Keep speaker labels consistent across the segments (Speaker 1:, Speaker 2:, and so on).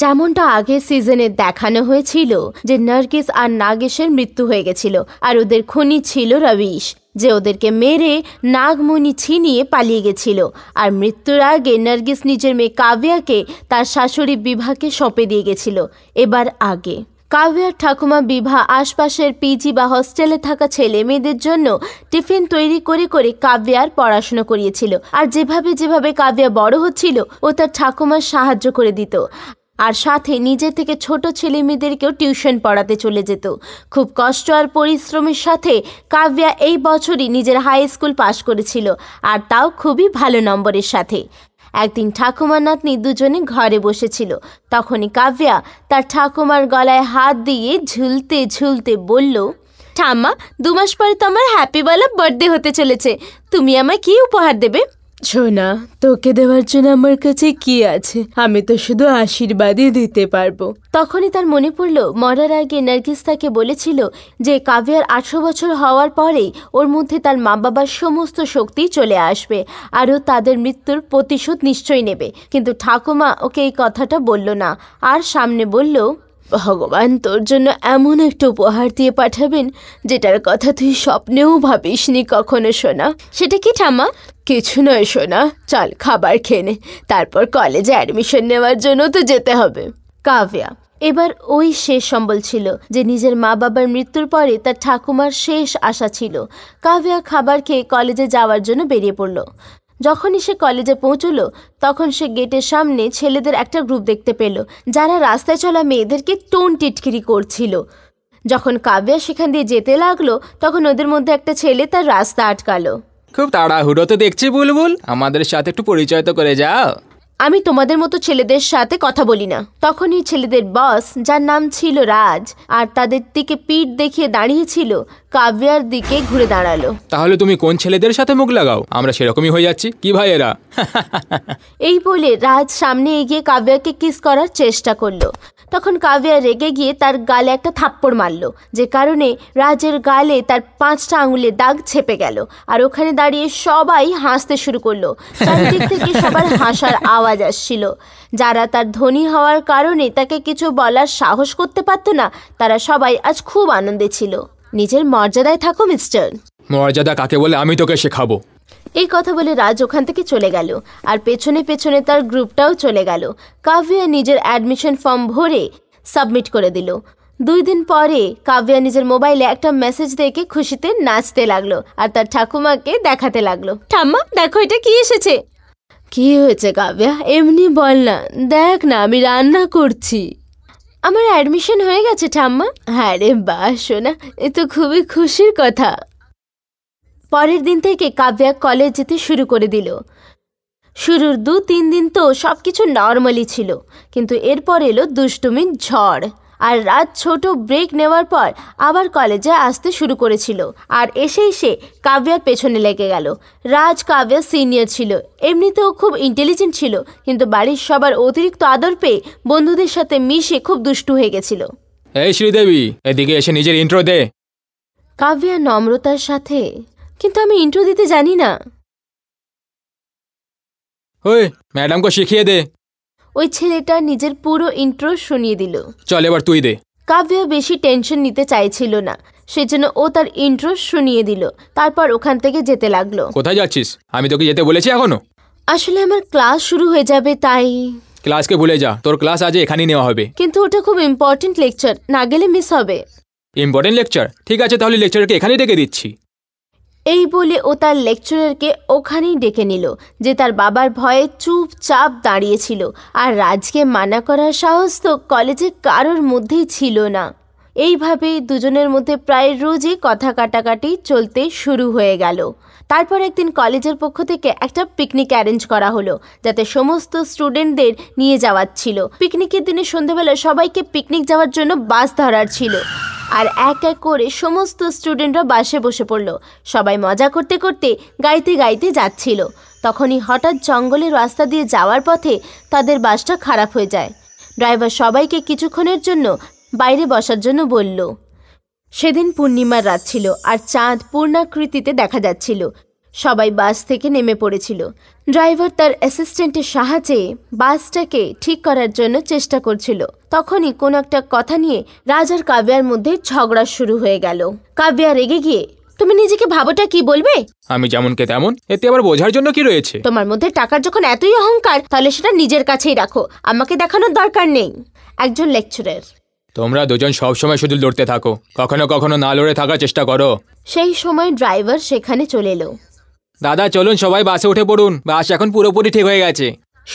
Speaker 1: যেমনটা আগের সিজনে দেখানো হয়েছিল যে নার্গিস আর নাগেশের মৃত্যু হয়ে গেছিল আর ওদের খনি ছিল রবিশ যে ওদেরকে মেরে নাগমণি ছিনিয়ে পালিয়ে গেছিল আর মৃত্যুর আগে নার্গিস নিজের মেয়ে কাব্যাকে তার শাশুড়ি বিভাকে সঁপে দিয়ে গেছিল এবার আগে কাব্যার ঠাকুমা বিভা আশপাশের পিজি বা হস্টেলে থাকা ছেলে মেয়েদের জন্য টিফিন তৈরি করে করে কাব্যার পড়াশুনো করিয়েছিল আর যেভাবে যেভাবে কাব্যা বড় হচ্ছিল ও তার ঠাকুমার সাহায্য করে দিত আর সাথে নিজে থেকে ছোট ছেলে মেয়েদেরকেও টিউশন পড়াতে চলে যেত খুব কষ্ট আর পরিশ্রমের সাথে কাব্যা এই বছরই নিজের হাই স্কুল পাশ করেছিল আর তাও খুবই ভালো নম্বরের সাথে একদিন ঠাকুমার নাতনি দুজনে ঘরে বসেছিল তখনই কাব্যা তার ঠাকুমার গলায় হাত দিয়ে ঝুলতে ঝুলতে বলল ঠাম্মা দু মাস পরে তো আমার হ্যাপি বলা বার্থডে হতে চলেছে তুমি আমায় কি উপহার দেবে সোনা তোকে দেওয়ার জন্য আমার কাছে কি আছে আমি তো শুধু আশীর্বাদই দিতে পারবো তখনই তার মনে পড়ল মরার আগে নার্গিস তাকে বলেছিল যে কাভিয়ার আঠারো বছর হওয়ার পরেই ওর মধ্যে তার মা বাবার সমস্ত শক্তি চলে আসবে আরও তাদের মৃত্যুর প্রতিশোধ নিশ্চয়ই নেবে কিন্তু ঠাকুমা ওকে এই কথাটা বলল না আর সামনে বলল ভগবান তোর জন্য এমন একটা উপহার দিয়ে পাঠাবেন যেটার কথা তুই স্বপ্নেও ভাবিসনি কখনো শোনা সেটা কি ঠামা কিছু নয় শোনা চল খাবার খেয়ে নে তারপর কলেজে অ্যাডমিশন নেওয়ার জন্য তো যেতে হবে কাব্যা এবার ওই শেষ সম্বল ছিল যে নিজের মা বাবার মৃত্যুর পরে তার ঠাকুমার শেষ আশা ছিল কাভিয়া খাবার খেয়ে কলেজে যাওয়ার জন্য বেরিয়ে পড়ল যখনই সে কলেজে পৌঁছল তখন সে গেটের সামনে ছেলেদের একটা গ্রুপ দেখতে পেল যারা রাস্তায় চলা মেয়েদেরকে টোন টিটকিরি করছিল যখন কাব্যা সেখান দিয়ে যেতে লাগলো তখন ওদের মধ্যে একটা ছেলে তার রাস্তা আটকালো
Speaker 2: খুব তাড়াহুড়ো তো দেখছি বুলবুল আমাদের সাথে একটু পরিচয় তো করে যাও
Speaker 1: আমি তোমাদের মতো ছেলেদের সাথে কথা বলি না তখনই ছেলেদের বস যার নাম ছিল রাজ আর তাদের দিকে পিঠ দেখিয়ে দাঁড়িয়েছিল কাব্যার দিকে ঘুরে দাঁড়ালো
Speaker 2: তাহলে তুমি কোন ছেলেদের সাথে মুখ লাগাও আমরা সেরকমই হয়ে যাচ্ছি কি ভাই এরা
Speaker 1: এই বলে রাজ সামনে এগিয়ে কাব্যাকে কিস করার চেষ্টা করলো তখন কাবিয়া রেগে গিয়ে তার গালে একটা থাপ্পড় মারল যে কারণে রাজের গালে তার পাঁচটা আঙুলের দাগ ছেপে গেল আর ওখানে দাঁড়িয়ে সবাই হাসতে শুরু করলো চারিদিক থেকে সবার হাসার আওয়াজ আসছিল যারা তার ধনী হওয়ার কারণে তাকে কিছু বলার সাহস করতে পারত না তারা সবাই আজ খুব আনন্দে ছিল নিজের মর্যাদায় থাকো মিস্টার
Speaker 2: মর্যাদা কাকে বলে আমি তোকে শেখাবো
Speaker 1: এই কথা বলে রাজ ওখান থেকে চলে গেল আর পেছনে পেছনে তার গ্রুপটাও চলে গেল কাভ্যা নিজের অ্যাডমিশন ফর্ম ভরে সাবমিট করে দিল দুই দিন পরে কাব্যা নিজের মোবাইলে একটা মেসেজ দেখে খুশিতে নাচতে লাগলো আর তার ঠাকুমাকে দেখাতে লাগলো ঠাম্মা দেখো এটা কি এসেছে কি হয়েছে কাব্যা এমনি বল না দেখ না আমি রান্না করছি আমার অ্যাডমিশন হয়ে গেছে ঠাম্মা হ্যাঁ রে বা শোনা এ তো খুবই খুশির কথা পরের দিন থেকে কাব্যা কলেজ যেতে শুরু করে দিল শুরুর দু তিন দিন তো সব কিছু নর্মালি ছিল কিন্তু এরপর এলো দুষ্টুমির ঝড় আর রাত ছোট ব্রেক নেওয়ার পর আবার কলেজে আসতে শুরু করেছিল আর এসেই সে কাব্যার পেছনে লেগে গেল রাজ কাব্যা সিনিয়র ছিল এমনিতেও খুব ইন্টেলিজেন্ট ছিল কিন্তু বাড়ির সবার অতিরিক্ত আদর পেয়ে বন্ধুদের সাথে মিশে খুব দুষ্টু হয়ে গেছিল
Speaker 2: এই শ্রীদেবী এদিকে এসে নিজের ইন্ট্রো দে
Speaker 1: কাব্যা নম্রতার সাথে কিন্তু আমি ইন্ট্রো দিতে জানি না
Speaker 2: ওই ম্যাডামকে শিখিয়ে দে
Speaker 1: ওই ছেলেটা নিজের পুরো ইন্ট্রো শুনিয়ে দিল
Speaker 2: চল এবার তুই দে
Speaker 1: কাব্য বেশি টেনশন নিতে চাইছিল না সেজন্য ও তার ইন্ট্রো শুনিয়ে দিল তারপর ওখান থেকে যেতে লাগলো
Speaker 2: কোথায় যাচ্ছিস আমি তোকে যেতে বলেছি এখনো
Speaker 1: আসলে আমার ক্লাস শুরু হয়ে যাবে তাই
Speaker 2: ক্লাসকে ভুলে যা তোর ক্লাস আজ এখানেই নেওয়া হবে
Speaker 1: কিন্তু ওটা খুব ইম্পর্টেন্ট লেকচার না গেলে মিস হবে
Speaker 2: ইম্পর্টেন্ট লেকচার ঠিক আছে তাহলে লেকচারকে এখানেই ডেকে দিচ্ছি
Speaker 1: এই বলে ও তার লেকচারারকে ওখানেই ডেকে নিল যে তার বাবার ভয়ে চুপচাপ দাঁড়িয়েছিল আর রাজকে মানা করার সাহস তো কলেজে কারোর মধ্যেই ছিল না এইভাবেই দুজনের মধ্যে প্রায় রোজই কথা কাটাকাটি চলতে শুরু হয়ে গেল তারপর একদিন কলেজের পক্ষ থেকে একটা পিকনিক অ্যারেঞ্জ করা হলো যাতে সমস্ত স্টুডেন্টদের নিয়ে যাওয়ার ছিল পিকনিকের দিনে সন্ধ্যাবেলা সবাইকে পিকনিক যাওয়ার জন্য বাস ধরার ছিল আর এক এক করে সমস্ত স্টুডেন্টরা বাসে বসে পড়ল সবাই মজা করতে করতে গাইতে গাইতে যাচ্ছিল তখনই হঠাৎ জঙ্গলের রাস্তা দিয়ে যাওয়ার পথে তাদের বাসটা খারাপ হয়ে যায় ড্রাইভার সবাইকে কিছুক্ষণের জন্য বাইরে বসার জন্য বলল সেদিন পূর্ণিমার রাত ছিল আর চাঁদ পূর্ণাকৃতিতে দেখা যাচ্ছিল সবাই বাস থেকে নেমে পড়েছিল ড্রাইভার তার অ্যাসিস্ট্যান্টের সাহায্যে বাসটাকে ঠিক করার জন্য চেষ্টা করছিল তখনই কোনো একটা কথা নিয়ে রাজার কাব্যার মধ্যে ঝগড়া শুরু হয়ে গেল কাব্যা রেগে গিয়ে তুমি নিজেকে ভাবোটা কি বলবে
Speaker 2: আমি যেমনকে তেমন এতে আবার বোঝার জন্য কি রয়েছে
Speaker 1: তোমার মধ্যে টাকার যখন এতই অহংকার তাহলে সেটা নিজের কাছেই রাখো আমাকে দেখানোর দরকার নেই একজন লেকচারের
Speaker 2: তোমরা দুজন সবসময় শুধু লড়তে থাকো কখনো কখনো না লড়ে থাকার চেষ্টা করো
Speaker 1: সেই সময় ড্রাইভার সেখানে চলে এলো
Speaker 2: দাদা চলুন সবাই বাসে উঠে পড়ুন বাস এখন পুরোপুরি ঠিক হয়ে গেছে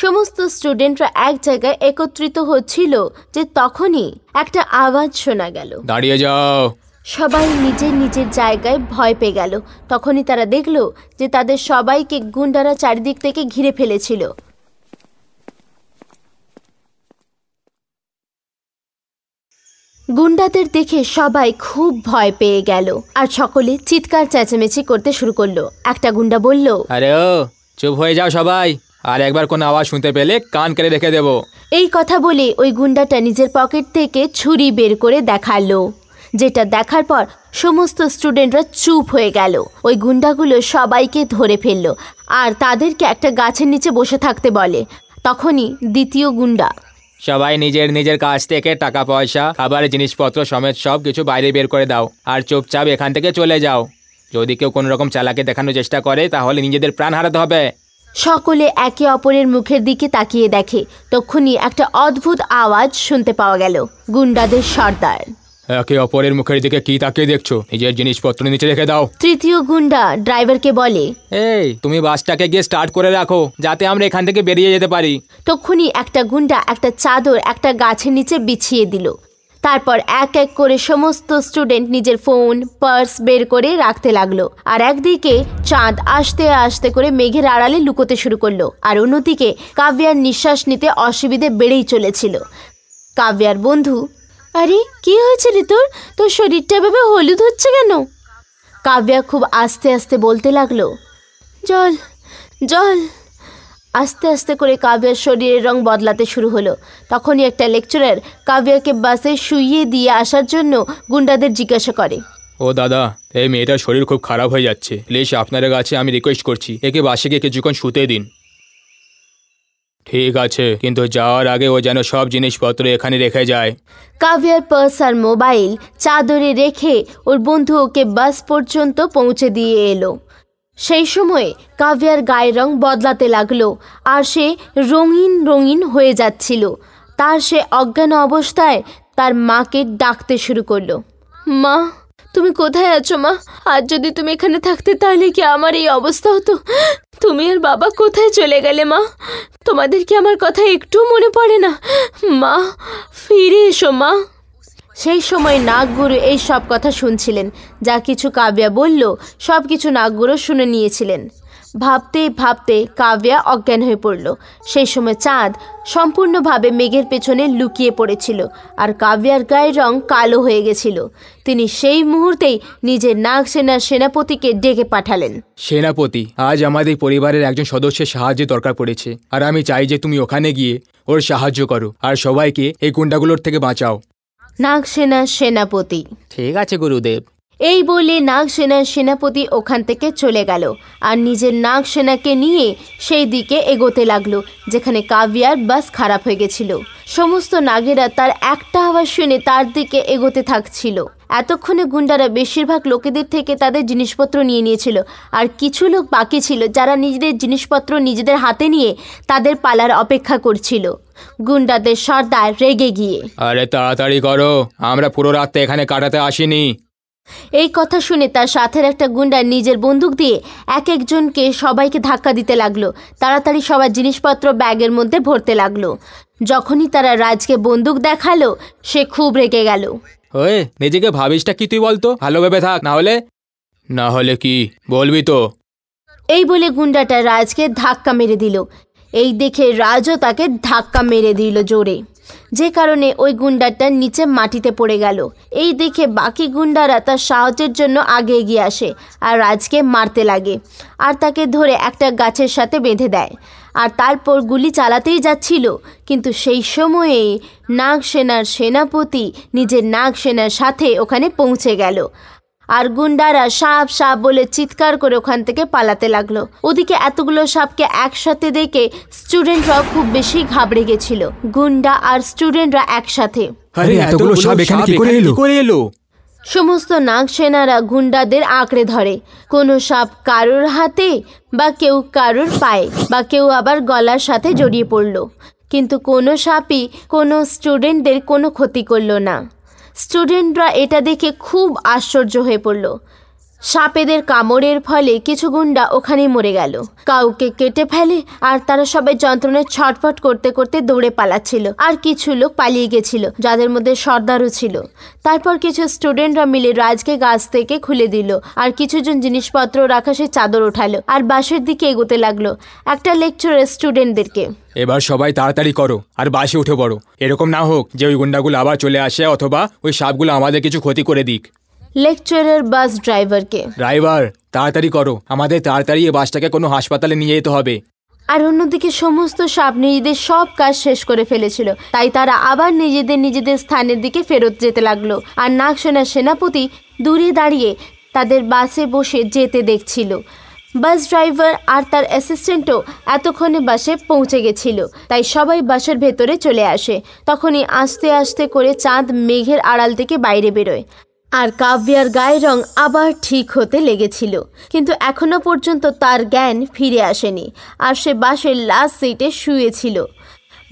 Speaker 1: সমস্ত স্টুডেন্টরা এক জায়গায় একত্রিত হচ্ছিল যে তখনই একটা আওয়াজ শোনা গেল
Speaker 2: দাঁড়িয়ে যাও
Speaker 1: সবাই নিজের নিজের জায়গায় ভয় পেয়ে গেল তখনই তারা দেখলো যে তাদের সবাইকে গুন্ডারা চারিদিক থেকে ঘিরে ফেলেছিল গুন্ডাদের দেখে সবাই খুব ভয় পেয়ে গেল আর সকলে চিৎকার চেঁচামেচি করতে শুরু করলো একটা গুন্ডা বলল
Speaker 2: আরে ও চুপ হয়ে যাও সবাই আর একবার কোনো আওয়াজ শুনতে পেলে কান কেড়ে রেখে দেব
Speaker 1: এই কথা বলে ওই গুন্ডাটা নিজের পকেট থেকে ছুরি বের করে দেখালো যেটা দেখার পর সমস্ত স্টুডেন্টরা চুপ হয়ে গেল ওই গুন্ডাগুলো সবাইকে ধরে ফেললো আর তাদেরকে একটা গাছের নিচে বসে থাকতে বলে তখনই দ্বিতীয় গুন্ডা
Speaker 2: সবাই নিজের নিজের কাছ থেকে টাকা পয়সা খাবারের জিনিসপত্র সমেত সব কিছু বাইরে বের করে দাও আর চুপচাপ এখান থেকে চলে যাও যদি কেউ কোনো রকম চালাকে দেখানোর চেষ্টা করে তাহলে নিজেদের প্রাণ হারাতে হবে
Speaker 1: সকলে একে অপরের মুখের দিকে তাকিয়ে দেখে তক্ষুনি একটা অদ্ভুত আওয়াজ শুনতে পাওয়া গেল গুন্ডাদের সর্দার
Speaker 2: একে অপরের মুখের দিকে কি তাকে দেখছো নিজের জিনিসপত্র নিচে রেখে দাও
Speaker 1: তৃতীয় গুন্ডা ড্রাইভারকে বলে
Speaker 2: এই তুমি বাসটাকে গিয়ে স্টার্ট করে রাখো যাতে আমরা এখান থেকে বেরিয়ে যেতে পারি
Speaker 1: তখনই একটা গুন্ডা একটা চাদর একটা গাছের নিচে বিছিয়ে দিল তারপর এক এক করে সমস্ত স্টুডেন্ট নিজের ফোন পার্স বের করে রাখতে লাগলো আর একদিকে চাঁদ আসতে আসতে করে মেঘের আড়ালে লুকোতে শুরু করলো আর অন্যদিকে কাব্যার নিঃশ্বাস নিতে অসুবিধে বেড়েই চলেছিল কাব্যার বন্ধু আরে কি হয়েছে রে তোর তোর শরীরটা এভাবে হলুদ হচ্ছে কেন কাব্যা খুব আস্তে আস্তে বলতে লাগলো জল জল আস্তে আস্তে করে কাব্যার শরীরের রং বদলাতে শুরু হলো তখনই একটা লেকচারার কাব্যাকে বাসে শুইয়ে দিয়ে আসার জন্য গুন্ডাদের জিজ্ঞাসা করে
Speaker 2: ও দাদা এই মেয়েটার শরীর খুব খারাপ হয়ে যাচ্ছে প্লিজ আপনার কাছে আমি রিকোয়েস্ট করছি একে বাসে গিয়ে কিছুক্ষণ শুতে দিন ঠিক আছে কিন্তু যাওয়ার আগে ও যেন সব জিনিসপত্র এখানে রেখে যায়
Speaker 1: কাভিয়ার পার্স আর মোবাইল চাদরে রেখে ওর বন্ধু ওকে বাস পর্যন্ত পৌঁছে দিয়ে এলো সেই সময়ে কাভিয়ার গায়ের রং বদলাতে লাগলো আর সে রঙিন রঙিন হয়ে যাচ্ছিল তার সে অজ্ঞান অবস্থায় তার মাকে ডাকতে শুরু করলো মা তুমি কোথায় আছো মা আজ যদি তুমি এখানে থাকতে তাহলে কি আমার এই অবস্থা হতো তুমি আর বাবা কোথায় চলে গেলে মা তোমাদের কি আমার কথা একটু মনে পড়ে না মা ফিরে এসো মা সেই সময় নাগগুরু এই সব কথা শুনছিলেন যা কিছু কাব্যা বলল সব কিছু নাগগুরু শুনে নিয়েছিলেন ভাবতে ভাবতে কাব্যা অজ্ঞান হয়ে পড়ল সেই সময় চাঁদ সম্পূর্ণভাবে মেঘের পেছনে লুকিয়ে পড়েছিল আর কাব্যার গায়ের রং কালো হয়ে গেছিল তিনি সেই মুহূর্তেই নিজের নাগসেনার সেনাপতিকে ডেকে পাঠালেন
Speaker 2: সেনাপতি আজ আমাদের পরিবারের একজন সদস্যের সাহায্যে দরকার পড়েছে আর আমি চাই যে তুমি ওখানে গিয়ে ওর সাহায্য করো আর সবাইকে এই গুন্ডাগুলোর থেকে বাঁচাও
Speaker 1: নাগসেনা সেনাপতি
Speaker 2: ঠিক আছে গুরুদেব
Speaker 1: এই বলে নাগসেনার সেনাপতি ওখান থেকে চলে গেল আর নিজের নাগসেনাকে নিয়ে সেই দিকে এগোতে লাগলো যেখানে কাবিয়ার বাস খারাপ হয়ে গেছিল সমস্ত নাগেরা তার একটা আওয়াজ শুনে তার দিকে এগোতে থাকছিল এতক্ষণে গুন্ডারা বেশিরভাগ লোকেদের থেকে তাদের জিনিসপত্র নিয়ে নিয়েছিল আর কিছু লোক বাকি ছিল যারা নিজেদের জিনিসপত্র নিজেদের হাতে নিয়ে তাদের পালার অপেক্ষা করছিল গুন্ডাদের সর্দার রেগে গিয়ে
Speaker 2: আরে তাড়াতাড়ি করো আমরা পুরো রাতে এখানে কাটাতে আসিনি
Speaker 1: এই কথা শুনে তার সাথের একটা গুন্ডা নিজের বন্দুক দিয়ে এক একজনকে সবাইকে ধাক্কা দিতে লাগলো তাড়াতাড়ি সবার জিনিসপত্র ব্যাগের মধ্যে ভরতে লাগলো যখনই তারা রাজকে বন্দুক দেখালো সে খুব রেগে গেল
Speaker 2: ওয়ে নিজেকে ভাবিসটা কি তুই বলতো ভালোভাবে থাক না হলে না হলে কি বলবি তো
Speaker 1: এই বলে গুন্ডাটা রাজকে ধাক্কা মেরে দিল এই দেখে রাজও তাকে ধাক্কা মেরে দিল জোরে যে কারণে ওই গুন্ডারটা নিচে মাটিতে পড়ে গেল এই দেখে বাকি গুন্ডারা তার সাহায্যের জন্য আগে এগিয়ে আসে আর রাজকে মারতে লাগে আর তাকে ধরে একটা গাছের সাথে বেঁধে দেয় আর তারপর গুলি চালাতেই যাচ্ছিল কিন্তু সেই সময়ে নাগ সেনার সেনাপতি নিজের নাগ সেনার সাথে ওখানে পৌঁছে গেল আর গুন্ডারা সাপ সাপ বলে চিৎকার করে ওখান থেকে পালাতে লাগলো ওদিকে এতগুলো সাপকে একসাথে দেখে স্টুডেন্টরা খুব বেশি ঘাবড়ে গেছিল গুন্ডা আর স্টুডেন্টরা একসাথে এতগুলো সমস্ত নাগ সেনারা গুন্ডাদের আঁকড়ে ধরে কোনো সাপ কারোর হাতে বা কেউ কারোর পায়ে বা কেউ আবার গলার সাথে জড়িয়ে পড়ল কিন্তু কোনো সাপই কোনো স্টুডেন্টদের কোনো ক্ষতি করলো না স্টুডেন্টরা এটা দেখে খুব আশ্চর্য হয়ে পড়ল সাপেদের কামড়ের ফলে কিছু গুন্ডা ওখানে মরে গেল কাউকে কেটে ফেলে আর তারা সবাই যন্ত্রণায় ছটফট করতে করতে দৌড়ে পালাচ্ছিল আর কিছু লোক পালিয়ে গেছিল যাদের মধ্যে সর্দারও ছিল তারপর কিছু স্টুডেন্টরা মিলে রাজকে গাছ থেকে খুলে দিল আর কিছুজন জিনিসপত্র রাখা সেই চাদর ওঠালো আর বাসের দিকে এগোতে লাগলো একটা লেকচারের স্টুডেন্টদেরকে
Speaker 2: এবার সবাই তাড়াতাড়ি করো আর বাসে উঠে পড়ো এরকম না হোক যে ওই গুন্ডাগুলো আবার চলে আসে অথবা ওই সাপগুলো আমাদের কিছু ক্ষতি করে দিক
Speaker 1: লেকচারের বাস ড্রাইভারকে
Speaker 2: ড্রাইভার তাড়াতাড়ি করো আমাদের তাড়াতাড়ি এই বাসটাকে কোনো হাসপাতালে নিয়ে যেতে হবে
Speaker 1: আর অন্যদিকে সমস্ত সাপ নিজেদের সব কাজ শেষ করে ফেলেছিল তাই তারা আবার নিজেদের নিজেদের স্থানের দিকে ফেরত যেতে লাগলো আর নাগসোনা সেনাপতি দূরে দাঁড়িয়ে তাদের বাসে বসে যেতে দেখছিল বাস ড্রাইভার আর তার অ্যাসিস্ট্যান্টও এতক্ষণে বাসে পৌঁছে গেছিল তাই সবাই বাসের ভেতরে চলে আসে তখনই আস্তে আস্তে করে চাঁদ মেঘের আড়াল থেকে বাইরে বেরোয় আর কাব্যার গায়ের রং আবার ঠিক হতে লেগেছিল কিন্তু এখনও পর্যন্ত তার জ্ঞান ফিরে আসেনি আর সে বাসের লাস্ট সিটে শুয়েছিল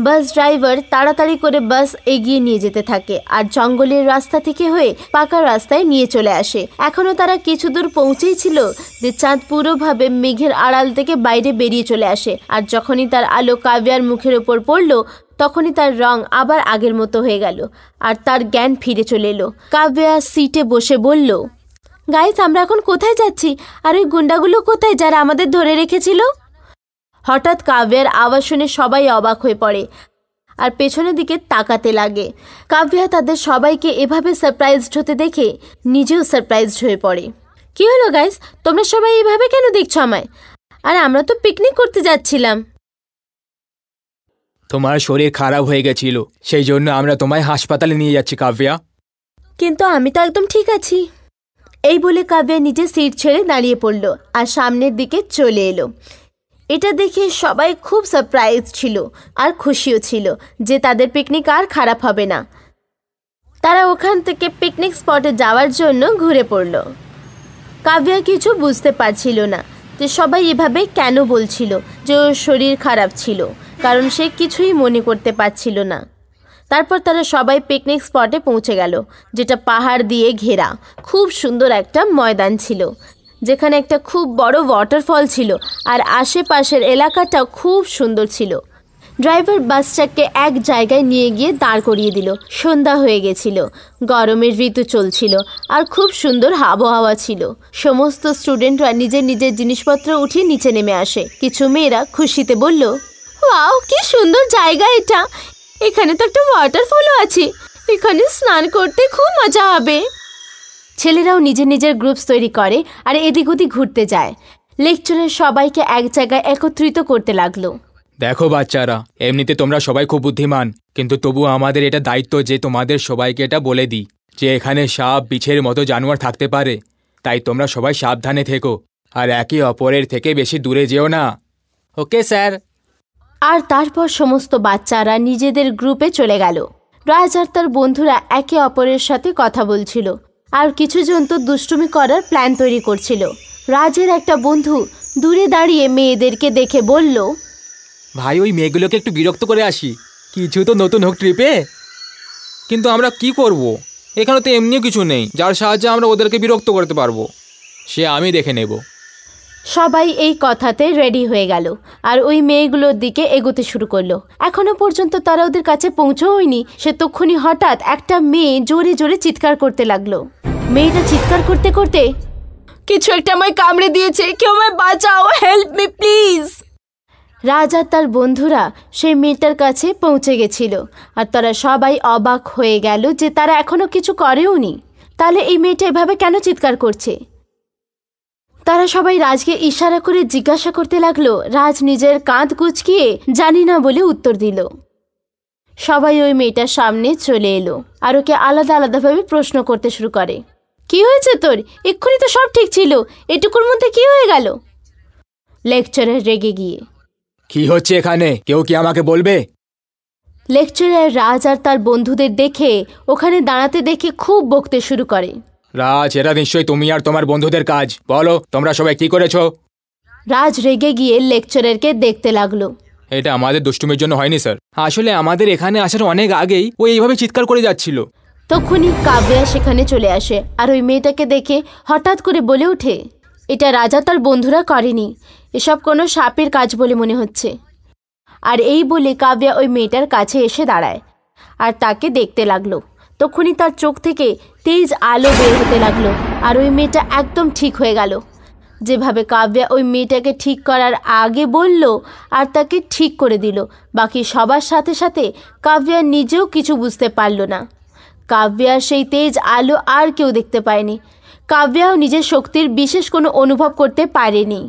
Speaker 1: বাস ড্রাইভার তাড়াতাড়ি করে বাস এগিয়ে নিয়ে যেতে থাকে আর জঙ্গলের রাস্তা থেকে হয়ে পাকা রাস্তায় নিয়ে চলে আসে এখনও তারা কিছু দূর পৌঁছেইছিল যে চাঁদ পুরোভাবে মেঘের আড়াল থেকে বাইরে বেরিয়ে চলে আসে আর যখনই তার আলো কাব্যার মুখের ওপর পড়ল তখনই তার রং আবার আগের মতো হয়ে গেল আর তার জ্ঞান ফিরে চলে এলো কাব্যা সিটে বসে বলল গাইস আমরা এখন কোথায় যাচ্ছি আর ওই গুন্ডাগুলো কোথায় যারা আমাদের ধরে রেখেছিল হঠাৎ কাব্যার আওয়াজ শুনে সবাই অবাক হয়ে পড়ে আর পেছনের দিকে তাকাতে লাগে কাব্যা তাদের সবাইকে এভাবে সারপ্রাইজড হতে দেখে নিজেও সারপ্রাইজড হয়ে পড়ে কী হলো গাইস তোমরা সবাই এভাবে কেন দেখছো আমায় আর আমরা তো পিকনিক করতে যাচ্ছিলাম
Speaker 2: তোমার শরীর খারাপ হয়ে গেছিল সেই জন্য আমরা তোমায় হাসপাতালে নিয়ে যাচ্ছি কাব্যা
Speaker 1: কিন্তু আমি তো একদম ঠিক আছি এই বলে কাব্যা নিজে সিট ছেড়ে দাঁড়িয়ে পড়ল আর সামনের দিকে চলে এলো এটা দেখে সবাই খুব সারপ্রাইজ ছিল আর খুশিও ছিল যে তাদের পিকনিক আর খারাপ হবে না তারা ওখান থেকে পিকনিক স্পটে যাওয়ার জন্য ঘুরে পড়ল কাব্যা কিছু বুঝতে পারছিল না যে সবাই এভাবে কেন বলছিল যে ওর শরীর খারাপ ছিল কারণ সে কিছুই মনে করতে পারছিল না তারপর তারা সবাই পিকনিক স্পটে পৌঁছে গেল যেটা পাহাড় দিয়ে ঘেরা খুব সুন্দর একটা ময়দান ছিল যেখানে একটা খুব বড় ওয়াটারফল ছিল আর আশেপাশের এলাকাটা খুব সুন্দর ছিল ড্রাইভার বাস এক জায়গায় নিয়ে গিয়ে দাঁড় করিয়ে দিল সন্ধ্যা হয়ে গেছিল গরমের ঋতু চলছিল আর খুব সুন্দর আবহাওয়া ছিল সমস্ত স্টুডেন্টরা নিজের নিজের জিনিসপত্র উঠিয়ে নিচে নেমে আসে কিছু মেয়েরা খুশিতে বলল ওয়াও কি সুন্দর জায়গা এটা এখানে তো একটা ওয়াটারফলও আছে এখানে স্নান করতে খুব মজা হবে ছেলেরাও নিজের নিজের গ্রুপস তৈরি করে আর এদিক ওদিক ঘুরতে যায় লেকচারের সবাইকে এক জায়গায় একত্রিত করতে লাগলো
Speaker 2: দেখো বাচ্চারা এমনিতে তোমরা সবাই খুব বুদ্ধিমান কিন্তু তবু আমাদের এটা দায়িত্ব যে তোমাদের সবাইকে এটা বলে দিই যে এখানে সাপ বিছের মতো জানোয়ার থাকতে পারে তাই তোমরা সবাই সাবধানে থেকো আর একে অপরের থেকে বেশি দূরে যেও না
Speaker 1: ওকে স্যার আর তারপর সমস্ত বাচ্চারা নিজেদের গ্রুপে চলে গেল রাজ আর তার বন্ধুরা একে অপরের সাথে কথা বলছিল আর কিছু জন্তু দুষ্টুমি করার প্ল্যান তৈরি করছিল রাজের একটা বন্ধু দূরে দাঁড়িয়ে মেয়েদেরকে দেখে বলল
Speaker 2: ভাই ওই মেয়েগুলোকে একটু বিরক্ত করে আসি কিছু তো নতুন হোক ট্রিপে কিন্তু আমরা কি করব। এখানে তো এমনিও কিছু নেই যার সাহায্যে আমরা ওদেরকে বিরক্ত করতে পারবো সে আমি দেখে নেবো
Speaker 1: সবাই এই কথাতে রেডি হয়ে গেল আর ওই মেয়েগুলোর দিকে এগোতে শুরু করলো এখনো পর্যন্ত তারা ওদের কাছে হয়নি সে তক্ষুনি হঠাৎ একটা মেয়ে জোরে জোরে চিৎকার করতে লাগলো মেয়েটা চিৎকার করতে করতে কিছু একটা আমায় কামড়ে দিয়েছে কেউ আমায় বাঁচাও হেল্প মি প্লিজ রাজা তার বন্ধুরা সেই মেয়েটার কাছে পৌঁছে গেছিল আর তারা সবাই অবাক হয়ে গেল যে তারা এখনো কিছু করেওনি তাহলে এই মেয়েটা এভাবে কেন চিৎকার করছে তারা সবাই রাজকে ইশারা করে জিজ্ঞাসা করতে লাগলো রাজ নিজের কাঁধ কুচকিয়ে জানি না বলে উত্তর দিল সবাই ওই মেয়েটার সামনে চলে এলো আর ওকে আলাদা আলাদাভাবে প্রশ্ন করতে শুরু করে কি হয়েছে তোর এক্ষুনি তো সব ঠিক ছিল এটুকুর মধ্যে কি হয়ে গেল লেকচারের রেগে গিয়ে
Speaker 2: কি হচ্ছে এখানে কেউ কি আমাকে বলবে
Speaker 1: লেকচারের রাজ আর তার বন্ধুদের দেখে ওখানে দাঁড়াতে দেখে খুব বকতে শুরু করে
Speaker 2: রাজ এটা নিশ্চয়ই তুমি আর তোমার বন্ধুদের কাজ বলো তোমরা সবাই কি করেছো
Speaker 1: রাজ রেগে গিয়ে লেকচারেরকে দেখতে লাগলো
Speaker 2: এটা আমাদের দুষ্টুমির জন্য হয়নি স্যার আসলে আমাদের এখানে আসার অনেক আগেই ও এইভাবে চিৎকার করে যাচ্ছিল
Speaker 1: তখনই কাব্যা সেখানে চলে আসে আর ওই মেয়েটাকে দেখে হঠাৎ করে বলে ওঠে এটা রাজা তার বন্ধুরা করেনি এসব কোনো সাপের কাজ বলে মনে হচ্ছে আর এই বলে কাব্যা ওই মেয়েটার কাছে এসে দাঁড়ায় আর তাকে দেখতে লাগলো তখনই তার চোখ থেকে তেজ আলো বের হতে লাগলো আর ওই মেয়েটা একদম ঠিক হয়ে গেল যেভাবে কাব্যা ওই মেয়েটাকে ঠিক করার আগে বলল আর তাকে ঠিক করে দিল বাকি সবার সাথে সাথে কাব্যা নিজেও কিছু বুঝতে পারল না কাব্যার সেই তেজ আলো আর কেউ দেখতে পায়নি কাব্যাও নিজের শক্তির বিশেষ কোনো অনুভব করতে পারেনি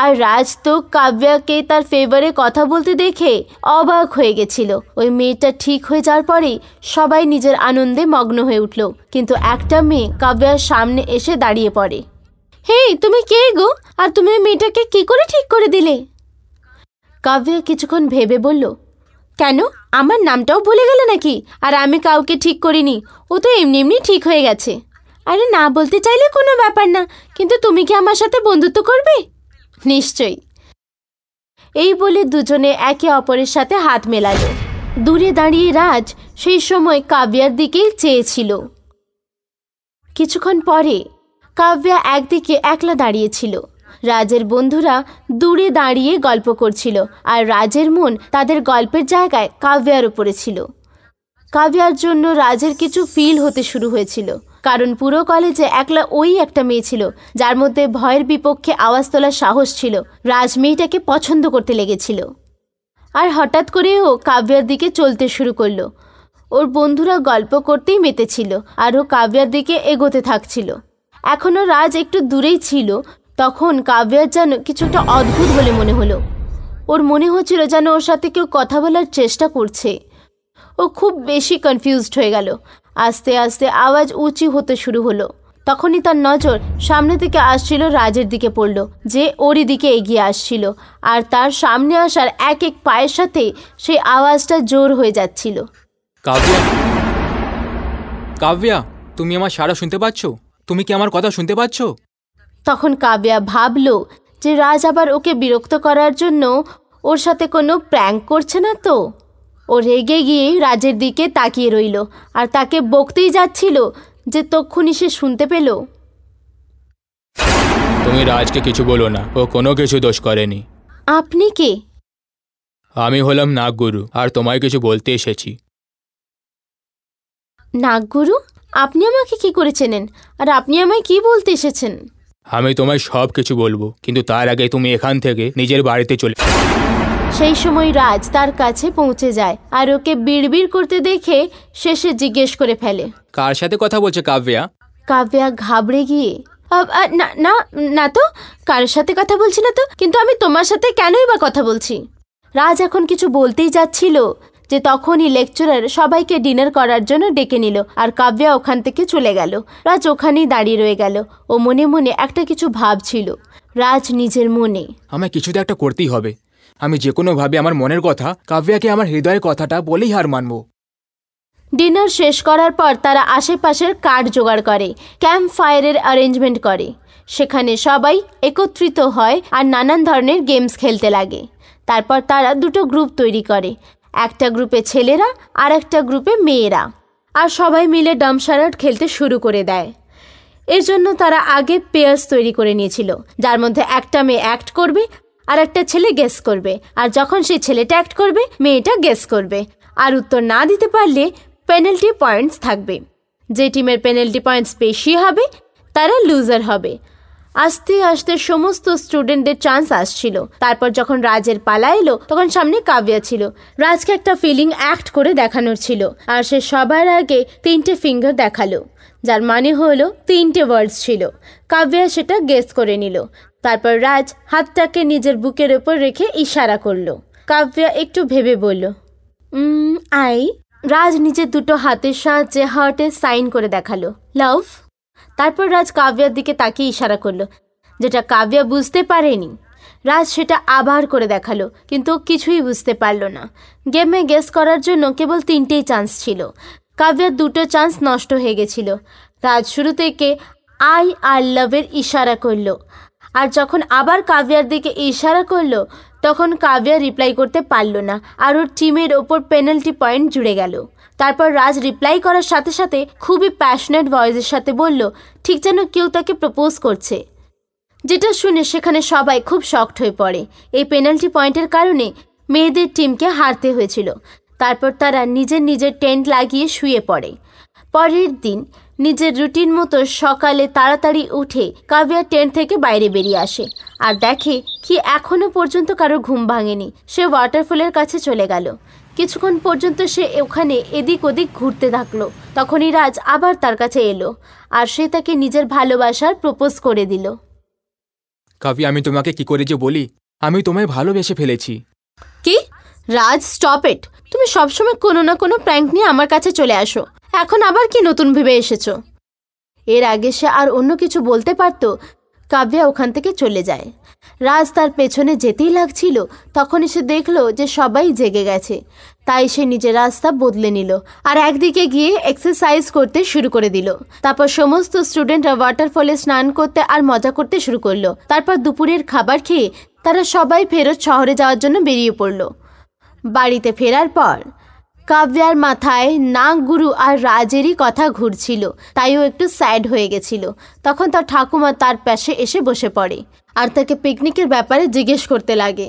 Speaker 1: আর রাজ তো কাব্যাকে তার ফেভারে কথা বলতে দেখে অবাক হয়ে গেছিল ওই মেয়েটা ঠিক হয়ে যাওয়ার পরেই সবাই নিজের আনন্দে মগ্ন হয়ে উঠল কিন্তু একটা মেয়ে কাব্যার সামনে এসে দাঁড়িয়ে পড়ে হে তুমি কে গো আর তুমি মেয়েটাকে কি করে ঠিক করে দিলে কাব্যা কিছুক্ষণ ভেবে বলল কেন আমার নামটাও ভুলে গেলে নাকি আর আমি কাউকে ঠিক করিনি ও তো এমনি এমনি ঠিক হয়ে গেছে আরে না বলতে চাইলে কোনো ব্যাপার না কিন্তু তুমি কি আমার সাথে বন্ধুত্ব করবে নিশ্চয়ই এই বলে দুজনে একে অপরের সাথে হাত মেলালো দূরে দাঁড়িয়ে রাজ সেই সময় কাব্যার দিকেই চেয়েছিল কিছুক্ষণ পরে কাব্যা একদিকে একলা দাঁড়িয়েছিল রাজের বন্ধুরা দূরে দাঁড়িয়ে গল্প করছিল আর রাজের মন তাদের গল্পের জায়গায় কাব্যার উপরে ছিল কাব্যার জন্য রাজের কিছু ফিল হতে শুরু হয়েছিল কারণ পুরো কলেজে একলা ওই একটা মেয়ে ছিল যার মধ্যে ভয়ের বিপক্ষে আওয়াজ তোলার সাহস ছিল রাজ মেয়েটাকে পছন্দ করতে লেগেছিল আর হঠাৎ করে ও কাব্যার দিকে চলতে শুরু করলো ওর বন্ধুরা গল্প করতেই মেতেছিল আর ও কাব্যার দিকে এগোতে থাকছিল এখনও রাজ একটু দূরেই ছিল তখন কাব্যার যেন কিছুটা অদ্ভুত বলে মনে হলো ওর মনে হচ্ছিল যেন ওর সাথে কেউ কথা বলার চেষ্টা করছে ও খুব বেশি কনফিউজড হয়ে গেল আস্তে আস্তে আওয়াজ উঁচু হতে শুরু হলো তখনই তার নজর সামনে থেকে আসছিল রাজের দিকে পড়ল যে ওরই দিকে এগিয়ে আসছিল আর তার সামনে আসার এক এক পায়ের সাথে সেই আওয়াজটা জোর হয়ে যাচ্ছিল
Speaker 2: কাব্যা কাব্যা তুমি আমার সারা শুনতে পাচ্ছ তুমি কি আমার কথা শুনতে পাচ্ছ
Speaker 1: তখন কাব্যা ভাবল যে রাজ আবার ওকে বিরক্ত করার জন্য ওর সাথে কোনো প্র্যাঙ্ক করছে না তো ও রেগে গিয়ে রাজের দিকে তাকিয়ে রইল আর তাকে বকতেই যাচ্ছিল যে তক্ষুনি সে শুনতে পেল
Speaker 2: তুমি রাজকে কিছু বলো না ও কোনো কিছু দোষ করেনি আপনি কে আমি হলাম নাগগুরু আর তোমায় কিছু বলতে এসেছি
Speaker 1: নাগগুরু আপনি আমাকে কি করে চেনেন আর আপনি আমায় কি বলতে এসেছেন
Speaker 2: আমি তোমায় সব কিছু বলবো কিন্তু তার আগে তুমি এখান থেকে নিজের বাড়িতে চলে
Speaker 1: সেই সময় রাজ তার কাছে পৌঁছে যায় আর ওকে বিড়বিড় করতে দেখে শেষে জিজ্ঞেস করে ফেলে
Speaker 2: কার সাথে কথা বলছে কাব্যা
Speaker 1: কাব্যা ঘাবড়ে গিয়ে না না না তো কারোর সাথে কথা বলছি না তো কিন্তু আমি তোমার সাথে কেনই বা কথা বলছি রাজ এখন কিছু বলতেই যাচ্ছিল যে তখনই লেকচারার সবাইকে ডিনার করার জন্য ডেকে নিল আর কাব্যা ওখান থেকে চলে গেল রাজ ওখানেই দাঁড়িয়ে রয়ে গেল ও মনে মনে একটা কিছু ভাবছিল রাজ নিজের মনে
Speaker 2: আমায় কিছুতে একটা করতেই হবে আমি যে কোনোভাবে আমার মনের কথা কাব্যাকে আমার হৃদয়ের কথাটা বলেই হার মানব
Speaker 1: ডিনার শেষ করার পর তারা আশেপাশের কাঠ জোগাড় করে ক্যাম্প ফায়ারের অ্যারেঞ্জমেন্ট করে সেখানে সবাই একত্রিত হয় আর নানান ধরনের গেমস খেলতে লাগে তারপর তারা দুটো গ্রুপ তৈরি করে একটা গ্রুপে ছেলেরা আর একটা গ্রুপে মেয়েরা আর সবাই মিলে ডামসারাট খেলতে শুরু করে দেয় এর জন্য তারা আগে পেয়ার্স তৈরি করে নিয়েছিল যার মধ্যে একটা মেয়ে অ্যাক্ট করবে আর একটা ছেলে গেস করবে আর যখন সেই ছেলেটা অ্যাক্ট করবে মেয়েটা গেস করবে আর উত্তর না দিতে পারলে পেনাল্টি পয়েন্টস থাকবে যে টিমের পেনাল্টি পয়েন্টস বেশি হবে তারা লুজার হবে আস্তে আস্তে সমস্ত স্টুডেন্টদের চান্স আসছিল তারপর যখন রাজের পালা এলো তখন সামনে কাব্যা ছিল রাজকে একটা ফিলিং অ্যাক্ট করে দেখানোর ছিল আর সে সবার আগে তিনটে ফিঙ্গার দেখালো যার মানে হলো তিনটে ওয়ার্ডস ছিল কাব্যা সেটা গেস করে নিল তারপর রাজ হাতটাকে নিজের বুকের ওপর রেখে ইশারা করল কাব্যা একটু ভেবে বলল আই রাজ নিজের দুটো হাতের সাহায্যে হার্টে সাইন করে দেখালো লাভ তারপর রাজ কাব্যার দিকে তাকিয়ে ইশারা করলো যেটা কাব্যা বুঝতে পারেনি রাজ সেটা আবার করে দেখালো কিন্তু কিছুই বুঝতে পারলো না গেমে গেস করার জন্য কেবল তিনটেই চান্স ছিল কাব্যার দুটো চান্স নষ্ট হয়ে গেছিল রাজ শুরু থেকে আই আর লাভের ইশারা করলো আর যখন আবার কাভিয়ার দিকে ইশারা করলো তখন কাভিয়া রিপ্লাই করতে পারলো না আর ওর টিমের ওপর পেনাল্টি পয়েন্ট জুড়ে গেল তারপর রাজ রিপ্লাই করার সাথে সাথে খুবই প্যাশনেট ভয়েসের সাথে বলল ঠিক যেন কেউ তাকে প্রপোজ করছে যেটা শুনে সেখানে সবাই খুব শক্ট হয়ে পড়ে এই পেনাল্টি পয়েন্টের কারণে মেয়েদের টিমকে হারতে হয়েছিল তারপর তারা নিজের নিজের টেন্ট লাগিয়ে শুয়ে পড়ে পরের দিন নিজের রুটিন মতো সকালে তাড়াতাড়ি উঠে কাবিয়া টেন্ট থেকে বাইরে বেরিয়ে আসে আর দেখে কি এখনও পর্যন্ত কারো ঘুম ভাঙেনি সে ওয়াটারফলের কাছে চলে গেল কিছুক্ষণ পর্যন্ত সে ওখানে এদিক ওদিক ঘুরতে থাকলো তখনই রাজ আবার তার কাছে এলো আর সে তাকে নিজের ভালোবাসার প্রপোজ করে দিল
Speaker 2: কাবি আমি তোমাকে কি করে যে বলি আমি তোমায় ভালোবেসে ফেলেছি
Speaker 1: কি রাজ স্টপ ইট তুমি সবসময় কোনো না কোনো প্র্যাঙ্ক নিয়ে আমার কাছে চলে আসো এখন আবার কি নতুন ভেবে এসেছ এর আগে সে আর অন্য কিছু বলতে পারত কাব্যা ওখান থেকে চলে যায় রাজ তার পেছনে যেতেই লাগছিল তখনই সে দেখল যে সবাই জেগে গেছে তাই সে নিজের রাস্তা বদলে নিল আর একদিকে গিয়ে এক্সারসাইজ করতে শুরু করে দিল তারপর সমস্ত স্টুডেন্টরা ওয়াটারফলে স্নান করতে আর মজা করতে শুরু করলো তারপর দুপুরের খাবার খেয়ে তারা সবাই ফেরত শহরে যাওয়ার জন্য বেরিয়ে পড়ল বাড়িতে ফেরার পর কাব্যার মাথায় নাগ গুরু আর রাজেরই কথা ঘুরছিল তাইও একটু স্যাড হয়ে গেছিল তখন তার ঠাকুমা তার পাশে এসে বসে পড়ে আর তাকে পিকনিকের ব্যাপারে জিজ্ঞেস করতে লাগে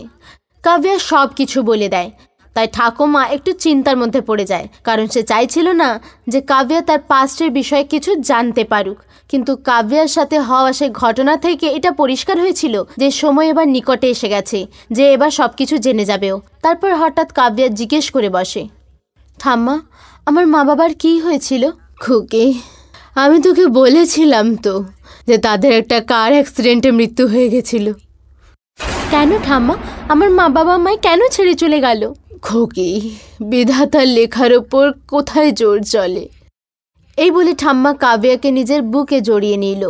Speaker 1: কাব্যার সব কিছু বলে দেয় তাই ঠাকুমা একটু চিন্তার মধ্যে পড়ে যায় কারণ সে চাইছিল না যে কাব্যা তার পাস্টের বিষয়ে কিছু জানতে পারুক কিন্তু কাব্যার সাথে হওয়া সে ঘটনা থেকে এটা পরিষ্কার হয়েছিল যে সময় এবার নিকটে এসে গেছে যে এবার সব কিছু জেনে যাবেও তারপর হঠাৎ কাব্যা জিজ্ঞেস করে বসে ঠাম্মা আমার মা বাবার কি হয়েছিল খুকি আমি তোকে বলেছিলাম তো যে তাদের একটা কার অ্যাক্সিডেন্টে মৃত্যু হয়ে গেছিল কেন ঠাম্মা আমার মা বাবা মায় কেন ছেড়ে চলে গেল খুকি বিধাতার লেখার ওপর কোথায় জোর চলে এই বলে ঠাম্মা কাব্যাকে নিজের বুকে জড়িয়ে নিল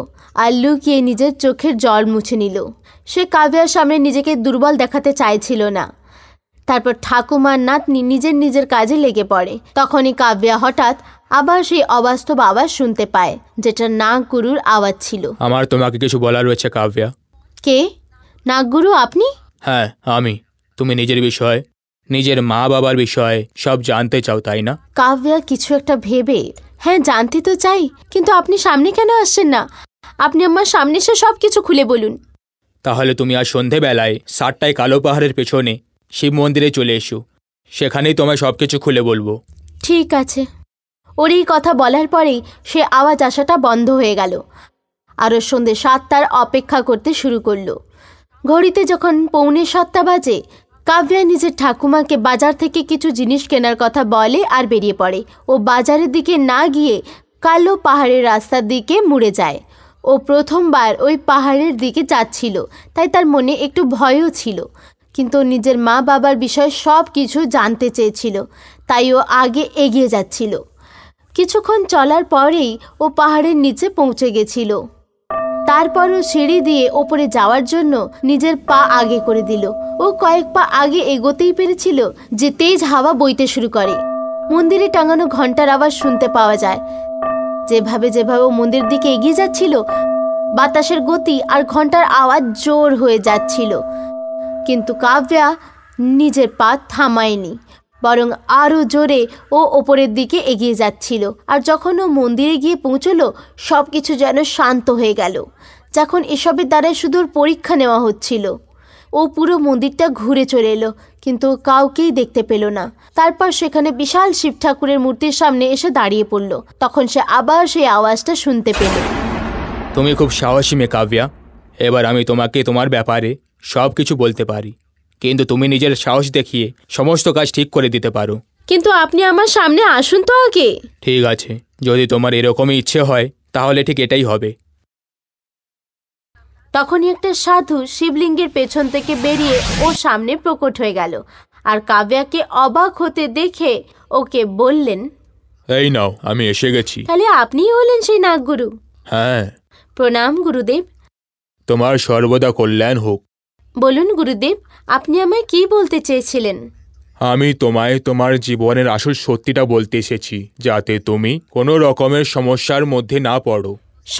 Speaker 1: আর লুকিয়ে নিজের চোখের জল মুছে নিল সে কাবিয়ার সামনে নিজেকে দুর্বল দেখাতে চাইছিল না তারপর ঠাকুমার নাতনি নিজের নিজের কাজে লেগে পড়ে তখনই কাব্যা হঠাৎ আবার সেই অবাস্তব আওয়াজ শুনতে পায় যেটা নাগগুরুর আওয়াজ ছিল
Speaker 2: আমার তোমাকে কিছু বলার রয়েছে কাব্যা
Speaker 1: কে নাগগুরু আপনি
Speaker 2: হ্যাঁ আমি তুমি নিজের বিষয়ে নিজের মা বাবার বিষয়ে সব জানতে চাও তাই না
Speaker 1: কাব্যা কিছু একটা ভেবে হ্যাঁ জানতে তো চাই কিন্তু আপনি সামনে কেন আসছেন না আপনি আমার সামনে এসে সব কিছু খুলে বলুন
Speaker 2: তাহলে তুমি আজ সন্ধেবেলায় সাতটায় কালো পাহাড়ের পেছনে শিব মন্দিরে চলে এসো সেখানেই তোমায় সব কিছু খুলে বলবো
Speaker 1: ঠিক আছে ওর এই কথা বলার পরেই সে আওয়াজ আসাটা বন্ধ হয়ে গেল আরও সন্ধে সাতটার অপেক্ষা করতে শুরু করলো ঘড়িতে যখন পৌনে সাতটা বাজে কাব্যা নিজের ঠাকুমাকে বাজার থেকে কিছু জিনিস কেনার কথা বলে আর বেরিয়ে পড়ে ও বাজারের দিকে না গিয়ে কালো পাহাড়ের রাস্তার দিকে মুড়ে যায় ও প্রথমবার ওই পাহাড়ের দিকে যাচ্ছিল তাই তার মনে একটু ভয়ও ছিল কিন্তু নিজের মা বাবার বিষয়ে সব কিছু জানতে চেয়েছিল তাই ও আগে এগিয়ে যাচ্ছিল কিছুক্ষণ চলার পরেই ও পাহাড়ের নিচে পৌঁছে গেছিল তারপরও সিঁড়ি দিয়ে ওপরে যাওয়ার জন্য নিজের পা আগে করে দিল ও কয়েক পা আগে এগোতেই পেরেছিল যে তেজ হাওয়া বইতে শুরু করে মন্দিরে টাঙানো ঘন্টার আওয়াজ শুনতে পাওয়া যায় যেভাবে যেভাবে ও মন্দির দিকে এগিয়ে যাচ্ছিল বাতাসের গতি আর ঘন্টার আওয়াজ জোর হয়ে যাচ্ছিল কিন্তু কাব্যা নিজের পা থামায়নি বরং আরও জোরে ও ওপরের দিকে এগিয়ে যাচ্ছিল আর যখন ও মন্দিরে গিয়ে পৌঁছলো সব কিছু যেন শান্ত হয়ে গেল যখন এসবের দ্বারা শুধু পরীক্ষা নেওয়া হচ্ছিল ও পুরো মন্দিরটা ঘুরে চলে এলো কিন্তু কাউকেই দেখতে পেল না তারপর সেখানে বিশাল শিব ঠাকুরের মূর্তির সামনে এসে দাঁড়িয়ে পড়ল তখন সে আবার সেই আওয়াজটা শুনতে পেল
Speaker 2: তুমি খুব সাহসী মেয়ে কাব্যা এবার আমি তোমাকে তোমার ব্যাপারে সব কিছু বলতে পারি কিন্তু তুমি নিজের সাহস দেখিয়ে সমস্ত কাজ ঠিক করে দিতে পারো
Speaker 1: কিন্তু আপনি আমার সামনে আসুন তো আগে
Speaker 2: ঠিক আছে যদি তোমার এরকমই ইচ্ছে হয় তাহলে ঠিক এটাই হবে
Speaker 1: তখনই একটা সাধু শিবলিঙ্গের পেছন থেকে বেরিয়ে ও সামনে প্রকট হয়ে গেল আর কাব্যাকে অবাক হতে দেখে ওকে বললেন
Speaker 2: এই নাও আমি এসে গেছি
Speaker 1: তাহলে আপনিই হলেন সেই নাগগুরু হ্যাঁ প্রণাম গুরুদেব
Speaker 2: তোমার সর্বদা কল্যাণ হোক
Speaker 1: বলুন গুরুদেব আপনি আমায় কি বলতে চেয়েছিলেন
Speaker 2: আমি তোমায় তোমার জীবনের আসল সত্যিটা বলতে এসেছি যাতে তুমি কোনো রকমের সমস্যার মধ্যে না পড়ো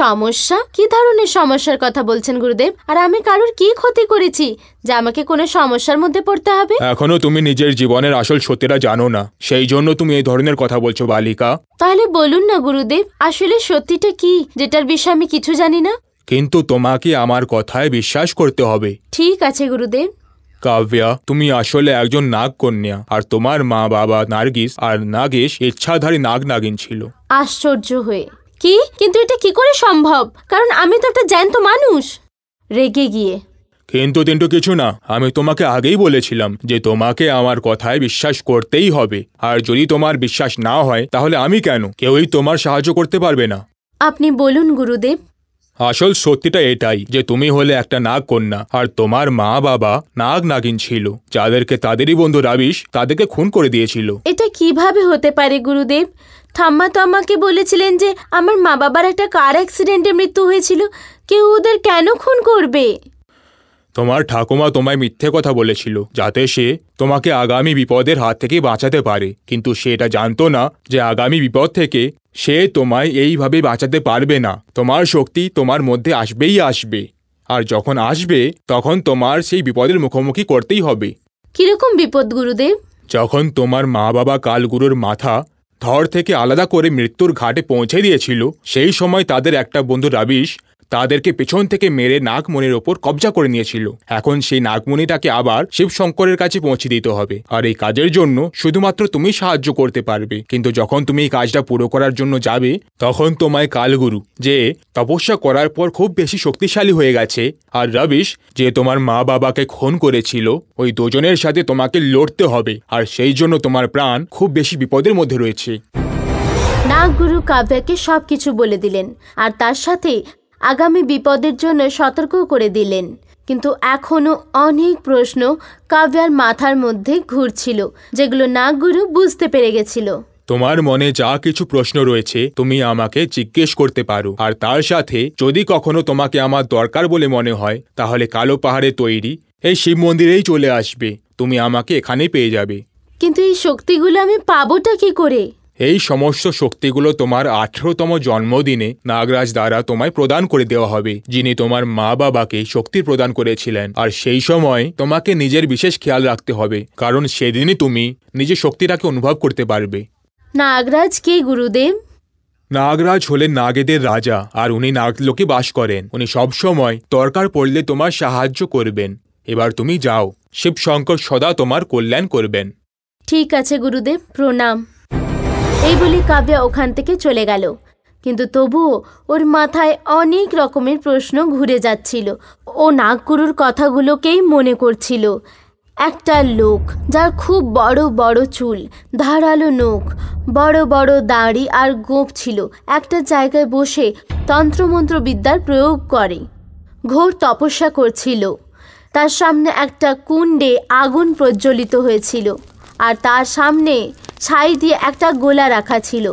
Speaker 1: সমস্যা কি ধরনের সমস্যার কথা বলছেন গুরুদেব আর আমি কারোর কি ক্ষতি করেছি যা আমাকে কোনো সমস্যার মধ্যে পড়তে হবে
Speaker 2: এখনো তুমি নিজের জীবনের আসল সত্যিটা জানো না সেই জন্য তুমি এই ধরনের কথা বলছো বালিকা
Speaker 1: তাহলে বলুন না গুরুদেব আসলে সত্যিটা কি যেটার বিষয়ে আমি কিছু জানি না
Speaker 2: কিন্তু তোমাকে আমার কথায় বিশ্বাস করতে হবে
Speaker 1: ঠিক আছে গুরুদেব
Speaker 2: কাব্যা তুমি আসলে একজন নাগ কন্যা আর তোমার মা বাবা নার্গিস আর নাগেশ ইচ্ছাধারী নাগ নাগিন ছিল
Speaker 1: আশ্চর্য হয়ে কি কিন্তু এটা কি করে সম্ভব কারণ আমি তো একটা জ্যান্ত মানুষ রেগে গিয়ে
Speaker 2: কিন্তু তিনটু কিছু না আমি তোমাকে আগেই বলেছিলাম যে তোমাকে আমার কথায় বিশ্বাস করতেই হবে আর যদি তোমার বিশ্বাস না হয় তাহলে আমি কেন কেউই তোমার সাহায্য করতে পারবে না
Speaker 1: আপনি বলুন গুরুদেব
Speaker 2: আসল সত্যিটা এটাই যে তুমি হলে একটা নাগ কন্যা আর তোমার মা বাবা নাগ নাগিন ছিল যাদেরকে তাদেরই বন্ধু রাবিশ তাদেরকে খুন করে দিয়েছিল
Speaker 1: এটা কিভাবে হতে পারে গুরুদেব ঠাম্মা তো আমাকে বলেছিলেন যে আমার মা বাবার একটা কার অ্যাক্সিডেন্টে মৃত্যু হয়েছিল কেউ ওদের কেন খুন করবে
Speaker 2: তোমার ঠাকুমা তোমায় মিথ্যে কথা বলেছিল যাতে সে তোমাকে আগামী বিপদের হাত থেকে বাঁচাতে পারে কিন্তু সে এটা জানতো না যে আগামী বিপদ থেকে সে তোমায় এইভাবে বাঁচাতে পারবে না তোমার শক্তি তোমার মধ্যে আসবেই আসবে আর যখন আসবে তখন তোমার সেই বিপদের মুখোমুখি করতেই হবে
Speaker 1: কিরকম বিপদ গুরুদেব
Speaker 2: যখন তোমার মা বাবা কালগুরুর মাথা ধর থেকে আলাদা করে মৃত্যুর ঘাটে পৌঁছে দিয়েছিল সেই সময় তাদের একটা বন্ধু রাবিশ তাদেরকে পেছন থেকে মেরে নাগমণির ওপর কবজা করে নিয়েছিল এখন সেই নাগমণিটাকে আবার শিবশঙ্করের কাছে পৌঁছে দিতে হবে আর এই কাজের জন্য শুধুমাত্র তুমি সাহায্য করতে পারবে কিন্তু যখন তুমি এই কাজটা পুরো করার জন্য যাবে তখন তোমায় কালগুরু যে তপস্যা করার পর খুব বেশি শক্তিশালী হয়ে গেছে আর রবিশ যে তোমার মা বাবাকে খুন করেছিল ওই দুজনের সাথে তোমাকে লড়তে হবে আর সেই জন্য তোমার প্রাণ খুব বেশি বিপদের মধ্যে রয়েছে
Speaker 1: নাগ গুরু কাব্যাকে সব কিছু বলে দিলেন আর তার সাথে আগামী বিপদের জন্য সতর্ক করে দিলেন কিন্তু এখনও অনেক প্রশ্ন কাব্যার মাথার মধ্যে ঘুরছিল যেগুলো নাগগুরু বুঝতে পেরে গেছিল
Speaker 2: তোমার মনে যা কিছু প্রশ্ন রয়েছে তুমি আমাকে জিজ্ঞেস করতে পারো আর তার সাথে যদি কখনো তোমাকে আমার দরকার বলে মনে হয় তাহলে কালো পাহাড়ে তৈরি এই শিব মন্দিরেই চলে আসবে তুমি আমাকে এখানে পেয়ে যাবে
Speaker 1: কিন্তু এই শক্তিগুলো আমি পাবোটা কি করে
Speaker 2: এই সমস্ত শক্তিগুলো তোমার আঠেরোতম জন্মদিনে নাগরাজ দ্বারা তোমায় প্রদান করে দেওয়া হবে যিনি তোমার মা বাবাকে শক্তি প্রদান করেছিলেন আর সেই সময় তোমাকে নিজের বিশেষ খেয়াল রাখতে হবে কারণ সেদিনই তুমি নিজের শক্তিটাকে অনুভব করতে পারবে
Speaker 1: নাগরাজ কে গুরুদেব
Speaker 2: নাগরাজ হলেন নাগেদের রাজা আর উনি নাগলোকে বাস করেন উনি সবসময় দরকার পড়লে তোমার সাহায্য করবেন এবার তুমি যাও শিবশঙ্কর সদা তোমার কল্যাণ করবেন
Speaker 1: ঠিক আছে গুরুদেব প্রণাম এই বলে কাব্যা ওখান থেকে চলে গেল কিন্তু তবুও ওর মাথায় অনেক রকমের প্রশ্ন ঘুরে যাচ্ছিল ও নাগগুরুর কথাগুলোকেই মনে করছিল একটা লোক যার খুব বড় বড় চুল ধারালো নখ বড় বড় দাড়ি আর গোপ ছিল একটা জায়গায় বসে তন্ত্রমন্ত্র বিদ্যার প্রয়োগ করে ঘোর তপস্যা করছিল তার সামনে একটা কুণ্ডে আগুন প্রজ্বলিত হয়েছিল আর তার সামনে ছাই দিয়ে একটা গোলা রাখা ছিল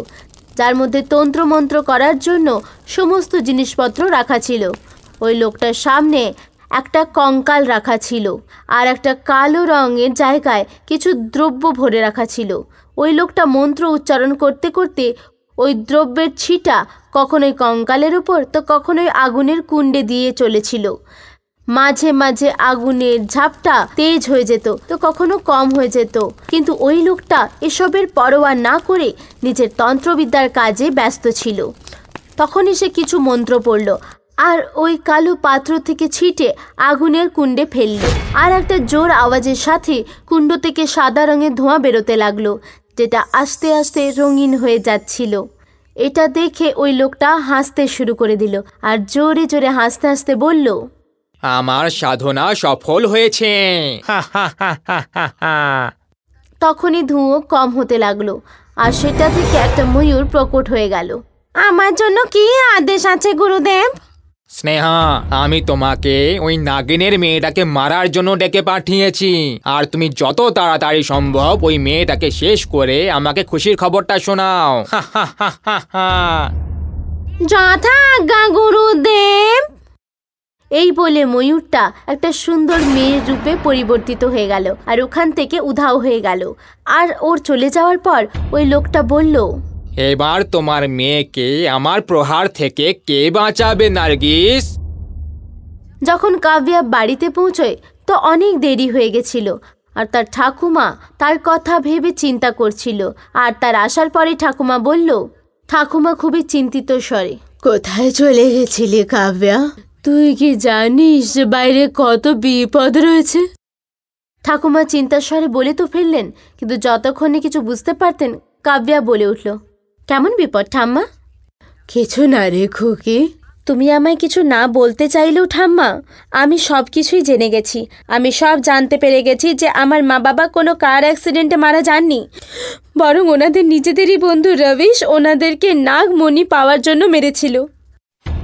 Speaker 1: যার মধ্যে তন্ত্রমন্ত্র করার জন্য সমস্ত জিনিসপত্র রাখা ছিল ওই লোকটার সামনে একটা কঙ্কাল রাখা ছিল আর একটা কালো রঙের জায়গায় কিছু দ্রব্য ভরে রাখা ছিল ওই লোকটা মন্ত্র উচ্চারণ করতে করতে ওই দ্রব্যের ছিটা কখনোই কঙ্কালের উপর তো কখনোই আগুনের কুণ্ডে দিয়ে চলেছিল মাঝে মাঝে আগুনের ঝাপটা তেজ হয়ে যেত তো কখনো কম হয়ে যেত কিন্তু ওই লোকটা এসবের পরোয়া না করে নিজের তন্ত্রবিদ্যার কাজে ব্যস্ত ছিল তখনই সে কিছু মন্ত্র পড়ল আর ওই কালো পাত্র থেকে ছিটে আগুনের কুণ্ডে ফেলল আর একটা জোর আওয়াজের সাথে কুণ্ড থেকে সাদা রঙের ধোঁয়া বেরোতে লাগলো যেটা আস্তে আস্তে রঙিন হয়ে যাচ্ছিল এটা দেখে ওই লোকটা হাসতে শুরু করে দিল আর জোরে জোরে হাসতে হাসতে বলল
Speaker 2: আমার সাধনা সফল হয়েছে
Speaker 1: তখনই ধুঁয়ো কম হতে লাগলো আর সেটা থেকে একটা ময়ূর প্রকট হয়ে গেল আমার জন্য কি আদেশ আছে গুরুদেব
Speaker 2: স্নেহা আমি তোমাকে ওই নাগিনের মেয়েটাকে মারার জন্য ডেকে পাঠিয়েছি আর তুমি যত তাড়াতাড়ি সম্ভব ওই মেয়েটাকে শেষ করে আমাকে খুশির খবরটা শোনাও
Speaker 1: যথা আজ্ঞা গুরুদেব এই বলে ময়ূরটা একটা সুন্দর মেয়ের রূপে পরিবর্তিত হয়ে গেল আর ওখান থেকে উধাও হয়ে গেল আর ওর চলে যাওয়ার পর ওই লোকটা বলল
Speaker 2: এবার তোমার মেয়েকে আমার প্রহার থেকে কে বাঁচাবে নার্গিস
Speaker 1: যখন কাব্যা বাড়িতে পৌঁছয় তো অনেক দেরি হয়ে গেছিল আর তার ঠাকুমা তার কথা ভেবে চিন্তা করছিল আর তার আসার পরে ঠাকুমা বলল ঠাকুমা খুবই চিন্তিত স্বরে কোথায় চলে গেছিলে কাব্যা তুই কি জানিস যে বাইরে কত বিপদ রয়েছে ঠাকুমা চিন্তাস্বরে বলে তো ফেললেন কিন্তু যতক্ষণে কিছু বুঝতে পারতেন কাব্যা বলে উঠল কেমন বিপদ ঠাম্মা কিছু না রে খুকি তুমি আমায় কিছু না বলতে চাইলেও ঠাম্মা আমি সব কিছুই জেনে গেছি আমি সব জানতে পেরে গেছি যে আমার মা বাবা কোনো কার অ্যাক্সিডেন্টে মারা যাননি বরং ওনাদের নিজেদেরই বন্ধু রবিশ ওনাদেরকে নাগমণি পাওয়ার জন্য মেরেছিল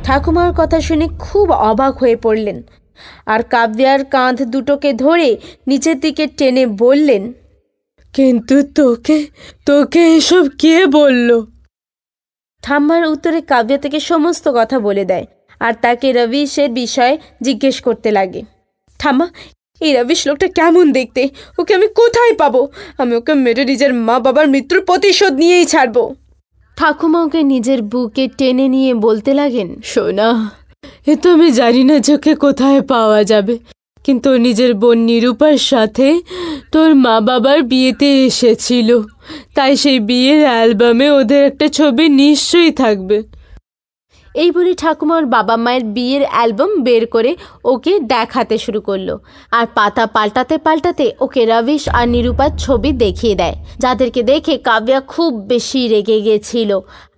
Speaker 1: ঠাকুমার কথা শুনে খুব অবাক হয়ে পড়লেন আর কাব্যার কাঁধ দুটোকে ধরে নিচের দিকে টেনে বললেন কিন্তু তোকে তোকে এসব কে বলল ঠাম্মার উত্তরে কাব্যা থেকে সমস্ত কথা বলে দেয় আর তাকে রবিশের বিষয়ে জিজ্ঞেস করতে লাগে ঠাম্মা এই রবিশ লোকটা কেমন দেখতে ওকে আমি কোথায় পাবো আমি ওকে মেরে নিজের মা বাবার মৃত্যুর প্রতিশোধ নিয়েই ছাড়বো ঠাকুমা ওকে নিজের বুকে টেনে নিয়ে বলতে লাগেন সোনা এ তো আমি জানি না চোখে কোথায় পাওয়া যাবে কিন্তু নিজের বোন নিরূপার সাথে তোর মা বাবার বিয়েতে এসেছিল তাই সেই বিয়ের অ্যালবামে ওদের একটা ছবি নিশ্চয়ই থাকবে এই বলে ঠাকুমার বাবা মায়ের বিয়ের অ্যালবাম বের করে ওকে দেখাতে শুরু করলো আর পাতা পাল্টাতে পাল্টাতে ওকে রবিশ আর নিরূপার ছবি দেখিয়ে দেয় যাদেরকে দেখে কাব্যা খুব বেশি রেগে গেছিল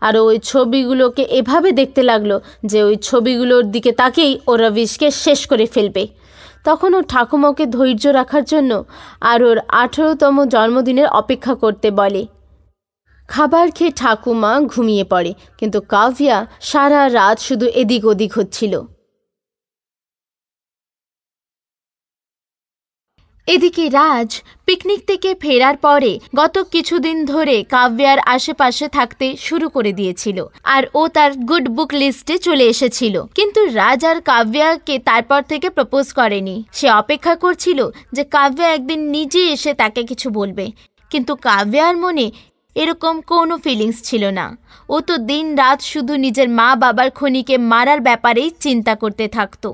Speaker 1: আর ওই ছবিগুলোকে এভাবে দেখতে লাগলো যে ওই ছবিগুলোর দিকে তাকেই ও রবিশকে শেষ করে ফেলবে তখন ওর ঠাকুমাকে ধৈর্য রাখার জন্য আর ওর আঠেরোতম জন্মদিনের অপেক্ষা করতে বলে খাবার খেয়ে ঠাকুমা ঘুমিয়ে পড়ে কিন্তু কাভিয়া সারা রাত শুধু এদিক ওদিক হচ্ছিল এদিকে রাজ পিকনিক থেকে ফেরার পরে গত কিছুদিন ধরে কাব্যার আশেপাশে থাকতে শুরু করে দিয়েছিল আর ও তার গুড বুক লিস্টে চলে এসেছিল কিন্তু রাজ আর কাব্যাকে তারপর থেকে প্রপোজ করেনি সে অপেক্ষা করছিল যে কাব্যা একদিন নিজে এসে তাকে কিছু বলবে কিন্তু কাব্যার মনে এরকম কোনো ফিলিংস ছিল না ও তো দিন রাত শুধু নিজের মা বাবার খনিকে মারার ব্যাপারেই চিন্তা করতে থাকত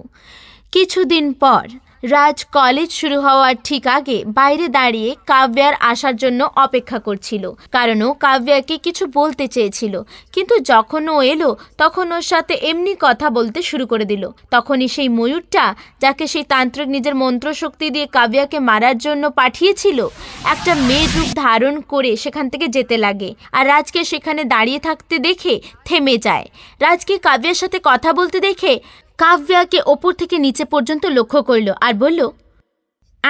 Speaker 1: কিছুদিন পর রাজ কলেজ শুরু হওয়ার ঠিক আগে বাইরে দাঁড়িয়ে কাব্যার আসার জন্য অপেক্ষা করছিল কারণ ও কাব্যাকে কিছু বলতে চেয়েছিল কিন্তু যখন ও এলো তখন ওর সাথে এমনি কথা বলতে শুরু করে দিল তখনই সেই ময়ূরটা যাকে সেই তান্ত্রিক নিজের মন্ত্রশক্তি দিয়ে কাব্যাকে মারার জন্য পাঠিয়েছিল একটা মেয়ের রূপ ধারণ করে সেখান থেকে যেতে লাগে আর রাজকে সেখানে দাঁড়িয়ে থাকতে দেখে থেমে যায় রাজকে কাব্যার সাথে কথা বলতে দেখে কাভ্যাকে ওপর থেকে নিচে পর্যন্ত লক্ষ্য করল আর বলল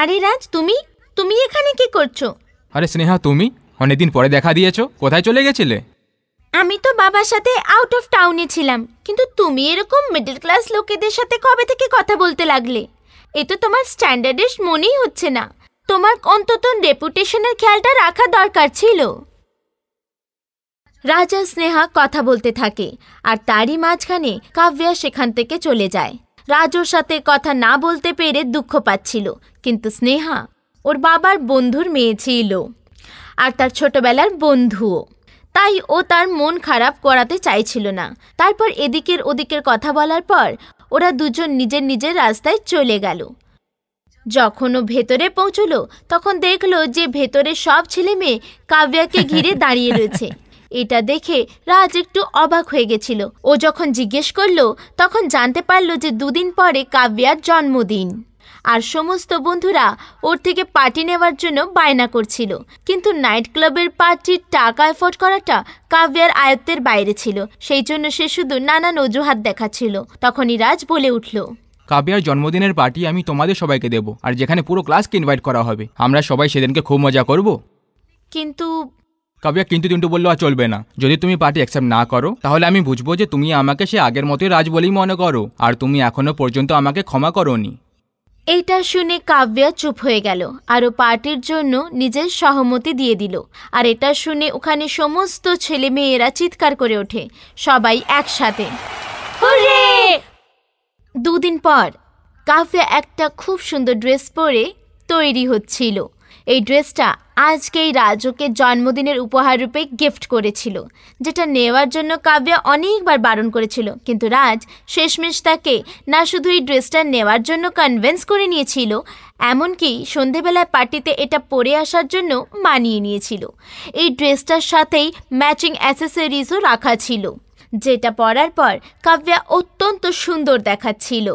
Speaker 1: আরে রাজ তুমি তুমি এখানে কি করছো
Speaker 2: আরে স্নেহা তুমি অনেকদিন পরে দেখা দিয়েছো কোথায় চলে গেছিলে
Speaker 1: আমি তো বাবার সাথে আউট অফ টাউনে ছিলাম কিন্তু তুমি এরকম মিডল ক্লাস লোকেদের সাথে কবে থেকে কথা বলতে লাগলে এ তো তোমার স্ট্যান্ডার্ডের মনেই হচ্ছে না তোমার অন্তত রেপুটেশনের খেয়ালটা রাখা দরকার ছিল রাজা স্নেহা কথা বলতে থাকে আর তারই মাঝখানে কাব্যা সেখান থেকে চলে যায় রাজুর সাথে কথা না বলতে পেরে দুঃখ পাচ্ছিল কিন্তু স্নেহা ওর বাবার বন্ধুর মেয়ে ছিল আর তার ছোটবেলার বন্ধুও তাই ও তার মন খারাপ করাতে চাইছিল না তারপর এদিকের ওদিকের কথা বলার পর ওরা দুজন নিজের নিজের রাস্তায় চলে গেল যখন ও ভেতরে পৌঁছলো তখন দেখলো যে ভেতরে সব ছেলে মেয়ে কাব্যাকে ঘিরে দাঁড়িয়ে রয়েছে এটা দেখে রাজ একটু অবাক হয়ে গেছিল ও যখন জিজ্ঞেস করলো তখন জানতে পারল যে দুদিন পরে কাব্যার জন্মদিন আর সমস্ত বন্ধুরা ওর থেকে পার্টি নেওয়ার জন্য বায়না করছিল কিন্তু নাইট ক্লাবের পার্টির টাকা এফোর্ড করাটা কাব্যার আয়ত্তের বাইরে ছিল সেই জন্য সে শুধু নানান অজুহাত দেখাচ্ছিল তখনই রাজ বলে উঠল
Speaker 2: কাব্যার জন্মদিনের পার্টি আমি তোমাদের সবাইকে দেব আর যেখানে পুরো ক্লাসকে ইনভাইট করা হবে আমরা সবাই সেদিনকে খুব মজা করব কিন্তু কাবিয়া কিন্তু কিন্তু বললো আর চলবে না যদি তুমি পার্টি অ্যাকসেপ্ট না করো তাহলে আমি বুঝবো যে তুমি আমাকে সে আগের মতোই রাজ বলেই মনে করো আর তুমি এখনো পর্যন্ত আমাকে ক্ষমা করনি
Speaker 1: এইটা শুনে কাব্যা চুপ হয়ে গেল আরও পার্টির জন্য নিজের সহমতি দিয়ে দিল আর এটা শুনে ওখানে সমস্ত ছেলে মেয়েরা চিৎকার করে ওঠে সবাই একসাথে দুদিন পর কাব্যা একটা খুব সুন্দর ড্রেস পরে তৈরি হচ্ছিল এই ড্রেসটা আজকেই রাজুকে জন্মদিনের উপহার রূপে গিফট করেছিল যেটা নেওয়ার জন্য কাব্যা অনেকবার বারণ করেছিল কিন্তু রাজ শেষমেশ তাকে না শুধু এই ড্রেসটা নেওয়ার জন্য কনভেন্স করে নিয়েছিল এমনকি সন্ধেবেলায় পার্টিতে এটা পরে আসার জন্য মানিয়ে নিয়েছিল এই ড্রেসটার সাথেই ম্যাচিং অ্যাসেসরিজও রাখা ছিল যেটা পরার পর কাব্যা অত্যন্ত সুন্দর দেখাচ্ছিল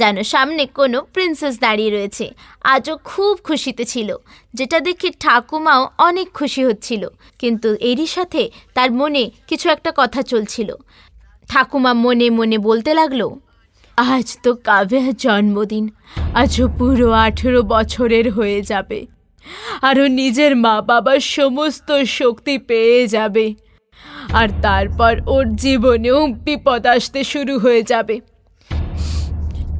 Speaker 1: যেন সামনে কোনো প্রিন্সেস দাঁড়িয়ে রয়েছে আজও খুব খুশিতে ছিল যেটা দেখে ঠাকুমাও অনেক খুশি হচ্ছিল কিন্তু এরই সাথে তার মনে কিছু একটা কথা চলছিল ঠাকুমা মনে মনে বলতে লাগলো আজ তো কাব্যার জন্মদিন আজও পুরো আঠেরো বছরের হয়ে যাবে আরও নিজের মা বাবার সমস্ত শক্তি পেয়ে যাবে আর তারপর ওর জীবনেও বিপদ আসতে শুরু হয়ে যাবে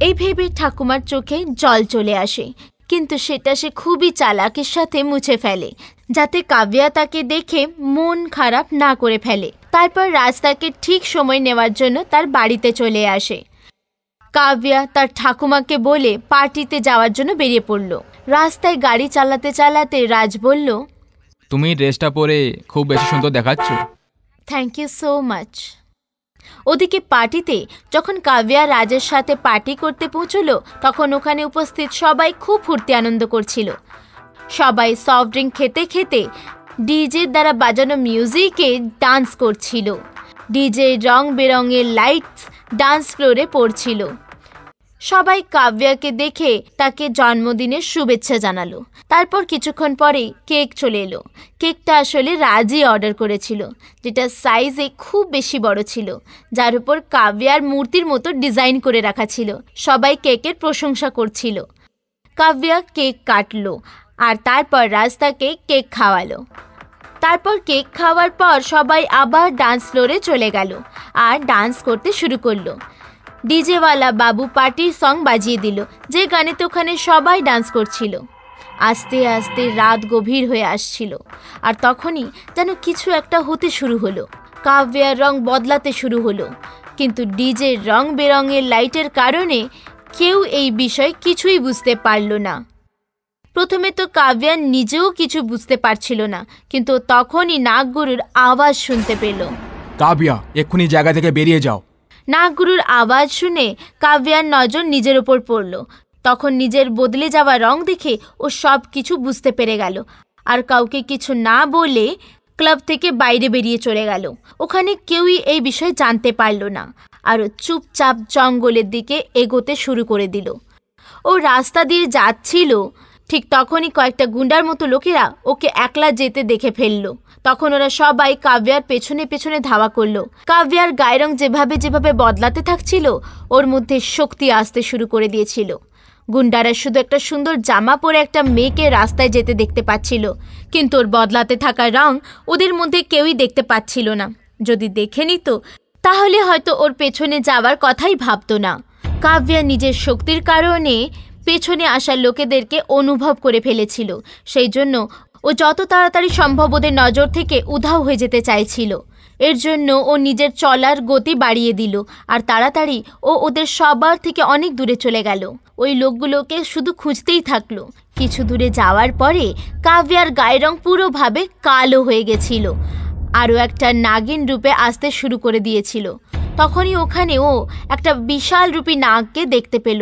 Speaker 1: এই ভেবে ঠাকুমার চোখে জল চলে আসে কিন্তু সেটা সে খুবই চালাকের সাথে মুছে ফেলে যাতে কাব্যা তাকে দেখে মন খারাপ না করে ফেলে তারপর রাজ তাকে ঠিক সময় নেওয়ার জন্য তার বাড়িতে চলে আসে কাব্যা তার ঠাকুমাকে বলে পার্টিতে যাওয়ার জন্য বেরিয়ে পড়ল রাস্তায় গাড়ি চালাতে চালাতে রাজ বলল
Speaker 2: তুমি ড্রেসটা পরে খুব বেশি সুন্দর দেখাচ্ছ
Speaker 1: থ্যাংক ইউ সো মাচ ওদিকে পার্টিতে যখন কাব্যা রাজের সাথে পার্টি করতে পৌঁছলো তখন ওখানে উপস্থিত সবাই খুব ফুর্তি আনন্দ করছিল সবাই সফট ড্রিঙ্ক খেতে খেতে ডিজের দ্বারা বাজানো মিউজিকে ডান্স করছিল ডিজে রং বেরঙের লাইটস ডান্স ফ্লোরে পড়ছিল সবাই কাব্যাকে দেখে তাকে জন্মদিনের শুভেচ্ছা জানালো তারপর কিছুক্ষণ পরেই কেক চলে এলো কেকটা আসলে রাজি অর্ডার করেছিল যেটা সাইজে খুব বেশি বড় ছিল যার উপর কাব্যার মূর্তির মতো ডিজাইন করে রাখা ছিল সবাই কেকের প্রশংসা করছিল কাব্যা কেক কাটলো আর তারপর রাস্তাকে কেক খাওয়ালো তারপর কেক খাওয়ার পর সবাই আবার ডান্স ফ্লোরে চলে গেল আর ডান্স করতে শুরু করলো ডিজেওয়ালা বাবু পার্টির সং বাজিয়ে দিল যে গানে তো ওখানে সবাই ডান্স করছিল আস্তে আস্তে রাত গভীর হয়ে আসছিল আর তখনই যেন কিছু একটা হতে শুরু হলো কাব্যার রং বদলাতে শুরু হলো কিন্তু ডিজের রং বেরঙের লাইটের কারণে কেউ এই বিষয় কিছুই বুঝতে পারল না প্রথমে তো কাব্যা নিজেও কিছু বুঝতে পারছিল না কিন্তু তখনই নাগগুরুর আওয়াজ শুনতে পেল
Speaker 2: কাব্যা এক্ষুনি জায়গা থেকে বেরিয়ে যাও
Speaker 1: নাগগুরুর আওয়াজ শুনে কাব্যার নজর নিজের ওপর পড়ল তখন নিজের বদলে যাওয়া রং দেখে ও সব কিছু বুঝতে পেরে গেল আর কাউকে কিছু না বলে ক্লাব থেকে বাইরে বেরিয়ে চলে গেল ওখানে কেউই এই বিষয়ে জানতে পারল না আর চুপচাপ জঙ্গলের দিকে এগোতে শুরু করে দিল ও রাস্তা দিয়ে যাচ্ছিল ঠিক তখনই কয়েকটা গুন্ডার মতো লোকেরা ওকে একলা যেতে দেখে ফেললো তখন ওরা সবাই কাব্যার পেছনে পেছনে ধাওয়া করলো কাব্যার গায়ের রং যেভাবে যেভাবে বদলাতে থাকছিল ওর মধ্যে শক্তি আসতে শুরু করে দিয়েছিল গুন্ডারা শুধু একটা সুন্দর জামা পরে একটা মেয়েকে রাস্তায় যেতে দেখতে পাচ্ছিল কিন্তু ওর বদলাতে থাকা রং ওদের মধ্যে কেউই দেখতে পাচ্ছিল না যদি দেখে নিত তাহলে হয়তো ওর পেছনে যাওয়ার কথাই ভাবতো না কাব্যা নিজের শক্তির কারণে পেছনে আসা লোকেদেরকে অনুভব করে ফেলেছিল সেই জন্য ও যত তাড়াতাড়ি সম্ভব ওদের নজর থেকে উধাও হয়ে যেতে চাইছিল এর জন্য ও নিজের চলার গতি বাড়িয়ে দিল আর তাড়াতাড়ি ও ওদের সবার থেকে অনেক দূরে চলে গেল ওই লোকগুলোকে শুধু খুঁজতেই থাকলো কিছু দূরে যাওয়ার পরে কাব্যার গায়ের রং পুরোভাবে কালো হয়ে গেছিল আরও একটা নাগিন রূপে আসতে শুরু করে দিয়েছিল তখনই ওখানে ও একটা বিশাল রূপী নাগকে দেখতে পেল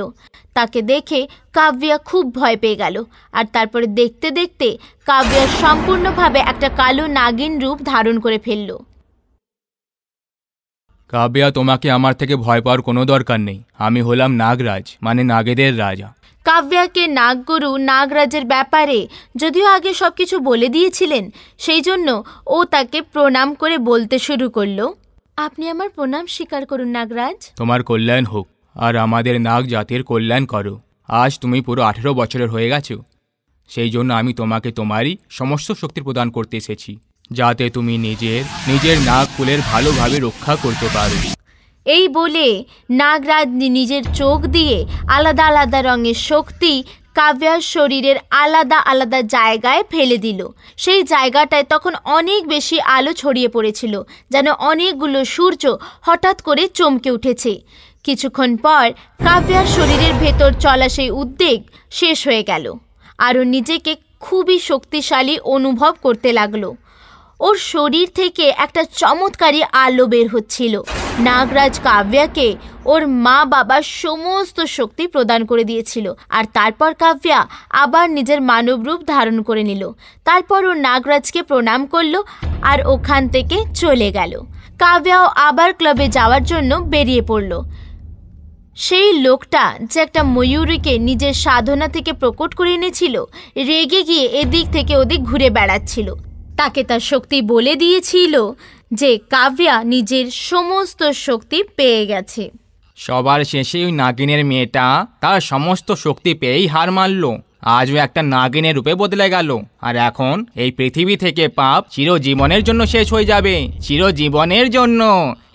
Speaker 1: তাকে দেখে কাব্যা খুব ভয় পেয়ে গেল আর তারপরে দেখতে দেখতে কাব্যা সম্পূর্ণভাবে একটা কালো নাগিন রূপ ধারণ করে ফেলল
Speaker 2: কাব্যা তোমাকে আমার থেকে ভয় পাওয়ার কোনো দরকার নেই আমি হলাম নাগরাজ মানে নাগেদের রাজা
Speaker 1: কাব্যাকে নাগগুরু নাগরাজের ব্যাপারে যদিও আগে সব কিছু বলে দিয়েছিলেন সেই জন্য ও তাকে প্রণাম করে বলতে শুরু করলো আপনি আমার প্রণাম স্বীকার করুন নাগরাজ
Speaker 2: তোমার কল্যাণ হোক আর আমাদের নাগ জাতির কল্যাণ করো আজ তুমি পুরো আঠেরো বছরের হয়ে গেছো সেই জন্য আমি তোমাকে তোমারই সমস্ত শক্তি প্রদান করতে এসেছি যাতে তুমি নিজের নিজের নাগ কুলের ভালোভাবে রক্ষা করতে পারো
Speaker 1: এই বলে নাগরাজ নিজের চোখ দিয়ে আলাদা আলাদা রঙের শক্তি কাব্যার শরীরের আলাদা আলাদা জায়গায় ফেলে দিল সেই জায়গাটায় তখন অনেক বেশি আলো ছড়িয়ে পড়েছিল যেন অনেকগুলো সূর্য হঠাৎ করে চমকে উঠেছে কিছুক্ষণ পর কাব্যার শরীরের ভেতর চলা সেই উদ্বেগ শেষ হয়ে গেল আরও নিজেকে খুবই শক্তিশালী অনুভব করতে লাগলো ওর শরীর থেকে একটা চমৎকারী আলো বের হচ্ছিল নাগরাজ কাব্যাকে ওর মা বাবার সমস্ত শক্তি প্রদান করে দিয়েছিল আর তারপর কাব্যা আবার নিজের মানব রূপ ধারণ করে নিল তারপর ও নাগরাজকে প্রণাম করল আর ওখান থেকে চলে গেল কাব্যাও আবার ক্লাবে যাওয়ার জন্য বেরিয়ে পড়ল সেই লোকটা যে একটা ময়ূরীকে নিজের সাধনা থেকে প্রকট করে এনেছিল রেগে গিয়ে এদিক থেকে ওদিক ঘুরে বেড়াচ্ছিল তাকে তার শক্তি বলে দিয়েছিল যে কাব্যা নিজের সমস্ত শক্তি পেয়ে গেছে
Speaker 2: সবার শেষে ওই নাগিনের মেয়েটা তার সমস্ত শক্তি পেয়েই হার মারল আজও একটা নাগিনের রূপে বদলে গেল আর এখন এই পৃথিবী থেকে পাপ চিরজীবনের জন্য শেষ হয়ে যাবে চিরজীবনের জন্য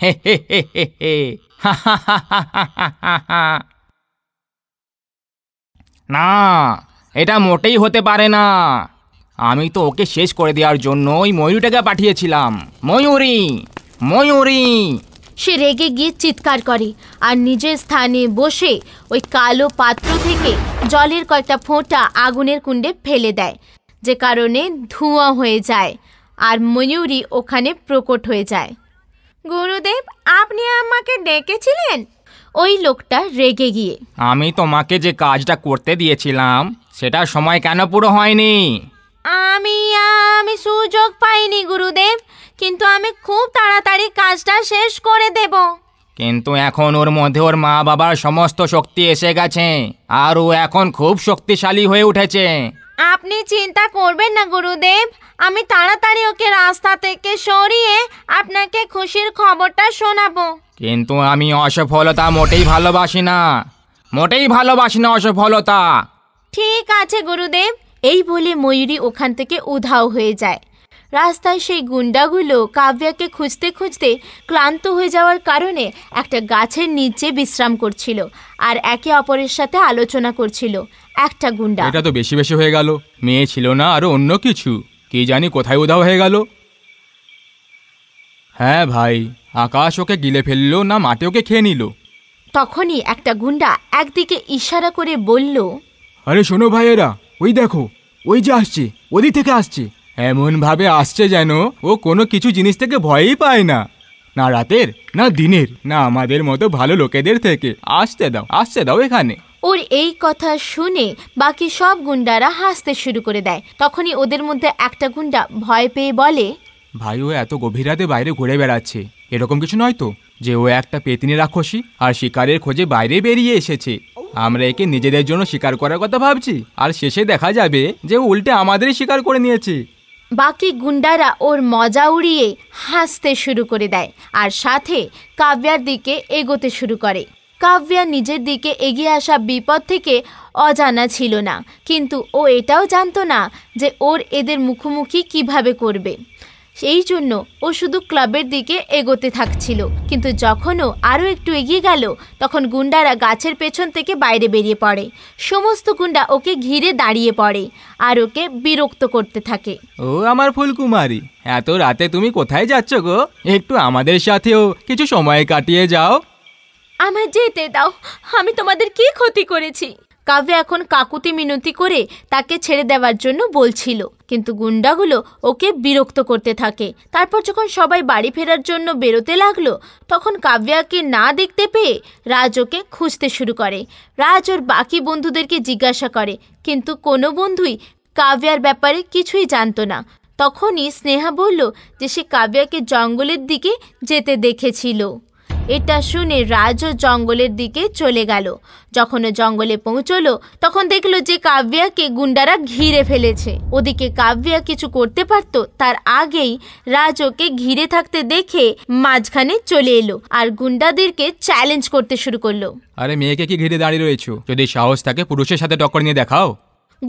Speaker 2: হে হে হে হে হা হা হা হা হা হা না এটা মোটেই হতে পারে না আমি তো ওকে শেষ করে দেওয়ার জন্য ওই ময়ূরটাকে পাঠিয়েছিলাম ময়ূরী ময়ূরী
Speaker 1: সে রেগে গিয়ে চিৎকার করে আর নিজের স্থানে বসে ওই কালো পাত্র থেকে জলের কয়েকটা ফোঁটা আগুনের কুণ্ডে ফেলে দেয় যে কারণে ধোঁয়া হয়ে যায় আর ময়ূরী ওখানে প্রকট হয়ে যায় গুরুদেব আপনি আমাকে ডেকেছিলেন ওই লোকটা রেগে গিয়ে
Speaker 2: আমি তোমাকে যে কাজটা করতে দিয়েছিলাম সেটা সময় কেন পুরো হয়নি
Speaker 1: আমি আমি সুযোগ পাইনি গুরুদেব কিন্তু আমি খুব তাড়াতাড়ি কাজটা শেষ করে দেব
Speaker 2: কিন্তু এখন ওর মধ্যে ওর মা বাবার সমস্ত শক্তি এসে গেছে আর ও এখন খুব শক্তিশালী হয়ে উঠেছে
Speaker 1: আপনি চিন্তা করবেন না গুরুদেব আমি তাড়াতাড়ি ওকে রাস্তা থেকে সরিয়ে আপনাকে খুশির খবরটা শোনাবো
Speaker 2: কিন্তু আমি অসফলতা মোটেই ভালোবাসি না মোটেই ভালোবাসি না অসফলতা
Speaker 1: ঠিক আছে গুরুদেব এই বলে ময়ূরী ওখান থেকে উধাও হয়ে যায় রাস্তায় সেই গুন্ডাগুলো কাব্যাকে খুঁজতে খুঁজতে ক্লান্ত হয়ে যাওয়ার কারণে একটা গাছের নিচে বিশ্রাম করছিল আর একে অপরের সাথে আলোচনা করছিল একটা গুন্ডা এটা
Speaker 2: তো বেশি বেশি হয়ে গেল মেয়ে ছিল না আরো অন্য কিছু কে জানি কোথায় উধাও হয়ে গেল হ্যাঁ ভাই আকাশ ওকে গিলে ফেললো না মাঠে ওকে খেয়ে নিল
Speaker 1: তখনই একটা গুন্ডা একদিকে ইশারা করে বলল
Speaker 2: আরে শোনো ভাইয়েরা ওই দেখো ওই যে আসছে ওদিক থেকে আসছে এমনভাবে আসছে যেন ও কোনো কিছু জিনিস থেকে ভয়ই পায় না না রাতের না দিনের না আমাদের মতো ভালো লোকেদের থেকে আসতে দাও আসতে দাও এখানে
Speaker 1: ওর এই কথা শুনে বাকি সব গুন্ডারা হাসতে শুরু করে দেয় তখনই ওদের মধ্যে একটা গুন্ডা ভয় পেয়ে বলে
Speaker 2: ভাই ও এত গভীর রাতে বাইরে ঘুরে বেড়াচ্ছে এরকম কিছু নয় তো যে ও একটা পেতনি রাক্ষসী আর শিকারের খোঁজে বাইরে বেরিয়ে এসেছে আমরা একে নিজেদের জন্য শিকার করার কথা ভাবছি আর শেষে দেখা যাবে যে উল্টে আমাদেরই শিকার করে নিয়েছে
Speaker 1: বাকি গুন্ডারা ওর মজা উড়িয়ে হাসতে শুরু করে দেয় আর সাথে কাব্যার দিকে এগোতে শুরু করে কাব্যা নিজের দিকে এগিয়ে আসা বিপদ থেকে অজানা ছিল না কিন্তু ও এটাও জানতো না যে ওর এদের মুখোমুখি কিভাবে করবে সেই জন্য ও শুধু ক্লাবের দিকে এগোতে থাকছিল কিন্তু যখনও আরও একটু এগিয়ে গেল তখন গুন্ডারা গাছের পেছন থেকে বাইরে বেরিয়ে পড়ে সমস্ত গুন্ডা ওকে ঘিরে দাঁড়িয়ে পড়ে আর ওকে বিরক্ত করতে থাকে
Speaker 2: ও আমার ফুলকুমারী এত রাতে তুমি কোথায় যাচ্ছ গো একটু আমাদের সাথেও কিছু সময় কাটিয়ে যাও
Speaker 1: আমার যেতে দাও আমি তোমাদের কি ক্ষতি করেছি কাব্য এখন কাকুতি মিনতি করে তাকে ছেড়ে দেওয়ার জন্য বলছিল কিন্তু গুন্ডাগুলো ওকে বিরক্ত করতে থাকে তারপর যখন সবাই বাড়ি ফেরার জন্য বেরোতে লাগলো তখন কাব্যাকে না দেখতে পেয়ে রাজ ওকে খুঁজতে শুরু করে রাজ ওর বাকি বন্ধুদেরকে জিজ্ঞাসা করে কিন্তু কোনো বন্ধুই কাব্যার ব্যাপারে কিছুই জানতো না তখনই স্নেহা বলল যে সে কাব্যাকে জঙ্গলের দিকে যেতে দেখেছিল এটা শুনে রাজও জঙ্গলের দিকে চলে গেল যখন জঙ্গলে পৌঁছলো তখন দেখলো যে কাব্যাকে গুন্ডারা ঘিরে ফেলেছে ওদিকে কাব্যা কিছু করতে পারত তার আগেই রাজ ওকে ঘিরে থাকতে দেখে মাঝখানে চলে এলো আর গুন্ডাদেরকে চ্যালেঞ্জ করতে শুরু করলো
Speaker 2: আরে মেয়েকে কি ঘিরে দাঁড়িয়ে রয়েছো যদি সাহস থাকে পুরুষের সাথে টক্কর নিয়ে দেখাও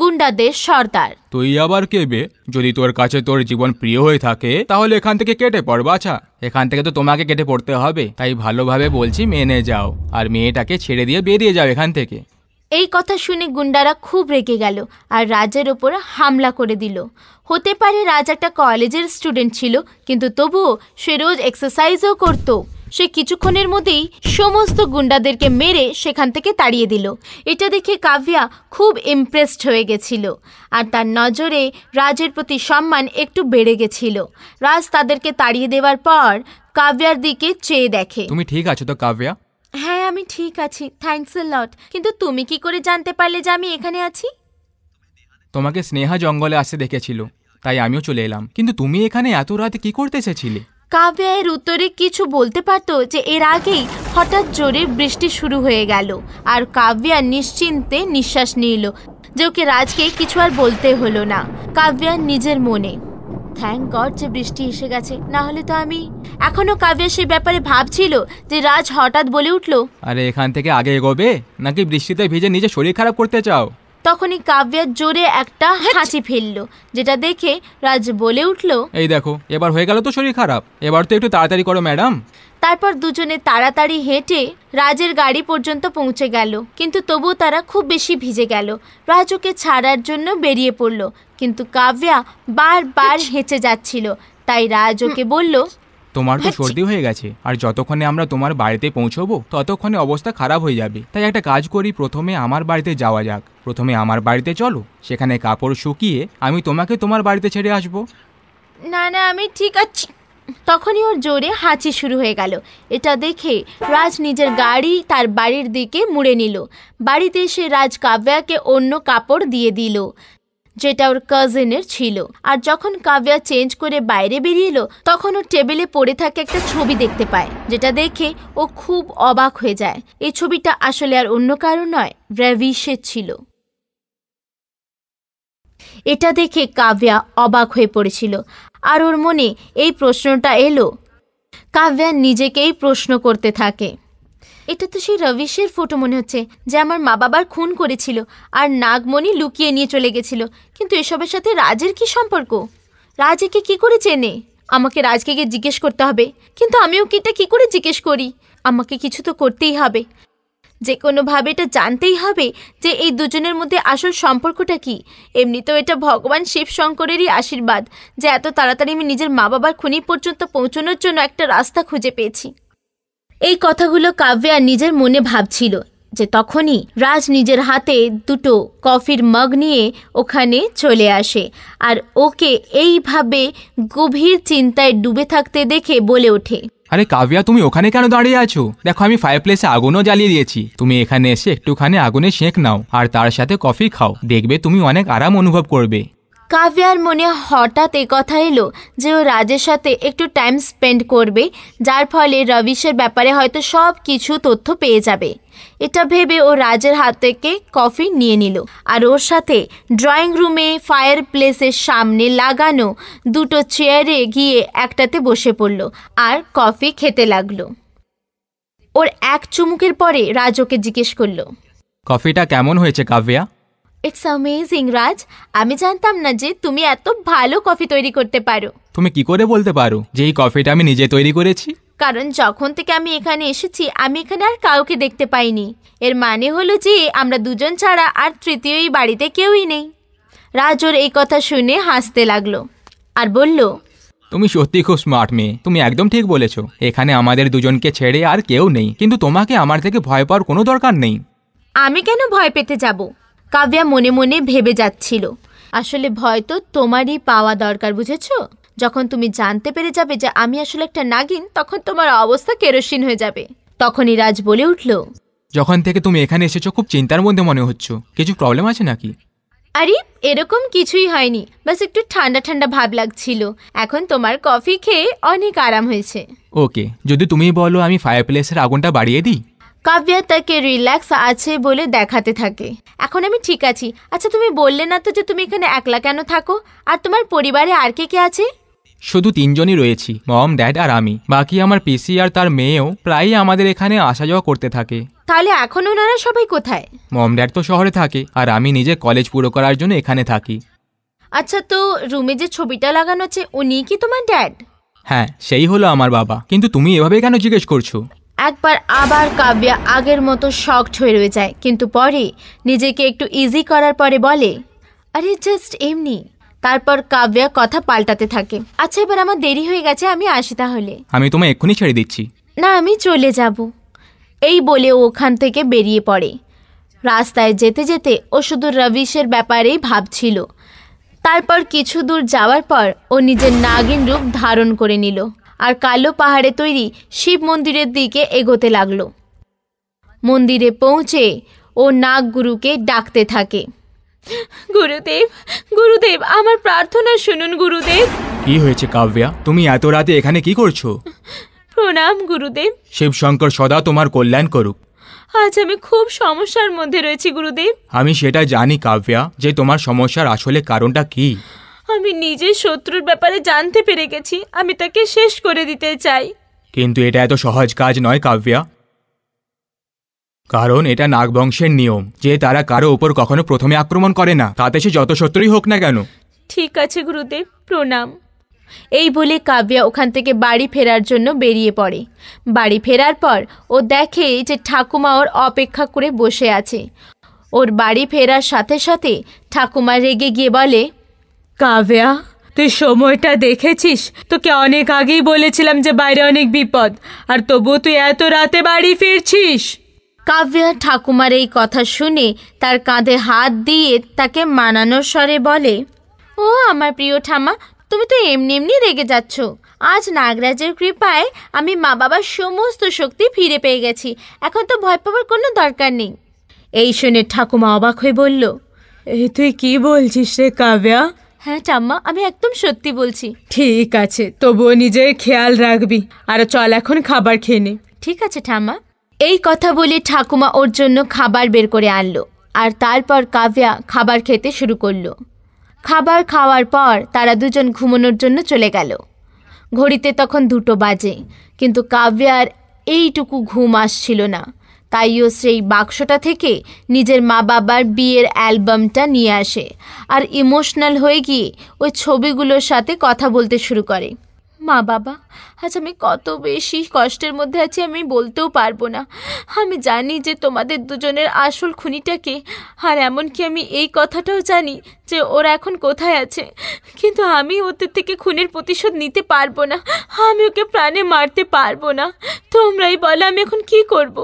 Speaker 1: গুন্ডাদের সর্দার
Speaker 2: তুই আবার কে বে যদি তোর কাছে তোর জীবন প্রিয় হয়ে থাকে তাহলে এখান থেকে কেটে পড় বাছা এখান থেকে তো তোমাকে কেটে পড়তে হবে তাই ভালোভাবে বলছি মেনে যাও আর মেয়েটাকে ছেড়ে দিয়ে বেরিয়ে যাও এখান থেকে
Speaker 1: এই কথা শুনে গুন্ডারা খুব রেগে গেল আর রাজার ওপর হামলা করে দিল হতে পারে রাজাটা কলেজের স্টুডেন্ট ছিল কিন্তু তবুও সে রোজ এক্সারসাইজও করতো সে কিছুক্ষণের মধ্যেই সমস্ত গুন্ডাদেরকে মেরে সেখান থেকে তাড়িয়ে দিল এটা দেখে কাভ্যা খুব ইমপ্রেসড হয়ে গেছিল আর তার নজরে রাজের প্রতি সম্মান একটু বেড়ে গেছিল রাজ তাদেরকে তাড়িয়ে দেওয়ার পর কাভ্যার দিকে চেয়ে দেখে
Speaker 2: তুমি ঠিক আছো তো কাভ্যা
Speaker 1: হ্যাঁ আমি ঠিক আছি থ্যাংকস এ লট কিন্তু তুমি কি করে জানতে পারলে যে আমি এখানে আছি
Speaker 2: তোমাকে স্নেহা জঙ্গলে আসতে দেখেছিল তাই আমিও চলে এলাম কিন্তু তুমি এখানে এত রাতে কি করতে এসেছিলে
Speaker 1: কাব্যায়ের উত্তরে কিছু বলতে পারত যে এর আগেই হঠাৎ জোরে বৃষ্টি শুরু হয়ে গেল আর কাব্যা নিশ্চিন্তে নিঃশ্বাস নিল যে ওকে রাজকে কিছু আর বলতে হলো না কাব্যা নিজের মনে থ্যাংক গড যে বৃষ্টি এসে গেছে না হলে তো আমি এখনো কাব্যা সে ব্যাপারে ভাবছিল যে রাজ হঠাৎ বলে উঠল
Speaker 2: আরে এখান থেকে আগে এগোবে নাকি বৃষ্টিতে ভিজে নিজে শরীর খারাপ করতে চাও
Speaker 1: তখনই কাব্যার জোরে একটা হাসি ফেললো যেটা দেখে রাজ বলে উঠল
Speaker 2: এই দেখো এবার হয়ে গেল তো শরীর খারাপ এবার তো একটু তাড়াতাড়ি করো ম্যাডাম
Speaker 1: তারপর দুজনে তাড়াতাড়ি হেঁটে রাজের গাড়ি পর্যন্ত পৌঁছে গেল কিন্তু তবুও তারা খুব বেশি ভিজে গেল রাজ ওকে ছাড়ার জন্য বেরিয়ে পড়ল কিন্তু কাব্যা বারবার হেঁচে যাচ্ছিল তাই রাজ ওকে বলল
Speaker 2: তোমার তো সর্দি হয়ে গেছে আর যতক্ষণে আমরা তোমার বাড়িতে পৌঁছবো ততক্ষণে অবস্থা খারাপ হয়ে যাবে তাই একটা কাজ করি প্রথমে আমার বাড়িতে যাওয়া যাক প্রথমে আমার বাড়িতে চলো সেখানে কাপড় শুকিয়ে আমি তোমাকে তোমার বাড়িতে ছেড়ে আসবো
Speaker 1: না না আমি ঠিক আছি তখনই ওর জোরে হাঁচি শুরু হয়ে গেল এটা দেখে রাজ নিজের গাড়ি তার বাড়ির দিকে মুড়ে নিল বাড়িতে এসে রাজ কাব্যাকে অন্য কাপড় দিয়ে দিল যেটা ওর কাজিনের ছিল আর যখন কাব্যা চেঞ্জ করে বাইরে বেরিয়ে এলো তখন ওর টেবিলে পড়ে থাকে একটা ছবি দেখতে পায় যেটা দেখে ও খুব অবাক হয়ে যায় এই ছবিটা আসলে আর অন্য কারো নয় র্যাভিশের ছিল এটা দেখে কাব্যা অবাক হয়ে পড়েছিল আর ওর মনে এই প্রশ্নটা এলো কাব্যা নিজেকেই প্রশ্ন করতে থাকে এটা তো সেই রবিশের ফটো মনে হচ্ছে যে আমার মা বাবার খুন করেছিল আর নাগমণি লুকিয়ে নিয়ে চলে গেছিল কিন্তু এসবের সাথে রাজের কি সম্পর্ক রাজ একে কী করে চেনে আমাকে রাজকে গিয়ে জিজ্ঞেস করতে হবে কিন্তু আমিও কি এটা কী করে জিজ্ঞেস করি আমাকে কিছু তো করতেই হবে যে কোনোভাবে এটা জানতেই হবে যে এই দুজনের মধ্যে আসল সম্পর্কটা কি এমনিতেও এটা ভগবান শিব শঙ্করেরই আশীর্বাদ যে এত তাড়াতাড়ি আমি নিজের মা বাবার খুনি পর্যন্ত পৌঁছানোর জন্য একটা রাস্তা খুঁজে পেয়েছি এই কথাগুলো কাব্যা নিজের মনে ভাবছিল যে তখনই রাজ নিজের হাতে দুটো কফির মগ নিয়ে ওখানে চলে আসে আর ওকে এইভাবে গভীর চিন্তায় ডুবে থাকতে দেখে বলে ওঠে
Speaker 2: আরে কাব্যা তুমি ওখানে কেন দাঁড়িয়ে আছো দেখো আমি ফায়ার প্লেসে আগুনও জ্বালিয়ে দিয়েছি তুমি এখানে এসে একটুখানি আগুনে সেঁক নাও আর তার সাথে কফি খাও দেখবে তুমি অনেক আরাম অনুভব করবে
Speaker 1: কাভিয়ার মনে হঠাৎ এ কথা এলো যে ও রাজের সাথে একটু টাইম স্পেন্ড করবে যার ফলে রবিশের ব্যাপারে হয়তো সব কিছু তথ্য পেয়ে যাবে এটা ভেবে ও রাজের হাত থেকে কফি নিয়ে নিল আর ওর সাথে ড্রয়িং রুমে ফায়ার প্লেসের সামনে লাগানো দুটো চেয়ারে গিয়ে একটাতে বসে পড়ল আর কফি খেতে লাগলো ওর এক চুমুকের পরে রাজ ওকে জিজ্ঞেস করলো
Speaker 2: কফিটা কেমন হয়েছে কাভিয়া
Speaker 1: ইটস অ্যামেজিং রাজ আমি জানতাম না যে তুমি এত ভালো কফি তৈরি করতে পারো
Speaker 2: তুমি কি করে বলতে পারো যে এই কফিটা আমি নিজে তৈরি করেছি
Speaker 1: কারণ যখন থেকে আমি এখানে এসেছি আমি এখানে আর কাউকে দেখতে পাইনি এর মানে হলো যে আমরা দুজন ছাড়া আর তৃতীয়ই বাড়িতে কেউই নেই রাজ ওর এই কথা শুনে হাসতে লাগলো আর বলল
Speaker 2: তুমি সত্যি খুব স্মার্ট মেয়ে তুমি একদম ঠিক বলেছো এখানে আমাদের দুজনকে ছেড়ে আর কেউ নেই কিন্তু তোমাকে আমার থেকে ভয় পাওয়ার কোনো দরকার নেই
Speaker 1: আমি কেন ভয় পেতে যাব কাব্যা মনে মনে ভেবে যাচ্ছিল আসলে ভয় তো তোমারই পাওয়া দরকার বুঝেছ যখন তুমি জানতে পেরে যাবে যে আমি আসলে একটা নাগিন তখন তোমার অবস্থা কেরোসিন হয়ে যাবে তখনই রাজ বলে উঠল
Speaker 2: যখন থেকে তুমি এখানে এসেছো খুব চিন্তার মধ্যে মনে হচ্ছে কিছু প্রবলেম আছে নাকি
Speaker 1: আরে এরকম কিছুই হয়নি বাস একটু ঠান্ডা ঠান্ডা ভাব লাগছিল এখন তোমার কফি খেয়ে অনেক আরাম হয়েছে
Speaker 2: ওকে যদি তুমি বলো আমি ফায়ার প্লেসের আগুনটা বাড়িয়ে দিই
Speaker 1: কাব্যা তাকে রিল্যাক্স আছে বলে দেখাতে থাকে এখন আমি ঠিক আছি আচ্ছা তুমি বললে না তো যে তুমি এখানে একলা কেন থাকো আর তোমার পরিবারে আর কে কে আছে
Speaker 2: শুধু তিনজনই রয়েছি মম ড্যাড আর আমি বাকি আমার পিসি আর তার মেয়েও প্রায়ই আমাদের এখানে আসা যাওয়া করতে থাকে
Speaker 1: তাহলে এখন ওনারা সবাই কোথায়
Speaker 2: মম ড্যাড তো শহরে থাকে আর আমি নিজে কলেজ পুরো করার জন্য এখানে থাকি
Speaker 1: আচ্ছা তো রুমে যে ছবিটা লাগানো আছে উনি কি তোমার ড্যাড
Speaker 2: হ্যাঁ সেই হলো আমার বাবা কিন্তু তুমি এভাবে কেন জিজ্ঞেস করছো
Speaker 1: একবার আবার কাব্যা আগের মতো শক্ট হয়ে রয়ে যায় কিন্তু পরে নিজেকে একটু ইজি করার পরে বলে আরে জাস্ট এমনি তারপর কাব্যা কথা পাল্টাতে থাকে আচ্ছা এবার আমার দেরি হয়ে গেছে আমি আসি তাহলে
Speaker 2: আমি তোমায় এক্ষুনি ছেড়ে দিচ্ছি
Speaker 1: না আমি চলে যাব এই বলে ওখান থেকে বেরিয়ে পড়ে রাস্তায় যেতে যেতে ও শুধু রবিশের ব্যাপারেই ভাবছিল তারপর কিছু দূর যাওয়ার পর ও নিজের নাগিন রূপ ধারণ করে নিল আর কালো পাহাড়ে তৈরি শিব মন্দিরের দিকে এগোতে লাগলো মন্দিরে পৌঁছে ও নাগগুরুকে ডাকতে থাকে গুরুদেব গুরুদেব আমার প্রার্থনা শুনুন গুরুদেব
Speaker 2: কি হয়েছে কাব্যা তুমি এত রাতে এখানে কি করছো
Speaker 1: প্রণাম গুরুদেব
Speaker 2: শিব শঙ্কর সদা তোমার কল্যাণ করুক
Speaker 1: আজ আমি খুব সমস্যার মধ্যে রয়েছি গুরুদেব
Speaker 2: আমি সেটা জানি কাব্যা যে তোমার সমস্যার আসলে কারণটা কী
Speaker 1: আমি নিজের শত্রুর ব্যাপারে জানতে পেরে গেছি আমি তাকে শেষ করে দিতে চাই
Speaker 2: কিন্তু এটা এত সহজ কাজ নয় কাব্যা কারণ এটা নাগবংশের নিয়ম যে তারা কারো ওপর কখনো প্রথমে আক্রমণ করে না তাতে সে যত শত্রুই হোক না কেন
Speaker 1: ঠিক আছে গুরুদেব প্রণাম এই বলে কাব্যা ওখান থেকে বাড়ি ফেরার জন্য বেরিয়ে পড়ে বাড়ি ফেরার পর ও দেখে যে ঠাকুমা ওর অপেক্ষা করে বসে আছে ওর বাড়ি ফেরার সাথে সাথে ঠাকুমা রেগে গিয়ে বলে কাব্যা তুই সময়টা দেখেছিস তোকে অনেক আগেই বলেছিলাম যে বাইরে অনেক বিপদ আর তবু তুই এত রাতে বাড়ি ফিরছিস কাব্যা ঠাকুমার এই কথা শুনে তার কাঁধে হাত দিয়ে তাকে মানানোর স্বরে বলে ও আমার প্রিয় ঠামা তুমি তো এমনি এমনি রেগে যাচ্ছ আজ নাগরাজের কৃপায় আমি মা বাবার সমস্ত শক্তি ফিরে পেয়ে গেছি এখন তো ভয় পাওয়ার কোনো দরকার নেই এই শুনে ঠাকুমা অবাক হয়ে বলল এ তুই কি বলছিস রে কাব্যা হ্যাঁ ঠাম্মা আমি একদম সত্যি বলছি ঠিক আছে তবুও নিজের খেয়াল রাখবি আর চল এখন খাবার খেয়ে নে ঠিক আছে ঠাম্মা এই কথা বলে ঠাকুমা ওর জন্য খাবার বের করে আনলো আর তারপর কাভ্যা খাবার খেতে শুরু করলো খাবার খাওয়ার পর তারা দুজন ঘুমানোর জন্য চলে গেল ঘড়িতে তখন দুটো বাজে কিন্তু কাব্যার এইটুকু ঘুম আসছিল না তাইও সেই বাক্সটা থেকে নিজের মা বাবার বিয়ের অ্যালবামটা নিয়ে আসে আর ইমোশনাল হয়ে গিয়ে ওই ছবিগুলোর সাথে কথা বলতে শুরু করে মা বাবা আজ আমি কত বেশি কষ্টের মধ্যে আছি আমি বলতেও পারবো না আমি জানি যে তোমাদের দুজনের আসল খুনিটাকে আর এমনকি আমি এই কথাটাও জানি যে ওরা এখন কোথায় আছে কিন্তু আমি ওদের থেকে খুনের প্রতিশোধ নিতে পারবো না আমি ওকে প্রাণে মারতে পারবো না তোমরাই বলো আমি এখন কি করবো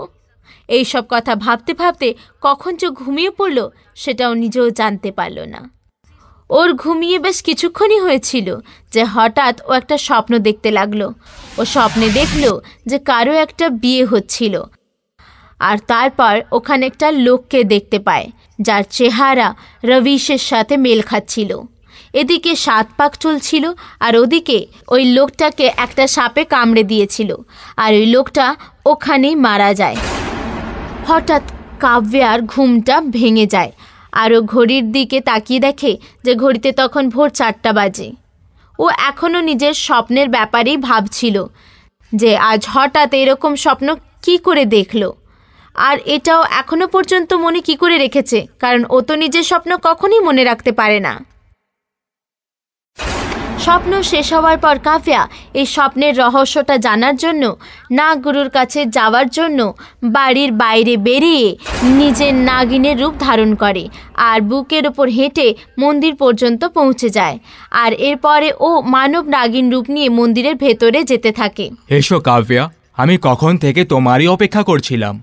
Speaker 1: এই সব কথা ভাবতে ভাবতে কখন যে ঘুমিয়ে পড়ল সেটাও নিজেও জানতে পারল না ওর ঘুমিয়ে বেশ কিছুক্ষণই হয়েছিল যে হঠাৎ ও একটা স্বপ্ন দেখতে লাগলো ও স্বপ্নে দেখল যে কারো একটা বিয়ে হচ্ছিল আর তারপর ওখানে একটা লোককে দেখতে পায় যার চেহারা রবিশের সাথে মেল খাচ্ছিল এদিকে সাত পাক চলছিল আর ওদিকে ওই লোকটাকে একটা সাপে কামড়ে দিয়েছিল আর ওই লোকটা ওখানেই মারা যায় হঠাৎ কাব্যার ঘুমটা ভেঙে যায় আরও ঘড়ির দিকে তাকিয়ে দেখে যে ঘড়িতে তখন ভোর চারটা বাজে ও এখনও নিজের স্বপ্নের ব্যাপারেই ভাবছিল যে আজ হঠাৎ এরকম স্বপ্ন কি করে দেখলো আর এটাও এখনও পর্যন্ত মনে কি করে রেখেছে কারণ ও তো নিজের স্বপ্ন কখনই মনে রাখতে পারে না স্বপ্ন শেষ হওয়ার পর কাফিয়া এই স্বপ্নের রহস্যটা জানার জন্য না গুরুর কাছে যাওয়ার জন্য বাড়ির বাইরে বেরিয়ে নিজের নাগিনের রূপ ধারণ করে আর বুকের ওপর হেঁটে মন্দির পর্যন্ত পৌঁছে যায় আর এরপরে ও মানব নাগিন রূপ নিয়ে মন্দিরের ভেতরে যেতে থাকে
Speaker 2: এসো কাফিয়া আমি কখন থেকে তোমারই অপেক্ষা করছিলাম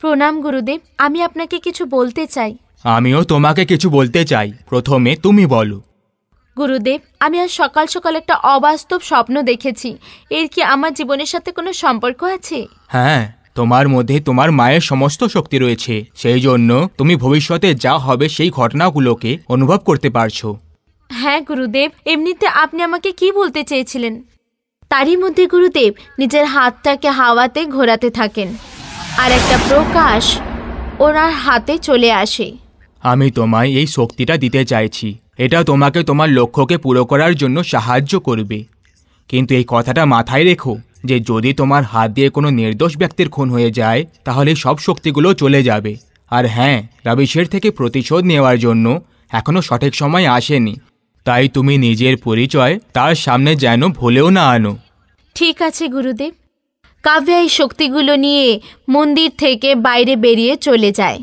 Speaker 1: প্রণাম গুরুদেব আমি আপনাকে কিছু বলতে চাই
Speaker 2: আমিও তোমাকে কিছু বলতে চাই প্রথমে তুমি বলো
Speaker 1: গুরুদেব আমি আজ সকাল সকাল একটা অবাস্তব স্বপ্ন দেখেছি এর কি আমার জীবনের সাথে কোনো সম্পর্ক আছে
Speaker 2: হ্যাঁ তোমার মধ্যে তোমার মায়ের সমস্ত শক্তি রয়েছে সেই জন্য তুমি ভবিষ্যতে যা হবে সেই ঘটনাগুলোকে অনুভব করতে পারছো
Speaker 1: হ্যাঁ গুরুদেব এমনিতে আপনি আমাকে কি বলতে চেয়েছিলেন তারই মধ্যে গুরুদেব নিজের হাতটাকে হাওয়াতে ঘোরাতে থাকেন আর একটা প্রকাশ ওনার হাতে চলে আসে
Speaker 2: আমি তোমায় এই শক্তিটা দিতে চাইছি এটা তোমাকে তোমার লক্ষ্যকে পুরো করার জন্য সাহায্য করবে কিন্তু এই কথাটা মাথায় রেখো যে যদি তোমার হাত দিয়ে কোনো নির্দোষ ব্যক্তির খুন হয়ে যায় তাহলে সব শক্তিগুলো চলে যাবে আর হ্যাঁ রাবিশের থেকে প্রতিশোধ নেওয়ার জন্য এখনও সঠিক সময় আসেনি তাই তুমি নিজের পরিচয় তার সামনে যেন ভুলেও না আনো
Speaker 1: ঠিক আছে গুরুদেব কাব্যা এই শক্তিগুলো নিয়ে মন্দির থেকে বাইরে বেরিয়ে চলে যায়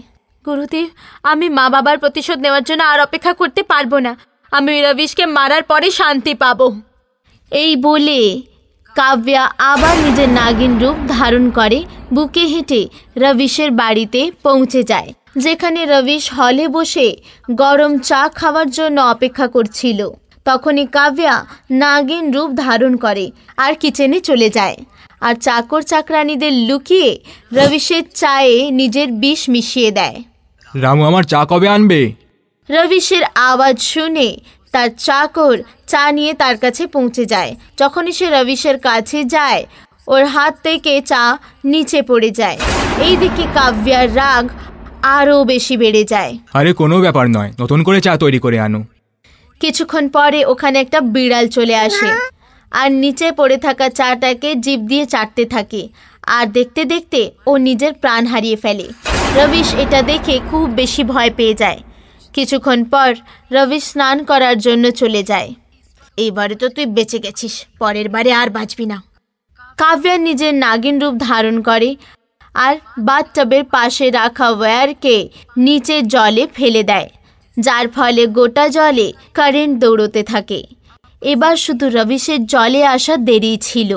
Speaker 1: গুরুদেব আমি মা বাবার প্রতিশোধ নেওয়ার জন্য আর অপেক্ষা করতে পারবো না আমি রবিশকে মারার পরে শান্তি পাব এই বলে কাব্যা আবার নিজের নাগিন রূপ ধারণ করে বুকে হেঁটে রবিশের বাড়িতে পৌঁছে যায় যেখানে রবিশ হলে বসে গরম চা খাওয়ার জন্য অপেক্ষা করছিল তখনই কাব্যা নাগিন রূপ ধারণ করে আর কিচেনে চলে যায় আর চাকর চাকরানিদের লুকিয়ে রবিশের চায়ে নিজের বিষ মিশিয়ে দেয়
Speaker 2: রামু আমার চা কবে আনবে
Speaker 1: রবিশের আওয়াজ শুনে তার চাকর চা নিয়ে তার কাছে পৌঁছে যায় যখনই সে রবিশের কাছে যায় ওর হাত থেকে চা নিচে পড়ে যায় এইদিকে কাব্যার রাগ আরও বেশি বেড়ে যায়
Speaker 2: আরে কোনো ব্যাপার নয় নতুন করে চা তৈরি করে আনো
Speaker 1: কিছুক্ষণ পরে ওখানে একটা বিড়াল চলে আসে আর নিচে পড়ে থাকা চাটাকে জিভ দিয়ে চাটতে থাকে আর দেখতে দেখতে ও নিজের প্রাণ হারিয়ে ফেলে রবিশ এটা দেখে খুব বেশি ভয় পেয়ে যায় কিছুক্ষণ পর রবিশ স্নান করার জন্য চলে যায় এইবারে তো তুই বেঁচে গেছিস পরের বারে আর বাঁচবি না কাব্যা নিজের নাগিন রূপ ধারণ করে আর বাথটবের পাশে রাখা ওয়্যারকে নিচে জলে ফেলে দেয় যার ফলে গোটা জলে কারেন্ট দৌড়তে থাকে এবার শুধু রবিশের জলে আসা দেরি ছিল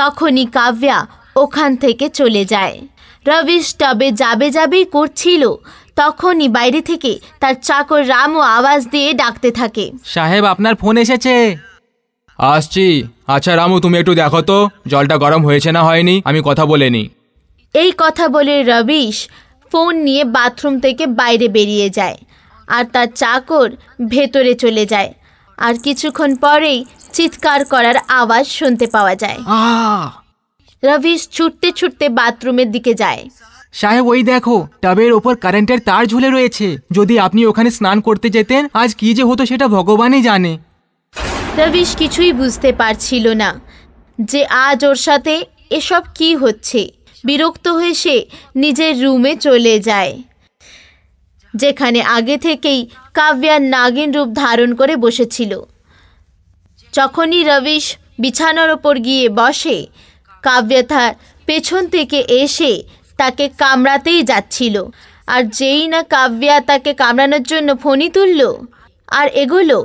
Speaker 1: তখনই কাব্যা ওখান থেকে চলে যায় রবিশ টবে যাবে যাবেই করছিল তখনই বাইরে থেকে তার চাকর রামও আওয়াজ দিয়ে ডাকতে থাকে
Speaker 2: সাহেব আপনার ফোন এসেছে আসছি আচ্ছা রামু তুমি একটু দেখো তো জলটা গরম হয়েছে না হয়নি আমি কথা বলে নিই
Speaker 1: এই কথা বলে রবিশ ফোন নিয়ে বাথরুম থেকে বাইরে বেরিয়ে যায় আর তার চাকর ভেতরে চলে যায় আর কিছুক্ষণ পরেই চিৎকার করার আওয়াজ শুনতে পাওয়া যায় আহ রবিশ
Speaker 2: ছুটতে ছুটতে বাথরুমের দিকে যায় সাহেব ওই দেখো টবের ওপর কারেন্টের তার ঝুলে রয়েছে যদি আপনি ওখানে স্নান করতে যেতেন আজ কি যে হতো সেটা ভগবানই জানে
Speaker 1: রবিশ কিছুই বুঝতে পারছিল না যে আজ ওর সাথে এসব কি হচ্ছে বিরক্ত হয়ে সে নিজের রুমে চলে যায় যেখানে আগে থেকেই কাব্যার নাগিন রূপ ধারণ করে বসেছিল যখনই রবিশ বিছানার ওপর গিয়ে বসে কাব্যথার তার পেছন থেকে এসে তাকে কামড়াতেই যাচ্ছিল আর যেই না কাব্যা তাকে কামড়ানোর জন্য ফোনই তুলল আর এগুলো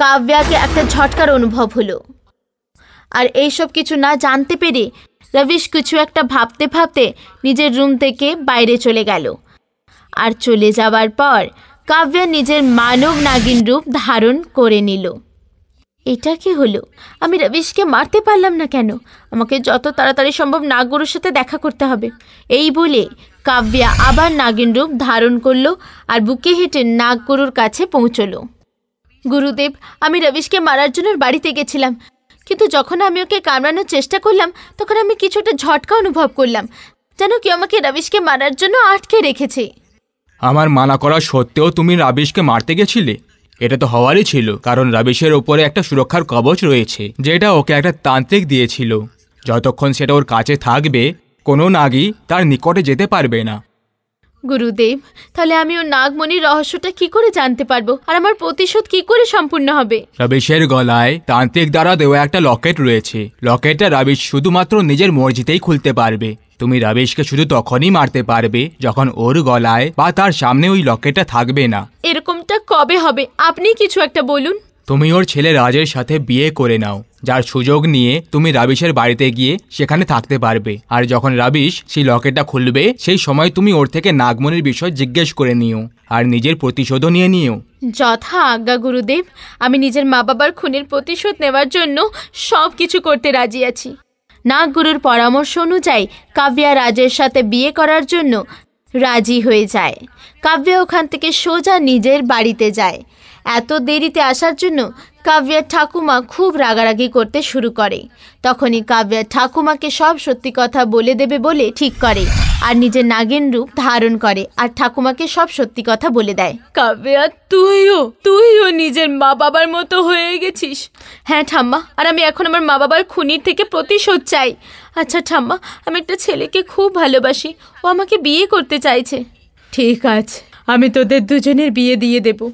Speaker 1: কাব্যাকে একটা ঝটকার অনুভব হলো আর এইসব কিছু না জানতে পেরে রবিশ কিছু একটা ভাবতে ভাবতে নিজের রুম থেকে বাইরে চলে গেল আর চলে যাওয়ার পর কাব্যা নিজের মানব নাগিন রূপ ধারণ করে নিল এটা কি হলো আমি রবিশকে মারতে পারলাম না কেন আমাকে যত তাড়াতাড়ি সম্ভব নাগরুর সাথে দেখা করতে হবে এই বলে কাব্যা আবার নাগিন রূপ ধারণ করলো আর বুকে হেঁটে নাগগুরুর কাছে পৌঁছলো গুরুদেব আমি রবিশকে মারার জন্য বাড়িতে গেছিলাম কিন্তু যখন আমি ওকে কামড়ানোর চেষ্টা করলাম তখন আমি কিছুটা ঝটকা অনুভব করলাম যেন কেউ আমাকে রবিশকে মারার জন্য আটকে রেখেছে
Speaker 2: আমার মানা করা সত্ত্বেও তুমি রাবিশকে মারতে গেছিলে এটা তো হওয়ারই ছিল কারণ রাবিশের ওপরে একটা সুরক্ষার কবচ রয়েছে যেটা ওকে একটা তান্ত্রিক দিয়েছিল যতক্ষণ সেটা ওর কাছে থাকবে কোনো নাগি তার নিকটে যেতে পারবে না
Speaker 1: গুরুদেব তাহলে আমি ওর নাগমণির রহস্যটা কি করে জানতে পারবো আর আমার প্রতিশোধ কি করে সম্পূর্ণ হবে
Speaker 2: রবিশের গলায় তান্ত্রিক দ্বারা দেওয়া একটা লকেট রয়েছে লকেটটা রবিশ শুধুমাত্র নিজের মর্জিতেই খুলতে পারবে তুমি রবিশকে শুধু তখনই মারতে পারবে যখন ওর গলায় বা তার সামনে ওই লকেটটা থাকবে না
Speaker 1: এরকমটা কবে হবে আপনি কিছু একটা বলুন
Speaker 2: তুমি ওর ছেলে রাজের সাথে বিয়ে করে নাও যার সুযোগ নিয়ে তুমি রাবিশের বাড়িতে গিয়ে সেখানে থাকতে পারবে আর যখন রাবিশ সেই লকেটটা খুলবে সেই সময় তুমি ওর থেকে নাগমনির বিষয় জিজ্ঞেস করে নিও আর নিজের প্রতিশোধও নিয়ে নিও
Speaker 1: যথা আজ্ঞা গুরুদেব আমি নিজের মা বাবার খুনের প্রতিশোধ নেওয়ার জন্য সব কিছু করতে রাজি আছি নাগগুরুর পরামর্শ অনুযায়ী কাব্যা রাজের সাথে বিয়ে করার জন্য রাজি হয়ে যায় কাব্যা ওখান থেকে সোজা নিজের বাড়িতে যায় এত দেরিতে আসার জন্য কাব্যার ঠাকুমা খুব রাগারাগি করতে শুরু করে তখনই কাব্যার ঠাকুমাকে সব সত্যি কথা বলে দেবে বলে ঠিক করে আর নিজের নাগিন রূপ ধারণ করে আর ঠাকুমাকে সব সত্যি কথা বলে দেয় কাব্যা তুইও তুইও নিজের মা বাবার মতো হয়ে গেছিস হ্যাঁ ঠাম্মা আর আমি এখন আমার মা বাবার খুনির থেকে প্রতিশোধ চাই আচ্ছা ঠাম্মা আমি একটা ছেলেকে খুব ভালোবাসি ও আমাকে বিয়ে করতে চাইছে ঠিক আছে আমি তোদের দুজনের বিয়ে দিয়ে দেবো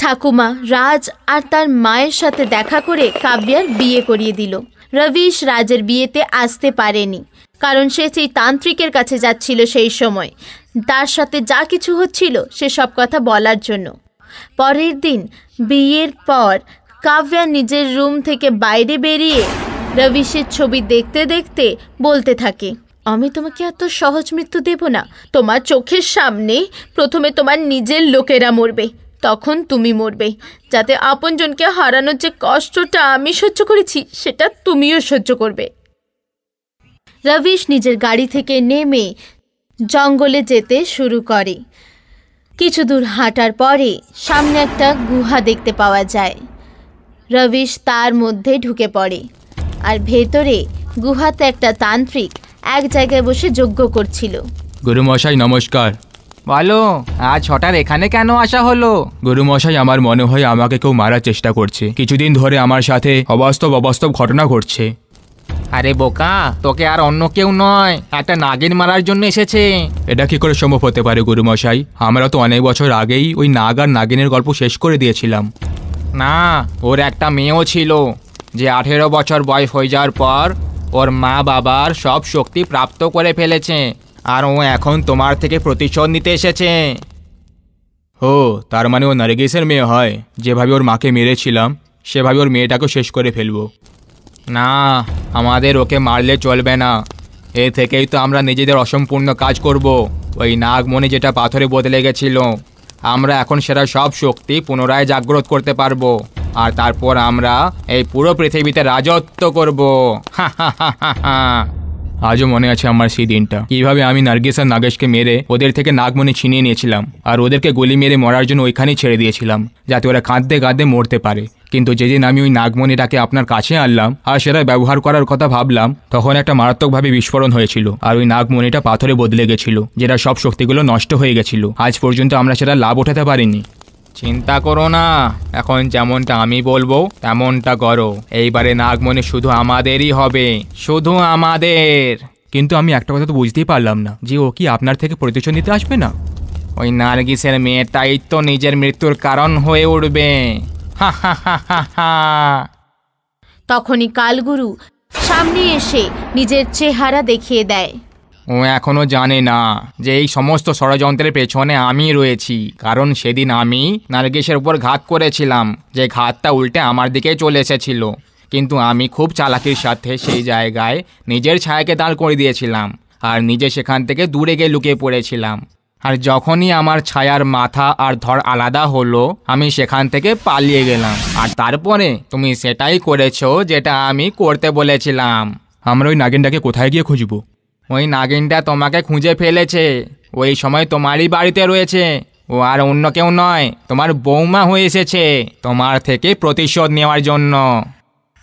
Speaker 1: ঠাকুমা রাজ আর তার মায়ের সাথে দেখা করে কাব্যার বিয়ে করিয়ে দিল রবিশ রাজের বিয়েতে আসতে পারেনি কারণ সে সেই তান্ত্রিকের কাছে যাচ্ছিল সেই সময় তার সাথে যা কিছু হচ্ছিল সে সব কথা বলার জন্য পরের দিন বিয়ের পর কাব্যা নিজের রুম থেকে বাইরে বেরিয়ে রবিশের ছবি দেখতে দেখতে বলতে থাকে আমি তোমাকে এত সহজ মৃত্যু দেব না তোমার চোখের সামনে প্রথমে তোমার নিজের লোকেরা মরবে তখন তুমি মরবে যাতে আপনজনকে হারানোর যে কষ্টটা আমি সহ্য করেছি সেটা তুমিও সহ্য করবে রবিশ নিজের গাড়ি থেকে নেমে জঙ্গলে যেতে শুরু করে কিছু দূর হাঁটার পরে সামনে একটা গুহা দেখতে পাওয়া যায় রবিশ তার মধ্যে ঢুকে পড়ে আর ভেতরে গুহাতে একটা তান্ত্রিক এক জায়গায় বসে যজ্ঞ করছিল
Speaker 2: গুরুমশাই নমস্কার বলো আজ হঠাৎ এখানে কেন আসা হলো মশাই আমার মনে হয় আমাকে কেউ মারার চেষ্টা করছে কিছুদিন ধরে আমার সাথে অবাস্তব অবাস্তব ঘটনা ঘটছে আরে বোকা তোকে আর অন্য কেউ নয় একটা নাগিন মারার জন্য এসেছে এটা কি করে সম্ভব হতে পারে গুরুমশাই আমরা তো অনেক বছর আগেই ওই নাগ আর নাগিনের গল্প শেষ করে দিয়েছিলাম না ওর একটা মেয়েও ছিল যে আঠেরো বছর বয়স হয়ে যাওয়ার পর ওর মা বাবার সব শক্তি প্রাপ্ত করে ফেলেছে আর ও এখন তোমার থেকে প্রতিশোধ নিতে এসেছে ও তার মানে ও নার্গিসের মেয়ে হয় যেভাবে ওর মাকে মেরেছিলাম সেভাবে ওর মেয়েটাকে শেষ করে ফেলবো না আমাদের ওকে মারলে চলবে না এ থেকেই তো আমরা নিজেদের অসম্পূর্ণ কাজ করব। ওই মনে যেটা পাথরে বদলে গেছিল আমরা এখন সেটা সব শক্তি পুনরায় জাগ্রত করতে পারবো আর তারপর আমরা এই পুরো পৃথিবীতে রাজত্ব করবো হা হা হা হা আজও মনে আছে আমার সেই দিনটা কিভাবে আমি নার্গিস আর নাগেশকে মেরে ওদের থেকে নাগমণি ছিনিয়ে নিয়েছিলাম আর ওদেরকে গুলি মেরে মরার জন্য ওইখানেই ছেড়ে দিয়েছিলাম যাতে ওরা কাঁদতে কাঁদতে মরতে পারে কিন্তু যেদিন আমি ওই নাগমণিটাকে আপনার কাছে আনলাম আর সেটা ব্যবহার করার কথা ভাবলাম তখন একটা মারাত্মকভাবে বিস্ফোরণ হয়েছিল আর ওই নাগমণিটা পাথরে বদলে গেছিল যেটা সব শক্তিগুলো নষ্ট হয়ে গেছিল আজ পর্যন্ত আমরা সেটা লাভ উঠাতে পারিনি চিন্তা করো না এখন যেমনটা আমি বলবো তেমনটা করো এইবারে নাগমণি শুধু আমাদেরই হবে শুধু আমাদের কিন্তু আমি একটা কথা তো বুঝতেই পারলাম না যে ও কি আপনার থেকে প্রতিশোধ নিতে আসবে না ওই নার্গিসের মেয়েটাই তো নিজের মৃত্যুর কারণ হয়ে উঠবে হা হা হা হা হা
Speaker 1: তখনই কালগুরু সামনে এসে নিজের চেহারা দেখিয়ে
Speaker 2: দেয় ও এখনও জানে না যে এই সমস্ত ষড়যন্ত্রের পেছনে আমি রয়েছি কারণ সেদিন আমি নার্গিসের উপর ঘাত করেছিলাম যে ঘাতটা উল্টে আমার দিকে চলে এসেছিল কিন্তু আমি খুব চালাকির সাথে সেই জায়গায় নিজের ছায়াকে দাঁড় করে দিয়েছিলাম আর নিজে সেখান থেকে দূরে গিয়ে লুকিয়ে পড়েছিলাম আর যখনই আমার ছায়ার মাথা আর ধর আলাদা হলো আমি সেখান থেকে পালিয়ে গেলাম আর তারপরে তুমি সেটাই করেছো যেটা আমি করতে বলেছিলাম আমরা ওই নাগিনটাকে কোথায় গিয়ে খুঁজবো ওই নাগিনটা তোমাকে খুঁজে ফেলেছে ওই সময় তোমারই বাড়িতে রয়েছে ও আর অন্য কেউ নয় তোমার বৌমা হয়ে এসেছে তোমার থেকে প্রতিশোধ নেওয়ার জন্য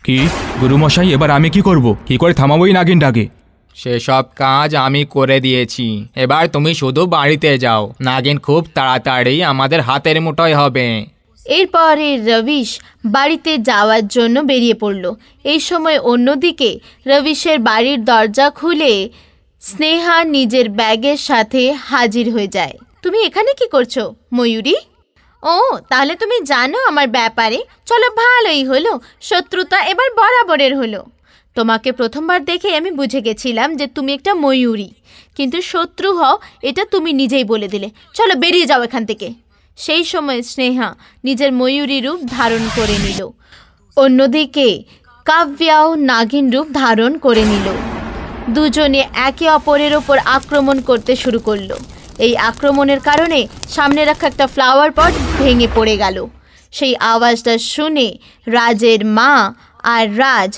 Speaker 2: কি গুরুমশাই এবার আমি কি করব কি করে থামাবো এই নাগিনটাকে সেসব কাজ আমি করে দিয়েছি এবার তুমি শুধু বাড়িতে যাও নাগিন খুব তাড়াতাড়ি আমাদের হাতের মুঠোয় হবে
Speaker 1: এরপরে রবিশ বাড়িতে যাওয়ার জন্য বেরিয়ে পড়ল এই সময় অন্যদিকে রবিশের বাড়ির দরজা খুলে স্নেহা নিজের ব্যাগের সাথে হাজির হয়ে যায় তুমি এখানে কি করছো ময়ূরী ও তাহলে তুমি জানো আমার ব্যাপারে চলো ভালোই হলো শত্রুতা এবার বরাবরের হলো তোমাকে প্রথমবার দেখে আমি বুঝে গেছিলাম যে তুমি একটা ময়ূরী কিন্তু শত্রু হও এটা তুমি নিজেই বলে দিলে চলো বেরিয়ে যাও এখান থেকে সেই সময় স্নেহা নিজের ময়ূরী রূপ ধারণ করে নিল অন্যদিকে কাব্যাও নাগিন রূপ ধারণ করে নিল দুজনে একে অপরের ওপর আক্রমণ করতে শুরু করলো এই আক্রমণের কারণে সামনে রাখা একটা ফ্লাওয়ার পট ভেঙে পড়ে গেল সেই আওয়াজটা শুনে রাজের মা আর রাজ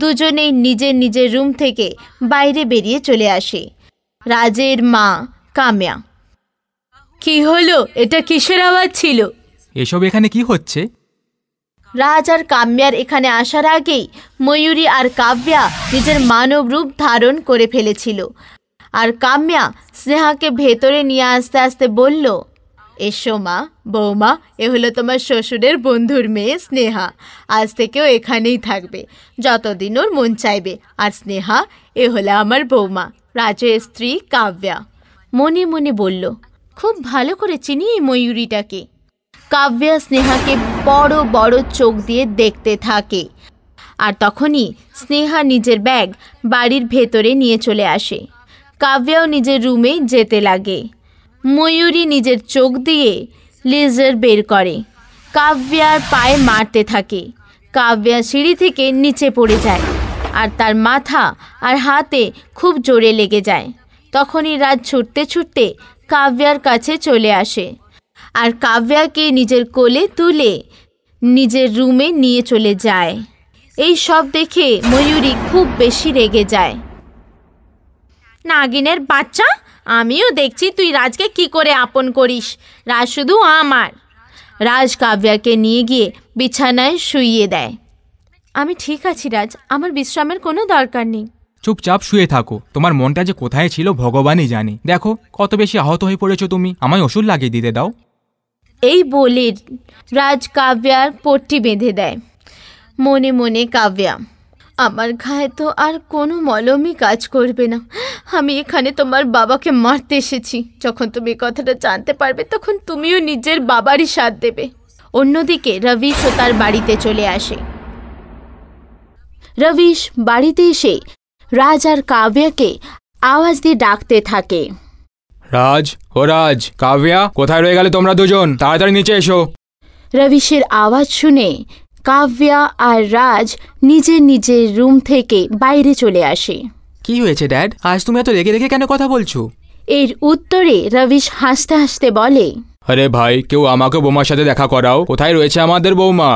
Speaker 1: দুজনেই নিজের নিজের রুম থেকে বাইরে বেরিয়ে চলে আসে রাজের মা কাম্যা কি হলো এটা কিসের আওয়াজ ছিল
Speaker 2: এসব এখানে কি হচ্ছে
Speaker 1: আর কাম্যার এখানে আসার আগেই ময়ূরী আর কাব্যা নিজের মানব রূপ ধারণ করে ফেলেছিল আর কাম্যা স্নেহাকে ভেতরে নিয়ে আসতে আসতে বলল এসো মা বৌমা এ হলো তোমার শ্বশুরের বন্ধুর মেয়ে স্নেহা আজ থেকেও এখানেই থাকবে যতদিন ওর মন চাইবে আর স্নেহা এ হলো আমার বৌমা রাজের স্ত্রী কাব্যা মনে মনে বলল খুব ভালো করে চিনি এই ময়ূরীটাকে কাব্যা স্নেহাকে বড় বড় চোখ দিয়ে দেখতে থাকে আর তখনই স্নেহা নিজের ব্যাগ বাড়ির ভেতরে নিয়ে চলে আসে কাব্যাও নিজের রুমে যেতে লাগে ময়ূরী নিজের চোখ দিয়ে লেজার বের করে কাব্যার পায়ে মারতে থাকে কাব্যা সিঁড়ি থেকে নিচে পড়ে যায় আর তার মাথা আর হাতে খুব জোরে লেগে যায় তখনই রাত ছুটতে ছুটতে কাব্যার কাছে চলে আসে আর কাব্যাকে নিজের কোলে তুলে নিজের রুমে নিয়ে চলে যায় এই সব দেখে ময়ূরী খুব বেশি রেগে যায় নাগিনের বাচ্চা আমিও দেখছি তুই রাজকে কি করে আপন করিস রাজ শুধু আমার রাজ কাব্যাকে নিয়ে গিয়ে বিছানায় শুইয়ে দেয় আমি ঠিক আছি রাজ আমার বিশ্রামের কোনো দরকার নেই
Speaker 2: চুপচাপ শুয়ে থাকো তোমার মনটা যে কোথায় ছিল ভগবানই জানে দেখো কত বেশি আহত হয়ে পড়েছো তুমি আমায় ওষুধ লাগিয়ে দিতে দাও
Speaker 1: এই বলে রাজ কাব্যার পট্টি বেঁধে দেয় মনে মনে কাব্যা আমার ঘায়ে তো আর কোনো মলমই কাজ করবে না আমি এখানে তোমার বাবাকে মারতে এসেছি যখন তুমি কথাটা জানতে পারবে তখন তুমিও নিজের বাবারই সাথ দেবে অন্যদিকে রবিশ তার বাড়িতে চলে আসে রবিশ বাড়িতে এসে রাজ আর কাব্যাকে আওয়াজ দিয়ে ডাকতে থাকে
Speaker 2: রাজ ও রাজ কাব্যা কোথায় রয়ে গেলে তোমরা দুজন তাড়াতাড়ি নিচে এসো
Speaker 1: রবিশের আওয়াজ শুনে কাব্যা আর রাজ নিজের নিজের রুম থেকে বাইরে চলে আসে
Speaker 2: কি হয়েছে ড্যাড আজ তুমি এত রেগে রেগে কেন কথা বলছো
Speaker 1: এর উত্তরে রবিশ হাসতে হাসতে বলে
Speaker 2: আরে ভাই কেউ আমাকে বৌমার সাথে দেখা করাও কোথায় রয়েছে আমাদের বৌমা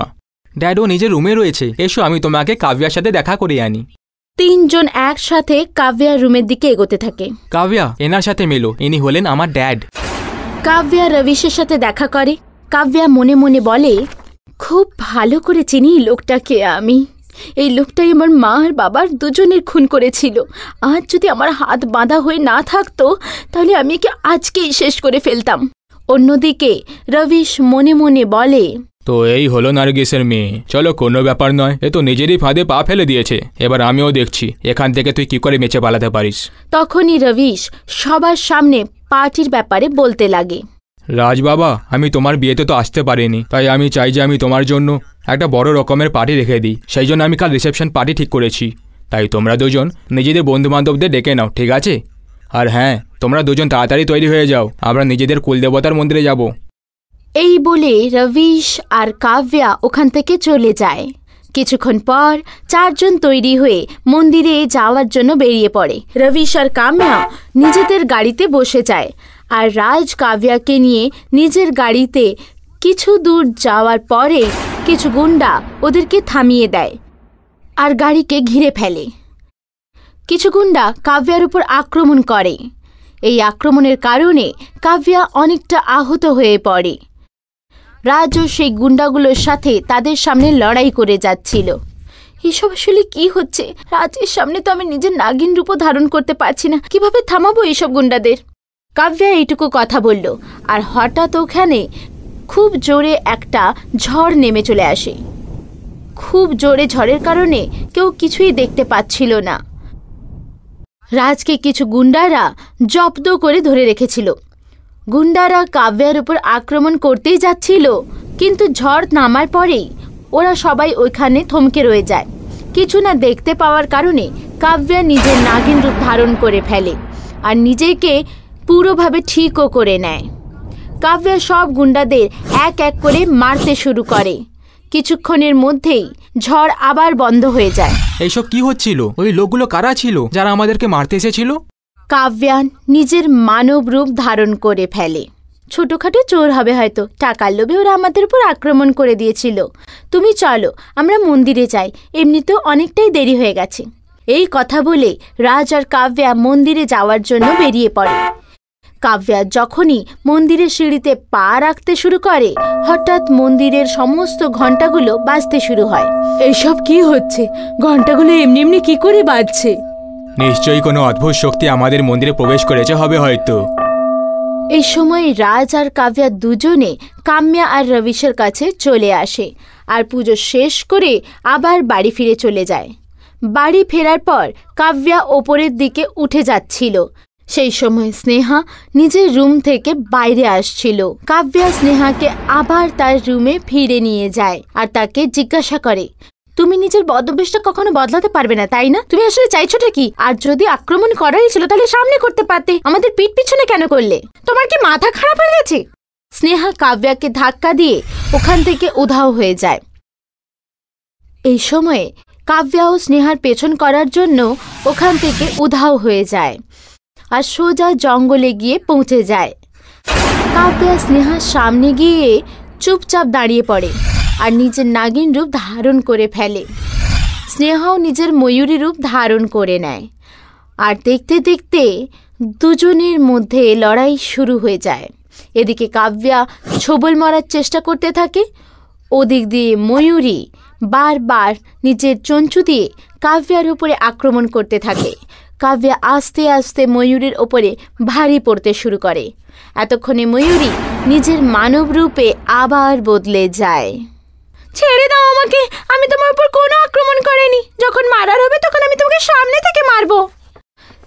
Speaker 2: ড্যাড ও নিজের রুমে রয়েছে এসো আমি তোমাকে কাব্যার সাথে দেখা করে আনি
Speaker 1: তিনজন একসাথে কাভ্যার রুমের দিকে এগোতে থাকে
Speaker 2: কাব্যা এনার সাথে মেলো ইনি হলেন আমার ড্যাড
Speaker 1: কাব্যা রবিশের সাথে দেখা করে কাব্যা মনে মনে বলে খুব ভালো করে চিনি লোকটাকে আমি এই লোকটাই আমার মা আর বাবার দুজনের খুন করেছিল আজ যদি আমার হাত বাঁধা হয়ে না থাকতো তাহলে আমি কি আজকেই শেষ করে ফেলতাম অন্যদিকে রবিশ মনে মনে বলে
Speaker 2: তো এই হলো নার্গিসের মেয়ে চলো কোনো ব্যাপার নয় এ তো নিজেরই ফাঁদে পা ফেলে দিয়েছে এবার আমিও দেখছি এখান থেকে তুই কি করে মেচে পালাতে পারিস
Speaker 1: তখনই রবিশ সবার সামনে পার্টির ব্যাপারে বলতে লাগে
Speaker 2: রাজ বাবা আমি তোমার বিয়েতে তো আসতে পারিনি তাই আমি চাই যে আমি তোমার জন্য একটা বড় রকমের পার্টি রেখে দিই সেই জন্য আমি কাল রিসেপশন পার্টি ঠিক করেছি তাই তোমরা দুজন নিজেদের বন্ধুবান্ধবদের ডেকে নাও ঠিক আছে আর হ্যাঁ তোমরা দুজন তাড়াতাড়ি তৈরি হয়ে যাও আমরা নিজেদের কুলদেবতার মন্দিরে যাবো
Speaker 1: এই বলে রবিশ আর কাব্যা ওখান থেকে চলে যায় কিছুক্ষণ পর চারজন তৈরি হয়ে মন্দিরে যাওয়ার জন্য বেরিয়ে পড়ে রবিশ আর কাম্যা নিজেদের গাড়িতে বসে যায় আর রাজ কাব্যাকে নিয়ে নিজের গাড়িতে কিছু দূর যাওয়ার পরে কিছু গুন্ডা ওদেরকে থামিয়ে দেয় আর গাড়িকে ঘিরে ফেলে কিছু গুন্ডা কাব্যার উপর আক্রমণ করে এই আক্রমণের কারণে কাব্যা অনেকটা আহত হয়ে পড়ে রাজও সেই গুন্ডাগুলোর সাথে তাদের সামনে লড়াই করে যাচ্ছিল এসব আসলে কি হচ্ছে রাজের সামনে তো আমি নিজের নাগিন রূপও ধারণ করতে পারছি না কিভাবে থামাবো এইসব গুন্ডাদের কাব্যা এইটুকু কথা বলল আর হঠাৎ ওখানে খুব জোরে একটা ঝড় নেমে চলে আসে খুব জোরে ঝড়ের কারণে কেউ কিছুই দেখতে পাচ্ছিল না রাজকে কিছু গুন্ডারা জব্দ করে ধরে রেখেছিল গুন্ডারা কাব্যার উপর আক্রমণ করতেই যাচ্ছিল কিন্তু ঝড় নামার পরেই ওরা সবাই ওইখানে থমকে রয়ে যায় কিছু না দেখতে পাওয়ার কারণে কাব্যা নিজের নাগিন রূপ ধারণ করে ফেলে আর নিজেকে পুরোভাবে ঠিকও করে নেয় কাব্যা সব গুন্ডাদের এক এক করে মারতে শুরু করে কিছুক্ষণের মধ্যেই ঝড় আবার বন্ধ হয়ে যায়
Speaker 2: এইসব কি হচ্ছিল ওই লোকগুলো কারা ছিল যারা আমাদেরকে মারতে এসেছিল
Speaker 1: কাব্যান নিজের মানব রূপ ধারণ করে ফেলে ছোটোখাটো চোর হবে হয়তো টাকার লোভে ওরা আমাদের উপর আক্রমণ করে দিয়েছিল তুমি চলো আমরা মন্দিরে যাই এমনিতেও অনেকটাই দেরি হয়ে গেছে এই কথা বলে রাজ আর কাব্যা মন্দিরে যাওয়ার জন্য বেরিয়ে পড়ে কাব্যা যখনই মন্দিরের সিঁড়িতে পা রাখতে শুরু করে হঠাৎ মন্দিরের সমস্ত ঘণ্টাগুলো বাজতে শুরু হয় এসব কি হচ্ছে ঘণ্টাগুলো এমনি এমনি কি করে বাজছে
Speaker 2: নিশ্চয়ই কোনো অদ্ভুত শক্তি আমাদের মন্দিরে প্রবেশ করেছে হবে হয়তো
Speaker 1: এই সময় রাজ আর কাব্যা দুজনে কাম্যা আর রবিশের কাছে চলে আসে আর পুজো শেষ করে আবার বাড়ি ফিরে চলে যায় বাড়ি ফেরার পর কাব্যা ওপরের দিকে উঠে যাচ্ছিল সেই সময় স্নেহা নিজের রুম থেকে বাইরে আসছিল কাব্যা স্নেহাকে আবার তার রুমে ফিরে নিয়ে যায় আর তাকে জিজ্ঞাসা করে তুমি নিজের বদভ্যাসটা কখনো বদলাতে পারবে না তাই না তুমি আসলে চাইছোটা কি আর যদি আক্রমণ করারই ছিল তাহলে সামনে করতে পারতে আমাদের পিঠ পিছনে কেন করলে তোমার কি মাথা খারাপ হয়ে গেছে স্নেহা কাব্যাকে ধাক্কা দিয়ে ওখান থেকে উধাও হয়ে যায় এই সময়ে কাব্যা ও স্নেহার পেছন করার জন্য ওখান থেকে উধাও হয়ে যায় আর সোজা জঙ্গলে গিয়ে পৌঁছে যায় কাব্যা স্নেহার সামনে গিয়ে চুপচাপ দাঁড়িয়ে পড়ে আর নিজের নাগিন রূপ ধারণ করে ফেলে স্নেহাও নিজের ময়ূরী রূপ ধারণ করে নেয় আর দেখতে দেখতে দুজনের মধ্যে লড়াই শুরু হয়ে যায় এদিকে কাব্যা ছবল মারার চেষ্টা করতে থাকে ওদিক দিয়ে ময়ূরী বারবার নিজের চঞ্চু দিয়ে কাব্যার উপরে আক্রমণ করতে থাকে কাব্যা আস্তে আস্তে ময়ূরীর ওপরে ভারী পড়তে শুরু করে এতক্ষণে ময়ূরী নিজের মানব রূপে আবার বদলে যায় ছেড়ে দাও আমাকে আমি তোমার উপর কোনো আক্রমণ করিনি যখন মারার হবে তখন আমি তোমাকে সামনে থেকে মারবো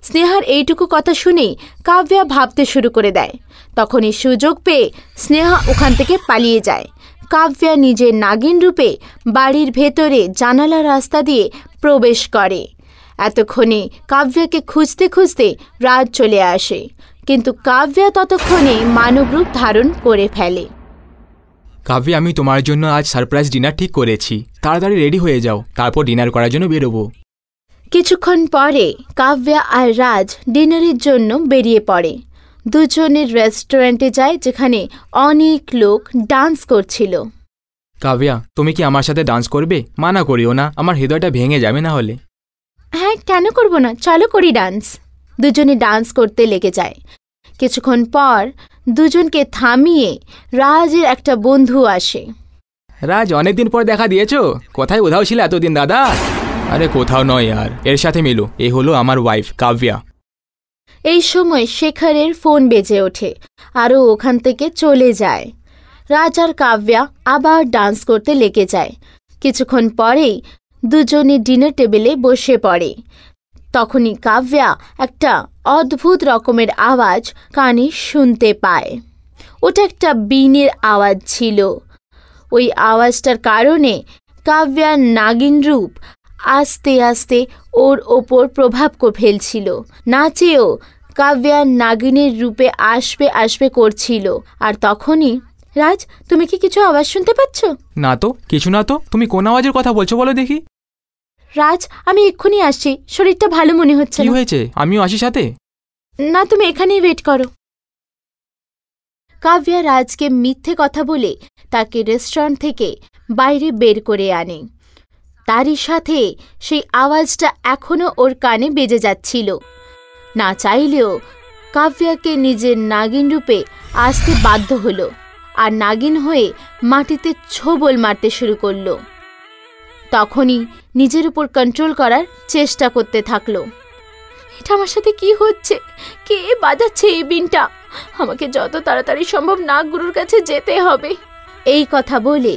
Speaker 1: স্নেহার এইটুকু কথা শুনেই কাব্যা ভাবতে শুরু করে দেয় তখনই সুযোগ পেয়ে স্নেহা ওখান থেকে পালিয়ে যায় কাব্যা নিজের নাগিন রূপে বাড়ির ভেতরে জানালা রাস্তা দিয়ে প্রবেশ করে এতক্ষণে কাব্যাকে খুঁজতে খুঁজতে রাত চলে আসে কিন্তু কাব্যা ততক্ষণে মানব রূপ ধারণ করে ফেলে
Speaker 2: কাভি আমি তোমার জন্য আজ সারপ্রাইজ ডিনার ঠিক করেছি তাড়াতাড়ি রেডি হয়ে যাও তারপর ডিনার করার জন্য বেরোবো
Speaker 1: কিছুক্ষণ পরে কাব্যা আর রাজ ডিনারের জন্য বেরিয়ে পড়ে দুজনের রেস্টুরেন্টে যায় যেখানে অনেক লোক ডান্স করছিল
Speaker 2: কাব্যা তুমি কি আমার সাথে ডান্স করবে মানা করিও না আমার হৃদয়টা ভেঙে যাবে না হলে
Speaker 1: হ্যাঁ কেন করব না চলো করি ডান্স দুজনে ডান্স করতে লেগে যায় কিছুক্ষণ পর দুজনকে থামিয়ে
Speaker 2: রাজের একটা বন্ধু আসে রাজ অনেকদিন পর দেখা দিয়েছ কোথায় উধাও ছিল এতদিন দাদা আরে কোথাও নয় আর এর সাথে মিলু এ হলো আমার ওয়াইফ কাব্যা
Speaker 1: এই সময় শেখরের ফোন বেজে ওঠে আরও ওখান থেকে চলে যায় রাজ আর কাব্যা আবার ডান্স করতে লেগে যায় কিছুক্ষণ পরেই দুজনে ডিনার টেবিলে বসে পড়ে তখনই কাব্যা একটা অদ্ভুত রকমের আওয়াজ কানে শুনতে পায় ওটা একটা বিনের আওয়াজ ছিল ওই আওয়াজটার কারণে কাব্যার নাগিন রূপ আস্তে আস্তে ওর ওপর প্রভাব ফেলছিল নাচেও কাব্যার নাগিনের রূপে আসবে আসবে করছিল আর তখনই রাজ তুমি কি কিছু আওয়াজ শুনতে পাচ্ছ
Speaker 2: না তো কিছু না তো তুমি কোন আওয়াজের কথা বলছো বলো দেখি
Speaker 1: রাজ আমি এক্ষুনি আসছি শরীরটা ভালো মনে হচ্ছে কি না। হয়েছে
Speaker 2: আমিও আসি সাথে
Speaker 1: না তুমি এখানেই ওয়েট করো কাব্যা রাজকে মিথ্যে কথা বলে তাকে রেস্টুরেন্ট থেকে বাইরে বের করে আনে তারই সাথে সেই আওয়াজটা এখনও ওর কানে বেজে যাচ্ছিল না চাইলেও কাব্যাকে নিজের নাগিন রূপে আসতে বাধ্য হলো আর নাগিন হয়ে মাটিতে ছোবল মারতে শুরু করলো তখনই নিজের উপর কন্ট্রোল করার চেষ্টা করতে থাকলো এটা আমার সাথে কি হচ্ছে কে বাজাচ্ছে এই বিনটা আমাকে যত তাড়াতাড়ি সম্ভব নাগগুরুর কাছে যেতে হবে এই কথা বলে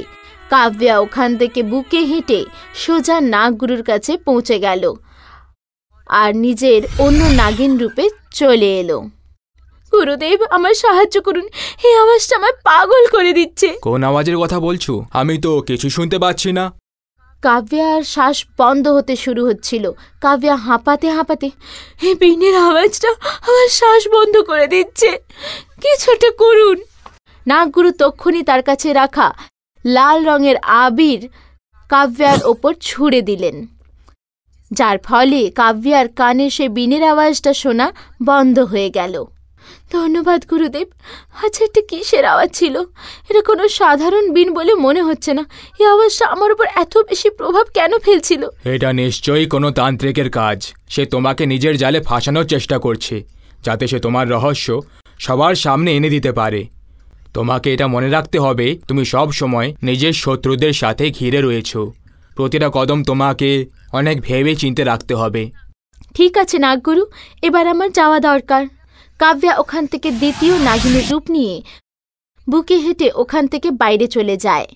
Speaker 1: কাব্যা ওখান থেকে বুকে হেঁটে সোজা নাগগুরুর কাছে পৌঁছে গেল আর নিজের অন্য নাগিন রূপে চলে এলো গুরুদেব আমার সাহায্য করুন এই আওয়াজটা আমার পাগল করে দিচ্ছে
Speaker 2: কোন আওয়াজের কথা বলছো আমি তো কিছু শুনতে পাচ্ছি না
Speaker 1: কাব্যার শ্বাস বন্ধ হতে শুরু হচ্ছিল কাব্যা হাঁপাতে হাঁপাতে এই আওয়াজটা আমার শ্বাস বন্ধ করে দিচ্ছে কিছুটা করুন নাগগুরু তক্ষণি তার কাছে রাখা লাল রঙের আবির কাব্যার ওপর ছুঁড়ে দিলেন যার ফলে কাব্যার কানে সে বিনের আওয়াজটা শোনা বন্ধ হয়ে গেল ধন্যবাদ গুরুদেব আচ্ছা এটা কিসের আওয়াজ ছিল এটা কোনো সাধারণ বিন বলে মনে হচ্ছে না এই আওয়াজটা আমার উপর এত বেশি প্রভাব কেন ফেলছিল
Speaker 2: এটা নিশ্চয়ই কোনো তান্ত্রিকের কাজ সে তোমাকে নিজের জালে ফাঁসানোর চেষ্টা করছে যাতে সে তোমার রহস্য সবার সামনে এনে দিতে পারে তোমাকে এটা মনে রাখতে হবে তুমি সব সময় নিজের শত্রুদের সাথে ঘিরে রয়েছ প্রতিটা কদম তোমাকে অনেক ভেবে চিনতে রাখতে হবে
Speaker 1: ঠিক আছে নাগগুরু এবার আমার যাওয়া দরকার কাব্যা ওখান থেকে দ্বিতীয় নাগিনের রূপ নিয়ে বুকে হেঁটে ওখান থেকে বাইরে চলে যায়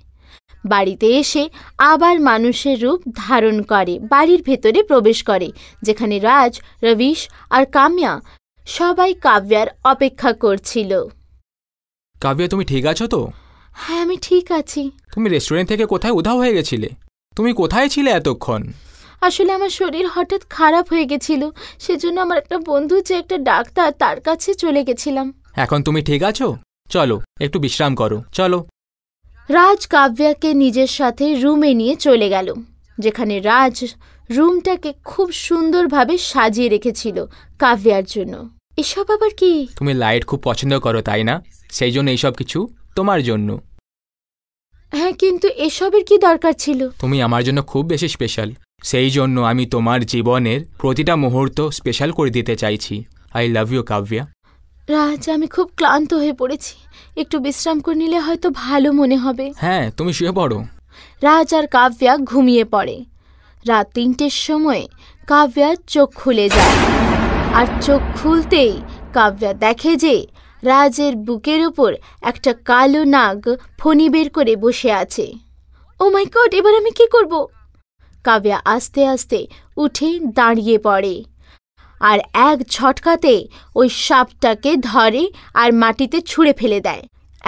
Speaker 1: বাড়িতে এসে আবার মানুষের রূপ ধারণ করে বাড়ির ভেতরে প্রবেশ করে যেখানে রাজ রবিশ আর কাম্যা সবাই কাব্যার অপেক্ষা করছিল
Speaker 2: কাব্যা তুমি ঠিক আছো তো
Speaker 1: হ্যাঁ আমি ঠিক আছি
Speaker 2: তুমি রেস্টুরেন্ট থেকে কোথায় উধাও হয়ে গেছিলে তুমি কোথায় ছিলে এতক্ষণ
Speaker 1: আসলে আমার শরীর হঠাৎ খারাপ হয়ে গেছিল সেজন্য আমার একটা বন্ধু যে একটা ডাক্তার তার কাছে চলে গেছিলাম
Speaker 2: এখন তুমি ঠিক আছো চলো একটু বিশ্রাম করো চলো
Speaker 1: রাজ কাব্যাকে নিজের সাথে রুমে নিয়ে চলে গেল যেখানে রাজ রুমটাকে খুব সুন্দরভাবে সাজিয়ে রেখেছিল কাব্যার জন্য এসব আবার কি
Speaker 2: তুমি লাইট খুব পছন্দ করো তাই না সেই জন্য এইসব কিছু তোমার জন্য
Speaker 1: হ্যাঁ কিন্তু এসবের কি দরকার ছিল
Speaker 2: তুমি আমার জন্য খুব বেশি স্পেশাল সেই জন্য আমি তোমার জীবনের প্রতিটা মুহূর্ত স্পেশাল করে দিতে চাইছি I love you Kavya
Speaker 1: Raj আমি খুব ক্লান্ত হয়ে পড়েছি একটু বিশ্রাম করে নিলে হয়তো ভালো মনে হবে
Speaker 2: হ্যাঁ তুমি শুয়ে পড়ো
Speaker 1: রাজ আর কাব্যা ঘুমিয়ে পড়ে রাত তিনটের সময় কাব্যা চোখ খুলে যায় আর চোখ খুলতেই কাব্যা দেখে যে রাজের বুকের উপর একটা কালো নাগ ফণি বের করে বসে আছে ও মাই গড এবার আমি কি করব কাব্যা আস্তে আস্তে উঠে দাঁড়িয়ে পড়ে আর এক ঝটকাতে ওই সাপটাকে ধরে আর মাটিতে ছুঁড়ে ফেলে দেয়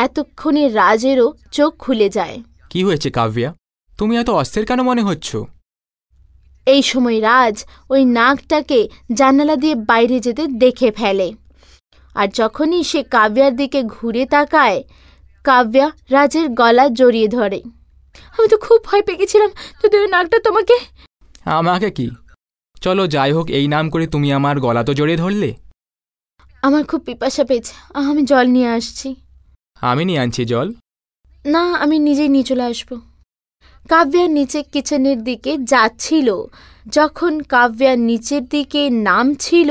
Speaker 1: এতক্ষণে রাজেরও চোখ খুলে যায়
Speaker 2: কি হয়েছে কাব্যা তুমি এত অস্থির কেন মনে হচ্ছ
Speaker 1: এই সময় রাজ ওই নাকটাকে জানালা দিয়ে বাইরে যেতে দেখে ফেলে আর যখনই সে কাব্যার দিকে ঘুরে তাকায় কাব্যা রাজের গলা জড়িয়ে ধরে আমি তো খুব ভয় পেয়ে গেছিলাম নাকটা তোমাকে
Speaker 2: আমাকে কি চলো যাই হোক এই নাম করে তুমি আমার গলা তো জড়িয়ে ধরলে
Speaker 1: আমার খুব পিপাসা পেয়েছে আমি জল নিয়ে আসছি
Speaker 2: আমি নিয়ে আনছি জল
Speaker 1: না আমি নিজেই নিয়ে চলে আসবো কাব্যার নিচে কিচেনের দিকে যাচ্ছিল যখন কাব্যার নিচের দিকে নামছিল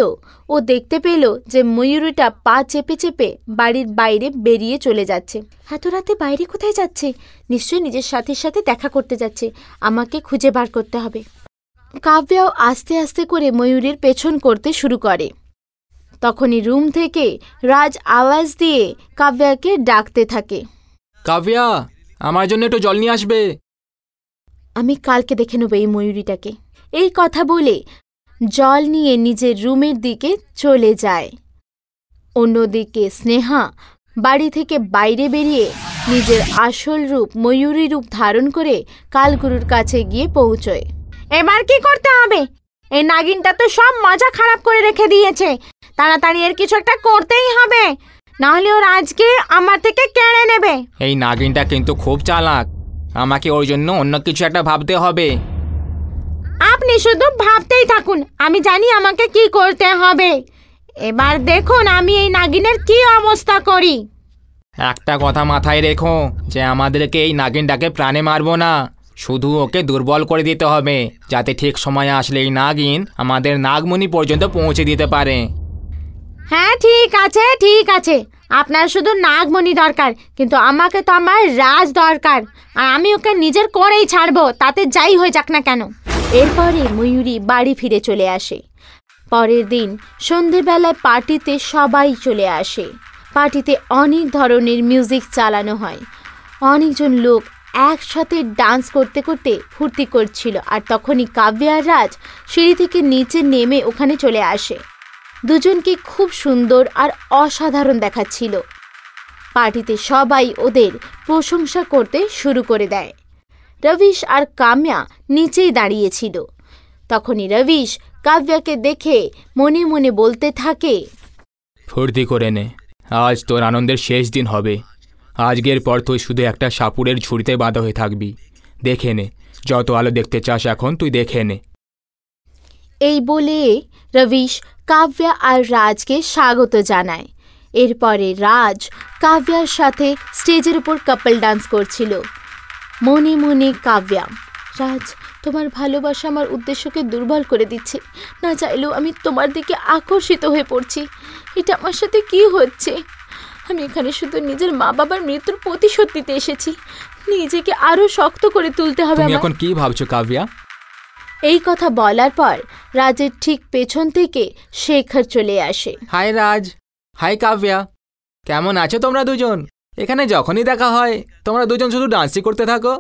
Speaker 1: ও দেখতে পেল যে ময়ূরীটা পা চেপে চেপে বাড়ির বাইরে বেরিয়ে চলে যাচ্ছে এত রাতে বাইরে কোথায় যাচ্ছে নিশ্চয়ই নিজের সাথীর সাথে দেখা করতে যাচ্ছে আমাকে খুঁজে বার করতে হবে কাব্যাও আস্তে আস্তে করে ময়ূরের পেছন করতে শুরু করে তখনই রুম থেকে রাজ আওয়াজ দিয়ে কাব্যাকে ডাকতে থাকে
Speaker 2: কাব্যা আমার জন্য একটু জল নিয়ে আসবে
Speaker 1: আমি কালকে দেখে নেব এই ময়ূরীটাকে এই কথা বলে জল নিয়ে নিজের রুমের দিকে চলে যায় অন্যদিকে স্নেহা বাড়ি থেকে বাইরে বেরিয়ে নিজের আসল রূপ ময়ূরী রূপ ধারণ করে কালগুরুর কাছে গিয়ে পৌঁছয় এবার কি করতে হবে এই নাগিনটা তো সব মজা খারাপ করে রেখে দিয়েছে তাড়াতাড়ি এর কিছু একটা করতেই হবে নাহলে ওর আজকে আমার থেকে কেড়ে নেবে
Speaker 2: এই নাগিনটা কিন্তু খুব চালাক আমাকে ওর জন্য অন্য কিছু একটা ভাবতে হবে
Speaker 1: আপনি শুধু ভাবতেই থাকুন আমি জানি আমাকে কি করতে হবে এবার দেখুন আমি এই নাগিনের কি অবস্থা করি
Speaker 2: একটা কথা মাথায় রেখো যে আমাদেরকে এই নাগিনটাকে প্রাণে মারবো না শুধু ওকে দুর্বল করে দিতে হবে যাতে ঠিক সময়ে আসলে এই নাগিন আমাদের নাগমণি পর্যন্ত পৌঁছে দিতে পারে
Speaker 1: হ্যাঁ ঠিক আছে ঠিক আছে আপনার শুধু নাগমণি দরকার কিন্তু আমাকে তো আমার রাজ দরকার আর আমি ওকে নিজের করেই ছাড়বো তাতে যাই হয়ে যাক না কেন এরপরে ময়ূরী বাড়ি ফিরে চলে আসে পরের দিন সন্ধেবেলায় পার্টিতে সবাই চলে আসে পার্টিতে অনেক ধরনের মিউজিক চালানো হয় অনেকজন লোক একসাথে ডান্স করতে করতে ফুর্তি করছিল আর তখনই কাব্যার রাজ সিঁড়ি থেকে নিচে নেমে ওখানে চলে আসে দুজনকে খুব সুন্দর আর অসাধারণ দেখাচ্ছিল পার্টিতে সবাই ওদের প্রশংসা করতে শুরু করে দেয় রবিশ আর কাম্যা নিচেই দাঁড়িয়েছিল তখনই রবিশ কাব্যাকে দেখে মনে মনে বলতে থাকে
Speaker 2: ফুর্তি করে নে আজ তোর আনন্দের শেষ দিন হবে আজকের পর তুই শুধু একটা সাপুরের ঝুড়িতে বাঁধা হয়ে থাকবি দেখে নে যত আলো দেখতে চাস এখন তুই দেখে নে
Speaker 1: এই বলে রবিশ কাব্যা আর রাজকে স্বাগত জানায় এরপরে রাজ কাব্যার সাথে স্টেজের উপর কাপল ডান্স করছিল মনে মনে কাব্যা রাজ তোমার ভালোবাসা আমার উদ্দেশ্যকে দুর্বল করে দিচ্ছে না চাইলেও আমি তোমার দিকে আকর্ষিত হয়ে পড়ছি এটা আমার সাথে কি হচ্ছে আমি এখানে শুধু নিজের মা বাবার মৃত্যুর প্রতিশোধ নিতে এসেছি নিজেকে আরও শক্ত করে তুলতে হবে এখন
Speaker 2: কি ভাবছো কাব্যা
Speaker 1: এই কথা বলার পর রাজের ঠিক পেছন থেকে শেখর চলে আসে হাই
Speaker 2: রাজ হাই কাব্যা কেমন আছো তোমরা দুজন এখানে যখনই দেখা হয় তোমরা দুজন শুধু ডান্সই করতে থাকো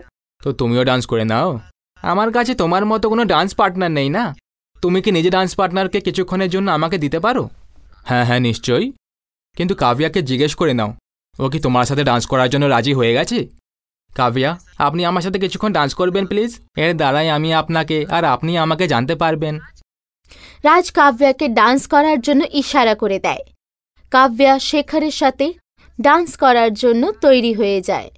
Speaker 2: তো তুমিও ডান্স করে নাও আমার কাছে তোমার মতো কোনো ডান্স পার্টনার নেই না তুমি কি নিজে ডান্স পার্টনারকে কিছুক্ষণের জন্য আমাকে দিতে পারো হ্যাঁ হ্যাঁ নিশ্চয়ই কিন্তু কাভিয়াকে জিজ্ঞেস করে নাও ও কি তোমার সাথে ডান্স করার জন্য রাজি হয়ে গেছে কাভিয়া আপনি আমার সাথে কিছুক্ষণ ডান্স করবেন প্লিজ এর দ্বারাই আমি আপনাকে আর আপনি আমাকে জানতে পারবেন
Speaker 1: রাজ কাব্যাকে ডান্স করার জন্য ইশারা করে দেয় কাব্যা শেখরের সাথে ডান্স করার জন্য তৈরি হয়ে যায়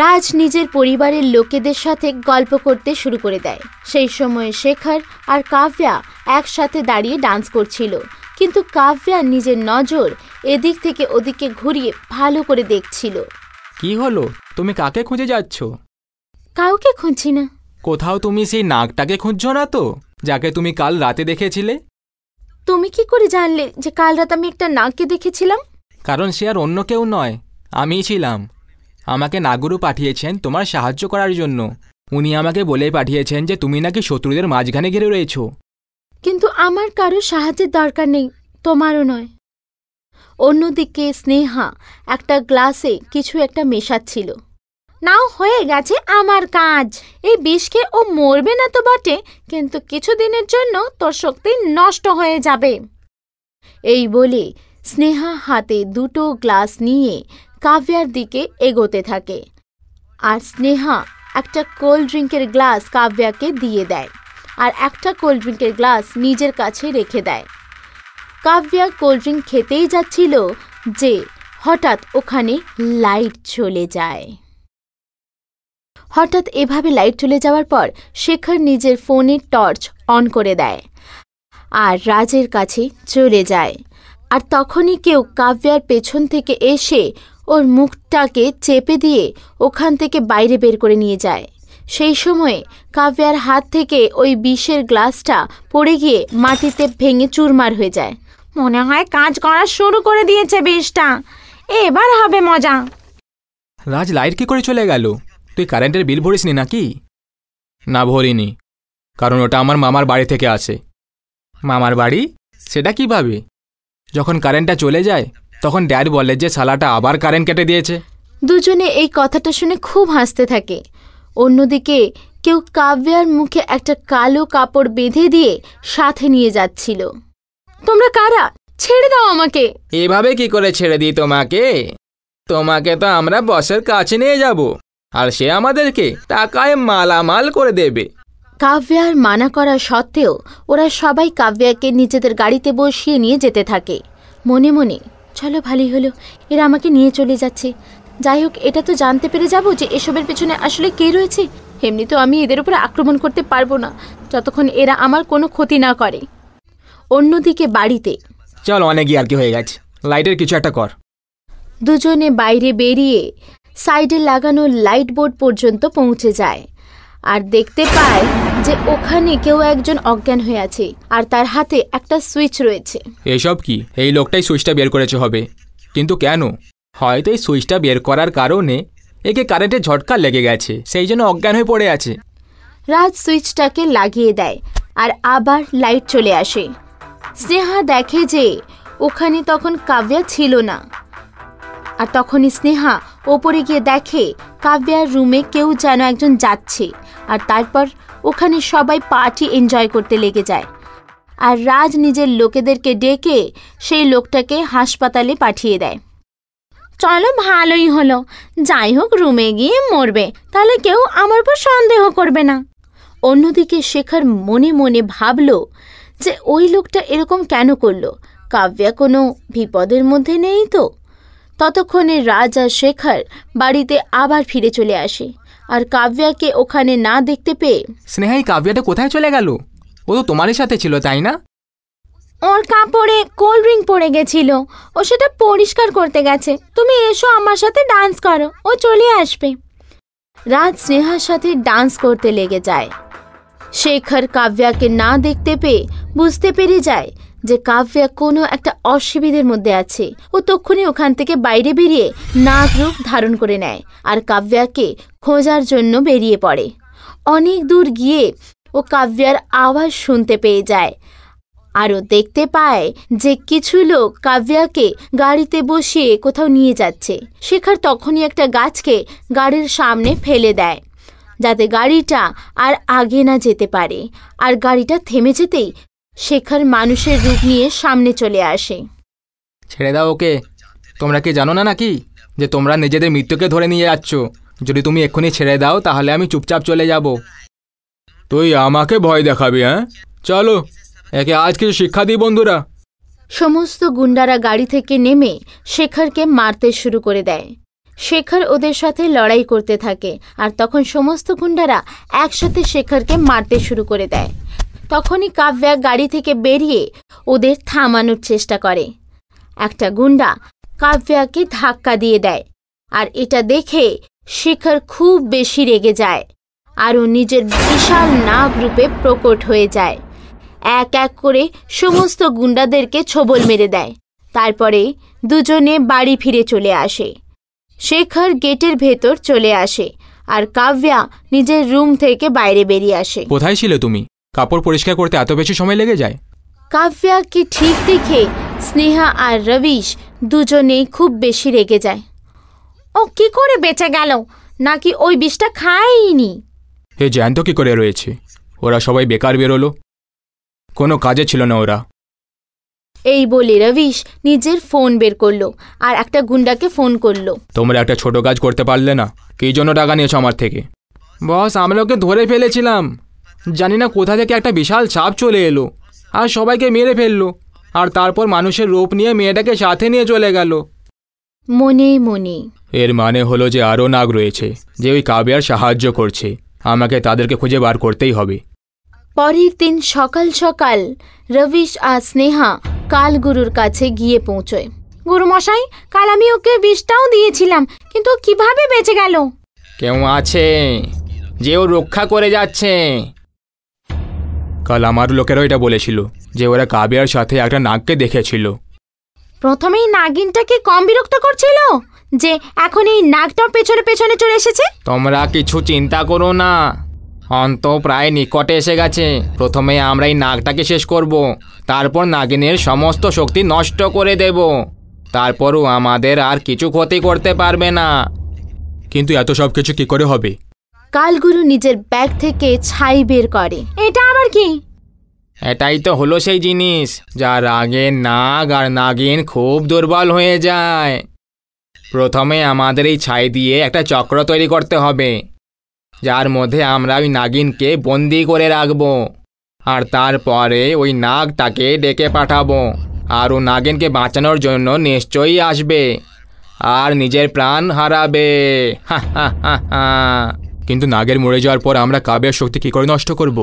Speaker 1: রাজ নিজের পরিবারের লোকেদের সাথে গল্প করতে শুরু করে দেয় সেই সময়ে শেখর আর কাব্যা একসাথে দাঁড়িয়ে ডান্স করছিল কিন্তু কাব্যা নিজের নজর এদিক থেকে ওদিকে ঘুরিয়ে ভালো করে দেখছিল
Speaker 2: কি হলো তুমি কাকে খুঁজে যাচ্ছ
Speaker 1: কাউকে খুঁজছি না
Speaker 2: কোথাও তুমি সেই নাকটাকে খুঁজছো না তো যাকে তুমি কাল রাতে দেখেছিলে
Speaker 1: তুমি কি করে জানলে যে কাল রাত আমি একটা নাককে দেখেছিলাম
Speaker 2: কারণ সে আর অন্য কেউ নয় আমিই ছিলাম আমাকে নাগুরু পাঠিয়েছেন তোমার সাহায্য করার জন্য উনি আমাকে বলে পাঠিয়েছেন যে তুমি নাকি শত্রুদের মাঝখানে ঘিরে রয়েছ
Speaker 1: কিন্তু আমার কারো সাহায্যের দরকার নেই তোমারও নয় অন্যদিকে স্নেহা একটা গ্লাসে কিছু একটা মেশাচ্ছিল নাও হয়ে গেছে আমার কাজ এই বিষকে ও মরবে না তো বটে কিন্তু কিছুদিনের জন্য তোর শক্তি নষ্ট হয়ে যাবে এই বলে স্নেহা হাতে দুটো গ্লাস নিয়ে কাব্যার দিকে এগোতে থাকে আর স্নেহা একটা কোল্ড ড্রিঙ্কের গ্লাস কাব্যাকে দিয়ে দেয় আর একটা কোল্ড ড্রিঙ্কের গ্লাস নিজের কাছে রেখে দেয় কাব্যা কোল্ড ড্রিঙ্ক খেতেই যাচ্ছিল যে হঠাৎ ওখানে লাইট চলে যায় হঠাৎ এভাবে লাইট চলে যাওয়ার পর শেখর নিজের ফোনের টর্চ অন করে দেয় আর রাজের কাছে চলে যায় আর তখনই কেউ কাব্যার পেছন থেকে এসে ওর মুখটাকে চেপে দিয়ে ওখান থেকে বাইরে বের করে নিয়ে যায় সেই সময়ে কাব্যার হাত থেকে ওই বিষের গ্লাসটা পড়ে গিয়ে মাটিতে ভেঙে চুরমার হয়ে যায় মনে হয় কাজ করা শুরু করে দিয়েছে বিষটা এবার হবে মজা
Speaker 2: রাজ লাইট কি করে চলে গেল তুই কারেন্টের বিল ভরিসনি নাকি না ভরিনি কারণ ওটা আমার মামার বাড়ি থেকে আসে মামার বাড়ি সেটা কিভাবে যখন কারেন্টটা চলে যায় তখন ড্যাড বলে যে শালাটা আবার কারেন্ট কেটে দিয়েছে দুজনে
Speaker 1: এই কথাটা শুনে খুব হাসতে থাকে অন্যদিকে কেউ কাব্যার মুখে একটা কালো কাপড় বেঁধে দিয়ে সাথে নিয়ে যাচ্ছিল তোমরা কারা ছেড়ে দাও আমাকে
Speaker 2: এভাবে কি করে ছেড়ে দিই তোমাকে তোমাকে তো আমরা বসের কাছে নিয়ে যাব আর সে আমাদেরকে টাকায় মালামাল করে দেবে কাব্যার
Speaker 1: মানা করা সত্ত্বেও ওরা সবাই কাব্যাকে নিজেদের গাড়িতে বসিয়ে নিয়ে যেতে থাকে মনে মনে চলো ভালোই হলো এরা আমাকে নিয়ে চলে যাচ্ছে যাই হোক এটা তো জানতে পেরে যাব যে এসবের পেছনে আসলে কে রয়েছে এমনি তো আমি এদের উপর আক্রমণ করতে পারবো না যতক্ষণ এরা আমার কোনো ক্ষতি না করে অন্যদিকে বাড়িতে
Speaker 2: চলো অনেকই আর কি হয়ে গেছে লাইটের কিছু একটা কর
Speaker 1: দুজনে বাইরে বেরিয়ে সাইডে লাগানো লাইট বোর্ড পর্যন্ত পৌঁছে যায় আর দেখতে পায় যে ওখানে কেউ একজন অজ্ঞান হয়ে আছে আর তার হাতে একটা সুইচ রয়েছে
Speaker 2: এসব কি এই লোকটাই সুইচটা বের করেছে হবে কিন্তু কেন হয়তো এই সুইচটা বের করার কারণে একে কারেন্টের ঝটকা লেগে গেছে সেই জন্য অজ্ঞান হয়ে পড়ে আছে
Speaker 1: রাজ সুইচটাকে লাগিয়ে দেয় আর আবার লাইট চলে আসে স্নেহা দেখে যে ওখানে তখন কাব্যা ছিল না আর তখনই স্নেহা ওপরে গিয়ে দেখে কাব্যার রুমে কেউ যেন একজন যাচ্ছে আর তারপর ওখানে সবাই পার্টি এনজয় করতে লেগে যায় আর রাজ নিজের লোকেদেরকে ডেকে সেই লোকটাকে হাসপাতালে পাঠিয়ে দেয় চলো ভালোই হলো যাই হোক রুমে গিয়ে মরবে তাহলে কেউ আমার উপর সন্দেহ করবে না অন্যদিকে শেখর মনে মনে ভাবল যে ওই লোকটা এরকম কেন করলো কাব্যা কোনো বিপদের মধ্যে নেই তো ততক্ষণে রাজা শেখর বাড়িতে আবার ফিরে চলে আসে আর কাব্যাকে ওখানে না দেখতে পেয়ে
Speaker 2: স্নেহাই কাব্যাটা কোথায় চলে গেল ও তো তোমার সাথে ছিল তাই না
Speaker 1: ওর কাপড়ে কোল্ড ড্রিঙ্ক পড়ে গেছিল ও সেটা পরিষ্কার করতে গেছে তুমি এসো আমার সাথে ডান্স করো ও চলে আসবে রাজ স্নেহার সাথে ডান্স করতে লেগে যায় শেখর কাব্যাকে না দেখতে পেয়ে বুঝতে পেরে যায় যে কাব্যা কোনো একটা অসুবিধের মধ্যে আছে ও তক্ষণি ওখান থেকে বাইরে বেরিয়ে নাক রূপ ধারণ করে নেয় আর কাব্যাকে খোঁজার জন্য বেরিয়ে পড়ে অনেক দূর গিয়ে ও কাব্যার আওয়াজ শুনতে পেয়ে যায় আরও দেখতে পায় যে কিছু লোক কাব্যাকে গাড়িতে বসিয়ে কোথাও নিয়ে যাচ্ছে শেখার তখনই একটা গাছকে গাড়ির সামনে ফেলে দেয় যাতে গাড়িটা আর আগে না যেতে পারে আর গাড়িটা থেমে যেতেই শেখার মানুষের রূপ নিয়ে সামনে চলে আসে
Speaker 2: ছেড়ে দাও ওকে তোমরা কি জানো না নাকি যে তোমরা নিজেদের মৃত্যুকে ধরে নিয়ে যাচ্ছ যদি তুমি এক্ষুনি ছেড়ে দাও তাহলে আমি চুপচাপ চলে যাব তুই আমাকে ভয় দেখাবি হ্যাঁ চলো একে আজকে শিক্ষা দিই বন্ধুরা সমস্ত
Speaker 1: গুন্ডারা গাড়ি থেকে নেমে শেখরকে মারতে শুরু করে দেয় শেখর ওদের সাথে লড়াই করতে থাকে আর তখন সমস্ত গুন্ডারা একসাথে শেখরকে মারতে শুরু করে দেয় তখনই কাব্যা গাড়ি থেকে বেরিয়ে ওদের থামানোর চেষ্টা করে একটা গুন্ডা কাব্যাকে ধাক্কা দিয়ে দেয় আর এটা দেখে শেখর খুব বেশি রেগে যায় আরও নিজের বিশাল নাগ রূপে প্রকট হয়ে যায় এক এক করে সমস্ত গুন্ডাদেরকে ছবল মেরে দেয় তারপরে দুজনে বাড়ি ফিরে চলে আসে শেখর গেটের ভেতর চলে আসে আর কাব্যা নিজের রুম থেকে বাইরে বেরিয়ে আসে
Speaker 2: কোথায় ছিল তুমি কাপড় পরিষ্কার করতে এত বেশি সময় লেগে যায়
Speaker 1: কাব্যাকে ঠিক দেখে স্নেহা আর রবিশ দুজনেই খুব বেশি রেগে যায় ও কি করে বেঁচে গেল নাকি ওই বিষটা খায়নি
Speaker 2: হে জয়ন্ত কি করে রয়েছে ওরা সবাই বেকার বেরোলো কোনো কাজে ছিল না ওরা
Speaker 1: এই বলে রবিশ নিজের ফোন বের করলো আর একটা গুন্ডাকে ফোন করলো
Speaker 2: তোমরা একটা ছোট কাজ করতে পারলে না কী জন্য টাকা নিয়েছো আমার থেকে বস আমরা ওকে ধরে ফেলেছিলাম জানি না কোথা থেকে একটা বিশাল চাপ চলে এলো আর সবাইকে মেরে ফেললো আর তারপর মানুষের রূপ নিয়ে মেয়েটাকে সাথে নিয়ে চলে গেল
Speaker 1: মনে মনে
Speaker 2: এর মানে হলো যে আরও নাগ রয়েছে যে ওই কাবিয়ার সাহায্য করছে আমাকে তাদেরকে খুঁজে বার করতেই হবে
Speaker 1: পরের দিন সকাল সকাল রবিশ আর স্নেহা কালগুরুর কাছে গিয়ে পৌঁছয় গুরুমশাই কাল আমি ওকে বিষটাও দিয়েছিলাম কিন্তু কিভাবে বেঁচে গেল
Speaker 2: কেউ আছে যে ও রক্ষা করে যাচ্ছে কাল আমার লোকেরও এটা বলেছিল যে ওরা কাবিয়ার সাথে একটা নাগকে দেখেছিল
Speaker 1: প্রথমেই নাগিনটাকে কম বিরক্ত করছিল যে এখন এই নাগটাও পেছনে
Speaker 2: পেছনে চলে এসেছে তোমরা কিছু চিন্তা করো না অন্ত প্রায় নিকটে এসে গেছে প্রথমে আমরা এই নাগটাকে শেষ করব। তারপর নাগিনের সমস্ত শক্তি নষ্ট করে দেব তারপরও আমাদের আর কিছু ক্ষতি করতে পারবে না কিন্তু এত সব কিছু কী করে হবে
Speaker 1: কালগুরু নিজের ব্যাগ থেকে ছাই বের করে এটা
Speaker 2: আবার কি এটাই তো হলো সেই জিনিস যা রাগের নাগ আর নাগিন খুব দুর্বল হয়ে যায় প্রথমে আমাদের এই ছাই দিয়ে একটা চক্র তৈরি করতে হবে যার মধ্যে আমরা ওই নাগিনকে বন্দি করে রাখব আর তারপরে ওই তাকে ডেকে পাঠাবো আর ও নাগিনকে বাঁচানোর জন্য নিশ্চয়ই আসবে আর নিজের প্রাণ হারাবে হা হা হা হা কিন্তু নাগের মরে যাওয়ার পর আমরা কাব্যের শক্তি কী করে নষ্ট করব।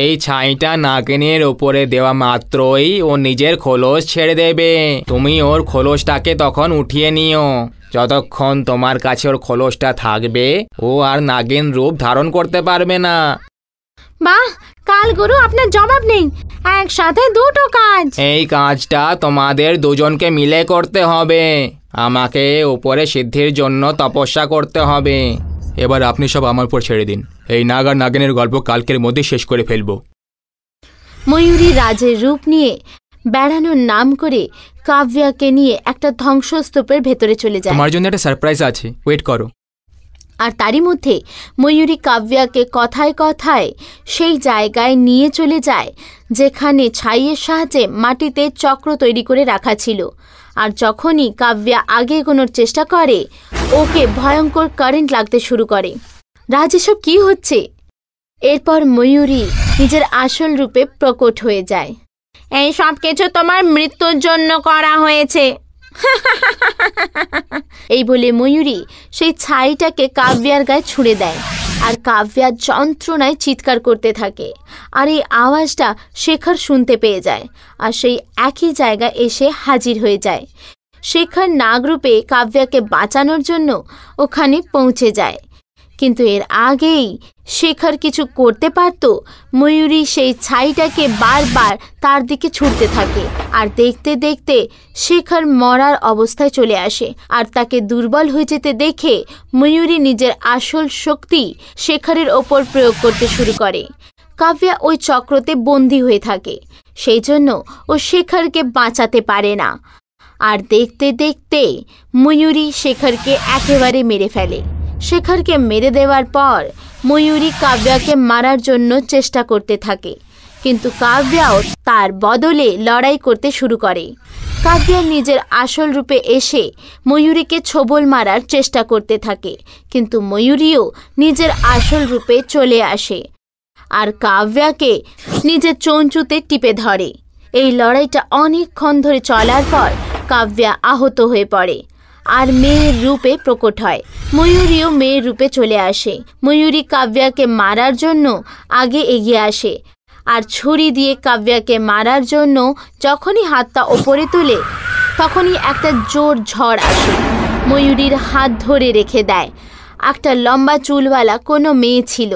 Speaker 2: এই ছাইটা নাগিনের ওপরে দেওয়া মাত্রই ও নিজের খোলস ছেড়ে দেবে তুমি ওর খোলসটাকে তখন উঠিয়ে নিও যতক্ষণ তোমার কাছে ওর খোলসটা থাকবে ও আর নাগিন রূপ ধারণ করতে পারবে না
Speaker 1: বাহ কাল গুরু আপনার জবাব নেই একসাথে দুটো কাজ
Speaker 2: এই কাজটা তোমাদের দুজনকে মিলে করতে হবে আমাকে উপরে সিদ্ধির জন্য তপস্যা করতে হবে এবার আপনি সব আমার উপর ছেড়ে দিন এই নাগ আর গল্প কালকের মধ্যে শেষ করে ফেলব
Speaker 1: ময়ূরী রাজের রূপ নিয়ে বেড়ানোর নাম করে কাব্যাকে নিয়ে একটা ধ্বংসস্তূপের ভেতরে চলে যায় তোমার জন্য
Speaker 2: একটা সারপ্রাইজ আছে ওয়েট করো
Speaker 1: আর তারই মধ্যে ময়ূরী কাব্যাকে কথায় কথায় সেই জায়গায় নিয়ে চলে যায় যেখানে ছাইয়ের সাহায্যে মাটিতে চক্র তৈরি করে রাখা ছিল আর যখনই কাব্যা আগে এগোনোর চেষ্টা করে ওকে ভয়ঙ্কর কারেন্ট লাগতে শুরু করে রাজ এসব কী হচ্ছে এরপর ময়ূরী নিজের আসল রূপে প্রকট হয়ে যায় এই সব কিছু তোমার মৃত্যুর জন্য করা হয়েছে এই বলে ময়ূরী সেই ছাইটাকে কাব্যার গায়ে ছুঁড়ে দেয় আর কাব্যার যন্ত্রণায় চিৎকার করতে থাকে আর এই আওয়াজটা শেখর শুনতে পেয়ে যায় আর সেই একই জায়গা এসে হাজির হয়ে যায় শেখর নাগরূপে কাব্যাকে বাঁচানোর জন্য ওখানে পৌঁছে যায় কিন্তু এর আগেই শেখর কিছু করতে পারত ময়ূরী সেই ছাইটাকে বারবার তার দিকে ছুটতে থাকে আর দেখতে দেখতে শেখর মরার অবস্থায় চলে আসে আর তাকে দুর্বল হয়ে যেতে দেখে ময়ূরী নিজের আসল শক্তি শেখরের ওপর প্রয়োগ করতে শুরু করে কাব্যা ওই চক্রতে বন্দী হয়ে থাকে সেই জন্য ও শেখরকে বাঁচাতে পারে না আর দেখতে দেখতে ময়ূরী শেখরকে একেবারে মেরে ফেলে শেখরকে মেরে দেওয়ার পর ময়ূরী কাব্যাকে মারার জন্য চেষ্টা করতে থাকে কিন্তু কাব্যাও তার বদলে লড়াই করতে শুরু করে কাব্যা নিজের আসল রূপে এসে ময়ূরীকে ছোবল মারার চেষ্টা করতে থাকে কিন্তু ময়ূরীও নিজের আসল রূপে চলে আসে আর কাব্যাকে নিজের চঞ্চুতে টিপে ধরে এই লড়াইটা অনেকক্ষণ ধরে চলার পর কাব্যা আহত হয়ে পড়ে আর মেয়ের রূপে প্রকট হয় ময়ূরীও মেয়ের রূপে চলে আসে ময়ূরী কাব্যাকে মারার জন্য আগে এগিয়ে আসে আর ছুরি দিয়ে কাব্যাকে মারার জন্য যখনই হাতটা ওপরে তোলে তখনই একটা জোর ঝড় আসে ময়ূরীর হাত ধরে রেখে দেয় একটা লম্বা চুলওয়ালা কোনো মেয়ে ছিল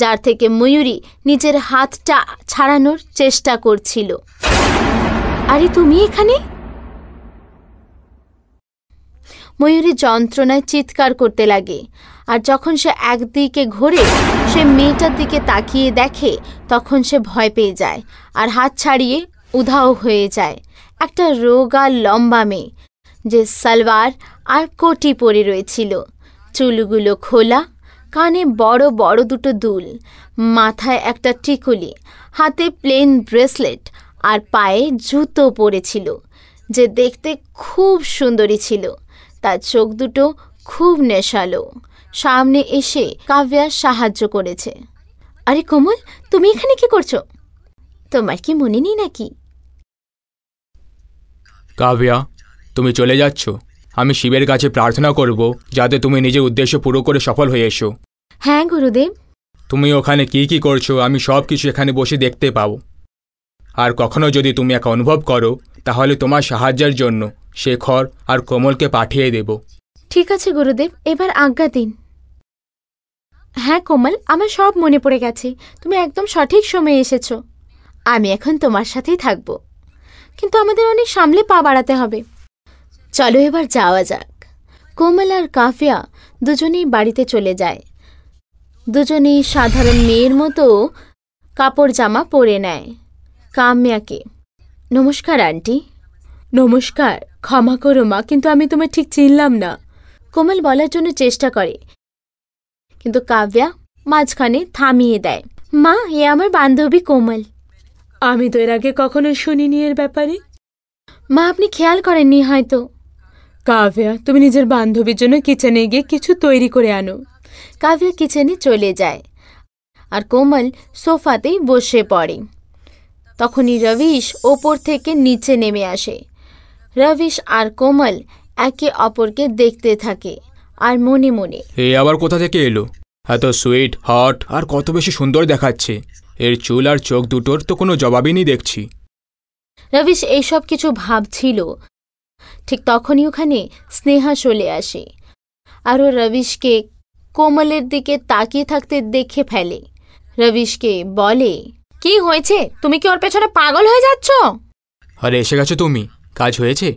Speaker 1: যার থেকে ময়ূরী নিজের হাতটা ছাড়ানোর চেষ্টা করছিল আরে তুমি এখানে ময়ূরী যন্ত্রণায় চিৎকার করতে লাগে আর যখন সে একদিকে ঘোরে সে মেয়েটার দিকে তাকিয়ে দেখে তখন সে ভয় পেয়ে যায় আর হাত ছাড়িয়ে উধাও হয়ে যায় একটা রোগা লম্বা মেয়ে যে সালোয়ার আর কোটি পরে রয়েছিল চুলগুলো খোলা কানে বড় বড় দুটো দুল মাথায় একটা টিকুলি হাতে প্লেন ব্রেসলেট আর পায়ে জুতো পরেছিল যে দেখতে খুব সুন্দরী ছিল তার চোখ দুটো খুব নেশালো সামনে এসে কাব্যা সাহায্য করেছে আরে কোমল তুমি এখানে কি করছো তোমার কি মনে নেই নাকি
Speaker 2: কাব্যা তুমি চলে যাচ্ছ আমি শিবের কাছে প্রার্থনা করব যাতে তুমি নিজের উদ্দেশ্য পুরো করে সফল হয়ে এসো
Speaker 1: হ্যাঁ গুরুদেব
Speaker 2: তুমি ওখানে কি কি করছো আমি সব কিছু এখানে বসে দেখতে পাবো আর কখনো যদি তুমি একা অনুভব করো তাহলে তোমার সাহায্যের জন্য শেখর আর কোমলকে পাঠিয়ে দেব
Speaker 1: ঠিক আছে গুরুদেব এবার আজ্ঞা দিন হ্যাঁ কোমল আমার সব মনে পড়ে গেছে তুমি একদম সঠিক সময়ে এসেছ আমি এখন তোমার সাথেই থাকব কিন্তু আমাদের অনেক সামলে পা বাড়াতে হবে চলো এবার যাওয়া যাক কোমল আর কাফিয়া দুজনেই বাড়িতে চলে যায় দুজনেই সাধারণ মেয়ের মতো কাপড় জামা পরে নেয় কাম্যাকে নমস্কার আন্টি নমস্কার ক্ষমা করো মা কিন্তু আমি তোমায় ঠিক চিনলাম না কোমল বলার জন্য চেষ্টা করে কিন্তু কাব্যা মাঝখানে থামিয়ে দেয় মা এ আমার বান্ধবী কোমল আমি তো এর আগে কখনো শুনিনি এর ব্যাপারে মা আপনি খেয়াল করেননি হয়তো কাব্যা তুমি নিজের বান্ধবীর জন্য কিচেনে গিয়ে কিছু তৈরি করে আনো কাব্যা কিচেনে চলে যায় আর কোমল সোফাতেই বসে পড়ে তখনই রবিশ ওপর থেকে নিচে নেমে আসে রবিশ আর কোমল একে অপরকে দেখতে থাকে আর মনে মনে
Speaker 2: এ আবার কোথা থেকে এলো এত সুইট হট আর কত বেশি সুন্দর দেখাচ্ছে এর চুল আর চোখ দুটোর তো কোনো জবাবই নেই দেখছি
Speaker 1: রবিশ এইসব কিছু ভাবছিল ঠিক তখনই ওখানে স্নেহা চলে আসে আরও রবিশকে কোমলের দিকে তাকিয়ে থাকতে দেখে ফেলে রবিশকে বলে কি হয়েছে তুমি কি ওর পেছনে পাগল হয়ে যাচ্ছ
Speaker 2: আরে এসে গেছো তুমি কাজ হয়েছে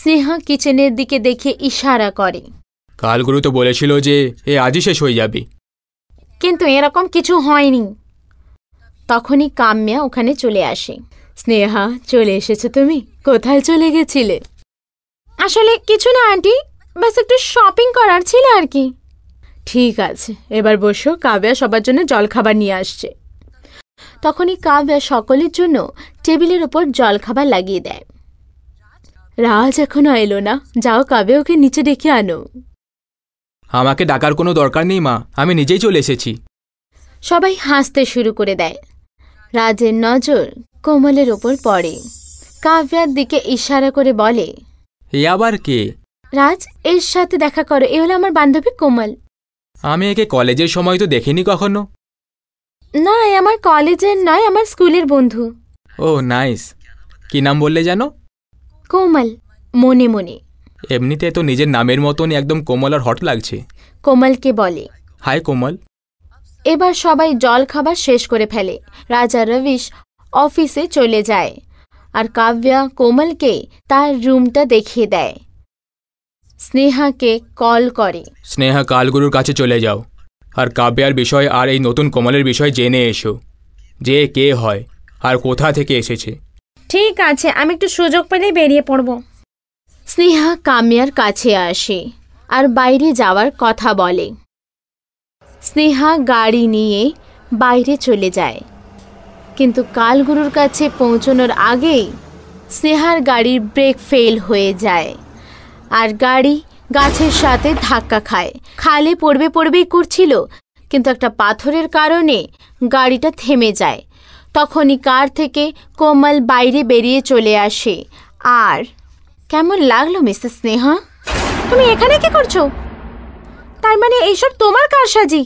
Speaker 1: স্নেহা কিচেনের দিকে দেখে ইশারা করে
Speaker 2: কালগুরু তো বলেছিল যে এ আজই শেষ হয়ে যাবে
Speaker 1: কিন্তু এরকম কিছু হয়নি তখনই কাম্যা ওখানে চলে আসে স্নেহা চলে এসেছো তুমি কোথায় চলে গেছিলে আসলে কিছু না আন্টি বাস একটু শপিং করার ছিল আর কি ঠিক আছে এবার বসো কাব্যা সবার জন্য জলখাবার নিয়ে আসছে তখনই কাব্যা সকলের জন্য টেবিলের ওপর জলখাবার লাগিয়ে দেয় রাজ এখনো এলো না যাও কাবে ওকে নিচে ডেকে আনো
Speaker 2: আমাকে ডাকার কোনো দরকার নেই মা আমি নিজেই চলে এসেছি
Speaker 1: সবাই হাসতে শুরু করে দেয় রাজের নজর কোমলের ওপর পড়ে কাব্যার দিকে ইশারা করে বলে
Speaker 2: এ আবার কে
Speaker 1: রাজ এর সাথে দেখা করো এ হলো আমার বান্ধবী কোমল
Speaker 2: আমি একে কলেজের সময় তো দেখিনি কখনো
Speaker 1: না আমার কলেজের নয় আমার স্কুলের বন্ধু
Speaker 2: ও নাইস কি নাম বললে জানো
Speaker 1: কোমল মনে মনে
Speaker 2: এমনিতে তো নিজের নামের মতন একদম কোমল আর হট লাগছে
Speaker 1: কোমলকে বলে হাই কোমল এবার সবাই জল খাবার শেষ করে ফেলে রাজা রবিশ অফিসে চলে যায় আর কাব্যা কোমলকে তার রুমটা দেখিয়ে দেয় স্নেহাকে কল করে
Speaker 2: স্নেহা কালগুরুর কাছে চলে যাও আর কাব্যার বিষয় আর এই নতুন কোমলের বিষয় জেনে এসো যে কে হয় আর কোথা থেকে এসেছে
Speaker 1: ঠিক আছে আমি একটু সুযোগ পেলেই বেরিয়ে পড়ব স্নেহা কাম্যার কাছে আসে আর বাইরে যাওয়ার কথা বলে স্নেহা গাড়ি নিয়ে বাইরে চলে যায় কিন্তু কালগুরুর কাছে পৌঁছানোর আগেই স্নেহার গাড়ির ব্রেক ফেল হয়ে যায় আর গাড়ি গাছের সাথে ধাক্কা খায় খালে পড়বে পড়বেই করছিল কিন্তু একটা পাথরের কারণে গাড়িটা থেমে যায় তখনই কার থেকে কোমল বাইরে বেরিয়ে চলে আসে আর কেমন লাগলো মিসেস স্নেহা তুমি এখানে কি করছো তার মানে এইসব তোমার কার সাজি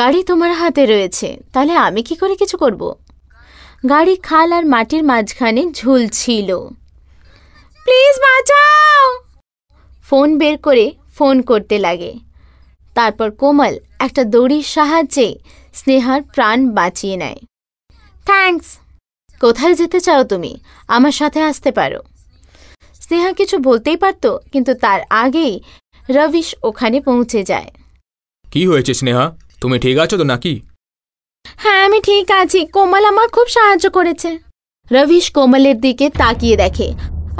Speaker 1: গাড়ি তোমার হাতে রয়েছে তাহলে আমি কি করে কিছু করব। গাড়ি খাল আর মাটির মাঝখানে ঝুলছিল প্লিজ বাঁচাও ফোন বের করে ফোন করতে লাগে তারপর কোমল একটা দড়ির সাহায্যে স্নেহার প্রাণ বাঁচিয়ে নেয় থ্যাঙ্কস কোথায় যেতে চাও তুমি আমার সাথে আসতে পারো স্নেহা কিছু বলতেই পারত কিন্তু তার আগেই রবিশ ওখানে পৌঁছে যায়
Speaker 2: কি হয়েছে স্নেহা তুমি ঠিক আছো তো নাকি
Speaker 1: হ্যাঁ আমি ঠিক আছি কোমল আমার খুব সাহায্য করেছে রবিশ কোমলের দিকে তাকিয়ে দেখে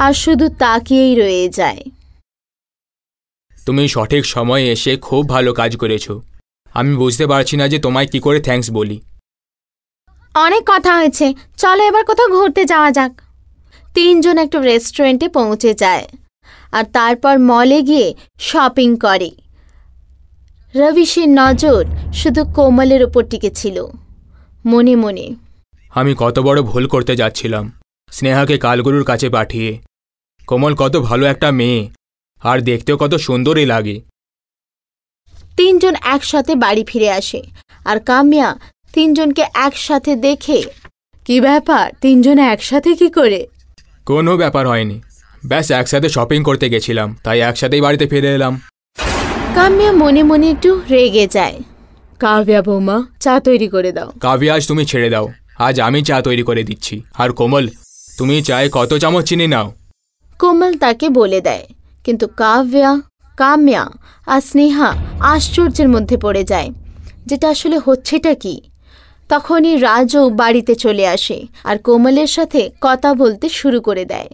Speaker 1: আর শুধু তাকিয়েই রয়ে যায়
Speaker 2: তুমি সঠিক সময়ে এসে খুব ভালো কাজ করেছো আমি বুঝতে পারছি না যে তোমায় কি করে থ্যাঙ্কস বলি
Speaker 1: অনেক কথা হয়েছে চলো এবার কোথাও ঘুরতে যাওয়া যাক তিনজন একটা রেস্টুরেন্টে পৌঁছে যায় আর তারপর মলে গিয়ে শপিং করে রবিশের নজর শুধু কোমলের ওপর টিকেছিল মনে মনে
Speaker 2: আমি কত বড় ভুল করতে যাচ্ছিলাম স্নেহাকে কালগুরুর কাছে পাঠিয়ে কোমল কত ভালো একটা মেয়ে আর দেখতেও কত সুন্দরই লাগে
Speaker 1: তিনজন একসাথে বাড়ি ফিরে আসে আর কাম্যা তিনজনকে একসাথে দেখে কি ব্যাপার তিনজনে একসাথে কি করে
Speaker 2: কোনো ব্যাপার হয়নি ব্যাস একসাথে শপিং করতে গেছিলাম তাই একসাথেই বাড়িতে ফিরে এলাম
Speaker 1: কাম্যা মনে মনে একটু রেগে যায় কাব্যা বৌমা চা তৈরি করে দাও
Speaker 2: কাব্যা আজ তুমি ছেড়ে দাও আজ আমি চা তৈরি করে দিচ্ছি আর কোমল তুমি চায়ে কত চামচ চিনি নাও
Speaker 1: কোমল তাকে বলে দেয় কিন্তু কাব্যা কাম্যা আর স্নেহা আশ্চর্যের মধ্যে পড়ে যায় যেটা আসলে হচ্ছেটা কি তখনই রাজও বাড়িতে চলে আসে আর কোমলের সাথে কথা বলতে শুরু করে দেয়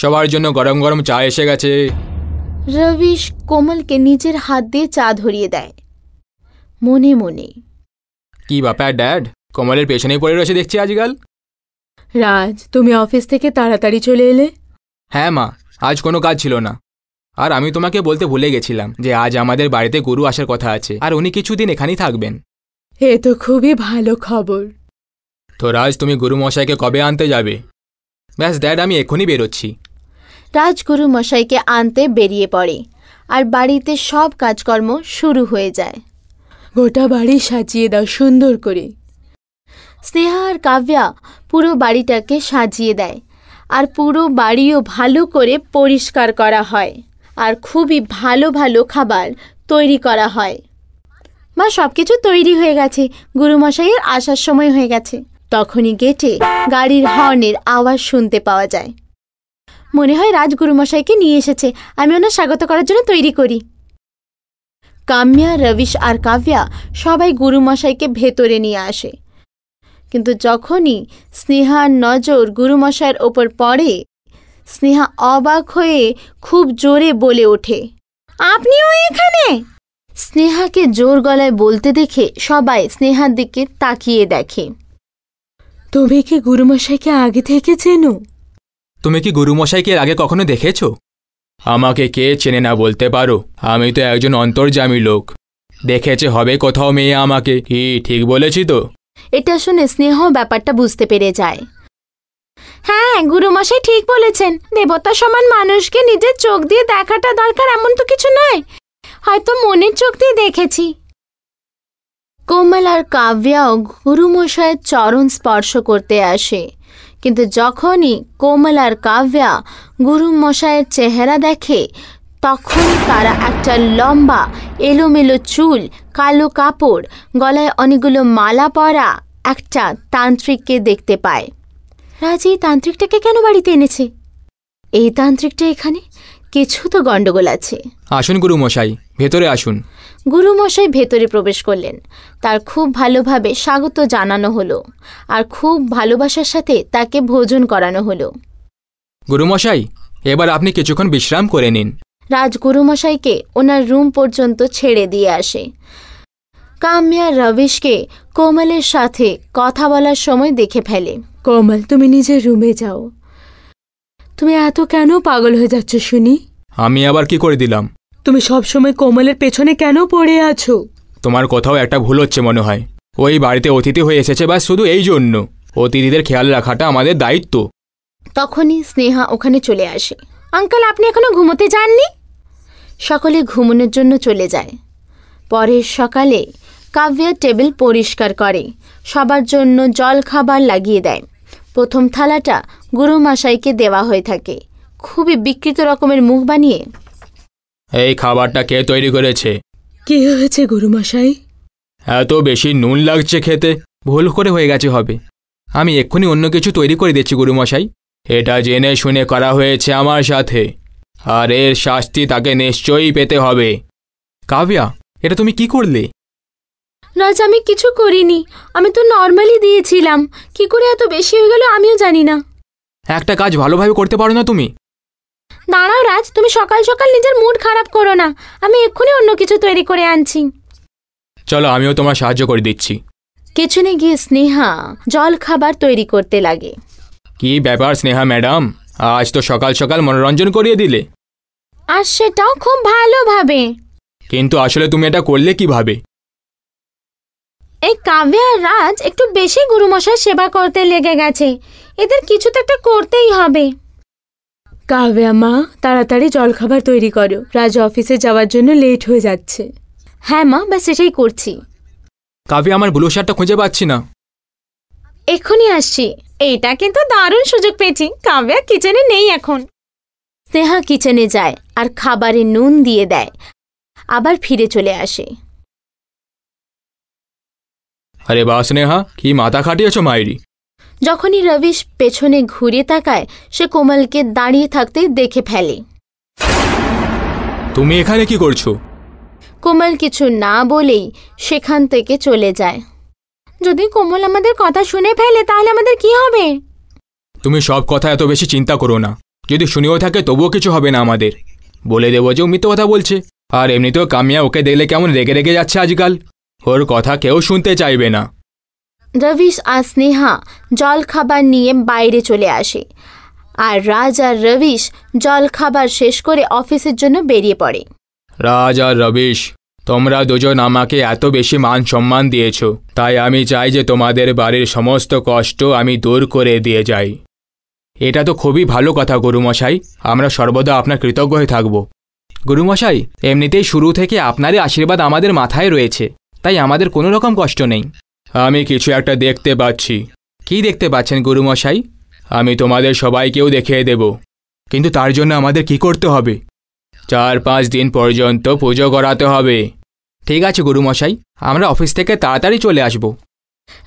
Speaker 2: সবার জন্য গরম গরম চা এসে গেছে
Speaker 1: রবিশ কোমলকে নিজের হাত দিয়ে চা ধরিয়ে দেয় মনে মনে
Speaker 2: কি ব্যাপার ড্যাড কোমলের পেছনেই পড়ে রয়েছে দেখছি আজকাল
Speaker 1: রাজ তুমি অফিস থেকে তাড়াতাড়ি চলে এলে
Speaker 2: হ্যাঁ মা আজ কোনো কাজ ছিল না আর আমি তোমাকে বলতে ভুলে গেছিলাম যে আজ আমাদের বাড়িতে গরু আসার কথা আছে আর উনি কিছুদিন এখানেই থাকবেন
Speaker 1: এ তো খুবই ভালো খবর
Speaker 2: তো রাজ তুমি গুরুমশাইকে কবে আনতে যাবে ব্যাস ড্যাড আমি এখনই বেরোচ্ছি
Speaker 1: রাজ মশাইকে আনতে বেরিয়ে পড়ে আর বাড়িতে সব কাজকর্ম শুরু হয়ে যায় গোটা বাড়ি সাজিয়ে দাও সুন্দর করে স্নেহা আর কাব্যা পুরো বাড়িটাকে সাজিয়ে দেয় আর পুরো বাড়িও ভালো করে পরিষ্কার করা হয় আর খুবই ভালো ভালো খাবার তৈরি করা হয় মা সব কিছু তৈরি হয়ে গেছে গুরুমশাইয়ের আসার সময় হয়ে গেছে তখনই গেটে গাড়ির হর্নের আওয়াজ শুনতে পাওয়া যায় মনে হয় রাজ গুরুমশাইকে নিয়ে এসেছে আমি ওনার স্বাগত করার জন্য তৈরি করি কাম্যা রবিশ আর কাব্যা সবাই গুরুমশাইকে ভেতরে নিয়ে আসে কিন্তু যখনই স্নেহার নজর গুরুমশাইয়ের ওপর পড়ে স্নেহা অবাক হয়ে খুব জোরে বলে ওঠে আপনিও এখানে স্নেহাকে জোর গলায় বলতে দেখে সবাই স্নেহার দিকে তাকিয়ে দেখে তুমি কি গুরুমশাইকে আগে থেকে চেনো
Speaker 2: তুমি কি গুরুমশাইকে আগে কখনো দেখেছ আমাকে কে চেনে না বলতে পারো আমি তো একজন অন্তর্জামী লোক দেখেছে হবে কোথাও মেয়ে আমাকে কি ঠিক বলেছি তো
Speaker 1: এটা শুনে স্নেহ ব্যাপারটা বুঝতে পেরে যায় হ্যাঁ গুরুমশাই ঠিক বলেছেন দেবতা সমান মানুষকে নিজের চোখ দিয়ে দেখাটা দরকার এমন তো কিছু নয় হয়তো মনের চোখ দিয়ে দেখেছি কোমল আর কাব্যাও গুরুমশায়ের চরণ স্পর্শ করতে আসে কিন্তু যখনই কোমল আর কাব্যা গুরুমশায়ের চেহারা দেখে তখন তারা একটা লম্বা এলোমেলো চুল কালো কাপড় গলায় অনেকগুলো মালা পরা একটা তান্ত্রিককে দেখতে পায় রাজ এই তান্ত্রিকটাকে কেন বাড়িতে এনেছে এই তান্ত্রিকটা এখানে কিছু তো গণ্ডগোল আছে
Speaker 2: আসুন গুরুমশাই ভেতরে আসুন
Speaker 1: গুরুমশাই ভেতরে প্রবেশ করলেন তার খুব ভালোভাবে স্বাগত জানানো হলো আর খুব ভালোবাসার সাথে তাকে ভোজন করানো হলো
Speaker 2: গুরুমশাই এবার আপনি কিছুক্ষণ বিশ্রাম করে নিন
Speaker 1: রাজগুরুমশাইকে ওনার রুম পর্যন্ত ছেড়ে দিয়ে আসে কাম্যা রবিশকে কোমলের সাথে কথা বলার সময় দেখে ফেলে কোমল তুমি নিজের রুমে যাও তুমি এত কেন পাগল হয়ে যাচ্ছ শুনি
Speaker 2: আমি আবার কি করে দিলাম
Speaker 1: তুমি সবসময় কোমলের পেছনে কেন পড়ে আছো
Speaker 2: তোমার কোথাও একটা ভুল হচ্ছে মনে হয় ওই বাড়িতে অতিথি হয়ে এসেছে বা শুধু এই জন্য অতিথিদের খেয়াল রাখাটা আমাদের দায়িত্ব
Speaker 1: তখনই স্নেহা ওখানে চলে আসে আঙ্কাল আপনি এখনো ঘুমোতে যাননি সকলে ঘুমনের জন্য চলে যায় পরের সকালে কাব্য টেবিল পরিষ্কার করে সবার জন্য জল খাবার লাগিয়ে দেয় প্রথম থালাটা গুরু দেওয়া হয়ে থাকে খুবই বিকৃত রকমের মুখ বানিয়ে
Speaker 2: এই খাবারটা কে তৈরি করেছে
Speaker 1: কি হয়েছে গুরুমশাই
Speaker 2: এত বেশি নুন লাগছে খেতে ভুল করে হয়ে গেছে হবে আমি এক্ষুনি অন্য কিছু তৈরি করে দিচ্ছি গুরুমশাই এটা জেনে শুনে করা হয়েছে আমার সাথে আর এর শাস্তি তাকে নিশ্চয়ই পেতে হবে কাব্যা এটা তুমি কি করলে
Speaker 1: রাজ আমি কিছু করিনি আমি তো নর্মালি দিয়েছিলাম কি করে এত বেশি হয়ে গেল আমিও জানি না
Speaker 2: একটা কাজ ভালোভাবে করতে পারো না তুমি
Speaker 1: দাঁড়াও রাজ তুমি সকাল সকাল নিজের মুড খারাপ করো না আমি এক্ষুনি অন্য কিছু তৈরি করে আনছি
Speaker 2: চলো আমিও তোমার সাহায্য করে দিচ্ছি
Speaker 1: কিছুনে গিয়ে স্নেহা জল খাবার তৈরি করতে লাগে
Speaker 2: কি ব্যাপার স্নেহা ম্যাডাম আজ তো সকাল সকাল মনোরঞ্জন করিয়ে দিলে
Speaker 1: আর সেটাও খুব ভালোভাবে
Speaker 2: কিন্তু আসলে তুমি এটা করলে কিভাবে
Speaker 1: এই কাব্য আর রাজ একটু বেশি গুরুমশাই সেবা করতে লেগে গেছে এদের কিছু তো একটা করতেই হবে কাব্যা মা তাড়াতাড়ি জলখাবার তৈরি করো রাজা অফিসে যাওয়ার জন্য লেট হয়ে যাচ্ছে হ্যাঁ মা ব্যাস সেটাই করছি
Speaker 2: কাব্যা আমার ব্লু শার্টটা খুঁজে পাচ্ছি না
Speaker 1: এক্ষুনি আসছি এটা কিন্তু দারুণ সুযোগ পেয়েছি কাব্যা কিচেনে নেই এখন স্নেহা কিচেনে যায় আর খাবারে নুন দিয়ে দেয় আবার ফিরে চলে আসে
Speaker 2: আরে বা স্নেহা কি মাথা খাটিয়েছো মায়েরি
Speaker 1: যখনই রবিশ পেছনে ঘুরে তাকায় সে কোমলকে দাঁড়িয়ে থাকতে দেখে ফেলে
Speaker 2: তুমি এখানে কি করছো
Speaker 1: কোমল কিছু না বলেই সেখান থেকে চলে যায় যদি কোমল আমাদের কথা শুনে ফেলে তাহলে আমাদের কি হবে
Speaker 2: তুমি সব কথা এত বেশি চিন্তা করো না যদি শুনেও থাকে তবুও কিছু হবে না আমাদের বলে দেবো যে ও মিথ্যে কথা বলছে আর এমনিতেও কামিয়া ওকে দেখলে কেমন রেগে রেগে যাচ্ছে আজকাল ওর কথা কেউ শুনতে চাইবে না
Speaker 1: রবিশ আর স্নেহা জলখাবার নিয়ে বাইরে চলে আসে আর রাজ আর রবিশ জলখাবার শেষ করে অফিসের জন্য বেরিয়ে পড়ে
Speaker 2: রাজ আর রবিশ তোমরা দুজন আমাকে এত বেশি মান সম্মান দিয়েছ তাই আমি চাই যে তোমাদের বাড়ির সমস্ত কষ্ট আমি দূর করে দিয়ে যাই এটা তো খুবই ভালো কথা গুরুমশাই আমরা সর্বদা আপনার কৃতজ্ঞ হয়ে থাকব গুরুমশাই এমনিতেই শুরু থেকে আপনারই আশীর্বাদ আমাদের মাথায় রয়েছে তাই আমাদের কোনো রকম কষ্ট নেই আমি কিছু একটা দেখতে পাচ্ছি কি দেখতে পাচ্ছেন গুরুমশাই আমি তোমাদের সবাইকেও দেখিয়ে দেব কিন্তু তার জন্য আমাদের কি করতে হবে চার পাঁচ দিন পর্যন্ত পুজো করাতে হবে ঠিক আছে গুরুমশাই আমরা অফিস থেকে তাড়াতাড়ি চলে আসব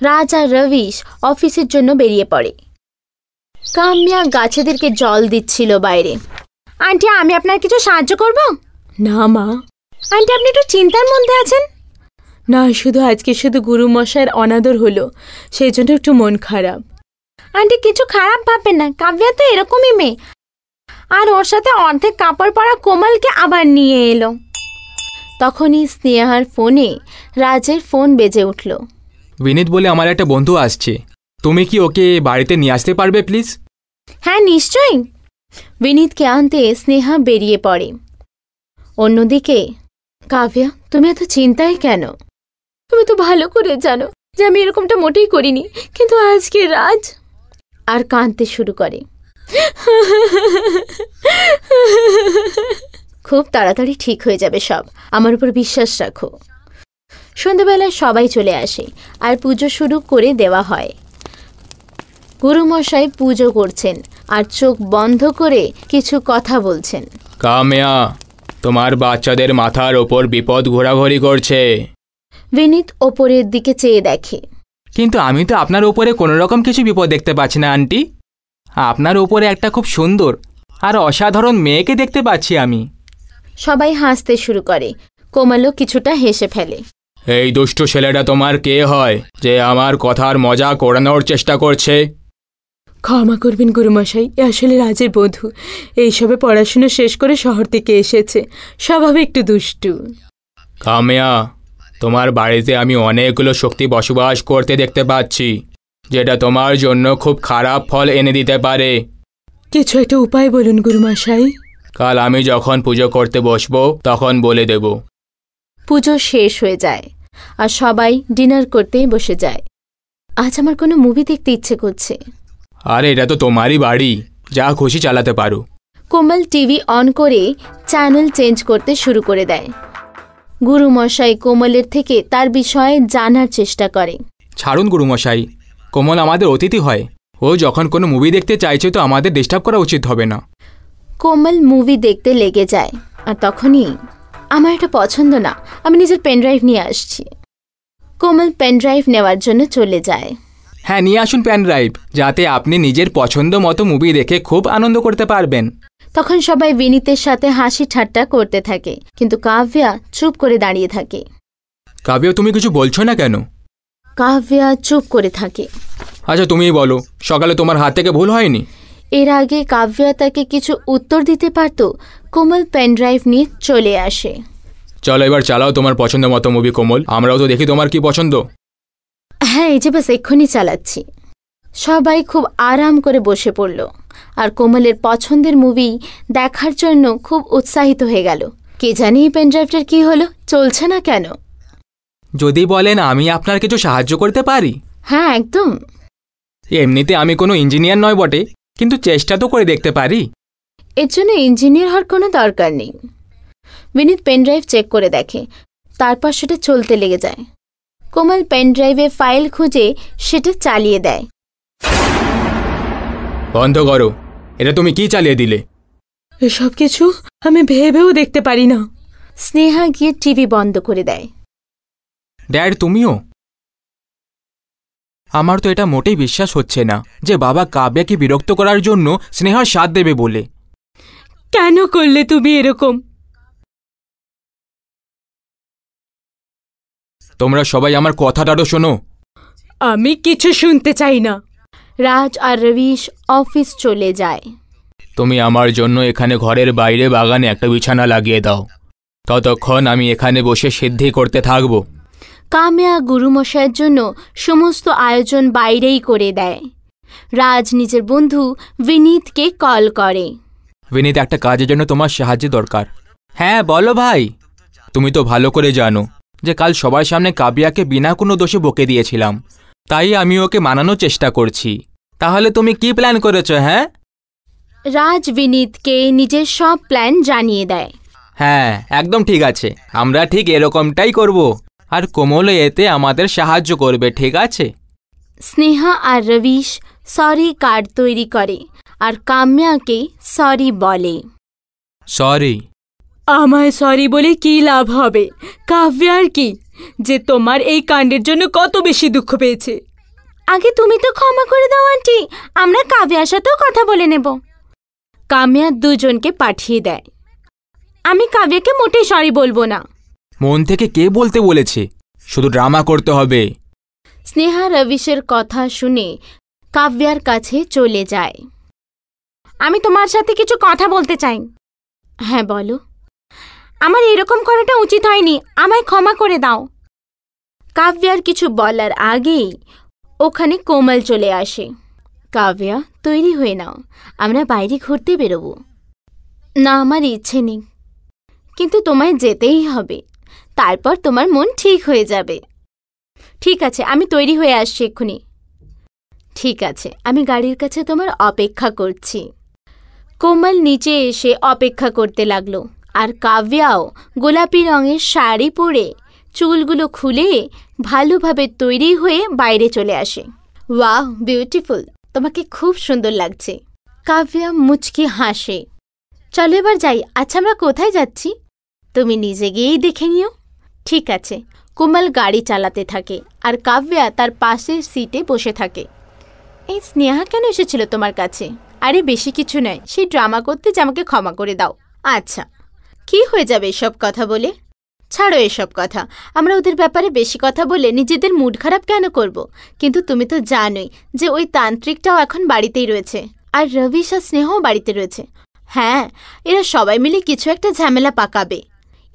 Speaker 1: রাজা রবিশ অফিসের জন্য বেরিয়ে পড়ে কাম্যা গাছেদেরকে জল দিচ্ছিল বাইরে আন্টি আমি আপনার কিছু সাহায্য করব না মা আন্টি আপনি একটু চিন্তার মধ্যে আছেন না শুধু আজকে শুধু গুরুমশাইয়ের অনাদর হলো সেই জন্য একটু মন খারাপ আন্টি কিছু খারাপ ভাববে না কাব্যা তো এরকমই মেয়ে আর ওর সাথে অর্ধেক কাপড় পরা কোমলকে আবার নিয়ে এলো তখনই স্নেহার ফোনে রাজের ফোন বেজে উঠল
Speaker 2: বিনীত বলে আমার একটা বন্ধু আসছে তুমি কি ওকে বাড়িতে নিয়ে আসতে পারবে প্লিজ
Speaker 1: হ্যাঁ নিশ্চয়ই বিনীতকে আনতে স্নেহা বেরিয়ে পড়ে অন্যদিকে কাভ্যা তুমি এত চিন্তায় কেন তুমি তো ভালো করে জানো যে আমি এরকমটা মোটেই করিনি কিন্তু আজকে রাজ আর কাঁদতে শুরু করে খুব তাড়াতাড়ি ঠিক হয়ে যাবে সব আমার উপর বিশ্বাস রাখো সন্ধ্যাবেলায় সবাই চলে আসে আর পুজো শুরু করে দেওয়া হয় গুরুমশাই পুজো করছেন আর চোখ বন্ধ করে কিছু কথা বলছেন
Speaker 2: কামেয়া তোমার বাচ্চাদের মাথার ওপর বিপদ ঘোরাঘুরি করছে
Speaker 1: বিনীত ওপরের দিকে চেয়ে দেখে
Speaker 2: কিন্তু আমি তো আপনার ওপরে কোনো রকম কিছু বিপদ দেখতে পাচ্ছি না আন্টি আপনার ওপরে একটা খুব সুন্দর আর অসাধারণ মেয়েকে দেখতে পাচ্ছি আমি
Speaker 1: সবাই হাসতে শুরু করে কোমলও কিছুটা হেসে ফেলে
Speaker 2: এই দুষ্ট ছেলেটা তোমার কে হয় যে আমার কথার মজা করানোর চেষ্টা করছে
Speaker 1: ক্ষমা করবেন গুরুমশাই এ আসলে রাজের বধু এইসবে পড়াশুনো শেষ করে শহর থেকে এসেছে স্বভাবে একটু দুষ্টু
Speaker 2: কামিয়া তোমার বাড়িতে আমি অনেকগুলো শক্তি বসবাস করতে দেখতে পাচ্ছি যেটা তোমার জন্য খুব খারাপ ফল এনে দিতে পারে
Speaker 1: কিছু একটা উপায় বলুন গুরুমাশাই
Speaker 2: কাল আমি যখন পুজো করতে বসবো তখন বলে দেব
Speaker 1: পুজো শেষ হয়ে যায় আর সবাই ডিনার করতেই বসে যায় আজ আমার কোনো মুভি দেখতে ইচ্ছে করছে
Speaker 2: আর এটা তো তোমারই বাড়ি যা খুশি চালাতে পারো
Speaker 1: কোমল টিভি অন করে চ্যানেল চেঞ্জ করতে শুরু করে দেয় গুরুমশাই কোমলের থেকে তার বিষয়ে জানার চেষ্টা করে
Speaker 2: ছাড়ুন গুরুমশাই কোমল আমাদের অতিথি হয় ও যখন কোনো মুভি দেখতে চাইছে তো আমাদের ডিস্টার্ব করা উচিত হবে না
Speaker 1: কোমল মুভি দেখতে লেগে যায় আর তখনই আমার এটা পছন্দ না আমি নিজের পেনড্রাইভ নিয়ে আসছি কোমল পেনড্রাইভ নেওয়ার জন্য চলে যায়
Speaker 2: হ্যাঁ নিয়ে আসুন পেনড্রাইভ যাতে আপনি নিজের পছন্দ মতো মুভি দেখে খুব আনন্দ করতে পারবেন
Speaker 1: তখন সবাই বিনীতের সাথে হাসি ঠাট্টা করতে থাকে কিন্তু কাভ্যা চুপ করে দাঁড়িয়ে থাকে
Speaker 2: কাভ্যা তুমি কিছু বলছো না কেন
Speaker 1: কাভ্যা চুপ করে থাকে
Speaker 2: আচ্ছা তুমিই বলো সকালে তোমার হাত থেকে ভুল হয়নি
Speaker 1: এর আগে কাব্যা তাকে কিছু উত্তর দিতে পারত কোমল পেনড্রাইভ নিয়ে চলে আসে
Speaker 2: চলো এবার চালাও তোমার পছন্দ মতো মুভি কোমল আমরাও তো দেখি তোমার কি পছন্দ
Speaker 1: হ্যাঁ এই যে বাস এক্ষুনি চালাচ্ছি সবাই খুব আরাম করে বসে পড়ল আর কোমলের পছন্দের মুভি দেখার জন্য খুব উৎসাহিত হয়ে গেল কে জানি এই পেনড্রাইভটার কি হলো চলছে না কেন
Speaker 2: যদি বলেন আমি আপনার কিছু সাহায্য করতে পারি হ্যাঁ একদম এমনিতে আমি কোনো ইঞ্জিনিয়ার নয় বটে কিন্তু চেষ্টা তো করে দেখতে পারি
Speaker 1: এর জন্য ইঞ্জিনিয়ার হওয়ার কোনো দরকার নেই বিনীত পেনড্রাইভ চেক করে দেখে তারপর সেটা চলতে লেগে যায় কোমল পেনড্রাইভে ফাইল খুঁজে সেটা চালিয়ে দেয়
Speaker 2: বন্ধ করো এটা তুমি কি চালিয়ে দিলে
Speaker 1: এসব কিছু আমি ভেবেও দেখতে পারি না স্নেহা গিয়ে টিভি বন্ধ করে দেয়
Speaker 2: ড্যাড তুমিও আমার তো এটা মোটেই বিশ্বাস হচ্ছে না যে বাবা কাব্যাকে বিরক্ত করার জন্য স্নেহার সাথ দেবে বলে কেন করলে তুমি এরকম তোমরা সবাই আমার কথাটারও শোনো আমি কিছু
Speaker 1: শুনতে চাই না রাজ আর রবিশ অফিস চলে যায়
Speaker 2: তুমি আমার জন্য এখানে ঘরের বাইরে বাগানে একটা বিছানা লাগিয়ে দাও ততক্ষণ আমি এখানে বসে সিদ্ধি করতে থাকব
Speaker 1: কামিয়া গুরুমশাইয়ের জন্য সমস্ত আয়োজন বাইরেই করে দেয় রাজ নিজের বন্ধু বিনীতকে কল করে
Speaker 2: বিনীত একটা কাজের জন্য তোমার সাহায্য দরকার হ্যাঁ বলো ভাই তুমি তো ভালো করে জানো যে কাল সবার সামনে কাবিয়াকে বিনা কোনো দোষে বকে দিয়েছিলাম তাই আমি ওকে মানানোর চেষ্টা করছি তাহলে তুমি কি প্ল্যান করেছো হ্যাঁ
Speaker 1: রাজ বিনীতকে নিজের সব প্ল্যান জানিয়ে দেয়
Speaker 2: হ্যাঁ একদম ঠিক আছে আমরা ঠিক এরকমটাই করব আর কোমল এতে আমাদের সাহায্য করবে ঠিক আছে
Speaker 1: স্নেহা আর রবিশ সরি কার্ড তৈরি করে আর কাম্যাকে সরি বলে সরি আমায় সরি বলে কি লাভ হবে আর কি যে তোমার এই কাণ্ডের জন্য কত বেশি দুঃখ পেয়েছে আগে তুমি তো ক্ষমা করে দাও আন্টি আমরা কাব্যার সাথেও কথা বলে নেব কামিয়া দুজনকে পাঠিয়ে দেয় আমি কাবিয়াকে মোটেই সরি বলবো না
Speaker 2: মন থেকে কে বলতে বলেছে শুধু ড্রামা করতে হবে
Speaker 1: স্নেহা রবিশের কথা শুনে কাব্যার কাছে চলে যায় আমি তোমার সাথে কিছু কথা বলতে চাই হ্যাঁ বলো আমার এরকম করাটা উচিত হয়নি আমায় ক্ষমা করে দাও কাব্যার কিছু বলার আগেই ওখানে কোমল চলে আসে কাব্যা তৈরি হয়ে নাও আমরা বাইরে ঘুরতে বেরোবো না আমার ইচ্ছে নেই কিন্তু তোমায় যেতেই হবে তারপর তোমার মন ঠিক হয়ে যাবে ঠিক আছে আমি তৈরি হয়ে আসছি এক্ষুনি ঠিক আছে আমি গাড়ির কাছে তোমার অপেক্ষা করছি কোমল নিচে এসে অপেক্ষা করতে লাগলো আর কাব্যাও গোলাপি রঙের শাড়ি পরে চুলগুলো খুলে ভালোভাবে তৈরি হয়ে বাইরে চলে আসে ওয়াহ বিউটিফুল তোমাকে খুব সুন্দর লাগছে কাব্যা মুচকি হাসে চলো এবার যাই আচ্ছা আমরা কোথায় যাচ্ছি তুমি নিজে গিয়েই দেখে নিও ঠিক আছে কোমল গাড়ি চালাতে থাকে আর কাব্যা তার পাশের সিটে বসে থাকে এই স্নেহা কেন এসেছিল তোমার কাছে আরে বেশি কিছু নয় সেই ড্রামা করতে যে আমাকে ক্ষমা করে দাও আচ্ছা কি হয়ে যাবে সব কথা বলে ছাড়ো এসব কথা আমরা ওদের ব্যাপারে বেশি কথা বলে নিজেদের মুড খারাপ কেন করব। কিন্তু তুমি তো জানোই যে ওই তান্ত্রিকটাও এখন বাড়িতেই রয়েছে আর রবিশ আর স্নেহ বাড়িতে রয়েছে হ্যাঁ এরা সবাই মিলে কিছু একটা ঝামেলা পাকাবে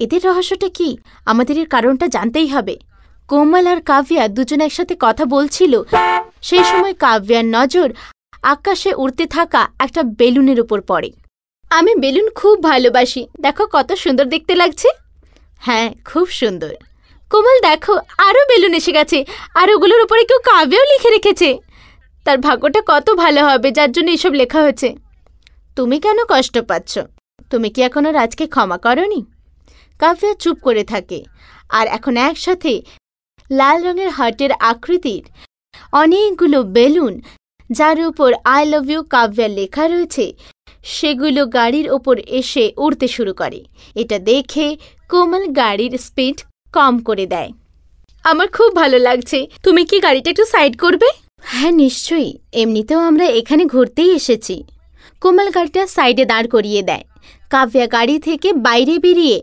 Speaker 1: এদের রহস্যটা কি আমাদের এর কারণটা জানতেই হবে কোমল আর কাভ্যা দুজন একসাথে কথা বলছিল সেই সময় কাব্যার নজর আকাশে উড়তে থাকা একটা বেলুনের উপর পড়ে আমি বেলুন খুব ভালোবাসি দেখো কত সুন্দর দেখতে লাগছে হ্যাঁ খুব সুন্দর কোমল দেখো আরও বেলুন এসে গেছে আর ওগুলোর উপরে কেউ কাব্যও লিখে রেখেছে তার ভাগ্যটা কত ভালো হবে যার জন্য এইসব লেখা হয়েছে তুমি কেন কষ্ট পাচ্ছ তুমি কি এখনও রাজকে ক্ষমা করনি কাব্যা চুপ করে থাকে আর এখন একসাথে লাল রঙের হার্টের আকৃতির অনেকগুলো বেলুন যার উপর আই লাভ ইউ কাব্যা লেখা রয়েছে সেগুলো গাড়ির ওপর এসে উড়তে শুরু করে এটা দেখে কোমল গাড়ির স্পিড কম করে দেয় আমার খুব ভালো লাগছে তুমি কি গাড়িটা একটু সাইড করবে হ্যাঁ নিশ্চয়ই এমনিতেও আমরা এখানে ঘুরতেই এসেছি কোমল গাড়িটা সাইডে দাঁড় করিয়ে দেয় কাব্যা গাড়ি থেকে বাইরে বেরিয়ে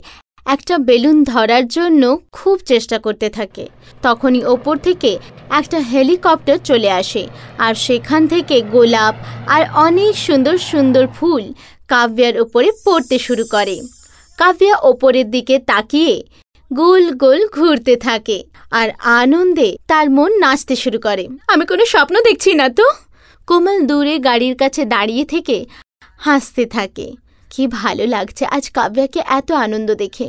Speaker 1: একটা বেলুন ধরার জন্য খুব চেষ্টা করতে থাকে তখনই ওপর থেকে একটা হেলিকপ্টার চলে আসে আর সেখান থেকে গোলাপ আর অনেক সুন্দর সুন্দর ফুল কাব্যার ওপরে পড়তে শুরু করে কাব্যা ওপরের দিকে তাকিয়ে গোল গোল ঘুরতে থাকে আর আনন্দে তার মন নাচতে শুরু করে আমি কোনো স্বপ্ন দেখছি না তো কোমল দূরে গাড়ির কাছে দাঁড়িয়ে থেকে হাসতে থাকে কি ভালো লাগছে আজ কাব্যাকে এত আনন্দ দেখে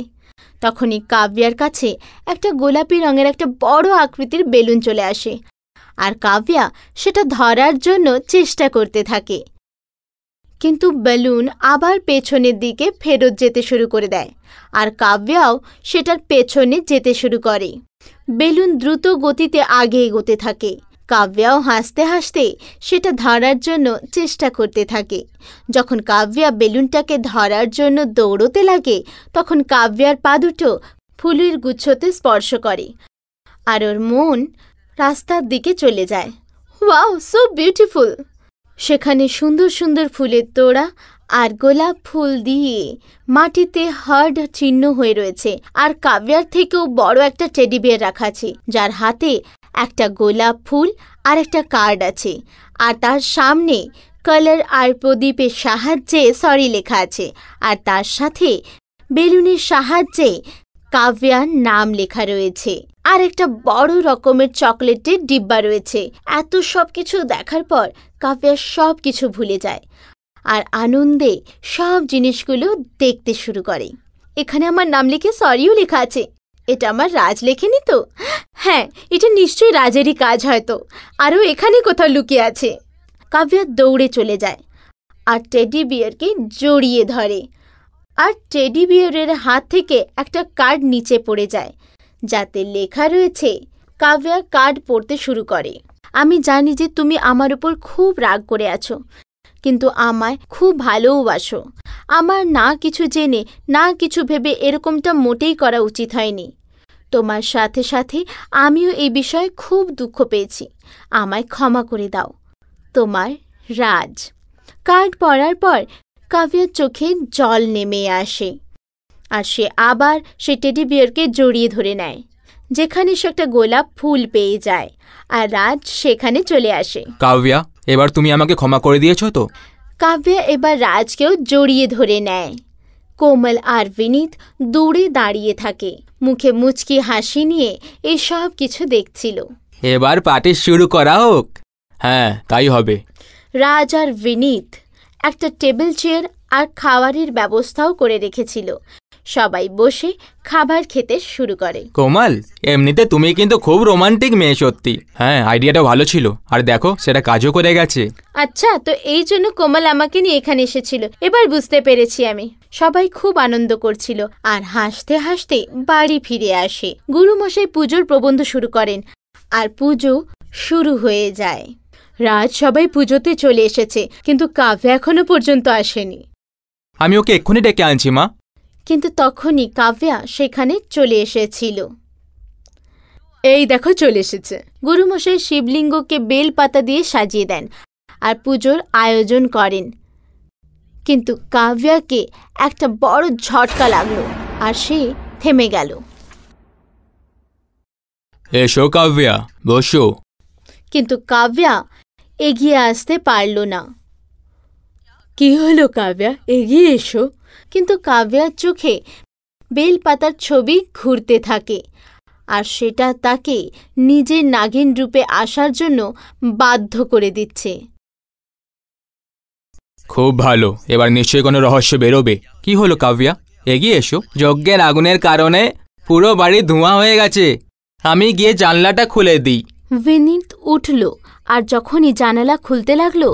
Speaker 1: তখনই কাব্যার কাছে একটা গোলাপি রঙের একটা বড় আকৃতির বেলুন চলে আসে আর কাব্যা সেটা ধরার জন্য চেষ্টা করতে থাকে কিন্তু বেলুন আবার পেছনের দিকে ফেরত যেতে শুরু করে দেয় আর কাব্যাও সেটার পেছনে যেতে শুরু করে বেলুন দ্রুত গতিতে আগে এগোতে থাকে কাব্যাও হাসতে হাসতে সেটা ধরার জন্য চেষ্টা করতে থাকে যখন কাব্যা বেলুনটাকে ধরার জন্য দৌড়তে লাগে তখন কাব্যার পা দুটো ফুলের গুচ্ছতে স্পর্শ করে আর ওর মন রাস্তার দিকে চলে যায় ওয়াও সো বিউটিফুল সেখানে সুন্দর সুন্দর ফুলের তোড়া আর গোলাপ ফুল দিয়ে মাটিতে হার্ড চিহ্ন হয়ে রয়েছে আর কাব্যার থেকেও বড় একটা টেডি বিয়ার রাখা আছে যার হাতে একটা গোলাপ ফুল আর একটা কার্ড আছে আর তার সামনে কালার আর প্রদীপের সাহায্যে সরি লেখা আছে আর তার সাথে বেলুনের সাহায্যে কাব্যার নাম লেখা রয়েছে আর একটা বড় রকমের চকলেটের ডিব্বা রয়েছে এত সব কিছু দেখার পর কাব্যা সব কিছু ভুলে যায় আর আনন্দে সব জিনিসগুলো দেখতে শুরু করে এখানে আমার নাম লিখে সরিও লেখা আছে এটা আমার রাজ লেখেনি তো হ্যাঁ এটা নিশ্চয়ই রাজেরই কাজ হয়তো আরও এখানে কোথাও লুকিয়ে আছে কাব্যা দৌড়ে চলে যায় আর টেডি বিয়ারকে জড়িয়ে ধরে আর টেডি বিয়ারের হাত থেকে একটা কার্ড নিচে পড়ে যায় যাতে লেখা রয়েছে কাব্যা কার্ড পড়তে শুরু করে আমি জানি যে তুমি আমার উপর খুব রাগ করে আছো কিন্তু আমায় খুব ভালোবাসো আমার না কিছু জেনে না কিছু ভেবে এরকমটা মোটেই করা উচিত হয়নি তোমার সাথে সাথে আমিও এই বিষয়ে খুব দুঃখ পেয়েছি আমায় ক্ষমা করে দাও তোমার রাজ কার্ড পড়ার পর কাভিয়ার চোখে জল নেমে আসে আর সে আবার সে টেডি বিয়ারকে জড়িয়ে ধরে নেয় যেখানে সে একটা গোলাপ ফুল পেয়ে যায় আর রাজ সেখানে চলে আসে
Speaker 2: কাব্যা এবার তুমি আমাকে ক্ষমা করে দিয়েছো তো
Speaker 1: কাব্যা এবার রাজকেও জড়িয়ে ধরে নেয় কোমল আর বিনীত দূরে দাঁড়িয়ে থাকে মুখে মুচকি হাসি নিয়ে এসব কিছু দেখছিল
Speaker 2: এবার পার্টি শুরু করা হোক হ্যাঁ তাই হবে
Speaker 1: রাজ আর বিনীত একটা টেবিল চেয়ার আর খাবারের ব্যবস্থাও করে রেখেছিল সবাই বসে খাবার খেতে শুরু করে
Speaker 2: কোমল এমনিতে তুমি কিন্তু খুব রোমান্টিক মেয়ে সত্যি হ্যাঁ আইডিয়াটা ভালো ছিল আর দেখো সেটা কাজও করে গেছে
Speaker 1: আচ্ছা তো এই জন্য কোমল আমাকে নিয়ে এখানে এসেছিল এবার বুঝতে পেরেছি আমি সবাই খুব আনন্দ করছিল আর হাসতে হাসতে বাড়ি ফিরে আসে গুরুমশাই পুজোর প্রবন্ধ শুরু করেন আর পুজো শুরু হয়ে যায় রাজ সবাই পুজোতে চলে এসেছে কিন্তু কাব্য এখনো পর্যন্ত আসেনি
Speaker 2: আমি ওকে এক্ষুনি ডেকে আনছি মা
Speaker 1: কিন্তু তখনই কাব্যা সেখানে চলে এসেছিল এই দেখো চলে এসেছে গুরুমশাই শিবলিঙ্গকে বেল পাতা দিয়ে সাজিয়ে দেন আর পুজোর আয়োজন করেন কিন্তু কাব্যাকে একটা বড় ঝটকা লাগলো আর সে থেমে গেল
Speaker 2: এসো কাব্যা বসো
Speaker 1: কিন্তু কাব্যা এগিয়ে আসতে পারল না কি হলো কাব্যা এগিয়ে এসো কিন্তু কাব্যার চোখে বেলপাতার ছবি ঘুরতে থাকে আর সেটা তাকে নিজের নাগিন রূপে আসার জন্য বাধ্য করে দিচ্ছে
Speaker 2: খুব ভালো এবার নিশ্চয়ই কোনো রহস্য বেরোবে কি হলো কাব্যা এগিয়ে এসো যজ্ঞের আগুনের কারণে পুরো বাড়ি ধোঁয়া হয়ে গেছে আমি গিয়ে জানলাটা খুলে দিই
Speaker 1: বিনীত উঠল আর যখনই জানালা খুলতে লাগলো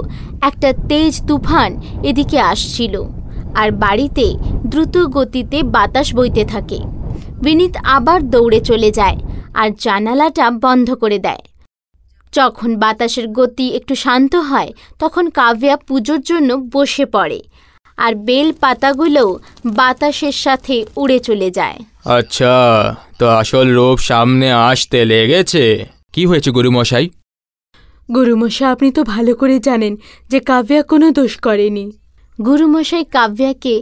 Speaker 1: একটা তেজ তুফান এদিকে আসছিল আর বাড়িতে দ্রুত গতিতে বাতাস বইতে থাকে বিনীত আবার দৌড়ে চলে যায় আর জানালাটা বন্ধ করে দেয় যখন বাতাসের গতি একটু শান্ত হয় তখন কাব্যা পুজোর জন্য বসে পড়ে আর বেল পাতাগুলোও বাতাসের সাথে উড়ে চলে যায়
Speaker 2: আচ্ছা তো আসল রূপ সামনে আসতে লেগেছে কি হয়েছে গুরুমশাই
Speaker 1: গুরুমশাই আপনি তো ভালো করে জানেন যে কাব্যা কোনো দোষ করেনি গুরুমশাই কাব্যাকে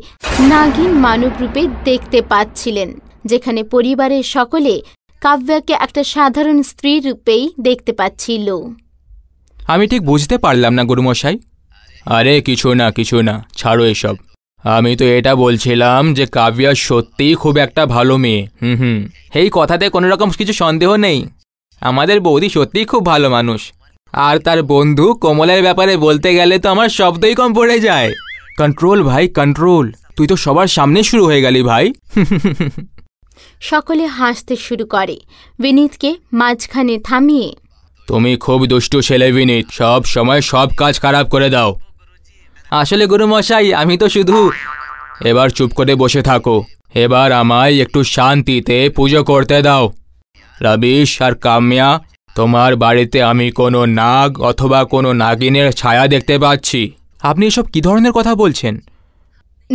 Speaker 1: নাগিন মানব রূপে দেখতে পাচ্ছিলেন যেখানে পরিবারের সকলে কাব্যাকে একটা সাধারণ স্ত্রী রূপেই দেখতে পাচ্ছিল
Speaker 2: আমি ঠিক বুঝতে পারলাম না গুরুমশাই আরে কিছু না কিছু না ছাড়ো এসব আমি তো এটা বলছিলাম যে কাব্যা সত্যিই খুব একটা ভালো মেয়ে হুম হুম এই কথাতে কোনো রকম কিছু সন্দেহ নেই আমাদের বৌদি সত্যিই খুব ভালো মানুষ আর তার বন্ধু কোমলের ব্যাপারে বলতে গেলে তো আমার শব্দই কম পড়ে যায় কন্ট্রোল ভাই কন্ট্রোল তুই তো সবার সামনে শুরু হয়ে গেলি ভাই
Speaker 1: সকলে হাসতে শুরু করে বিনীতকে মাঝখানে থামিয়ে
Speaker 2: তুমি খুব দুষ্টু ছেলে বিনীত সব সময় সব কাজ খারাপ করে দাও আসলে গুরুমশাই আমি তো শুধু এবার চুপ করে বসে থাকো এবার আমায় একটু শান্তিতে পুজো করতে দাও রবিশ আর কাম্যা তোমার বাড়িতে আমি কোনো নাগ অথবা কোনো নাগিনের ছায়া দেখতে পাচ্ছি আপনি এসব কি ধরনের কথা বলছেন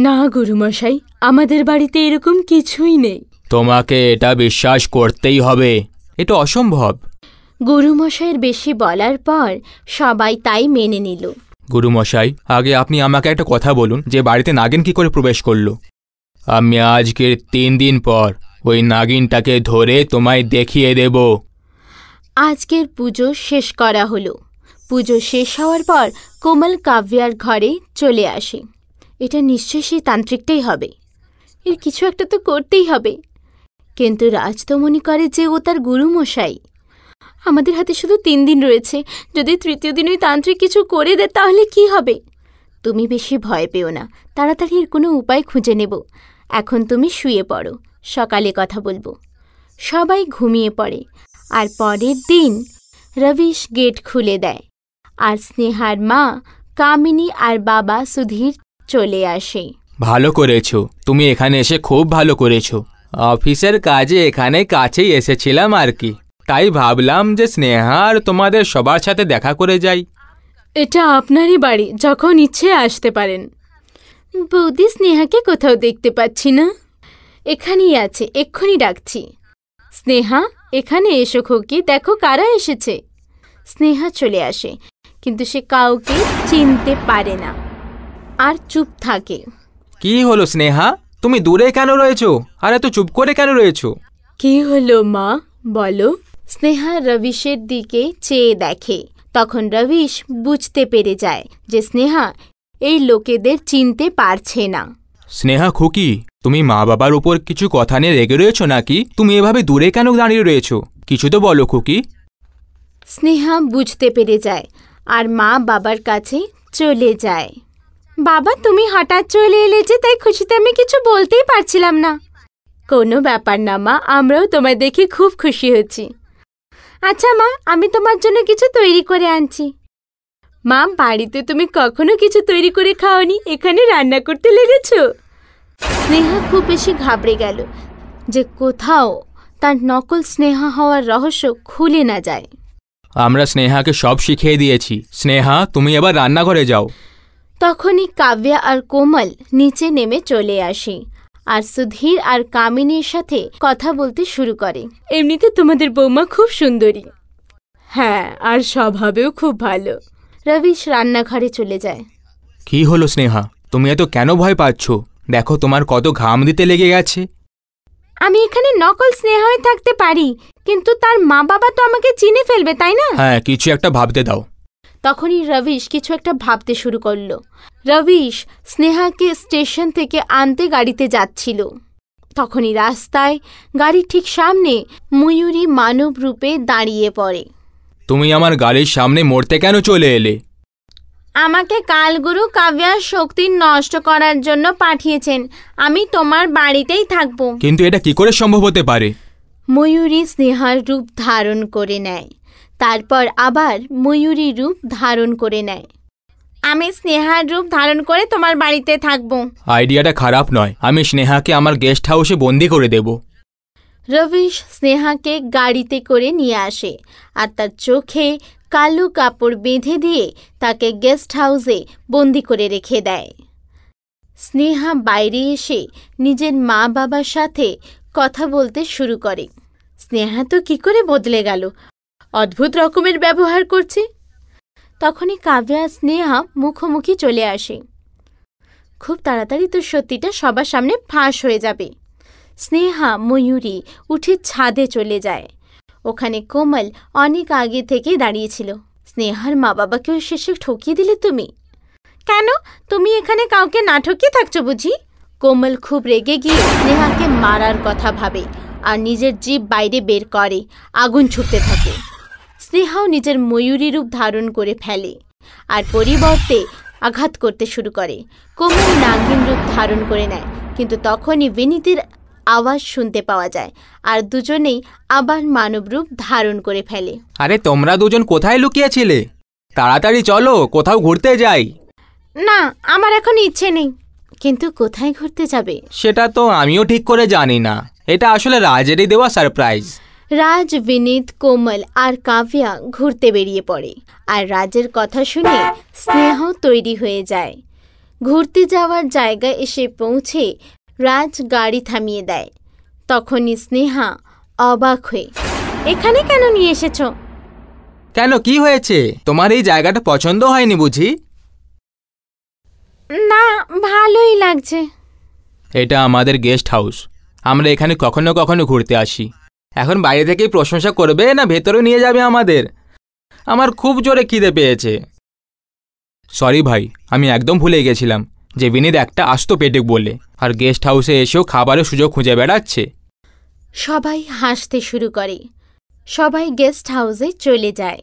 Speaker 1: না গুরুমশাই আমাদের বাড়িতে এরকম কিছুই নেই
Speaker 2: তোমাকে এটা বিশ্বাস করতেই হবে এটা অসম্ভব
Speaker 1: গুরুমশাইয়ের বেশি বলার পর সবাই তাই মেনে নিল
Speaker 2: গুরুমশাই আগে আপনি আমাকে একটা কথা বলুন যে বাড়িতে নাগিন কি করে প্রবেশ করলো আমি আজকের তিন দিন পর ওই নাগিনটাকে ধরে তোমায় দেখিয়ে দেব
Speaker 1: আজকের পুজো শেষ করা হলো পুজো শেষ হওয়ার পর কোমল কাব্যার ঘরে চলে আসে এটা নিশ্চয়ই সেই তান্ত্রিকটাই হবে এর কিছু একটা তো করতেই হবে কিন্তু রাজ তো মনে করে যে ও তার গুরুমশাই আমাদের হাতে শুধু তিন দিন রয়েছে যদি তৃতীয় দিন ওই তান্ত্রিক কিছু করে দেয় তাহলে কি হবে তুমি বেশি ভয় পেও না তাড়াতাড়ি এর কোনো উপায় খুঁজে নেব এখন তুমি শুয়ে পড়ো সকালে কথা বলবো সবাই ঘুমিয়ে পড়ে আর পরের দিন রবিশ গেট খুলে দেয় আর স্নেহার মা কামিনী আর বাবা সুধীর চলে আসে
Speaker 2: ভালো করেছো তুমি এখানে এসে খুব ভালো করেছো অফিসের কাজে এখানে কাছেই এসেছিলাম আর কি তাই ভাবলাম যে স্নেহা আর তোমাদের সবার সাথে দেখা করে যাই
Speaker 1: এটা আপনারই বাড়ি যখন ইচ্ছে আসতে পারেন বৌদি স্নেহাকে কোথাও দেখতে পাচ্ছি না এখানেই আছে এক্ষুনি ডাকছি স্নেহা এখানে এসো খোকি দেখো কারা এসেছে স্নেহা চলে আসে কিন্তু সে কাউকে চিনতে পারে না আর চুপ থাকে
Speaker 2: কি হলো স্নেহা তুমি দূরে কেন রয়েছো আর এত চুপ করে কেন রয়েছো
Speaker 1: কি হলো মা বলো স্নেহা রবিশের দিকে চেয়ে দেখে তখন রবিশ বুঝতে পেরে যায় যে স্নেহা এই লোকেদের চিনতে পারছে না
Speaker 2: স্নেহা খুকি তুমি মা বাবার উপর কিছু কথা নিয়ে রেগে রয়েছো নাকি তুমি এভাবে দূরে কেন দাঁড়িয়ে রয়েছো কিছু তো বলো খুকি
Speaker 1: স্নেহা বুঝতে পেরে যায় আর মা বাবার কাছে চলে যায় বাবা তুমি হঠাৎ চলে এলে যে তাই খুশিতে আমি কিছু বলতেই পারছিলাম না কোনো ব্যাপার না মা আমরাও তোমায় দেখে খুব খুশি হচ্ছি আচ্ছা মা আমি তোমার জন্য কিছু তৈরি করে আনছি মা বাড়িতে তুমি কখনো কিছু তৈরি করে খাওনি এখানে রান্না করতে লেগেছ স্নেহা খুব বেশি ঘাবড়ে গেল যে কোথাও তার নকল স্নেহা হওয়ার রহস্য খুলে না যায়
Speaker 2: আমরা স্নেহাকে সব শিখিয়ে দিয়েছি স্নেহা তুমি এবার রান্নাঘরে যাও
Speaker 1: তখনই কাব্যা আর কোমল নিচে নেমে চলে আসে আর সুধীর আর কামিনীর সাথে কথা বলতে শুরু করে এমনিতে তোমাদের বৌমা খুব সুন্দরী হ্যাঁ আর স্বভাবেও খুব ভালো রবিশ রান্নাঘরে চলে যায়
Speaker 2: কি হলো স্নেহা তুমি এত কেন ভয় পাচ্ছ দেখো তোমার কত ঘাম দিতে লেগে গেছে
Speaker 1: আমি এখানে নকল স্নেহ হয়ে থাকতে পারি কিন্তু তার মা বাবা তো আমাকে চিনে ফেলবে তাই না হ্যাঁ
Speaker 2: কিছু একটা ভাবতে দাও
Speaker 1: তখনই রবিশ কিছু একটা ভাবতে শুরু করলো রবিশ স্নেহাকে স্টেশন থেকে আনতে গাড়িতে যাচ্ছিল তখনই রাস্তায় গাড়ির ঠিক সামনে ময়ূরী মানব রূপে দাঁড়িয়ে পড়ে
Speaker 2: তুমি আমার গাড়ির সামনে মরতে কেন চলে এলে
Speaker 1: আমাকে কালগুরু কাব্যার শক্তি নষ্ট করার জন্য পাঠিয়েছেন আমি তোমার বাড়িতেই থাকবো
Speaker 2: কিন্তু এটা কি করে সম্ভব হতে পারে
Speaker 1: ময়ূরী স্নেহার রূপ ধারণ করে নেয় তারপর আবার ময়ূরীর রূপ ধারণ করে নেয় আমি স্নেহার রূপ ধারণ করে তোমার বাড়িতে থাকবো
Speaker 2: আইডিয়াটা খারাপ নয় আমি স্নেহাকে আমার গেস্ট হাউসে বন্দি করে দেব
Speaker 1: রবিশ স্নেহাকে গাড়িতে করে নিয়ে আসে আর তার চোখে কালো কাপড় বেঁধে দিয়ে তাকে গেস্ট হাউসে বন্দি করে রেখে দেয় স্নেহা বাইরে এসে নিজের মা বাবার সাথে কথা বলতে শুরু করে স্নেহা তো কি করে বদলে গেল অদ্ভুত রকমের ব্যবহার করছে তখনই কাব্যা স্নেহা মুখোমুখি চলে আসে খুব তাড়াতাড়ি তো সত্যিটা সবার সামনে ফাঁস হয়ে যাবে স্নেহা ময়ূরী উঠে ছাদে চলে যায় ওখানে কোমল অনেক আগে থেকে দাঁড়িয়েছিল স্নেহার মা বাবাকেও শেষে ঠকিয়ে দিলে তুমি কেন তুমি এখানে কাউকে না ঠকিয়ে থাকছো বুঝি কোমল খুব রেগে গিয়ে স্নেহাকে মারার কথা ভাবে আর নিজের জীব বাইরে বের করে আগুন ছুটতে থাকে স্নেহাও নিজের ময়ূরী রূপ ধারণ করে ফেলে আর পরিবর্তে আঘাত করতে শুরু করে কোমল নাঙ্গিন রূপ ধারণ করে নেয় কিন্তু তখনই বিনীতির আওয়াজ শুনতে পাওয়া যায় আর দুজনেই আবার মানব রূপ ধারণ করে ফেলে
Speaker 2: আরে তোমরা দুজন কোথায় লুকিয়েছিলে তাড়াতাড়ি চলো কোথাও ঘুরতে যাই
Speaker 1: না আমার এখন ইচ্ছে নেই কিন্তু কোথায় ঘুরতে যাবে
Speaker 2: সেটা তো আমিও ঠিক করে জানি না এটা আসলে রাজেরই দেওয়া সারপ্রাইজ
Speaker 1: রাজ বিনীত কোমল আর কাভিয়া ঘুরতে বেরিয়ে পড়ে আর রাজের কথা শুনে স্নেহ তৈরি হয়ে যায় ঘুরতে যাওয়ার জায়গায় এসে পৌঁছে রাজ গাড়ি থামিয়ে দেয় তখনই স্নেহা অবাক হয়ে এখানে কেন নিয়ে এসেছ
Speaker 2: কেন কি হয়েছে তোমার এই জায়গাটা পছন্দ হয়নি বুঝি
Speaker 1: না ভালোই লাগছে
Speaker 2: এটা আমাদের গেস্ট হাউস আমরা এখানে কখনো কখনো ঘুরতে আসি এখন বাইরে থেকেই প্রশংসা করবে না ভেতরে নিয়ে যাবে আমাদের আমার খুব জোরে খিদে পেয়েছে সরি ভাই আমি একদম ভুলে গেছিলাম যে বিনিদ একটা আস্ত পেটুক বলে আর গেস্ট হাউসে এসেও খাবারের সুযোগ খুঁজে বেড়াচ্ছে
Speaker 1: সবাই হাসতে শুরু করে সবাই গেস্ট হাউসে চলে যায়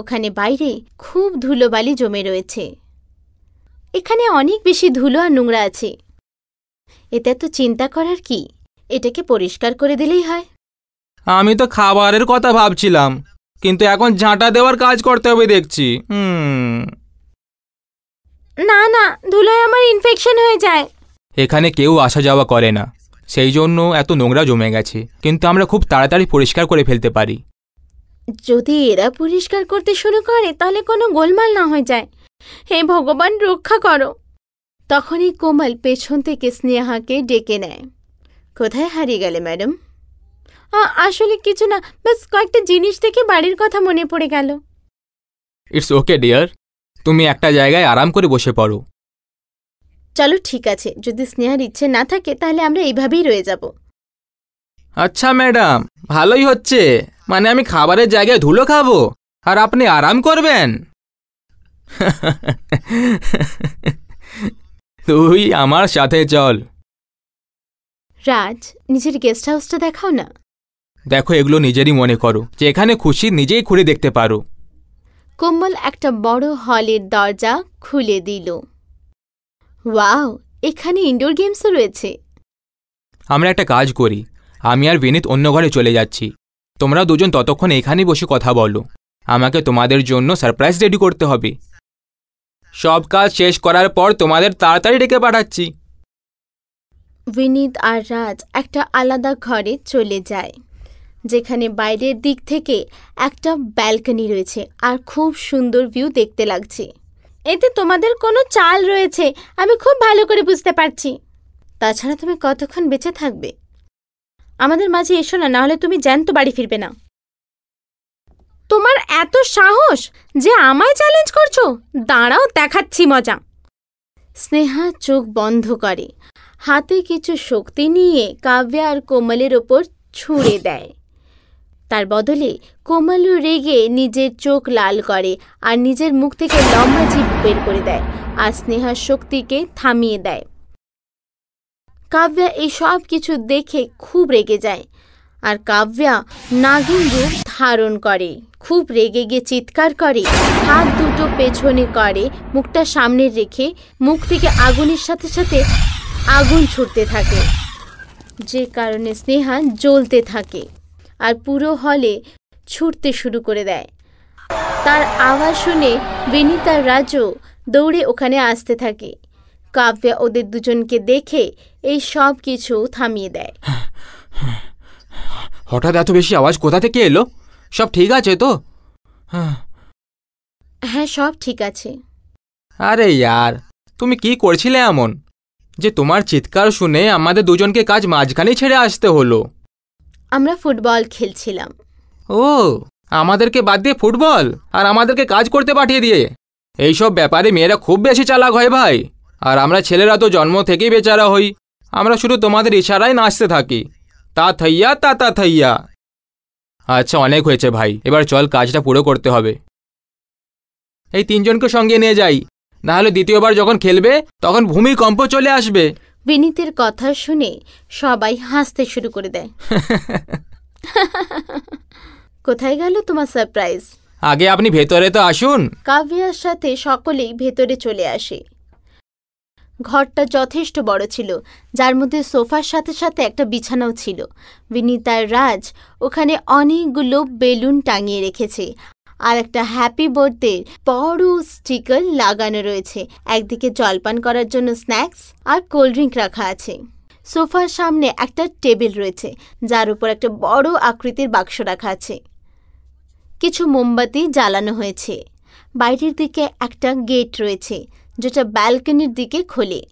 Speaker 1: ওখানে বাইরে খুব ধুলোবালি জমে রয়েছে এখানে অনেক বেশি ধুলো আর নোংরা আছে এটা তো চিন্তা করার কি এটাকে পরিষ্কার করে দিলেই হয়
Speaker 2: আমি তো খাবারের কথা ভাবছিলাম কিন্তু এখন ঝাঁটা দেওয়ার কাজ করতে হবে দেখছি
Speaker 1: না না ধুলোয় আমার ইনফেকশন হয়ে যায়
Speaker 2: এখানে কেউ আসা যাওয়া করে না সেই জন্য এত নোংরা জমে গেছে কিন্তু আমরা খুব তাড়াতাড়ি পরিষ্কার করে ফেলতে পারি
Speaker 1: যদি এরা পরিষ্কার করতে শুরু করে তাহলে কোনো গোলমাল না হয়ে যায় হে ভগবান রক্ষা করো তখনই কোমল পেছন থেকে স্নেহাকে ডেকে নেয় কোথায় হারিয়ে গেলে ম্যাডাম আসলে কিছু না বাস কয়েকটা জিনিস দেখে বাড়ির কথা মনে পড়ে গেল
Speaker 2: ইটস ওকে ডিয়ার তুমি একটা জায়গায় আরাম করে বসে পড়ো
Speaker 1: চলো ঠিক আছে যদি স্নেহার ইচ্ছে না থাকে তাহলে আমরা এইভাবেই রয়ে যাব
Speaker 2: আচ্ছা ম্যাডাম ভালোই হচ্ছে মানে আমি খাবারের জায়গায় ধুলো খাবো আর আপনি আরাম করবেন তুই আমার সাথে চল
Speaker 1: রাজ নিজের গেস্ট হাউসটা দেখাও না
Speaker 2: দেখো এগুলো নিজেরই মনে করো যেখানে খুশি নিজেই খুলে দেখতে পারো
Speaker 1: কোমল একটা বড় হলের দরজা খুলে দিল ওয়াও এখানে ইনডোর গেমসও রয়েছে
Speaker 2: আমরা একটা কাজ করি আমি আর বিনীত অন্য ঘরে চলে যাচ্ছি তোমরা দুজন ততক্ষণ এখানেই বসে কথা বলো আমাকে তোমাদের জন্য সারপ্রাইজ রেডি করতে হবে সব কাজ শেষ করার পর তোমাদের তাড়াতাড়ি ডেকে পাঠাচ্ছি
Speaker 1: বিনীত আর রাজ একটা আলাদা ঘরে চলে যায় যেখানে বাইরের দিক থেকে একটা ব্যালকনি রয়েছে আর খুব সুন্দর ভিউ দেখতে লাগছে এতে তোমাদের কোনো চাল রয়েছে আমি খুব ভালো করে বুঝতে পারছি তাছাড়া তুমি কতক্ষণ বেঁচে থাকবে আমাদের মাঝে এসো না নাহলে তুমি জ্যান্ত বাড়ি ফিরবে না তোমার এত সাহস যে আমায় চ্যালেঞ্জ করছো দাঁড়াও দেখাচ্ছি মজা স্নেহা চোখ বন্ধ করে হাতে কিছু শক্তি নিয়ে কাব্যা আর কোমলের ওপর ছুঁড়ে দেয় তার বদলে কোমলু রেগে নিজের চোখ লাল করে আর নিজের মুখ থেকে লম্বা জীব বের করে দেয় আর স্নেহার শক্তিকে থামিয়ে দেয় কাব্যা এই সব কিছু দেখে খুব রেগে যায় আর কাব্যা নাগিন রূপ ধারণ করে খুব রেগে গিয়ে চিৎকার করে হাত দুটো পেছনে করে মুখটা সামনে রেখে মুখ থেকে আগুনের সাথে সাথে আগুন ছুটতে থাকে যে কারণে স্নেহা জ্বলতে থাকে আর পুরো হলে ছুটতে শুরু করে দেয় তার আওয়াজ শুনে বিনিতার রাজও দৌড়ে ওখানে আসতে থাকে কাব্যা ওদের দুজনকে দেখে এই সব কিছু থামিয়ে দেয়
Speaker 2: হঠাৎ এত বেশি আওয়াজ কোথা থেকে এলো সব ঠিক আছে তো হ্যাঁ
Speaker 1: সব ঠিক আছে
Speaker 2: আরে ইয়ার তুমি কি করছিলে এমন যে তোমার চিৎকার শুনে আমাদের দুজনকে কাজ মাঝখানে ছেড়ে আসতে হলো
Speaker 1: আমরা ফুটবল খেলছিলাম
Speaker 2: ও আমাদেরকে বাদ দিয়ে ফুটবল আর আমাদেরকে কাজ করতে পাঠিয়ে দিয়ে এইসব ব্যাপারে মেয়েরা খুব বেশি চালাক হয় ভাই আর আমরা ছেলেরা তো জন্ম থেকেই বেচারা হই আমরা শুধু তোমাদের ইশারায় নাচতে থাকি তা থাইয়া তা তা থাইয়া আচ্ছা অনেক হয়েছে ভাই এবার চল কাজটা পুরো করতে হবে এই তিনজনকে সঙ্গে নিয়ে যাই নাহলে দ্বিতীয়বার যখন খেলবে তখন ভূমিকম্প চলে আসবে
Speaker 1: বিনীতের কথা শুনে সবাই হাসতে শুরু করে দেয় কোথায় গেল তোমার সারপ্রাইজ
Speaker 2: আগে আপনি ভেতরে তো আসুন
Speaker 1: কাব্যার সাথে সকলেই ভেতরে চলে আসে ঘরটা যথেষ্ট বড় ছিল যার মধ্যে সোফার সাথে সাথে একটা বিছানাও ছিল বিনিতার রাজ ওখানে অনেকগুলো বেলুন টাঙিয়ে রেখেছে আর একটা হ্যাপি বার্থডে বড় স্টিকার লাগানো রয়েছে একদিকে জলপান করার জন্য স্ন্যাক্স আর কোল্ড ড্রিঙ্ক রাখা আছে সোফার সামনে একটা টেবিল রয়েছে যার উপর একটা বড় আকৃতির বাক্স রাখা আছে কিছু মোমবাতি জ্বালানো হয়েছে বাইরের দিকে একটা গেট রয়েছে যেটা ব্যালকনির দিকে খোলে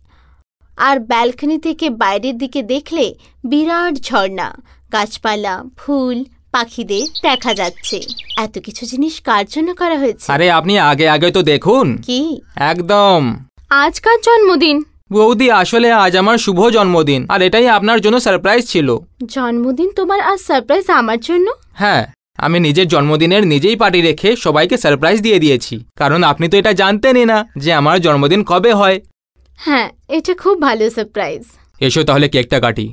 Speaker 1: আর ব্যালকনি থেকে বাইরের দিকে দেখলে বিরাট ঝর্ণা গাছপালা ফুল পাখিদের দেখা যাচ্ছে এত কিছু জিনিস কার জন্য করা হয়েছে
Speaker 2: আরে আপনি আগে আগে তো দেখুন কি একদম
Speaker 1: আজকার জন্মদিন
Speaker 2: বৌদি আসলে আজ আমার শুভ জন্মদিন আর এটাই আপনার জন্য সারপ্রাইজ ছিল
Speaker 1: জন্মদিন তোমার আর সারপ্রাইজ আমার জন্য
Speaker 2: হ্যাঁ আমি নিজের জন্মদিনের নিজেই পার্টি রেখে সবাইকে সারপ্রাইজ দিয়ে দিয়েছি কারণ আপনি তো এটা জানতেনই না যে আমার জন্মদিন কবে হয়
Speaker 1: হ্যাঁ এটা খুব ভালো সারপ্রাইজ
Speaker 2: এসো তাহলে কেকটা কাটি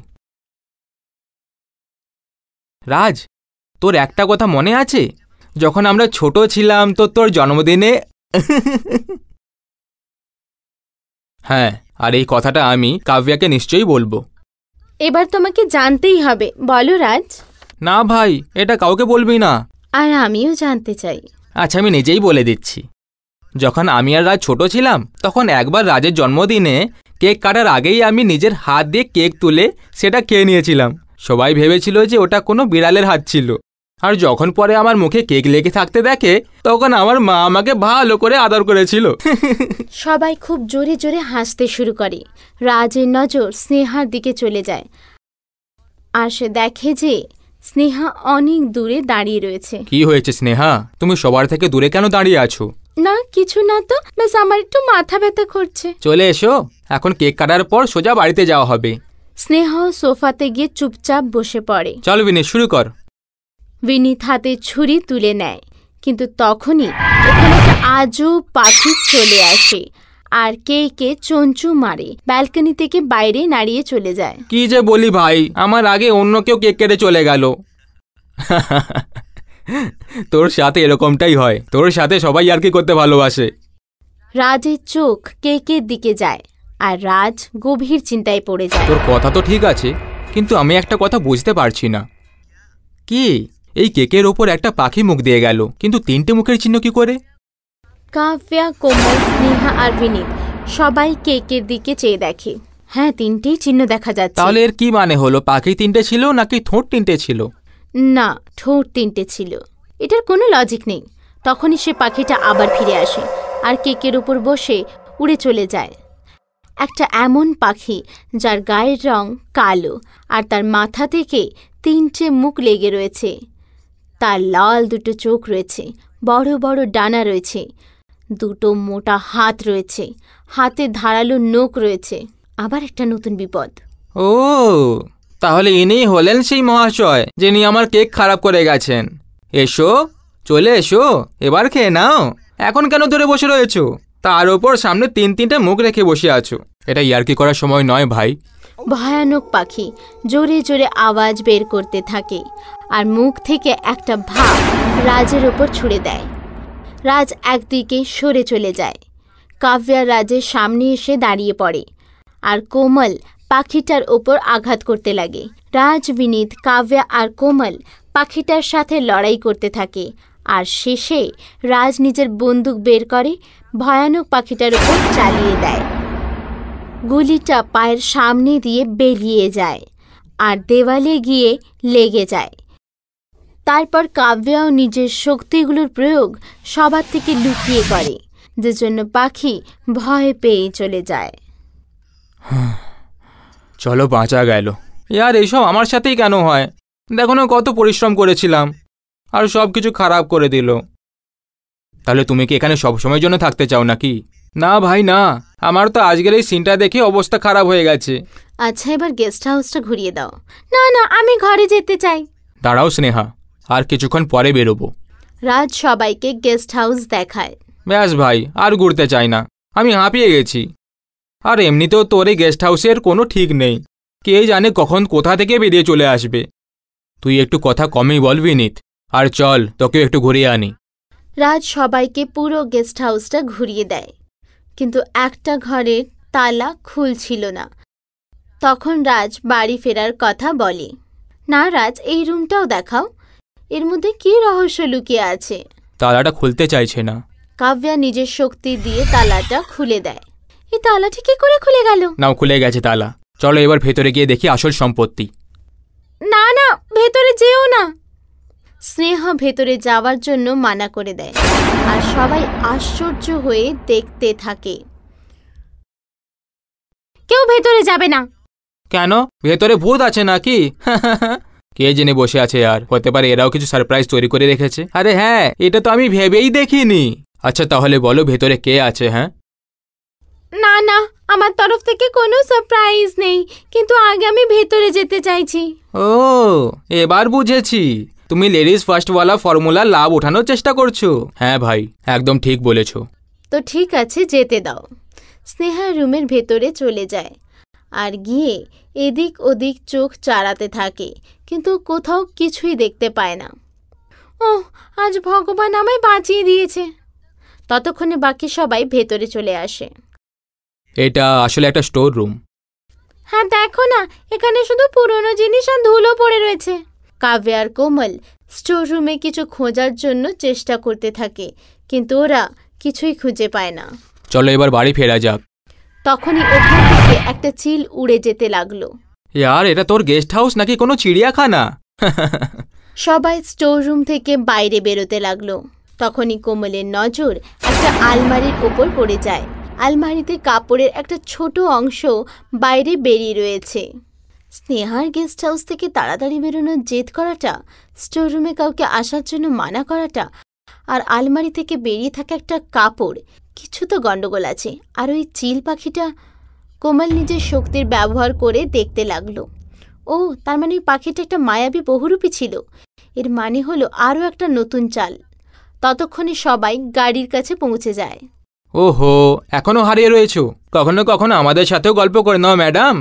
Speaker 2: রাজ তোর একটা কথা মনে আছে যখন আমরা ছোট ছিলাম তো তোর জন্মদিনে হ্যাঁ আর এই কথাটা আমি কাব্যাকে নিশ্চয়ই বলবো
Speaker 1: এবার তোমাকে জানতেই হবে বলো রাজ
Speaker 2: না ভাই এটা কাউকে বলবি না
Speaker 1: আর আমিও জানতে চাই
Speaker 2: আচ্ছা আমি নিজেই বলে দিচ্ছি যখন আমি আর রাজ ছোট ছিলাম তখন একবার রাজের জন্মদিনে কেক কাটার আগেই আমি নিজের হাত দিয়ে কেক তুলে সেটা খেয়ে নিয়েছিলাম সবাই ভেবেছিল যে ওটা কোনো বিড়ালের হাত ছিল আর যখন পরে আমার মুখে কেক লেগে থাকতে দেখে তখন আমার মা আমাকে ভালো করে আদর করেছিল
Speaker 1: সবাই খুব জোরে জোরে হাসতে শুরু করে রাজের নজর স্নেহার দিকে চলে যায় আর সে দেখে যে স্নেহা অনেক দূরে দাঁড়িয়ে রয়েছে
Speaker 2: কি হয়েছে স্নেহা তুমি সবার থেকে দূরে কেন দাঁড়িয়ে আছো
Speaker 1: না কিছু না তো ব্যাস আমার একটু মাথা ব্যথা করছে
Speaker 2: চলে এসো এখন কেক কাটার পর সোজা বাড়িতে যাওয়া হবে
Speaker 1: স্নেহা সোফাতে গিয়ে চুপচাপ বসে পড়ে
Speaker 2: চলো বিনে শুরু কর
Speaker 1: বিনীত হাতে ছুরি তুলে নেয় কিন্তু তখনই এখানে একটা পাখি চলে আসে আর কে কে চঞ্চু মারে ব্যালকনি থেকে বাইরে নাড়িয়ে চলে যায়
Speaker 2: কি যে বলি ভাই আমার আগে অন্য কেউ কেক কেটে চলে গেল তোর সাথে এরকমটাই হয় তোর সাথে সবাই আর কি করতে ভালোবাসে
Speaker 1: রাজের চোখ কেকের দিকে যায় আর রাজ গভীর চিন্তায় পড়ে
Speaker 2: যায় তোর কথা তো ঠিক আছে কিন্তু আমি একটা কথা বুঝতে পারছি না কি এই কেকের ওপর একটা পাখি মুখ দিয়ে গেল কিন্তু তিনটে মুখের চিহ্ন কি করে
Speaker 1: কাব্যা কোমল স্নেহা আর বিনীত সবাই কেকের দিকে চেয়ে দেখে হ্যাঁ তিনটেই চিহ্ন দেখা যাচ্ছে তাহলে এর
Speaker 2: কি মানে হলো পাখি তিনটে ছিল নাকি ঠোঁট তিনটে ছিল
Speaker 1: না ঠোঁট তিনটে ছিল এটার কোনো লজিক নেই তখনই সে পাখিটা আবার ফিরে আসে আর কেকের উপর বসে উড়ে চলে যায় একটা এমন পাখি যার গায়ের রং কালো আর তার মাথা থেকে তিনটে মুখ লেগে রয়েছে তার লাল দুটো চোখ রয়েছে বড় বড় ডানা রয়েছে দুটো মোটা হাত রয়েছে হাতে ধারালো নোক রয়েছে আবার একটা নতুন বিপদ
Speaker 2: ও তাহলে ইনি হলেন সেই মহাশয় যিনি আমার কেক খারাপ করে গেছেন এসো চলে এসো এবার খেয়ে নাও এখন কেন ধরে বসে রয়েছো তার ওপর সামনে তিন তিনটে মুখ রেখে বসে আছো এটা ইয়ারকি করার সময় নয় ভাই
Speaker 1: ভয়ানক পাখি জোরে জোরে আওয়াজ বের করতে থাকে আর মুখ থেকে একটা ভাব রাজের ওপর ছুড়ে দেয় রাজ একদিকে সরে চলে যায় কাব্যা রাজের সামনে এসে দাঁড়িয়ে পড়ে আর কোমল পাখিটার ওপর আঘাত করতে লাগে রাজ বিনীত কাব্যা আর কোমল পাখিটার সাথে লড়াই করতে থাকে আর শেষে রাজ নিজের বন্দুক বের করে ভয়ানক পাখিটার উপর চালিয়ে দেয় গুলিটা পায়ের সামনে দিয়ে বেরিয়ে যায় আর দেওয়ালে গিয়ে লেগে যায় তারপর কাব্যাও নিজের শক্তিগুলোর প্রয়োগ সবার থেকে লুকিয়ে করে যে জন্য পাখি ভয় পেয়ে চলে যায়
Speaker 2: চলো বাঁচা গেল ইয়ার এইসব আমার সাথেই কেন হয় দেখো না কত পরিশ্রম করেছিলাম আর সব কিছু খারাপ করে দিল তাহলে তুমি কি এখানে সবসময়ের জন্য থাকতে চাও নাকি না ভাই না আমার তো আজকের এই সিনটা দেখে অবস্থা খারাপ হয়ে গেছে
Speaker 1: আচ্ছা এবার গেস্ট হাউসটা ঘুরিয়ে দাও না না আমি ঘরে যেতে চাই
Speaker 2: দাঁড়াও স্নেহা আর কিছুক্ষণ পরে বেরোবো
Speaker 1: রাজ সবাইকে গেস্ট হাউস দেখায়
Speaker 2: ব্যাস ভাই আর ঘুরতে চাই না আমি হাঁপিয়ে গেছি আর এমনিতেও তোর এই গেস্ট হাউসের কোনো ঠিক নেই কে জানে কখন কোথা থেকে বেরিয়ে চলে আসবে তুই একটু কথা কমই বলবি নিত আর চল তোকেও একটু ঘুরিয়ে আনি
Speaker 1: রাজ সবাইকে পুরো গেস্ট হাউসটা ঘুরিয়ে দেয় কিন্তু একটা ঘরের তালা খুলছিল না তখন রাজ বাড়ি ফেরার কথা বলে না রাজ এই রুমটাও দেখাও এর মধ্যে কি রহস্য লুকিয়ে আছে
Speaker 2: তালাটা খুলতে চাইছে না
Speaker 1: কাব্যা নিজের শক্তি দিয়ে তালাটা খুলে দেয় এই তালাটি কি করে খুলে গেল
Speaker 2: নাও খুলে গেছে তালা চলো এবার ভেতরে গিয়ে দেখি আসল সম্পত্তি
Speaker 1: না না ভেতরে যেও না স্নেহা ভেতরে যাওয়ার জন্য মানা করে দেয় আর সবাই আশ্চর্য হয়ে দেখতে থাকে কেউ ভেতরে যাবে না
Speaker 2: কেন ভেতরে ভূত আছে নাকি কে জেনে বসে আছে আর হতে পারে এরাও কিছু সারপ্রাইজ তৈরি করে রেখেছে আরে হ্যাঁ এটা তো আমি ভেবেই দেখিনি আচ্ছা তাহলে বলো ভেতরে কে আছে হ্যাঁ
Speaker 1: না না আমার তরফ থেকে কোনো সারপ্রাইজ নেই কিন্তু আগে আমি ভেতরে যেতে চাইছি
Speaker 2: ও এবার বুঝেছি তুমি লেডিস ফার্স্টওয়ালা ফর্মুলা লাভ ওঠানোর চেষ্টা করছো হ্যাঁ ভাই একদম ঠিক বলেছো
Speaker 1: তো ঠিক আছে যেতে দাও স্নেহা রুমের ভেতরে চলে যায় আর গিয়ে এদিক ওদিক চোখ চাড়াতে থাকে কিন্তু কোথাও কিছুই দেখতে পায় না ও আজ ভগবান আমায় বাঁচিয়ে দিয়েছে ততক্ষণে বাকি সবাই ভেতরে চলে আসে
Speaker 2: এটা আসলে একটা স্টোর রুম
Speaker 1: হ্যাঁ দেখো না এখানে শুধু পুরনো জিনিস আর ধুলো পড়ে রয়েছে কাব্যা আর কোমল স্টোররুমে কিছু খোঁজার জন্য চেষ্টা করতে থাকে কিন্তু ওরা কিছুই খুঁজে পায় না
Speaker 2: চলো এবার বাড়ি ফেরা যাক
Speaker 1: তখনই ওখান থেকে একটা চিল উড়ে যেতে লাগলো
Speaker 2: ইয়ার এটা তোর গেস্ট হাউস নাকি কোনো চিড়িয়াখানা
Speaker 1: সবাই স্টোররুম থেকে বাইরে বেরোতে লাগলো তখনই কোমলের নজর একটা আলমারির ওপর পড়ে যায় আলমারিতে কাপড়ের একটা ছোট অংশ বাইরে বেরিয়ে রয়েছে স্নেহার গেস্ট হাউস থেকে তাড়াতাড়ি বেরোনোর জেদ করাটা স্টোররুমে কাউকে আসার জন্য মানা করাটা আর আলমারি থেকে বেরিয়ে থাকা একটা কাপড় কিছু তো গণ্ডগোল আছে আর ওই চিল পাখিটা কোমল নিজের শক্তির ব্যবহার করে দেখতে লাগলো ও তার মানে ওই পাখিটা একটা মায়াবী বহুরূপী ছিল এর মানে হলো আরও একটা নতুন চাল ততক্ষণে সবাই গাড়ির কাছে পৌঁছে যায়
Speaker 2: ওহো এখনও হারিয়ে রয়েছো কখনো কখনো আমাদের সাথেও গল্প করে নাও ম্যাডাম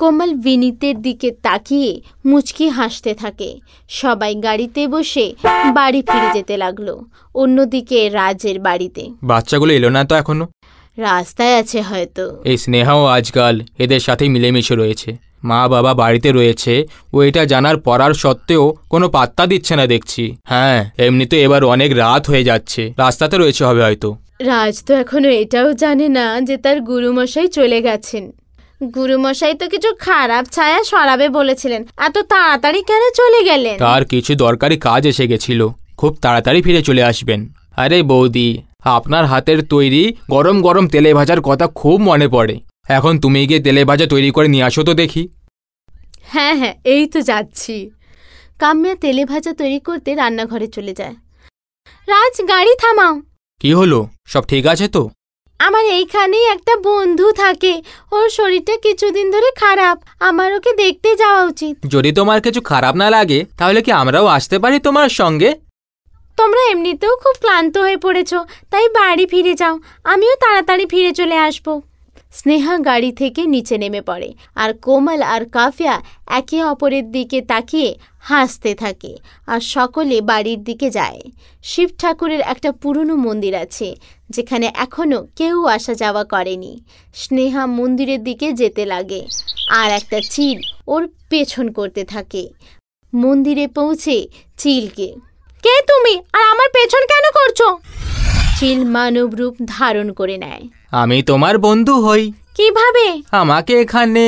Speaker 1: কোমল বিনীতের দিকে তাকিয়ে মুচকি হাসতে থাকে সবাই গাড়িতে বসে বাড়ি ফিরে যেতে লাগলো অন্যদিকে রাজের বাড়িতে
Speaker 2: বাচ্চাগুলো এলো না তো এখনো
Speaker 1: রাস্তায় আছে হয়তো
Speaker 2: এই স্নেহাও আজকাল এদের সাথে মিলেমিশে রয়েছে মা বাবা বাড়িতে রয়েছে ও এটা জানার পড়ার সত্ত্বেও কোনো পাত্তা দিচ্ছে না দেখছি হ্যাঁ এমনিতে এবার অনেক রাত হয়ে যাচ্ছে রাস্তাতে রয়েছে হবে হয়তো
Speaker 1: রাজ তো এখনো এটাও জানে না যে তার গুরুমশাই চলে গেছেন গুরুমশাই তো কিছু খারাপ ছায়া সরাবে বলেছিলেন এত তাড়াতাড়ি কেন চলে গেলেন
Speaker 2: তার কিছু দরকারি কাজ এসে গেছিল খুব তাড়াতাড়ি ফিরে চলে আসবেন আরে বৌদি আপনার হাতের তৈরি গরম গরম তেলে ভাজার কথা খুব মনে পড়ে এখন তুমি গিয়ে তেলে ভাজা তৈরি করে নিয়ে আসো তো দেখি
Speaker 1: হ্যাঁ হ্যাঁ এই তো যাচ্ছি কাম্যা তেলে ভাজা তৈরি করতে রান্নাঘরে চলে যায় রাজ গাড়ি থামাও
Speaker 2: কি হলো সব ঠিক আছে তো
Speaker 1: আমার এইখানেই একটা বন্ধু থাকে ওর শরীরটা কিছুদিন ধরে খারাপ আমার ওকে দেখতে যাওয়া উচিত
Speaker 2: যদি তোমার কিছু খারাপ না লাগে তাহলে কি আমরাও আসতে পারি তোমার সঙ্গে
Speaker 1: তোমরা এমনিতেও খুব ক্লান্ত হয়ে পড়েছ তাই বাড়ি ফিরে যাও আমিও তাড়াতাড়ি ফিরে চলে আসব স্নেহা গাড়ি থেকে নিচে নেমে পড়ে আর কোমল আর কাফিয়া একে অপরের দিকে তাকিয়ে হাসতে থাকে আর সকলে বাড়ির দিকে যায় শিব ঠাকুরের একটা পুরনো মন্দির আছে যেখানে এখনও কেউ আসা যাওয়া করেনি স্নেহা মন্দিরের দিকে যেতে লাগে আর একটা চিল ওর পেছন করতে থাকে মন্দিরে পৌঁছে চিলকে কে তুমি আর আমার পেছন কেন করছো চিল মানব রূপ ধারণ করে নেয়
Speaker 2: আমি তোমার বন্ধু হই কিভাবে আমাকে এখানে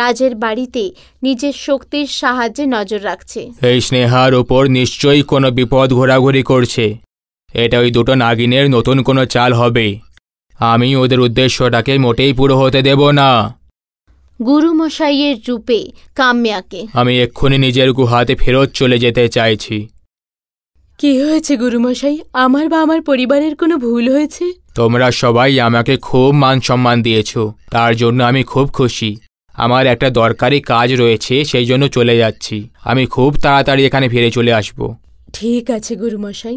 Speaker 1: রাজের বাড়িতে নিজের শক্তির সাহায্যে নজর রাখছে
Speaker 2: এই স্নেহার ওপর নিশ্চয়ই কোনো বিপদ ঘোরাঘুরি করছে এটা ওই দুটো নাগিনের নতুন কোনো চাল হবে আমি ওদের উদ্দেশ্যটাকে মোটেই পুরো হতে দেব না
Speaker 1: গুরুমশাইয়ের রূপে কাম্যাকে
Speaker 2: আমি এক্ষুনি নিজের গুহাতে ফেরত চলে যেতে চাইছি
Speaker 1: কি হয়েছে গুরুমশাই আমার বা আমার পরিবারের কোনো ভুল হয়েছে
Speaker 2: তোমরা সবাই আমাকে খুব মান সম্মান দিয়েছ তার জন্য আমি খুব খুশি আমার একটা দরকারি কাজ রয়েছে সেই জন্য চলে যাচ্ছি আমি খুব তাড়াতাড়ি এখানে ফিরে চলে আসব
Speaker 1: ঠিক আছে গুরুমশাই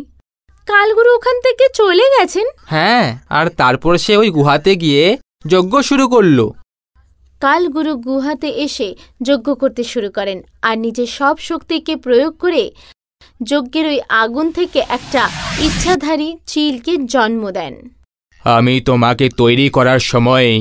Speaker 1: কালগুরু ওখান থেকে চলে গেছেন
Speaker 2: হ্যাঁ আর তারপর সে ওই গুহাতে গিয়ে যজ্ঞ শুরু করলো
Speaker 1: কালগুরু গুহাতে এসে যজ্ঞ করতে শুরু করেন আর নিজের সব শক্তিকে প্রয়োগ করে যজ্ঞের ওই আগুন থেকে একটা ইচ্ছাধারী চিলকে জন্ম দেন
Speaker 2: আমি তোমাকে তৈরি করার সময়েই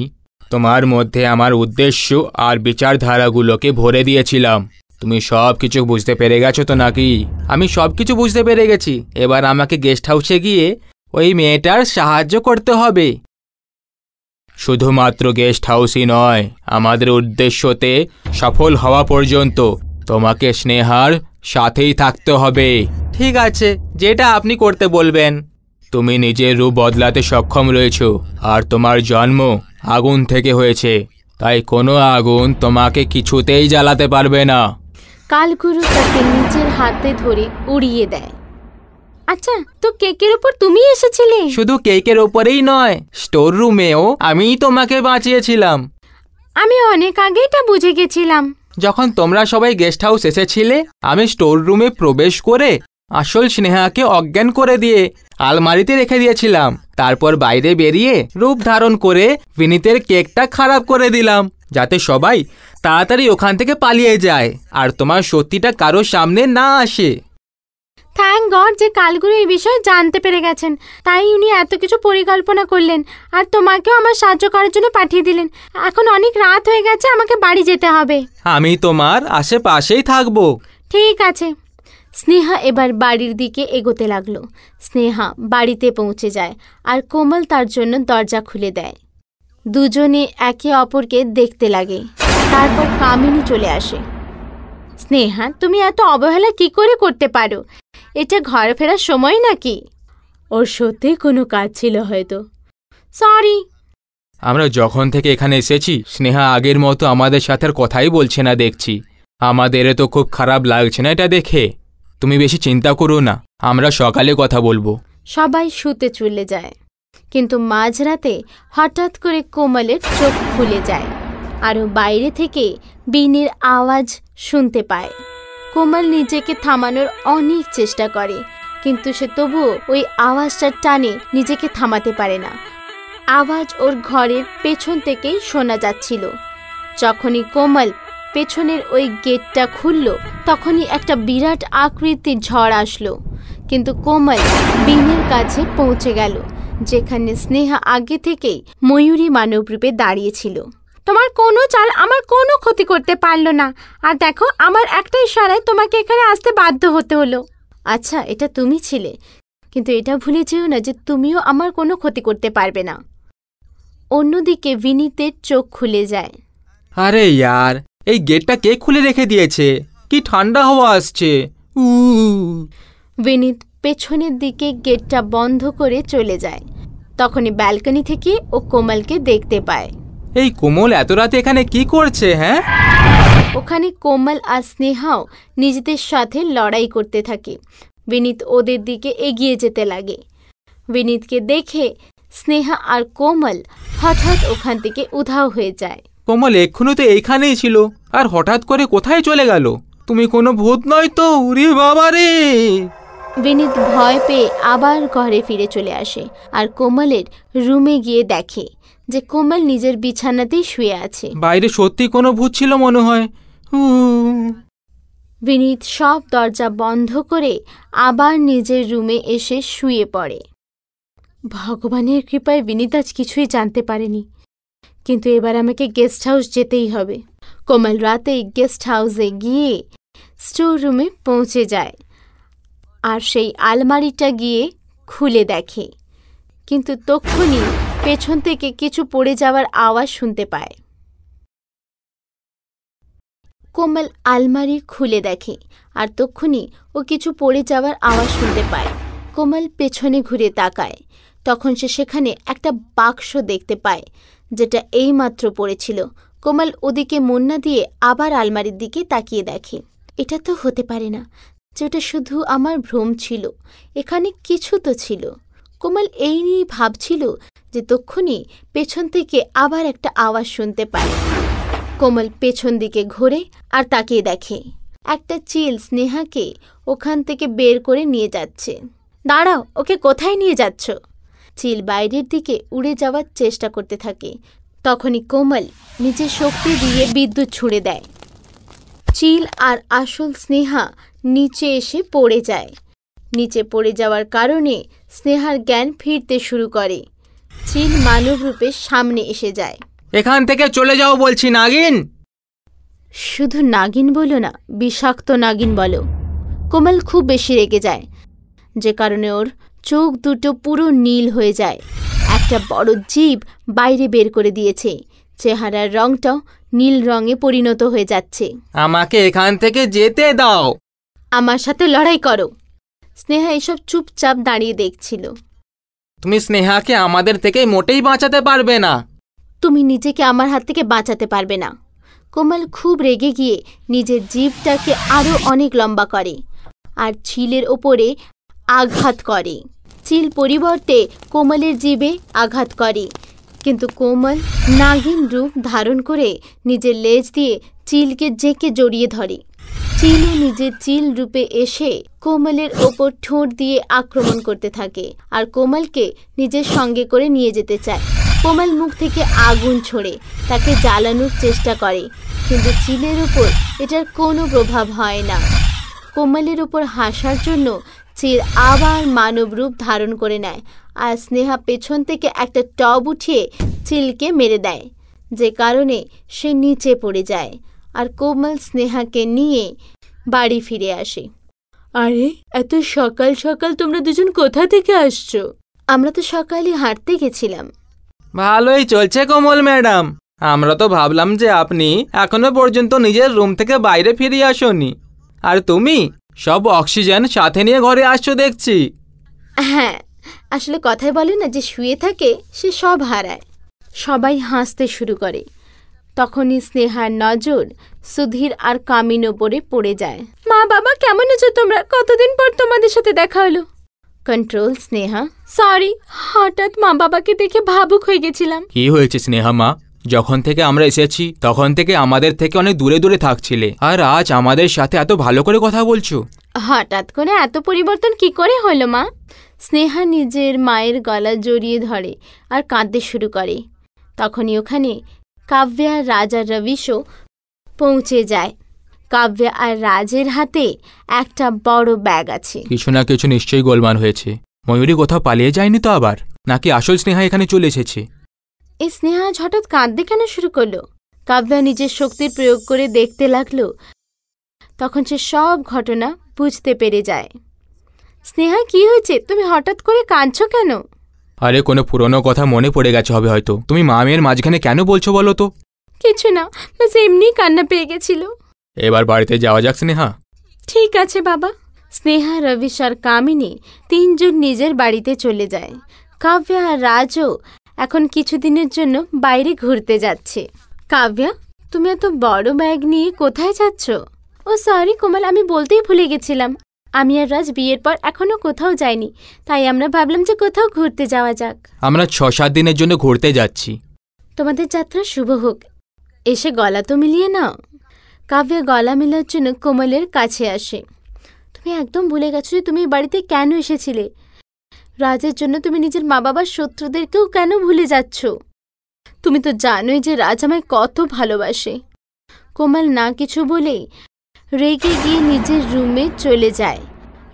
Speaker 2: তোমার মধ্যে আমার উদ্দেশ্য আর বিচারধারাগুলোকে ভরে দিয়েছিলাম তুমি সব কিছু বুঝতে পেরে গেছো তো নাকি আমি সব কিছু বুঝতে পেরে গেছি এবার আমাকে গেস্ট হাউসে গিয়ে ওই মেয়েটার সাহায্য করতে হবে শুধুমাত্র গেস্ট হাউসই নয় আমাদের উদ্দেশ্যতে সফল হওয়া পর্যন্ত তোমাকে স্নেহার সাথেই থাকতে হবে ঠিক আছে যেটা আপনি করতে বলবেন তুমি নিজের রূপ বদলাতে সক্ষম রয়েছ আর তোমার জন্ম আগুন থেকে হয়েছে তাই কোনো আগুন তোমাকে কিছুতেই জ্বালাতে পারবে না
Speaker 1: কালগুরু তাকে নিজের হাতে ধরে উড়িয়ে দেয় আচ্ছা তো কেকের উপর তুমি এসেছিলে
Speaker 2: শুধু কেকের ওপরেই নয় স্টোর রুমেও আমিই তোমাকে বাঁচিয়েছিলাম
Speaker 1: আমি অনেক আগে এটা বুঝে গেছিলাম
Speaker 2: যখন তোমরা সবাই গেস্ট হাউস এসেছিলে আমি স্টোর রুমে প্রবেশ করে আসল স্নেহাকে অজ্ঞান করে দিয়ে আলমারিতে রেখে দিয়েছিলাম তারপর বাইরে বেরিয়ে রূপ ধারণ করে বিনীতের কেকটা খারাপ করে দিলাম যাতে সবাই তাড়াতাড়ি ওখান থেকে পালিয়ে যায় আর তোমার সত্যিটা কারোর সামনে না আসে
Speaker 1: থ্যাংক গড যে কালগুরু এই বিষয়ে জানতে পেরে গেছেন তাই উনি এত কিছু পরিকল্পনা করলেন আর তোমাকেও আমার সাহায্য করার জন্য পাঠিয়ে দিলেন এখন অনেক রাত হয়ে গেছে আমাকে বাড়ি যেতে হবে
Speaker 2: আমি তোমার আশেপাশেই থাকবো
Speaker 1: ঠিক আছে স্নেহা এবার বাড়ির দিকে এগোতে লাগলো স্নেহা বাড়িতে পৌঁছে যায় আর কোমল তার জন্য দরজা খুলে দেয় দুজনে একে অপরকে দেখতে লাগে তারপর কামিনী চলে আসে স্নেহা তুমি এত অবহেলা কি করে করতে পারো এটা ঘরে ফেরার সময় নাকি ওর সত্যি কোনো কাজ ছিল হয়তো সরি
Speaker 2: আমরা যখন থেকে এখানে এসেছি স্নেহা আগের মতো আমাদের সাথে কথাই বলছে না দেখছি আমাদের তো খুব খারাপ লাগছে না এটা দেখে তুমি বেশি চিন্তা করো না আমরা সকালে কথা বলবো
Speaker 1: সবাই শুতে চলে যায় কিন্তু মাঝরাতে হঠাৎ করে কোমলের চোখ খুলে যায় আরও বাইরে থেকে বিনের আওয়াজ শুনতে পায় কোমল নিজেকে থামানোর অনেক চেষ্টা করে কিন্তু সে তবুও ওই আওয়াজটার টানে নিজেকে থামাতে পারে না আওয়াজ ওর ঘরের পেছন থেকেই শোনা যাচ্ছিল যখনই কোমল পেছনের ওই গেটটা খুলল তখনই একটা বিরাট আকৃতির ঝড় আসলো কিন্তু কোমল বিনের কাছে পৌঁছে গেল যেখানে স্নেহা আগে থেকেই ময়ূরী মানবরূপে দাঁড়িয়েছিল তোমার কোনো চাল আমার কোনো ক্ষতি করতে পারলো না আর দেখো আমার একটা ইশারায় তোমাকে এখানে আসতে বাধ্য হতে হলো আচ্ছা এটা তুমি ছিলে কিন্তু এটা ভুলে যেও না যে তুমিও আমার কোনো ক্ষতি করতে পারবে না অন্যদিকে বিনীতের চোখ খুলে যায়
Speaker 2: আরে ইয়ার এই গেটটা কে খুলে রেখে দিয়েছে কি ঠান্ডা হওয়া আসছে
Speaker 1: উ বিনীত পেছনের দিকে গেটটা বন্ধ করে চলে যায় তখনই ব্যালকনি থেকে ও কোমলকে দেখতে পায়
Speaker 2: এই কোমল এত রাতে এখানে কি করছে হ্যাঁ
Speaker 1: ওখানে কোমল আর স্নেহাও নিজেদের সাথে লড়াই করতে থাকে বিনীত ওদের দিকে এগিয়ে যেতে লাগে বিনীতকে দেখে স্নেহা আর কোমল হঠাৎ ওখান থেকে উধাও হয়ে যায়
Speaker 2: কোমল এক্ষুনি তো এইখানেই ছিল আর হঠাৎ করে কোথায় চলে গেল তুমি কোনো ভূত নয় তো উরি বাবা রে
Speaker 1: বিনীত ভয় পেয়ে আবার ঘরে ফিরে চলে আসে আর কোমলের রুমে গিয়ে দেখে যে কোমল নিজের বিছানাতেই শুয়ে আছে
Speaker 2: বাইরে সত্যি কোনো ভূত ছিল মনে হয়
Speaker 1: বিনীত সব দরজা বন্ধ করে আবার নিজের রুমে এসে শুয়ে পড়ে ভগবানের কৃপায় বিনীত আজ কিছুই জানতে পারেনি কিন্তু এবার আমাকে গেস্ট হাউস যেতেই হবে কোমল রাতে গেস্ট হাউসে গিয়ে স্টোর রুমে পৌঁছে যায় আর সেই আলমারিটা গিয়ে খুলে দেখে কিন্তু তখনই পেছন থেকে কিছু পড়ে যাওয়ার আওয়াজ শুনতে পায় কোমল আলমারি খুলে দেখে আর তক্ষুনি ও কিছু পড়ে যাওয়ার আওয়াজ শুনতে পায় কোমল পেছনে ঘুরে তাকায় তখন সে সেখানে একটা বাক্স দেখতে পায় যেটা এইমাত্র পড়েছিল কোমল ওদিকে না দিয়ে আবার আলমারির দিকে তাকিয়ে দেখে এটা তো হতে পারে না যেটা শুধু আমার ভ্রম ছিল এখানে কিছু তো ছিল কোমল এই নিয়েই ভাবছিল যে তক্ষুনি পেছন থেকে আবার একটা আওয়াজ শুনতে পায় কোমল পেছন দিকে ঘোরে আর তাকিয়ে দেখে একটা চিল স্নেহাকে ওখান থেকে বের করে নিয়ে যাচ্ছে দাঁড়াও ওকে কোথায় নিয়ে যাচ্ছ চিল বাইরের দিকে উড়ে যাওয়ার চেষ্টা করতে থাকে তখনই কোমল নিজের শক্তি দিয়ে বিদ্যুৎ ছুড়ে দেয় চিল আর আসল স্নেহা নিচে এসে পড়ে যায় নিচে পড়ে যাওয়ার কারণে স্নেহার জ্ঞান ফিরতে শুরু করে চিল মানব রূপে সামনে এসে যায়
Speaker 2: এখান থেকে চলে যাও বলছি নাগিন
Speaker 1: শুধু নাগিন বলো না বিষাক্ত নাগিন বলো কোমল খুব বেশি রেগে যায় যে কারণে ওর চোখ দুটো পুরো নীল হয়ে যায় একটা বড় জীব বাইরে বের করে দিয়েছে চেহারার রংটাও নীল রঙে পরিণত হয়ে যাচ্ছে
Speaker 2: আমাকে এখান থেকে যেতে দাও আমার সাথে
Speaker 1: লড়াই করো স্নেহা এসব চুপচাপ দাঁড়িয়ে দেখছিল
Speaker 2: তুমি স্নেহাকে আমাদের থেকে মোটেই বাঁচাতে পারবে না
Speaker 1: তুমি নিজেকে আমার হাত থেকে বাঁচাতে পারবে না কোমল খুব রেগে গিয়ে নিজের জীবটাকে আরও অনেক লম্বা করে আর ছিলের ওপরে আঘাত করে চিল পরিবর্তে কোমলের জীবে আঘাত করে কিন্তু কোমল নাগিন রূপ ধারণ করে নিজের লেজ দিয়ে চিলকে জেকে জড়িয়ে ধরে চিলু নিজে চিল রূপে এসে কোমলের ওপর ঠোঁট দিয়ে আক্রমণ করতে থাকে আর কোমলকে নিজের সঙ্গে করে নিয়ে যেতে চায় কোমল মুখ থেকে আগুন ছড়ে তাকে জ্বালানোর চেষ্টা করে কিন্তু চিলের উপর এটার কোনো প্রভাব হয় না কোমলের উপর হাসার জন্য চিল আবার মানব রূপ ধারণ করে নেয় আর স্নেহা পেছন থেকে একটা টব উঠিয়ে চিলকে মেরে দেয় যে কারণে সে নিচে পড়ে যায় আর কোমল স্নেহাকে নিয়ে বাড়ি ফিরে আসি আরে এত সকাল সকাল তোমরা দুজন কোথা থেকে আসছো আমরা তো সকালে হাঁটতে গেছিলাম
Speaker 2: ভালোই চলছে কোমল ম্যাডাম আমরা তো ভাবলাম যে আপনি এখনো পর্যন্ত নিজের রুম থেকে বাইরে ফিরে আসনি আর তুমি সব অক্সিজেন সাথে নিয়ে ঘরে আসছো দেখছি
Speaker 1: হ্যাঁ আসলে কথায় বলে না যে শুয়ে থাকে সে সব হারায় সবাই হাসতে শুরু করে তখনই স্নেহার নজর সুধীর আর কামিন ওপরে পড়ে যায় মা বাবা কেমন আছো তোমরা কতদিন পর তোমাদের সাথে দেখা হলো কন্ট্রোল স্নেহা সরি হঠাৎ মা বাবাকে দেখে ভাবুক হয়ে গেছিলাম
Speaker 2: কি হয়েছে স্নেহা মা যখন থেকে আমরা এসেছি তখন থেকে আমাদের থেকে অনেক দূরে দূরে থাকছিলে আর আজ আমাদের সাথে এত ভালো করে কথা বলছো
Speaker 1: হঠাৎ করে এত পরিবর্তন কি করে হলো মা স্নেহা নিজের মায়ের গলা জড়িয়ে ধরে আর কাঁদতে শুরু করে তখনই ওখানে কাব্যা আর রাজার রবিশও পৌঁছে যায় কাব্যা আর রাজের হাতে একটা বড় ব্যাগ আছে
Speaker 2: কিছু না কিছু নিশ্চয়ই গোলমাল হয়েছে ময়ূরী কোথাও পালিয়ে যায়নি তো আবার নাকি আসল স্নেহা এখানে চলে এসেছে
Speaker 1: এই স্নেহা হঠাৎ কাঁদতে কেন শুরু করলো কাব্যা নিজের শক্তির প্রয়োগ করে দেখতে লাগলো তখন সে সব ঘটনা বুঝতে পেরে যায় স্নেহা কি হয়েছে তুমি হঠাৎ করে কাঁদছ কেন
Speaker 2: আরে কোনো পুরনো কথা মনে পড়ে গেছে হবে হয়তো তুমি মা মেয়ের মাঝখানে কেন বলছো বলো তো
Speaker 1: কিছু না বাস এমনি কান্না পেয়ে গেছিল
Speaker 2: এবার বাড়িতে যাওয়া যাক স্নেহা
Speaker 1: ঠিক আছে বাবা স্নেহা রবিশ আর কামিনী তিনজন নিজের বাড়িতে চলে যায় কাব্যা আর রাজও এখন কিছুদিনের জন্য বাইরে ঘুরতে যাচ্ছে কাব্যা তুমি এত বড় ব্যাগ নিয়ে কোথায় যাচ্ছ ও সরি কোমল আমি বলতেই ভুলে গেছিলাম আমি আর রাজ বিয়ের পর এখনো কোথাও যাইনি তাই আমরা ভাবলাম যে কোথাও ঘুরতে যাওয়া যাক
Speaker 2: আমরা ছ সাত দিনের জন্য ঘুরতে যাচ্ছি
Speaker 1: তোমাদের যাত্রা শুভ হোক এসে গলা তো মিলিয়ে নাও কাব্য গলা মেলার জন্য কোমলের কাছে আসে তুমি একদম ভুলে গেছো যে তুমি বাড়িতে কেন এসেছিলে রাজের জন্য তুমি নিজের মা বাবার শত্রুদেরকেও কেন ভুলে যাচ্ছ তুমি তো জানোই যে রাজ আমায় কত ভালোবাসে কোমল না কিছু বলে রেগে গিয়ে নিজের রুমে চলে যায়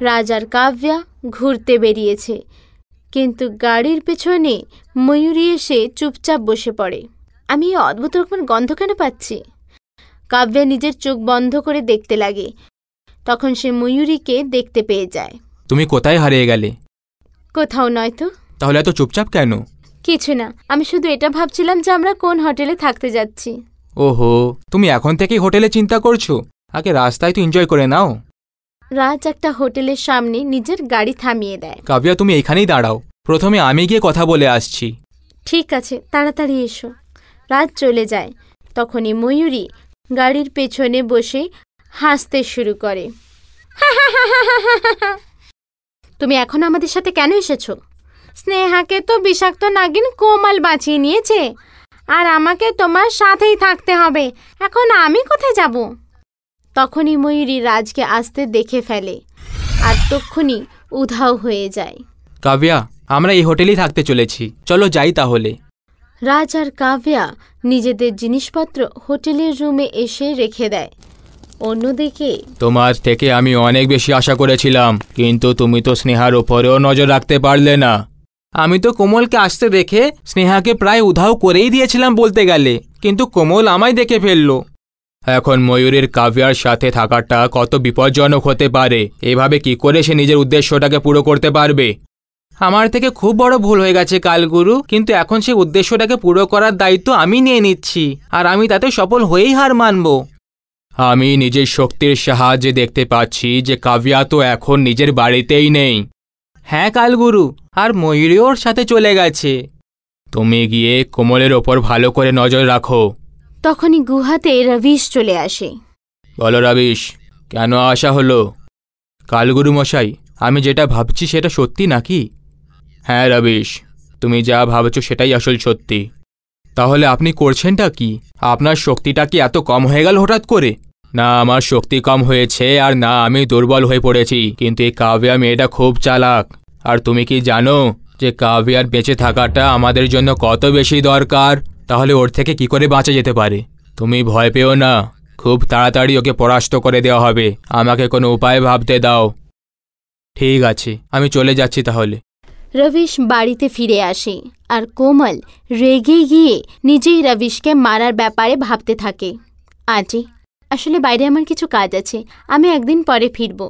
Speaker 1: রাজার কাব্যা ঘুরতে বেরিয়েছে কিন্তু গাড়ির পেছনে ময়ূরী এসে চুপচাপ বসে পড়ে আমি এই অদ্ভুত রকমের গন্ধ কেন পাচ্ছি কাব্যা নিজের চোখ বন্ধ করে দেখতে লাগে তখন সে ময়ূরীকে দেখতে পেয়ে যায়
Speaker 2: তুমি কোথায় হারিয়ে গেলে
Speaker 1: কোথাও নয় তো
Speaker 2: তাহলে এত চুপচাপ কেন
Speaker 1: কিছু না আমি শুধু এটা ভাবছিলাম যে আমরা কোন হোটেলে থাকতে যাচ্ছি
Speaker 2: ওহো তুমি এখন থেকে হোটেলে চিন্তা করছো আগে রাস্তায় তো এনজয় করে নাও
Speaker 1: রাজ একটা হোটেলের সামনে নিজের গাড়ি থামিয়ে দেয়
Speaker 2: কাবিয়া তুমি এখানেই দাঁড়াও প্রথমে আমি গিয়ে কথা বলে আসছি
Speaker 1: ঠিক আছে তাড়াতাড়ি এসো রাজ চলে যায় তখনই ময়ূরী গাড়ির পেছনে বসে হাসতে শুরু করে তুমি এখন আমাদের সাথে কেন এসেছো স্নেহাকে তো বিষাক্ত নাগিন কোমল বাঁচিয়ে নিয়েছে আর আমাকে তোমার সাথেই থাকতে হবে এখন আমি কোথায় যাব তখনই ময়ূরী রাজকে আসতে দেখে ফেলে আর তক্ষুনি উধাও হয়ে যায়
Speaker 2: কাব্যা আমরা এই হোটেলেই থাকতে চলেছি চলো যাই তাহলে
Speaker 1: রাজ আর কাব্যা নিজেদের জিনিসপত্র হোটেলের রুমে এসে রেখে দেয় অন্যদিকে
Speaker 2: তোমার থেকে আমি অনেক বেশি আশা করেছিলাম কিন্তু তুমি তো স্নেহার ওপরেও নজর রাখতে পারলে না আমি তো কোমলকে আসতে দেখে স্নেহাকে প্রায় উধাও করেই দিয়েছিলাম বলতে গেলে কিন্তু কোমল আমায় দেখে ফেললো এখন ময়ূরের কাভিয়ার সাথে থাকাটা কত বিপজ্জনক হতে পারে এভাবে কি করে সে নিজের উদ্দেশ্যটাকে পুরো করতে পারবে আমার থেকে খুব বড় ভুল হয়ে গেছে কালগুরু কিন্তু এখন সে উদ্দেশ্যটাকে পুরো করার দায়িত্ব আমি নিয়ে নিচ্ছি আর আমি তাতে সফল হয়েই হার মানব আমি নিজের শক্তির সাহায্যে দেখতে পাচ্ছি যে কাভিয়া তো এখন নিজের বাড়িতেই নেই হ্যাঁ কালগুরু আর ময়ূরী ওর সাথে চলে গেছে তুমি গিয়ে কোমলের ওপর ভালো করে নজর রাখো
Speaker 1: তখনই গুহাতে রবিশ চলে আসে
Speaker 2: বলো রবিশ কেন আসা হলো কালগুরু মশাই আমি যেটা ভাবছি সেটা সত্যি নাকি হ্যাঁ রবিশ তুমি যা ভাবছো সেটাই আসল সত্যি তাহলে আপনি করছেনটা কি আপনার শক্তিটা কি এত কম হয়ে গেল হঠাৎ করে না আমার শক্তি কম হয়েছে আর না আমি দুর্বল হয়ে পড়েছি কিন্তু এই কাব্যা মেয়েটা খুব চালাক আর তুমি কি জানো যে কাব্যার বেঁচে থাকাটা আমাদের জন্য কত বেশি দরকার তাহলে ওর থেকে কি করে বাঁচা যেতে পারে তুমি ভয় পেও না খুব তাড়াতাড়ি ওকে পরাস্ত করে দেওয়া হবে আমাকে কোনো উপায় ভাবতে দাও ঠিক আছে আমি চলে যাচ্ছি তাহলে
Speaker 1: রবিশ বাড়িতে ফিরে আসে আর কোমল রেগে গিয়ে নিজেই রবিশকে মারার ব্যাপারে ভাবতে থাকে আজি আসলে বাইরে আমার কিছু কাজ আছে আমি একদিন পরে ফিরব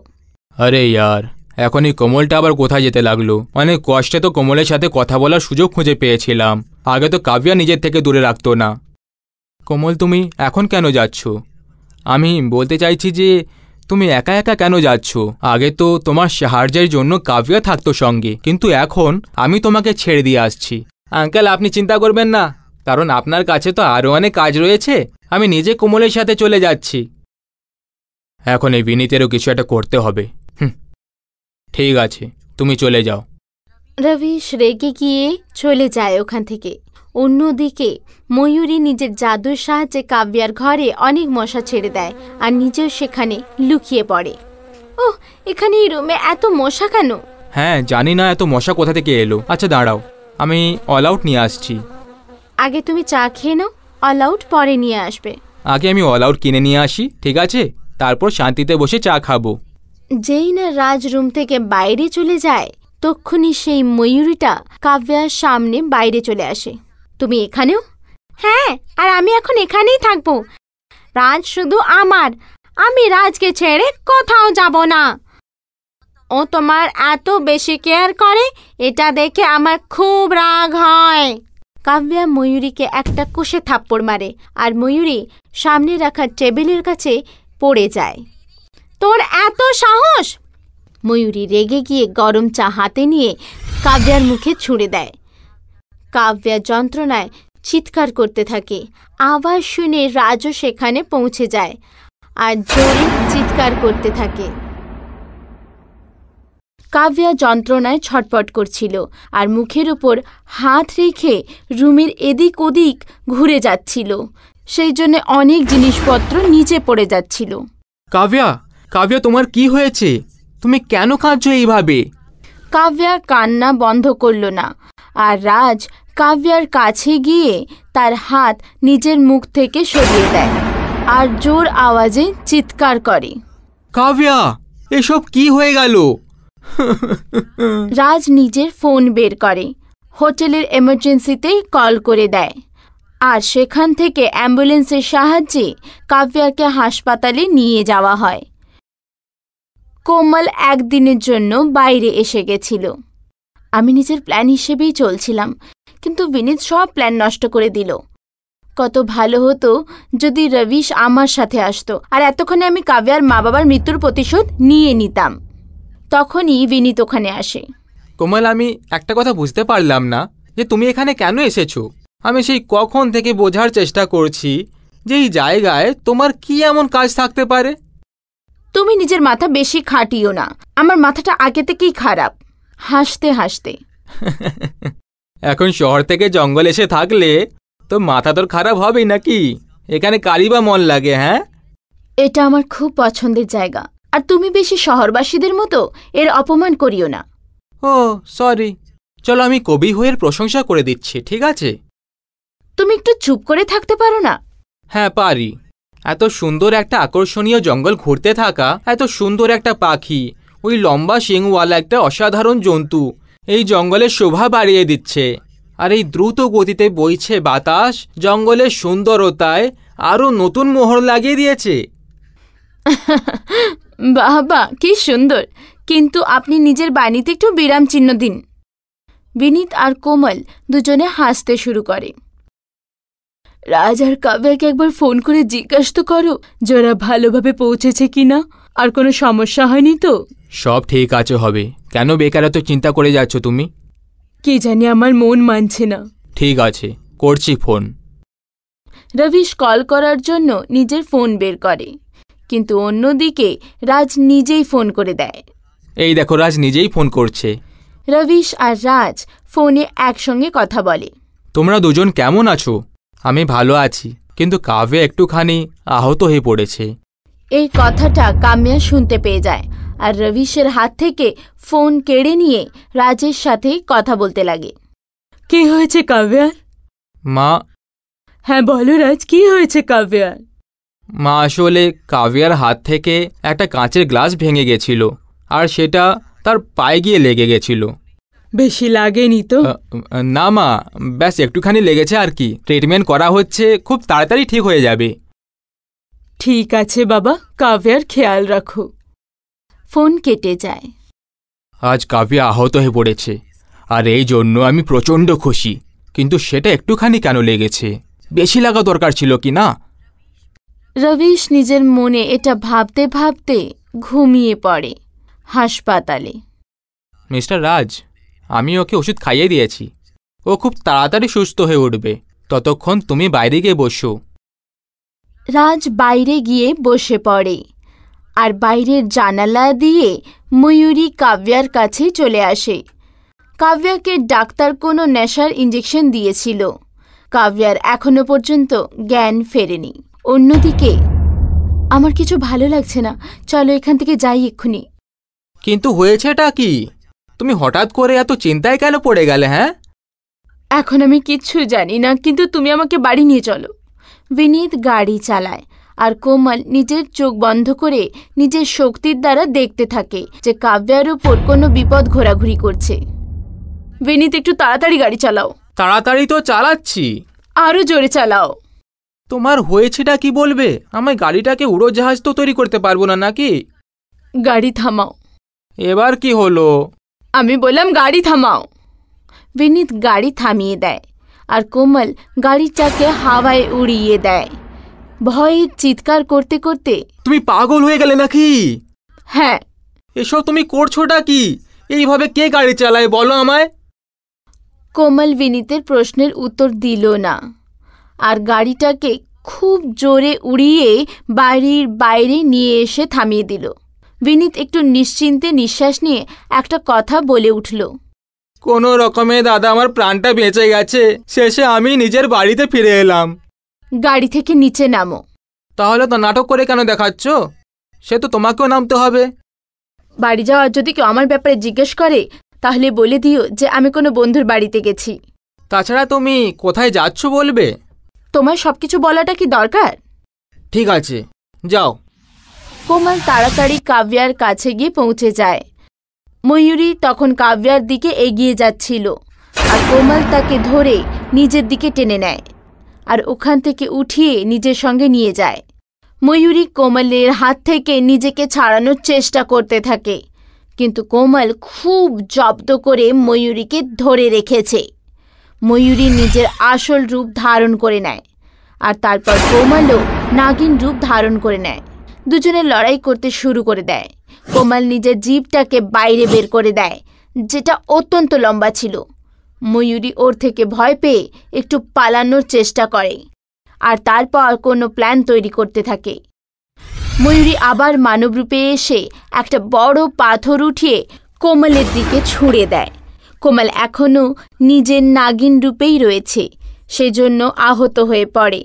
Speaker 2: আরে ইয়ার এখন এই কোমলটা আবার কোথায় যেতে লাগলো অনেক কষ্টে তো কোমলের সাথে কথা বলার সুযোগ খুঁজে পেয়েছিলাম আগে তো কাব্যা নিজের থেকে দূরে রাখতো না কোমল তুমি এখন কেন যাচ্ছ আমি বলতে চাইছি যে তুমি একা একা কেন যাচ্ছ আগে তো তোমার সাহায্যের জন্য কাব্যা থাকত সঙ্গে কিন্তু এখন আমি তোমাকে ছেড়ে দিয়ে আসছি আঙ্কেল আপনি চিন্তা করবেন না কারণ আপনার কাছে তো আরও অনেক কাজ রয়েছে আমি নিজে কোমলের সাথে চলে যাচ্ছি এখন এই বিনীতেরও কিছু একটা করতে হবে ঠিক আছে তুমি চলে যাও
Speaker 1: রবিশ রেগে গিয়ে চলে যায় ওখান থেকে অন্যদিকে ময়ূরী নিজের জাদুর সাহায্যে কাব্যার ঘরে অনেক মশা ছেড়ে দেয় আর নিজেও সেখানে লুকিয়ে পড়ে ও এখানে এই রুমে এত মশা কেন
Speaker 2: হ্যাঁ জানি না এত মশা কোথা থেকে এলো আচ্ছা দাঁড়াও আমি অল আউট নিয়ে আসছি
Speaker 1: আগে তুমি চা খেয়ে নাও অল আউট পরে নিয়ে আসবে
Speaker 2: আগে আমি অল আউট কিনে নিয়ে আসি ঠিক আছে তারপর শান্তিতে বসে চা খাবো
Speaker 1: যেই না রাজ রুম থেকে বাইরে চলে যায় তক্ষুনি সেই ময়ূরীটা কাব্যার সামনে বাইরে চলে আসে তুমি এখানেও হ্যাঁ আর আমি এখন এখানেই থাকবো রাজ শুধু আমার আমি রাজকে ছেড়ে কোথাও যাব না ও তোমার এত বেশি কেয়ার করে এটা দেখে আমার খুব রাগ হয় কাব্যা ময়ূরীকে একটা কোষে থাপ্পড় মারে আর ময়ূরী সামনে রাখা টেবিলের কাছে পড়ে যায় তোর এত সাহস ময়ূরী রেগে গিয়ে গরম চা হাতে নিয়ে কাব্যার মুখে ছুঁড়ে দেয় কাব্যা যন্ত্রণায় চিৎকার করতে থাকে আবার শুনে রাজও সেখানে পৌঁছে যায় আর জোরে চিৎকার করতে থাকে কাব্যা যন্ত্রণায় ছটপট করছিল আর মুখের উপর হাত রেখে রুমের এদিক ওদিক ঘুরে যাচ্ছিল সেই জন্য অনেক জিনিসপত্র নিচে পড়ে যাচ্ছিল
Speaker 2: কাব্যা কাব্য তোমার কি হয়েছে তুমি কেন কাঁদছ এইভাবে
Speaker 1: কাব্যার কান্না বন্ধ করল না আর রাজ কাব্যার কাছে গিয়ে তার হাত নিজের মুখ থেকে সরিয়ে দেয় আর জোর আওয়াজে চিৎকার করে
Speaker 2: কাব্যা এসব কি হয়ে গেল
Speaker 1: রাজ নিজের ফোন বের করে হোটেলের এমার্জেন্সিতেই কল করে দেয় আর সেখান থেকে অ্যাম্বুলেন্সের সাহায্যে কাব্যাকে হাসপাতালে নিয়ে যাওয়া হয় কোমল একদিনের জন্য বাইরে এসে গেছিল আমি নিজের প্ল্যান হিসেবেই চলছিলাম কিন্তু বিনীত সব প্ল্যান নষ্ট করে দিল কত ভালো হতো যদি রবিশ আমার সাথে আসতো আর এতক্ষণে আমি কাব্যার মা বাবার মৃত্যুর প্রতিশোধ নিয়ে নিতাম তখনই বিনীত ওখানে আসে
Speaker 2: কোমল আমি একটা কথা বুঝতে পারলাম না যে তুমি এখানে কেন এসেছো আমি সেই কখন থেকে বোঝার চেষ্টা করছি যে এই জায়গায় তোমার কি এমন কাজ থাকতে পারে
Speaker 1: তুমি নিজের মাথা বেশি খাটিও না আমার মাথাটা আগে থেকেই খারাপ হাসতে হাসতে
Speaker 2: এখন শহর থেকে জঙ্গল এসে থাকলে তো মাথা তোর খারাপ হবেই নাকি এখানে কারিবা মন লাগে হ্যাঁ
Speaker 1: এটা আমার খুব পছন্দের জায়গা আর তুমি বেশি শহরবাসীদের মতো এর অপমান করিও না
Speaker 2: ও সরি চলো আমি কবি হয়ে প্রশংসা করে দিচ্ছি ঠিক আছে তুমি একটু চুপ করে থাকতে পারো না হ্যাঁ পারি এত সুন্দর একটা আকর্ষণীয় জঙ্গল ঘুরতে থাকা এত সুন্দর একটা পাখি ওই লম্বা শিংওয়ালা একটা অসাধারণ জন্তু এই জঙ্গলের শোভা বাড়িয়ে দিচ্ছে আর এই দ্রুত গতিতে বইছে বাতাস জঙ্গলের সুন্দরতায় আরও নতুন মোহর লাগিয়ে দিয়েছে
Speaker 1: বাবা কি সুন্দর কিন্তু আপনি নিজের বাণীতে একটু বিরাম চিহ্ন দিন বিনীত আর কোমল দুজনে হাসতে শুরু করে রাজ আর কাব্যাকে একবার ফোন করে জিজ্ঞাস তো করো যারা ভালোভাবে পৌঁছেছে কিনা আর কোনো সমস্যা হয়নি তো
Speaker 2: সব ঠিক আছে হবে কেন বেকার এত চিন্তা করে যাচ্ছ তুমি
Speaker 1: কে জানি আমার মন মানছে না
Speaker 2: ঠিক আছে করছি ফোন
Speaker 1: রবিশ কল করার জন্য নিজের ফোন বের করে কিন্তু অন্যদিকে রাজ নিজেই ফোন করে দেয়
Speaker 2: এই দেখো রাজ নিজেই ফোন করছে
Speaker 1: রবিশ আর রাজ ফোনে একসঙ্গে কথা বলে
Speaker 2: তোমরা দুজন কেমন আছো আমি ভালো আছি কিন্তু কাব্য একটুখানি আহত হয়ে পড়েছে
Speaker 1: এই কথাটা কাম্যা শুনতে পেয়ে যায় আর রবিশের হাত থেকে ফোন কেড়ে নিয়ে রাজের সাথে কথা বলতে লাগে কি হয়েছে কাব্যার মা হ্যাঁ বলো রাজ কি হয়েছে কাব্যার
Speaker 2: মা আসলে কাব্যার হাত থেকে একটা কাঁচের গ্লাস ভেঙে গেছিল আর সেটা তার পায়ে গিয়ে লেগে গেছিল বেশি লাগেনি তো না মা ব্যাস একটুখানি লেগেছে আর কি ট্রিটমেন্ট করা হচ্ছে খুব তাড়াতাড়ি ঠিক হয়ে যাবে ঠিক
Speaker 1: আছে বাবা কাভ্যার খেয়াল রাখো ফোন কেটে যায়
Speaker 2: আজ কাভ্যা আহত হয়ে পড়েছে আর এই জন্য আমি প্রচণ্ড খুশি কিন্তু সেটা একটুখানি কেন লেগেছে বেশি লাগা দরকার ছিল কি না
Speaker 1: রবিশ নিজের মনে এটা ভাবতে ভাবতে ঘুমিয়ে পড়ে হাসপাতালে
Speaker 2: মিস্টার রাজ আমি ওকে ওষুধ খাইয়ে দিয়েছি ও খুব তাড়াতাড়ি সুস্থ হয়ে উঠবে ততক্ষণ তুমি বাইরে গিয়ে বসো
Speaker 1: রাজ বাইরে গিয়ে বসে পড়ে আর বাইরের জানালা দিয়ে ময়ূরী কাব্যার কাছে চলে আসে কাব্যাকে ডাক্তার কোনো নেশার ইঞ্জেকশন দিয়েছিল কাব্যার এখনও পর্যন্ত জ্ঞান ফেরেনি অন্যদিকে আমার কিছু ভালো লাগছে না চলো এখান থেকে যাই এক্ষুনি
Speaker 2: কিন্তু হয়েছেটা কি তুমি হঠাৎ করে এত চিন্তায় কেন পড়ে গেলে হ্যাঁ
Speaker 1: এখন আমি কিচ্ছু জানি না কিন্তু তুমি আমাকে বাড়ি নিয়ে চলো বিনীত গাড়ি চালায় আর কোমল নিজের চোখ বন্ধ করে নিজের শক্তির দ্বারা দেখতে থাকে যে কাব্যার উপর কোনো বিপদ ঘোরাঘুরি করছে বিনীত একটু তাড়াতাড়ি গাড়ি চালাও
Speaker 2: তাড়াতাড়ি তো চালাচ্ছি আরও জোরে চালাও তোমার হয়েছেটা কি বলবে আমার গাড়িটাকে উড়োজাহাজ তো তৈরি করতে পারবো না নাকি গাড়ি থামাও এবার কি হলো
Speaker 1: আমি বললাম গাড়ি থামাও বিনীত গাড়ি থামিয়ে দেয় আর কোমল গাড়ির চাকে হাওয়ায় উড়িয়ে দেয় ভয়ে চিৎকার করতে করতে
Speaker 2: তুমি পাগল হয়ে গেলে নাকি হ্যাঁ এসব তুমি করছোটা কি এইভাবে কে গাড়ি চালায় বলো আমায়
Speaker 1: কোমল বিনীতের প্রশ্নের উত্তর দিল না আর গাড়িটাকে খুব জোরে উড়িয়ে বাড়ির বাইরে নিয়ে এসে থামিয়ে দিল বিনীত একটু নিশ্চিন্তে নিঃশ্বাস নিয়ে একটা কথা বলে উঠল
Speaker 2: কোনো রকমে দাদা আমার প্রাণটা বেঁচে গেছে শেষে আমি নিজের বাড়িতে ফিরে এলাম
Speaker 1: গাড়ি থেকে নিচে নামো
Speaker 2: তাহলে তো নাটক করে কেন দেখাচ্ছ সে তো তোমাকেও নামতে হবে
Speaker 1: বাড়ি যাওয়ার যদি কেউ আমার ব্যাপারে জিজ্ঞেস করে তাহলে বলে দিও যে আমি কোনো বন্ধুর বাড়িতে গেছি
Speaker 2: তাছাড়া তুমি কোথায় যাচ্ছ বলবে তোমার সব কিছু বলাটা কি দরকার ঠিক আছে যাও
Speaker 1: কোমল তাড়াতাড়ি কাব্যার কাছে গিয়ে পৌঁছে যায় ময়ূরী তখন কাব্যার দিকে এগিয়ে যাচ্ছিল আর কোমল তাকে ধরে নিজের দিকে টেনে নেয় আর ওখান থেকে উঠিয়ে নিজের সঙ্গে নিয়ে যায় ময়ূরী কোমলের হাত থেকে নিজেকে ছাড়ানোর চেষ্টা করতে থাকে কিন্তু কোমল খুব জব্দ করে ময়ূরীকে ধরে রেখেছে ময়ূরী নিজের আসল রূপ ধারণ করে নেয় আর তারপর কোমলও নাগিন রূপ ধারণ করে নেয় দুজনে লড়াই করতে শুরু করে দেয় কোমাল নিজের জীবটাকে বাইরে বের করে দেয় যেটা অত্যন্ত লম্বা ছিল ময়ূরী ওর থেকে ভয় পেয়ে একটু পালানোর চেষ্টা করে আর তারপর কোনো প্ল্যান তৈরি করতে থাকে ময়ূরী আবার মানবরূপে এসে একটা বড় পাথর উঠিয়ে কোমলের দিকে ছুঁড়ে দেয় কোমল এখনও নিজের নাগিন রূপেই রয়েছে সেজন্য আহত হয়ে পড়ে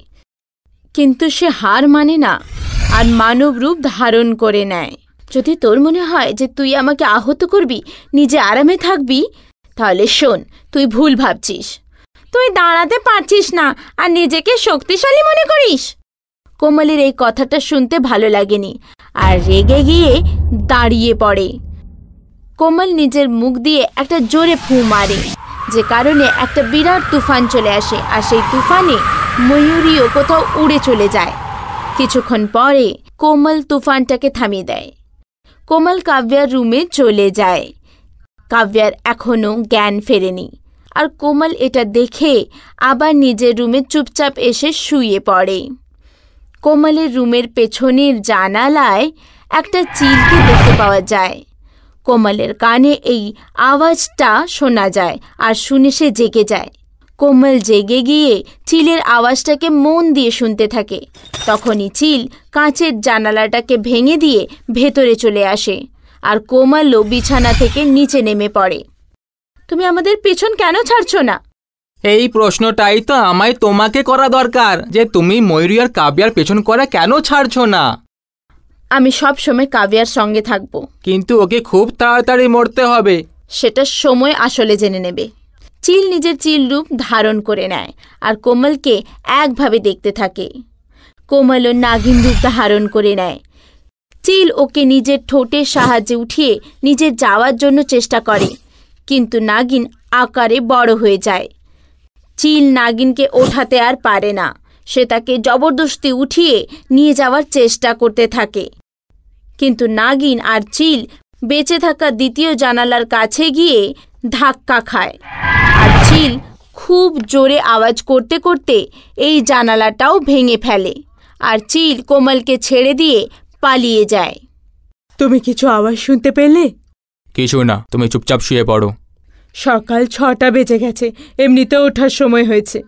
Speaker 1: কিন্তু সে হার মানে না আর মানব রূপ ধারণ করে নেয় যদি তোর মনে হয় যে তুই আমাকে আহত করবি নিজে আরামে থাকবি তাহলে শোন তুই ভুল ভাবছিস তুই দাঁড়াতে পারছিস না আর নিজেকে শক্তিশালী মনে করিস কোমলের এই কথাটা শুনতে ভালো লাগেনি আর রেগে গিয়ে দাঁড়িয়ে পড়ে কোমল নিজের মুখ দিয়ে একটা জোরে ফু মারে যে কারণে একটা বিরাট তুফান চলে আসে আর সেই তুফানে ময়ূরীও কোথাও উড়ে চলে যায় কিছুক্ষণ পরে কোমল তুফানটাকে থামিয়ে দেয় কোমল কাব্যার রুমে চলে যায় কাব্যার এখনও জ্ঞান ফেরেনি আর কোমল এটা দেখে আবার নিজের রুমে চুপচাপ এসে শুয়ে পড়ে কোমলের রুমের পেছনের জানালায় একটা চিলকে দেখতে পাওয়া যায় কোমলের কানে এই আওয়াজটা শোনা যায় আর শুনে সে জেগে যায় কোমল জেগে গিয়ে চিলের আওয়াজটাকে মন দিয়ে শুনতে থাকে তখনই চিল কাঁচের জানালাটাকে ভেঙে দিয়ে ভেতরে চলে আসে আর কোমলও বিছানা থেকে নিচে নেমে পড়ে তুমি আমাদের পেছন কেন ছাড়ছো না
Speaker 2: এই প্রশ্নটাই তো আমায় তোমাকে করা দরকার যে তুমি ময়ূরিয়ার আর পেছন করা কেন ছাড়ছো না
Speaker 1: আমি সব সময় কাবিয়ার সঙ্গে থাকব
Speaker 2: কিন্তু ওকে খুব তাড়াতাড়ি মরতে হবে
Speaker 1: সেটা সময় আসলে জেনে নেবে চিল নিজের চিল রূপ ধারণ করে নেয় আর কোমলকে একভাবে দেখতে থাকে কোমলও নাগিন রূপ ধারণ করে নেয় চিল ওকে নিজের ঠোঁটের সাহায্যে উঠিয়ে নিজে যাওয়ার জন্য চেষ্টা করে কিন্তু নাগিন আকারে বড় হয়ে যায় চিল নাগিনকে ওঠাতে আর পারে না সে তাকে জবরদস্তি উঠিয়ে নিয়ে যাওয়ার চেষ্টা করতে থাকে কিন্তু নাগিন আর চিল বেঁচে থাকা দ্বিতীয় জানালার কাছে গিয়ে ধাক্কা খায় আর চিল খুব জোরে আওয়াজ করতে করতে এই জানালাটাও ভেঙে ফেলে আর চিল কোমলকে ছেড়ে দিয়ে পালিয়ে যায়
Speaker 2: তুমি কিছু আওয়াজ শুনতে পেলে কিছু না তুমি চুপচাপ শুয়ে পড়ো
Speaker 1: সকাল ছটা বেজে গেছে এমনিতে ওঠার সময় হয়েছে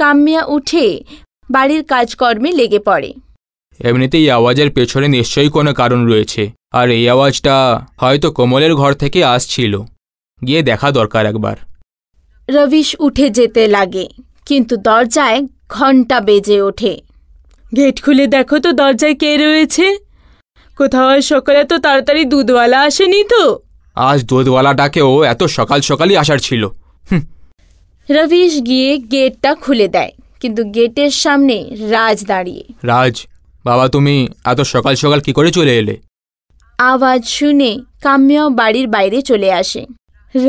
Speaker 1: কাম্যা উঠে বাড়ির কাজকর্মে লেগে পড়ে
Speaker 2: এমনিতে এই আওয়াজের পেছনে নিশ্চয়ই কোনো কারণ রয়েছে আর এই আওয়াজটা হয়তো কোমলের ঘর থেকে আসছিল গিয়ে দেখা দরকার একবার
Speaker 1: রবিশ উঠে যেতে লাগে কিন্তু দরজায় ঘন্টা বেজে ওঠে গেট খুলে দেখো তো দরজায় কে রয়েছে কোথাও সকালে তো তাড়াতাড়ি দুধওয়ালা আসেনি তো
Speaker 2: আজ ও এত সকাল সকালই আসার ছিল
Speaker 1: রবিশ গিয়ে গেটটা খুলে দেয় কিন্তু গেটের সামনে রাজ দাঁড়িয়ে
Speaker 2: রাজ বাবা তুমি এত সকাল সকাল কি করে চলে এলে
Speaker 1: আওয়াজ শুনে কাম্যাও বাড়ির বাইরে চলে আসে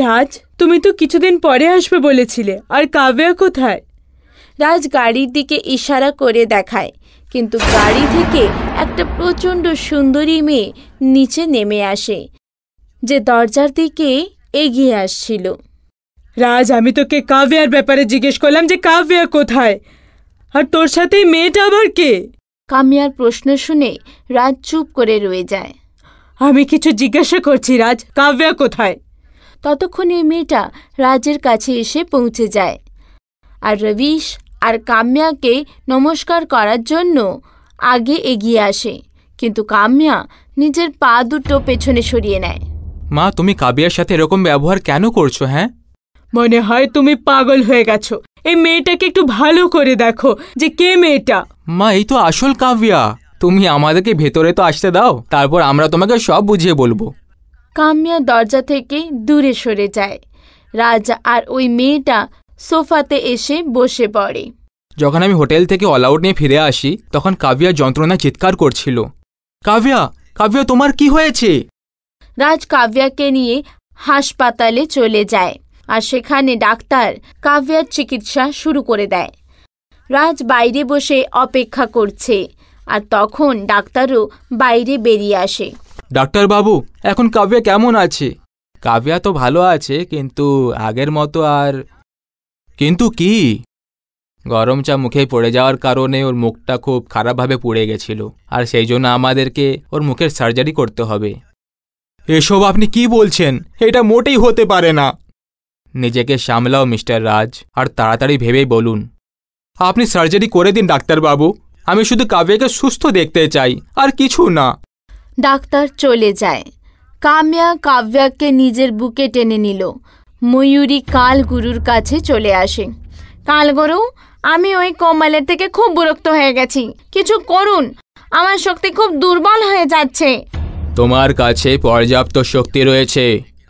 Speaker 1: রাজ তুমি তো কিছুদিন পরে আসবে বলেছিলে আর কাব্যা কোথায় রাজ গাড়ির দিকে ইশারা করে দেখায় কিন্তু গাড়ি থেকে একটা প্রচণ্ড সুন্দরী মেয়ে নিচে নেমে আসে যে দরজার দিকে এগিয়ে আসছিল রাজ আমি তোকে কাব্যার ব্যাপারে জিজ্ঞেস করলাম যে কাব্যা কোথায় আর তোর সাথে মেয়েটা আবার কে কামিয়ার প্রশ্ন শুনে রাজ চুপ করে রয়ে যায় আমি কিছু জিজ্ঞাসা করছি রাজ কাব্যা কোথায় ততক্ষণে মেয়েটা রাজের কাছে এসে পৌঁছে যায় আর রবিশ আর কাম্যাকে নমস্কার করার জন্য আগে এগিয়ে আসে কিন্তু কাম্যা নিজের পা দুটো পেছনে সরিয়ে নেয়
Speaker 2: মা তুমি কাবিয়ার সাথে এরকম ব্যবহার কেন করছো হ্যাঁ মনে হয় তুমি পাগল হয়ে গেছো এই মেয়েটাকে একটু ভালো করে দেখো যে কে মেয়েটা মা এই তো আসল কাব্যা তুমি আমাদেরকে ভেতরে তো আসতে দাও তারপর আমরা তোমাকে সব বুঝিয়ে বলবো
Speaker 1: কাম্যা দরজা থেকে দূরে সরে যায় রাজা আর ওই মেয়েটা সোফাতে এসে বসে পড়ে
Speaker 2: যখন আমি হোটেল থেকে অল আউট নিয়ে ফিরে আসি তখন কাব্যা যন্ত্রণা চিৎকার করছিল কাব্যা কাব্যা তোমার কি হয়েছে
Speaker 1: রাজ কাব্যাকে নিয়ে হাসপাতালে চলে যায় আর সেখানে ডাক্তার কাভিয়ার চিকিৎসা শুরু করে দেয় রাজ বাইরে বসে অপেক্ষা করছে আর তখন ডাক্তারও বাইরে বেরিয়ে আসে
Speaker 2: ডাক্তারবাবু এখন কাব্যা কেমন আছে কাব্যা তো ভালো আছে কিন্তু আগের মতো আর কিন্তু কি গরম চা মুখে পড়ে যাওয়ার কারণে ওর মুখটা খুব খারাপভাবে পুড়ে গেছিল আর সেই জন্য আমাদেরকে ওর মুখের সার্জারি করতে হবে এসব আপনি কি বলছেন এটা মোটেই হতে পারে না নিজেকে সামলাও মিস্টার রাজ আর তাড়াতাড়ি ভেবেই বলুন আপনি সার্জারি করে দিন ডাক্তারবাবু আমি শুধু কাব্যাকে সুস্থ দেখতে চাই আর কিছু না
Speaker 1: ডাক্তার চলে যায় কাম্যা কাব্যাকে নিজের বুকে টেনে নিল ময়ূরী কাল গুরুর কাছে চলে আসে কাল গুরু আমি ওই কমলের থেকে খুব বিরক্ত হয়ে গেছি কিছু করুন আমার শক্তি খুব দুর্বল হয়ে যাচ্ছে
Speaker 2: তোমার কাছে পর্যাপ্ত শক্তি রয়েছে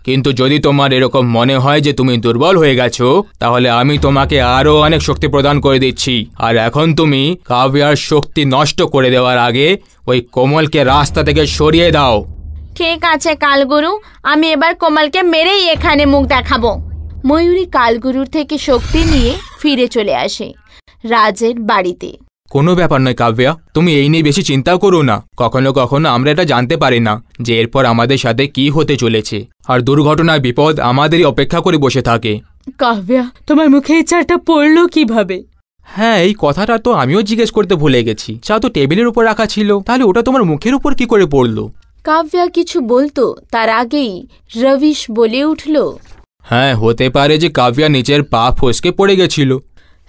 Speaker 2: কিন্তু যদি তোমার এরকম মনে হয় যে তুমি দুর্বল হয়ে গেছো তাহলে আমি তোমাকে আরও অনেক শক্তি প্রদান করে দিচ্ছি আর এখন তুমি কাভিয়ার শক্তি নষ্ট করে দেওয়ার আগে ওই কোমলকে রাস্তা থেকে সরিয়ে দাও
Speaker 1: ঠিক আছে কালগুরু আমি এবার কোমলকে মেরেই এখানে মুখ দেখাবো ময়ূরী কালগুরুর থেকে শক্তি নিয়ে ফিরে চলে আসে রাজের বাড়িতে
Speaker 2: কোনো ব্যাপার নয় কাব্যা তুমি এই নিয়ে বেশি চিন্তা করো না কখনো কখনো আমরা এটা জানতে পারি না যে এরপর আমাদের সাথে কি হতে চলেছে আর দুর্ঘটনার বিপদ আমাদেরই অপেক্ষা করে বসে থাকে
Speaker 1: কাব্যা তোমার মুখে ইচ্ছাটা পড়লো কিভাবে
Speaker 2: হ্যাঁ এই কথাটা তো আমিও জিজ্ঞেস করতে ভুলে গেছি চা তো টেবিলের উপর রাখা ছিল তাহলে ওটা তোমার মুখের উপর কি করে পড়লো
Speaker 1: কাব্যা কিছু বলতো তার আগেই রবিশ বলে উঠল
Speaker 2: হ্যাঁ হতে পারে যে কাব্যা নিজের পা ফসকে পড়ে গেছিল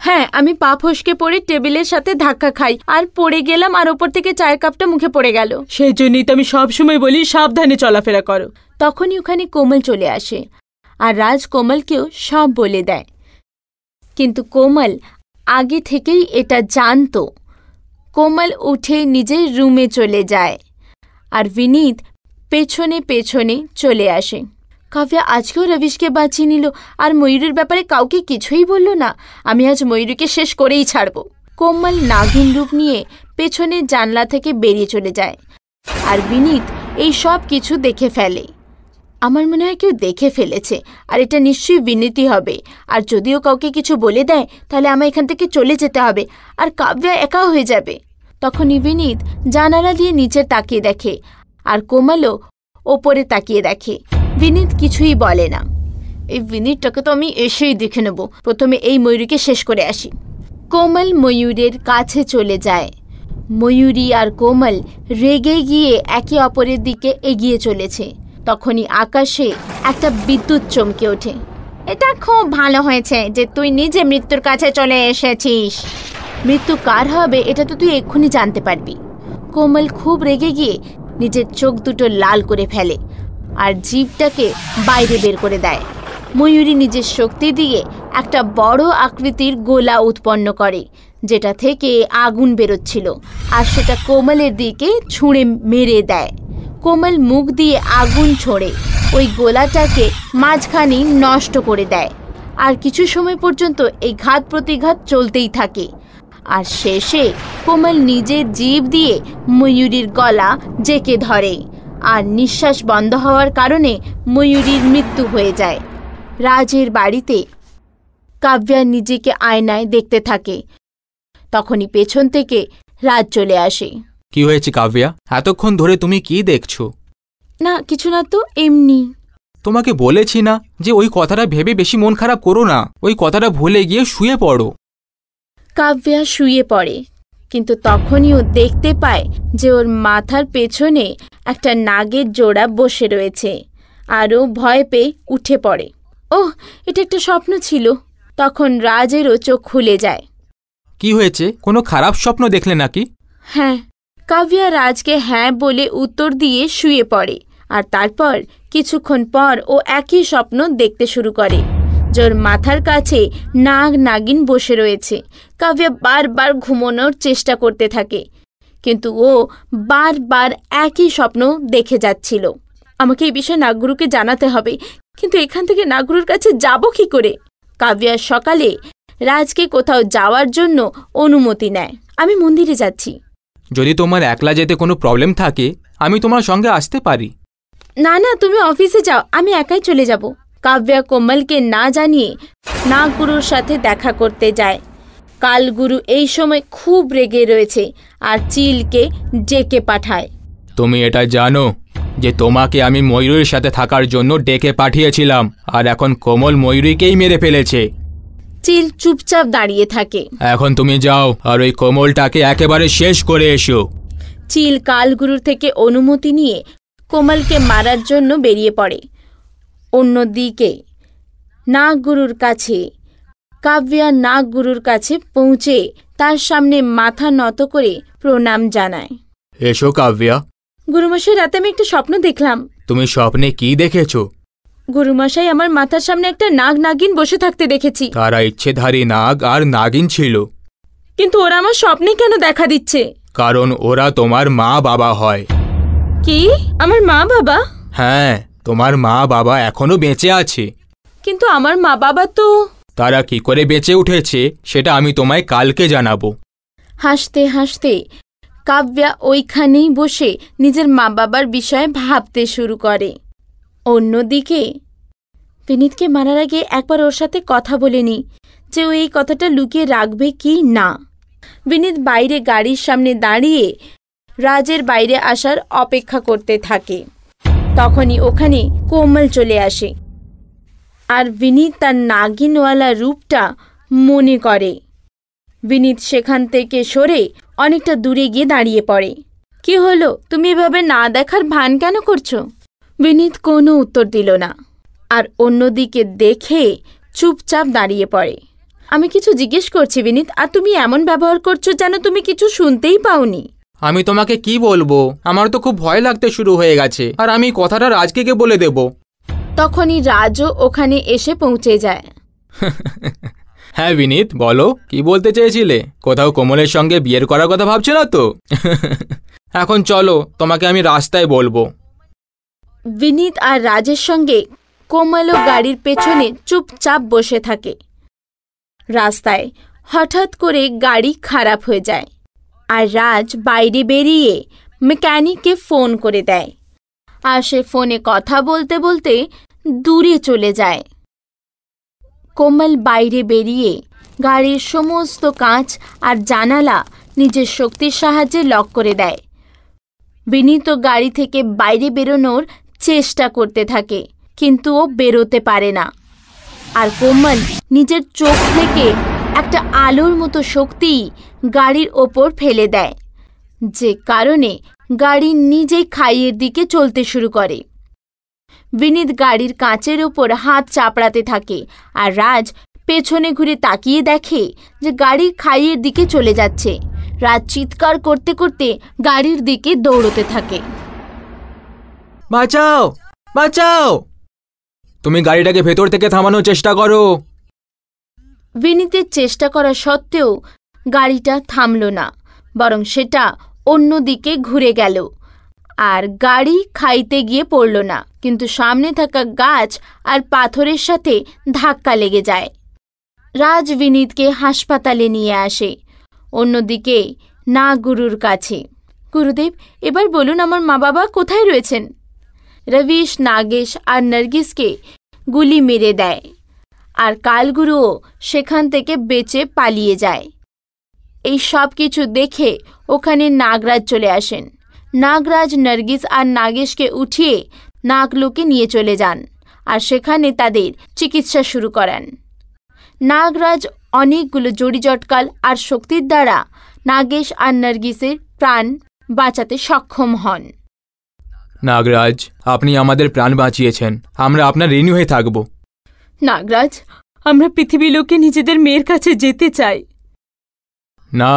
Speaker 1: হ্যাঁ আমি পা ফসকে পড়ে টেবিলের সাথে ধাক্কা খাই আর পড়ে গেলাম আর ওপর থেকে চায়ের কাপটা মুখে পড়ে গেল সেই জন্যই তো আমি সবসময় বলি সাবধানে চলাফেরা করো তখনই ওখানে কোমল চলে আসে আর রাজ কোমলকেও সব বলে দেয় কিন্তু কোমল আগে থেকেই এটা জানতো কোমল উঠে নিজের রুমে চলে যায় আর বিনীত পেছনে পেছনে চলে আসে কাব্যা আজকেও রবিশকে বাঁচিয়ে নিল আর ময়ূরের ব্যাপারে কাউকে কিছুই বলল না আমি আজ ময়ূরীকে শেষ করেই ছাড়ব কোমল নাগিন রূপ নিয়ে পেছনে জানলা থেকে বেরিয়ে চলে যায় আর বিনীত এই সব কিছু দেখে ফেলে আমার মনে হয় কেউ দেখে ফেলেছে আর এটা নিশ্চয়ই বিনীতি হবে আর যদিও কাউকে কিছু বলে দেয় তাহলে আমার এখান থেকে চলে যেতে হবে আর কাব্যা একা হয়ে যাবে তখনই বিনীত জানালা দিয়ে নিচে তাকিয়ে দেখে আর কোমালও ওপরে তাকিয়ে দেখে বিনীত কিছুই বলে না এই বিনীতটাকে তো আমি এসেই দেখে নেব প্রথমে এই ময়ূরীকে শেষ করে আসি কোমল ময়ূরের কাছে চলে যায় ময়ূরী আর কোমল রেগে গিয়ে একে অপরের দিকে এগিয়ে চলেছে তখনই আকাশে একটা বিদ্যুৎ চমকে ওঠে এটা খুব ভালো হয়েছে যে তুই নিজে মৃত্যুর কাছে চলে এসেছিস মৃত্যু কার হবে এটা তো তুই এক্ষুনি জানতে পারবি কোমল খুব রেগে গিয়ে নিজের চোখ দুটো লাল করে ফেলে আর জীবটাকে বাইরে বের করে দেয় ময়ূরী নিজের শক্তি দিয়ে একটা বড় আকৃতির গোলা উৎপন্ন করে যেটা থেকে আগুন বেরোচ্ছিল আর সেটা কোমলের দিকে ছুঁড়ে মেরে দেয় কোমল মুখ দিয়ে আগুন ছড়ে ওই গোলাটাকে মাঝখানে নষ্ট করে দেয় আর কিছু সময় পর্যন্ত এই ঘাত প্রতিঘাত চলতেই থাকে আর শেষে কোমল নিজের জীব দিয়ে ময়ূরীর গলা জেকে ধরে আর নিঃশ্বাস বন্ধ হওয়ার কারণে ময়ূরীর মৃত্যু হয়ে যায় রাজের বাড়িতে কাব্যা নিজেকে আয়নায় দেখতে থাকে তখনই পেছন থেকে রাজ চলে আসে
Speaker 2: কি হয়েছে কাব্যা এতক্ষণ ধরে তুমি কি দেখছো
Speaker 1: না কিছু না তো এমনি
Speaker 2: তোমাকে বলেছি না যে ওই কথাটা ভেবে বেশি মন খারাপ করো না ওই কথাটা ভুলে গিয়ে শুয়ে পড়ো
Speaker 1: কাব্যা শুয়ে পড়ে কিন্তু তখনই ও দেখতে পায় যে ওর মাথার পেছনে একটা নাগের জোড়া বসে রয়েছে আরও ভয় পেয়ে উঠে পড়ে ওহ এটা একটা স্বপ্ন ছিল তখন রাজেরও চোখ খুলে যায়
Speaker 2: কি হয়েছে কোনো খারাপ স্বপ্ন দেখলে নাকি
Speaker 1: হ্যাঁ কাভিয়া রাজকে হ্যাঁ বলে উত্তর দিয়ে শুয়ে পড়ে আর তারপর কিছুক্ষণ পর ও একই স্বপ্ন দেখতে শুরু করে জোর মাথার কাছে নাগ নাগিন বসে রয়েছে কাব্যা বারবার ঘুমানোর চেষ্টা করতে থাকে কিন্তু ও বারবার একই স্বপ্ন দেখে যাচ্ছিল আমাকে এই বিষয়ে নাগরুকে জানাতে হবে কিন্তু এখান থেকে নাগরুর কাছে যাব কি করে কাব্যা সকালে রাজকে কোথাও যাওয়ার জন্য অনুমতি নেয় আমি মন্দিরে যাচ্ছি
Speaker 2: যদি তোমার একলা যেতে কোনো প্রবলেম থাকে আমি তোমার সঙ্গে আসতে পারি
Speaker 1: না না তুমি অফিসে যাও আমি একাই চলে যাব কাব্যা কোমলকে না জানিয়ে নাগগুরুর সাথে দেখা করতে যায় কালগুরু এই সময় খুব রেগে রয়েছে আর চিলকে ডেকে পাঠায়
Speaker 2: তুমি এটা জানো যে তোমাকে আমি ময়ূরের সাথে থাকার জন্য ডেকে পাঠিয়েছিলাম আর এখন কোমল ময়ূরীকেই মেরে ফেলেছে
Speaker 1: চিল চুপচাপ দাঁড়িয়ে থাকে
Speaker 2: এখন তুমি যাও আর ওই কোমলটাকে একেবারে শেষ করে এসো
Speaker 1: চিল কালগুরুর থেকে অনুমতি নিয়ে কোমলকে মারার জন্য বেরিয়ে পড়ে অন্যদিকে নাগ গুরুর কাছে কাব্যা নাগগুরুর কাছে পৌঁছে তার সামনে মাথা নত করে প্রণাম জানায়
Speaker 2: এসো কাব্যা
Speaker 1: গুরুমশাই রাতে আমি একটা স্বপ্ন দেখলাম
Speaker 2: তুমি স্বপ্নে কি দেখেছো
Speaker 1: গুরুমশাই আমার মাথার সামনে একটা নাগ নাগিন বসে থাকতে দেখেছি
Speaker 2: তারা ইচ্ছেধারী নাগ আর নাগিন ছিল
Speaker 1: কিন্তু ওরা আমার স্বপ্নে কেন দেখা দিচ্ছে
Speaker 2: কারণ ওরা তোমার মা বাবা হয়
Speaker 1: কি আমার মা বাবা
Speaker 2: হ্যাঁ তোমার মা বাবা এখনো বেঁচে আছে
Speaker 1: কিন্তু আমার মা বাবা তো
Speaker 2: তারা কি করে বেঁচে উঠেছে সেটা আমি তোমায় কালকে জানাবো
Speaker 1: হাসতে হাসতে কাব্যা ওইখানেই বসে নিজের মা বাবার বিষয়ে ভাবতে শুরু করে অন্যদিকে বিনীতকে মারার আগে একবার ওর সাথে কথা বলে নি যে ও এই কথাটা লুকিয়ে রাখবে কি না বিনীত বাইরে গাড়ির সামনে দাঁড়িয়ে রাজের বাইরে আসার অপেক্ষা করতে থাকে তখনই ওখানে কোমল চলে আসে আর বিনীত তার নাগিনওয়ালা রূপটা মনে করে বিনীত সেখান থেকে সরে অনেকটা দূরে গিয়ে দাঁড়িয়ে পড়ে কি হলো তুমি এভাবে না দেখার ভান কেন করছো বিনীত কোনো উত্তর দিল না আর অন্যদিকে দেখে চুপচাপ দাঁড়িয়ে পড়ে আমি কিছু জিজ্ঞেস করছি বিনীত আর তুমি এমন ব্যবহার করছো যেন তুমি কিছু শুনতেই পাওনি
Speaker 2: আমি তোমাকে কি বলবো আমার তো খুব ভয় লাগতে শুরু হয়ে গেছে আর আমি কথাটা রাজকে বলে দেব
Speaker 1: তখনই রাজও ওখানে এসে পৌঁছে যায়
Speaker 2: হ্যাঁ বিনীত বলো কি বলতে চেয়েছিলে কোথাও কোমলের সঙ্গে বিয়ের করার কথা ভাবছে না তো এখন চলো তোমাকে আমি রাস্তায় বলবো
Speaker 1: বিনীত আর রাজের সঙ্গে কোমলও গাড়ির পেছনে চুপচাপ বসে থাকে রাস্তায় হঠাৎ করে গাড়ি খারাপ হয়ে যায় আর রাজ বাইরে বেরিয়ে মেকানিককে ফোন করে দেয় আর সে ফোনে কথা বলতে বলতে দূরে চলে যায় কোমল বাইরে বেরিয়ে গাড়ির সমস্ত কাঁচ আর জানালা নিজের শক্তির সাহায্যে লক করে দেয় বিনীত গাড়ি থেকে বাইরে বেরোনোর চেষ্টা করতে থাকে কিন্তু ও বেরোতে পারে না আর কোমল নিজের চোখ থেকে একটা আলোর মতো শক্তি গাড়ির ওপর ফেলে দেয় যে কারণে গাড়ি নিজেই খাইয়ের দিকে চলতে শুরু করে বিনীত গাড়ির কাঁচের ওপর হাত চাপড়াতে থাকে আর রাজ পেছনে ঘুরে তাকিয়ে দেখে যে গাড়ি খাইয়ের দিকে চলে যাচ্ছে রাজ চিৎকার করতে করতে গাড়ির দিকে দৌড়তে থাকে
Speaker 2: বাঁচাও বাঁচাও তুমি গাড়িটাকে ভেতর থেকে থামানোর চেষ্টা করো
Speaker 1: বিনীতের চেষ্টা করা সত্ত্বেও গাড়িটা থামল না বরং সেটা অন্য দিকে ঘুরে গেল আর গাড়ি খাইতে গিয়ে পড়ল না কিন্তু সামনে থাকা গাছ আর পাথরের সাথে ধাক্কা লেগে যায় রাজ বিনীতকে হাসপাতালে নিয়ে আসে অন্যদিকে না গুরুর কাছে গুরুদেব এবার বলুন আমার মা বাবা কোথায় রয়েছেন রবিশ নাগেশ আর নার্গিসকে গুলি মেরে দেয় আর কালগুরুও সেখান থেকে বেঁচে পালিয়ে যায় এই সব কিছু দেখে ওখানে নাগরাজ চলে আসেন নাগরাজ নার্গিস আর নাগেশকে উঠিয়ে নাগলোকে নিয়ে চলে যান আর সেখানে তাদের চিকিৎসা শুরু করেন নাগরাজ অনেকগুলো জটিজটকাল আর শক্তির দ্বারা নাগেশ আর নার্গিসের প্রাণ বাঁচাতে সক্ষম হন
Speaker 2: নাগরাজ আপনি আমাদের প্রাণ বাঁচিয়েছেন আমরা আপনার ঋণী হয়ে থাকব
Speaker 1: নাগরাজ আমরা পৃথিবী লোকে নিজেদের মেয়ের কাছে যেতে চাই
Speaker 2: না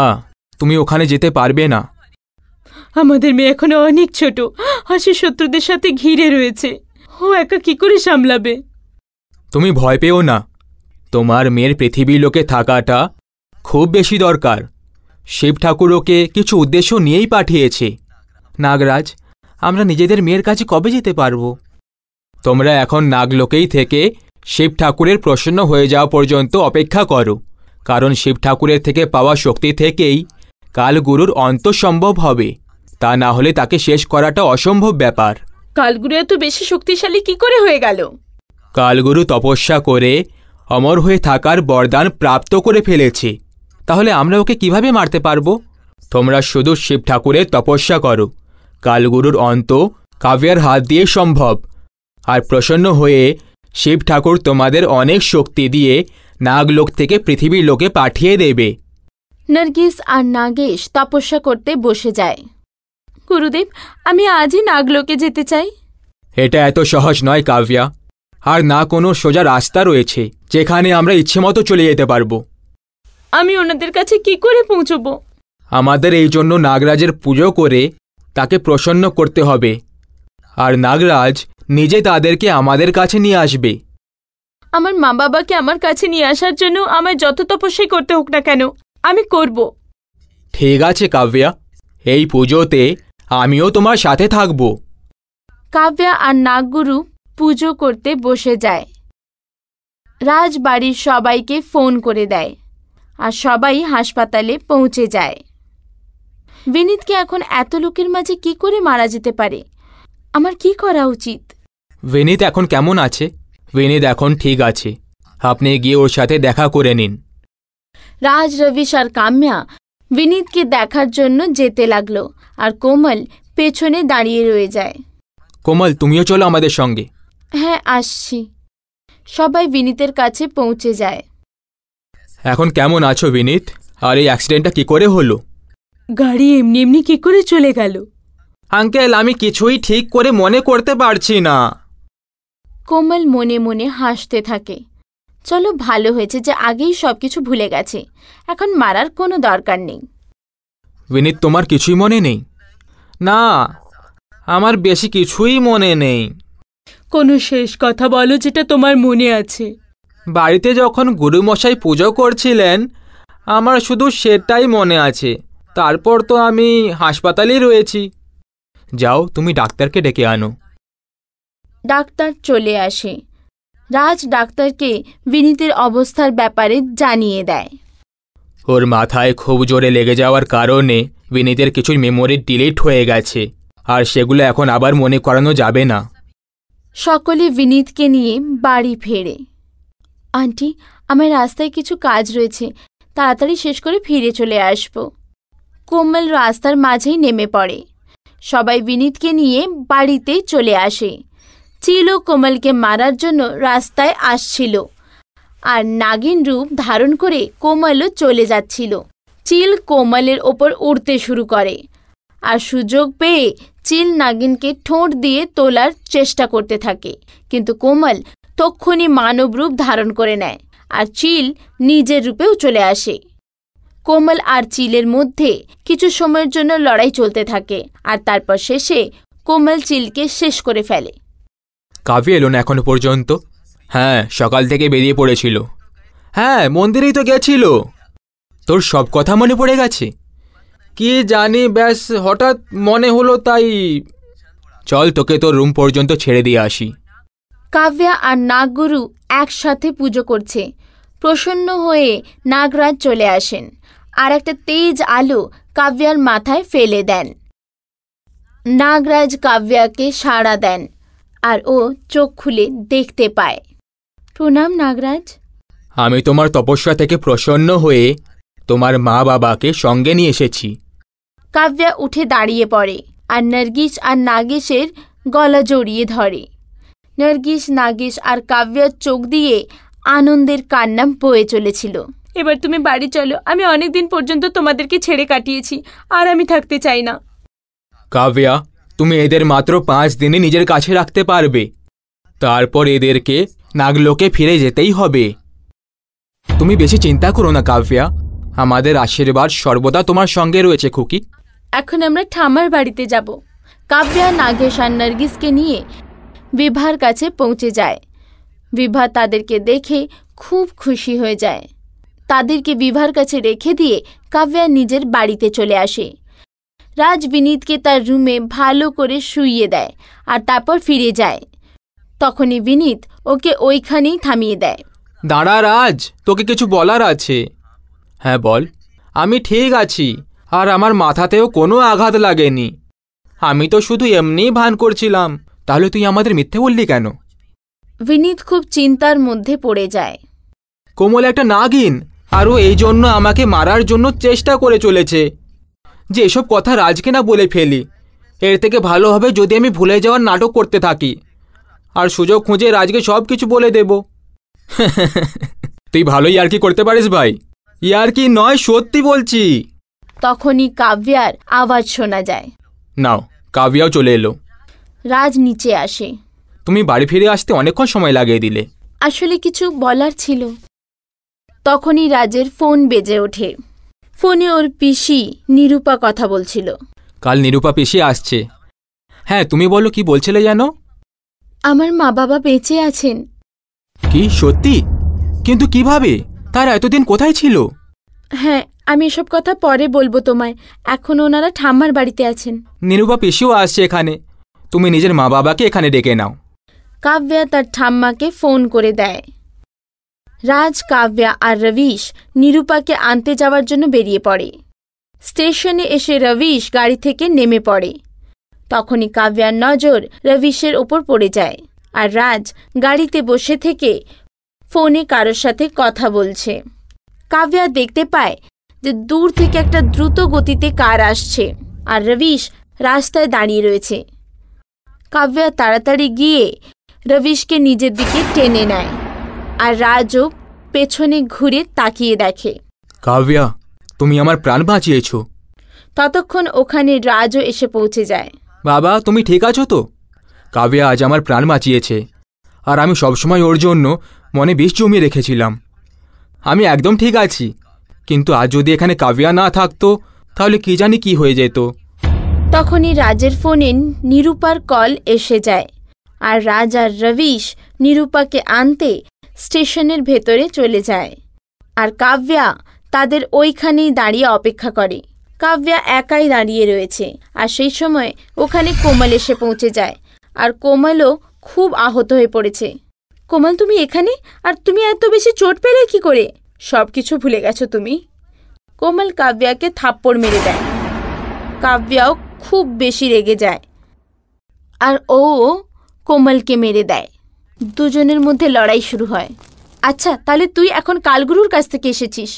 Speaker 2: তুমি ওখানে যেতে পারবে না
Speaker 1: আমাদের মেয়ে এখনো অনেক ছোট হাসি শত্রুদের সাথে ঘিরে রয়েছে ও একা কি করে সামলাবে
Speaker 2: তুমি ভয় পেও না তোমার মেয়ের পৃথিবীর লোকে থাকাটা খুব বেশি দরকার শিব ঠাকুর ওকে কিছু উদ্দেশ্য নিয়েই পাঠিয়েছে নাগরাজ আমরা নিজেদের মেয়ের কাছে কবে যেতে পারবো তোমরা এখন নাগলোকেই থেকে শিব ঠাকুরের প্রসন্ন হয়ে যাওয়া পর্যন্ত অপেক্ষা করো কারণ শিব ঠাকুরের থেকে পাওয়া শক্তি থেকেই কালগুরুর অন্ত সম্ভব হবে তা না হলে তাকে শেষ করাটা অসম্ভব ব্যাপার
Speaker 1: কালগুরু এত বেশি শক্তিশালী কি করে হয়ে গেল
Speaker 2: কালগুরু তপস্যা করে অমর হয়ে থাকার বরদান প্রাপ্ত করে ফেলেছে তাহলে আমরা ওকে কিভাবে মারতে পারবো তোমরা শুধু শিব ঠাকুরের তপস্যা করো কালগুরুর অন্ত কাব্যার হাত দিয়ে সম্ভব আর প্রসন্ন হয়ে শিব ঠাকুর তোমাদের অনেক শক্তি দিয়ে নাগলোক থেকে পৃথিবীর লোকে পাঠিয়ে দেবে
Speaker 1: নার্গিস আর নাগেশ তপস্যা করতে বসে যায় গুরুদেব আমি আজই নাগলোকে যেতে চাই
Speaker 2: এটা এত সহজ নয় কাব্যা আর না কোনো সোজা রাস্তা রয়েছে যেখানে আমরা ইচ্ছেমতো চলে যেতে পারবো
Speaker 1: আমি ওনাদের কাছে কি করে পৌঁছবো
Speaker 2: আমাদের এই জন্য নাগরাজের পুজো করে তাকে প্রসন্ন করতে হবে আর নাগরাজ নিজে তাদেরকে আমাদের কাছে নিয়ে আসবে
Speaker 1: আমার মা বাবাকে আমার কাছে নিয়ে আসার জন্য আমায় যত তপস্যাই করতে হোক না কেন আমি করব
Speaker 2: ঠিক আছে কাব্যা এই পুজোতে আমিও তোমার সাথে থাকব
Speaker 1: কাব্যা আর নাগগুরু পুজো করতে বসে যায় রাজবাড়ির সবাইকে ফোন করে দেয় আর সবাই হাসপাতালে পৌঁছে যায় বিনীতকে এখন এত লোকের মাঝে কি করে মারা যেতে পারে আমার কি করা উচিত
Speaker 2: বিনীত এখন কেমন আছে বিনীত এখন ঠিক আছে আপনি গিয়ে ওর সাথে দেখা করে নিন
Speaker 1: রাজ রবিশ আর কাম্যা বিনীতকে দেখার জন্য যেতে লাগলো আর কোমল পেছনে দাঁড়িয়ে রয়ে যায়
Speaker 2: কোমল তুমিও চলো আমাদের সঙ্গে
Speaker 1: হ্যাঁ আসছি সবাই বিনীতের কাছে পৌঁছে যায়
Speaker 2: এখন কেমন আছো বিনীত আর এই অ্যাক্সিডেন্টটা কি করে হলো
Speaker 1: গাড়ি এমনি এমনি কি করে চলে গেল
Speaker 2: আঙ্কেল আমি কিছুই ঠিক করে মনে করতে পারছি না
Speaker 1: কোমল মনে মনে হাসতে থাকে চলো ভালো হয়েছে যে আগেই সব কিছু ভুলে গেছে এখন মারার কোনো দরকার নেই
Speaker 2: বিনীত তোমার কিছুই মনে নেই না আমার বেশি কিছুই মনে নেই কোনো শেষ কথা বলো যেটা তোমার মনে আছে বাড়িতে যখন গুরুমশাই পুজো করছিলেন আমার শুধু সেটাই মনে আছে তারপর তো আমি হাসপাতালেই রয়েছি যাও তুমি ডাক্তারকে ডেকে আনো
Speaker 1: ডাক্তার চলে আসে রাজ ডাক্তারকে বিনীতের অবস্থার ব্যাপারে জানিয়ে দেয়
Speaker 2: ওর মাথায় খুব জোরে লেগে যাওয়ার কারণে বিনীতের কিছু মেমোরি ডিলিট হয়ে গেছে আর সেগুলো এখন আবার মনে করানো যাবে না
Speaker 1: সকলে বিনীতকে নিয়ে বাড়ি ফেরে আন্টি আমার রাস্তায় কিছু কাজ রয়েছে তাড়াতাড়ি শেষ করে ফিরে চলে আসব কোমল রাস্তার মাঝেই নেমে পড়ে সবাই বিনীতকে নিয়ে বাড়িতে চলে আসে চিলু কোমলকে মারার জন্য রাস্তায় আসছিল আর নাগিন রূপ ধারণ করে কোমলও চলে যাচ্ছিল চিল কোমলের ওপর উড়তে শুরু করে আর সুযোগ পেয়ে চিল নাগিনকে ঠোঁট দিয়ে তোলার চেষ্টা করতে থাকে কিন্তু কোমল তক্ষণই মানব রূপ ধারণ করে নেয় আর চিল নিজের রূপেও চলে আসে কোমল আর চিলের মধ্যে কিছু সময়ের জন্য লড়াই চলতে থাকে আর তারপর শেষে কোমল চিলকে শেষ করে ফেলে
Speaker 2: কাভি এলো না এখনো পর্যন্ত হ্যাঁ সকাল থেকে বেরিয়ে পড়েছিল হ্যাঁ মন্দিরেই তো গেছিল তোর সব কথা মনে পড়ে গেছে কি জানি ব্যাস হঠাৎ মনে হলো তাই চল তোকে তোর রুম পর্যন্ত ছেড়ে দিয়ে আসি
Speaker 1: কাব্যা আর নাগগুরু একসাথে পুজো করছে প্রসন্ন হয়ে নাগরাজ চলে আসেন আর একটা তেজ আলো কাব্যার মাথায় ফেলে দেন নাগরাজ কাব্যাকে সাড়া দেন আর ও চোখ খুলে দেখতে পায় প্রণাম নাগরাজ
Speaker 2: আমি তোমার তপস্যা থেকে প্রসন্ন হয়ে তোমার মা বাবাকে সঙ্গে নিয়ে এসেছি
Speaker 1: কাব্যা উঠে দাঁড়িয়ে পড়ে আর নার্গিস আর নাগেশের গলা জড়িয়ে ধরে নার্গিস নাগেশ আর কাব্যার চোখ দিয়ে আনন্দের কান্নাম বয়ে চলেছিল এবার তুমি বাড়ি চলো আমি অনেক দিন পর্যন্ত তোমাদেরকে ছেড়ে কাটিয়েছি আর আমি থাকতে চাই না
Speaker 2: কাব্যা তুমি এদের মাত্র পাঁচ দিনে নিজের কাছে রাখতে পারবে তারপর এদেরকে নাগলোকে ফিরে যেতেই হবে তুমি বেশি চিন্তা করো না কাব্যা আমাদের আশীর্বাদ সর্বদা তোমার সঙ্গে রয়েছে খুকি
Speaker 1: এখন আমরা ঠামার বাড়িতে যাব কাব্যা নাগেশ আর নার্গিসকে নিয়ে বিভার কাছে পৌঁছে যায় বিভা তাদেরকে দেখে খুব খুশি হয়ে যায় তাদেরকে বিভার কাছে রেখে দিয়ে কাব্যা নিজের বাড়িতে চলে আসে রাজ বিনীতকে তার রুমে ভালো করে শুইয়ে দেয় আর তারপর ফিরে যায় তখনই বিনীত ওকে ওইখানেই থামিয়ে দেয়
Speaker 2: দাঁড়া রাজ তোকে কিছু বলার আছে হ্যাঁ বল আমি ঠিক আছি আর আমার মাথাতেও কোনো আঘাত লাগেনি আমি তো শুধু এমনিই ভান করছিলাম তাহলে তুই আমাদের মিথ্যে বললি কেন
Speaker 1: বিনীত খুব চিন্তার মধ্যে পড়ে যায়
Speaker 2: কোমল একটা নাগিন আরও এই জন্য আমাকে মারার জন্য চেষ্টা করে চলেছে যে এসব কথা রাজকে না বলে ফেলি এর থেকে ভালো হবে যদি আমি ভুলে যাওয়ার নাটক করতে থাকি আর সুযোগ খুঁজে রাজকে সব কিছু বলে দেব তুই ভালো কি করতে পারিস ভাই কি নয় সত্যি বলছি
Speaker 1: তখনই কাব্যার আওয়াজ শোনা যায়
Speaker 2: নাও কাব্যাও চলে এলো
Speaker 1: রাজ নিচে আসে
Speaker 2: তুমি বাড়ি ফিরে আসতে অনেকক্ষণ সময় লাগিয়ে দিলে
Speaker 1: আসলে কিছু বলার ছিল তখনই রাজের ফোন বেজে ওঠে ফোনে ওর পিসি নিরূপা কথা বলছিল
Speaker 2: কাল নিরূপা পিসি আসছে হ্যাঁ তুমি বলো কি বলছিলে যেন
Speaker 1: আমার মা বাবা বেঁচে আছেন
Speaker 2: কি সত্যি কিন্তু কিভাবে তার এতদিন কোথায় ছিল
Speaker 1: হ্যাঁ আমি এসব কথা পরে বলবো তোমায় এখন ওনারা ঠাম্মার বাড়িতে আছেন
Speaker 2: নিরূপা পিসিও আসছে এখানে তুমি নিজের মা বাবাকে এখানে ডেকে নাও
Speaker 1: কাব্যা তার ঠাম্মাকে ফোন করে দেয় রাজ কাব্যা আর রবিশ নিরূপাকে আনতে যাওয়ার জন্য বেরিয়ে পড়ে স্টেশনে এসে রবিশ গাড়ি থেকে নেমে পড়ে তখনই কাব্যার নজর রবিশের ওপর পড়ে যায় আর রাজ গাড়িতে বসে থেকে ফোনে কারোর সাথে কথা বলছে কাব্যা দেখতে পায় যে দূর থেকে একটা দ্রুত গতিতে কার আসছে আর রবিশ রাস্তায় দাঁড়িয়ে রয়েছে কাব্যা তাড়াতাড়ি গিয়ে রবিশকে নিজের দিকে টেনে নেয় আর রাজু পেছনে ঘুরে তাকিয়ে দেখে
Speaker 2: কাব্যা তুমি আমার প্রাণ বাঁচিয়েছ
Speaker 1: ততক্ষণ ওখানে রাজু এসে পৌঁছে যায়
Speaker 2: বাবা তুমি ঠিক আছো তো কাব্যা আজ আমার প্রাণ বাঁচিয়েছে আর আমি সবসময় ওর জন্য মনে বেশ জমিয়ে রেখেছিলাম আমি একদম ঠিক আছি কিন্তু আজ যদি এখানে কাব্যা না থাকতো তাহলে কি জানি কি হয়ে যেত
Speaker 1: তখনই রাজের ফোনে নিরূপার কল এসে যায় আর রাজ আর রবিশ নিরূপাকে আনতে স্টেশনের ভেতরে চলে যায় আর কাব্যা তাদের ওইখানেই দাঁড়িয়ে অপেক্ষা করে কাব্যা একাই দাঁড়িয়ে রয়েছে আর সেই সময় ওখানে কোমল এসে পৌঁছে যায় আর কোমলও খুব আহত হয়ে পড়েছে কোমল তুমি এখানে আর তুমি এত বেশি চোট পেলে কি করে সব কিছু ভুলে গেছো তুমি কোমল কাব্যাকে থাপ্পড় মেরে দেয় কাব্যাও খুব বেশি রেগে যায় আর ও কোমলকে মেরে দেয় দুজনের মধ্যে লড়াই শুরু হয় আচ্ছা তাহলে তুই এখন কালগুরুর কাছ থেকে এসেছিস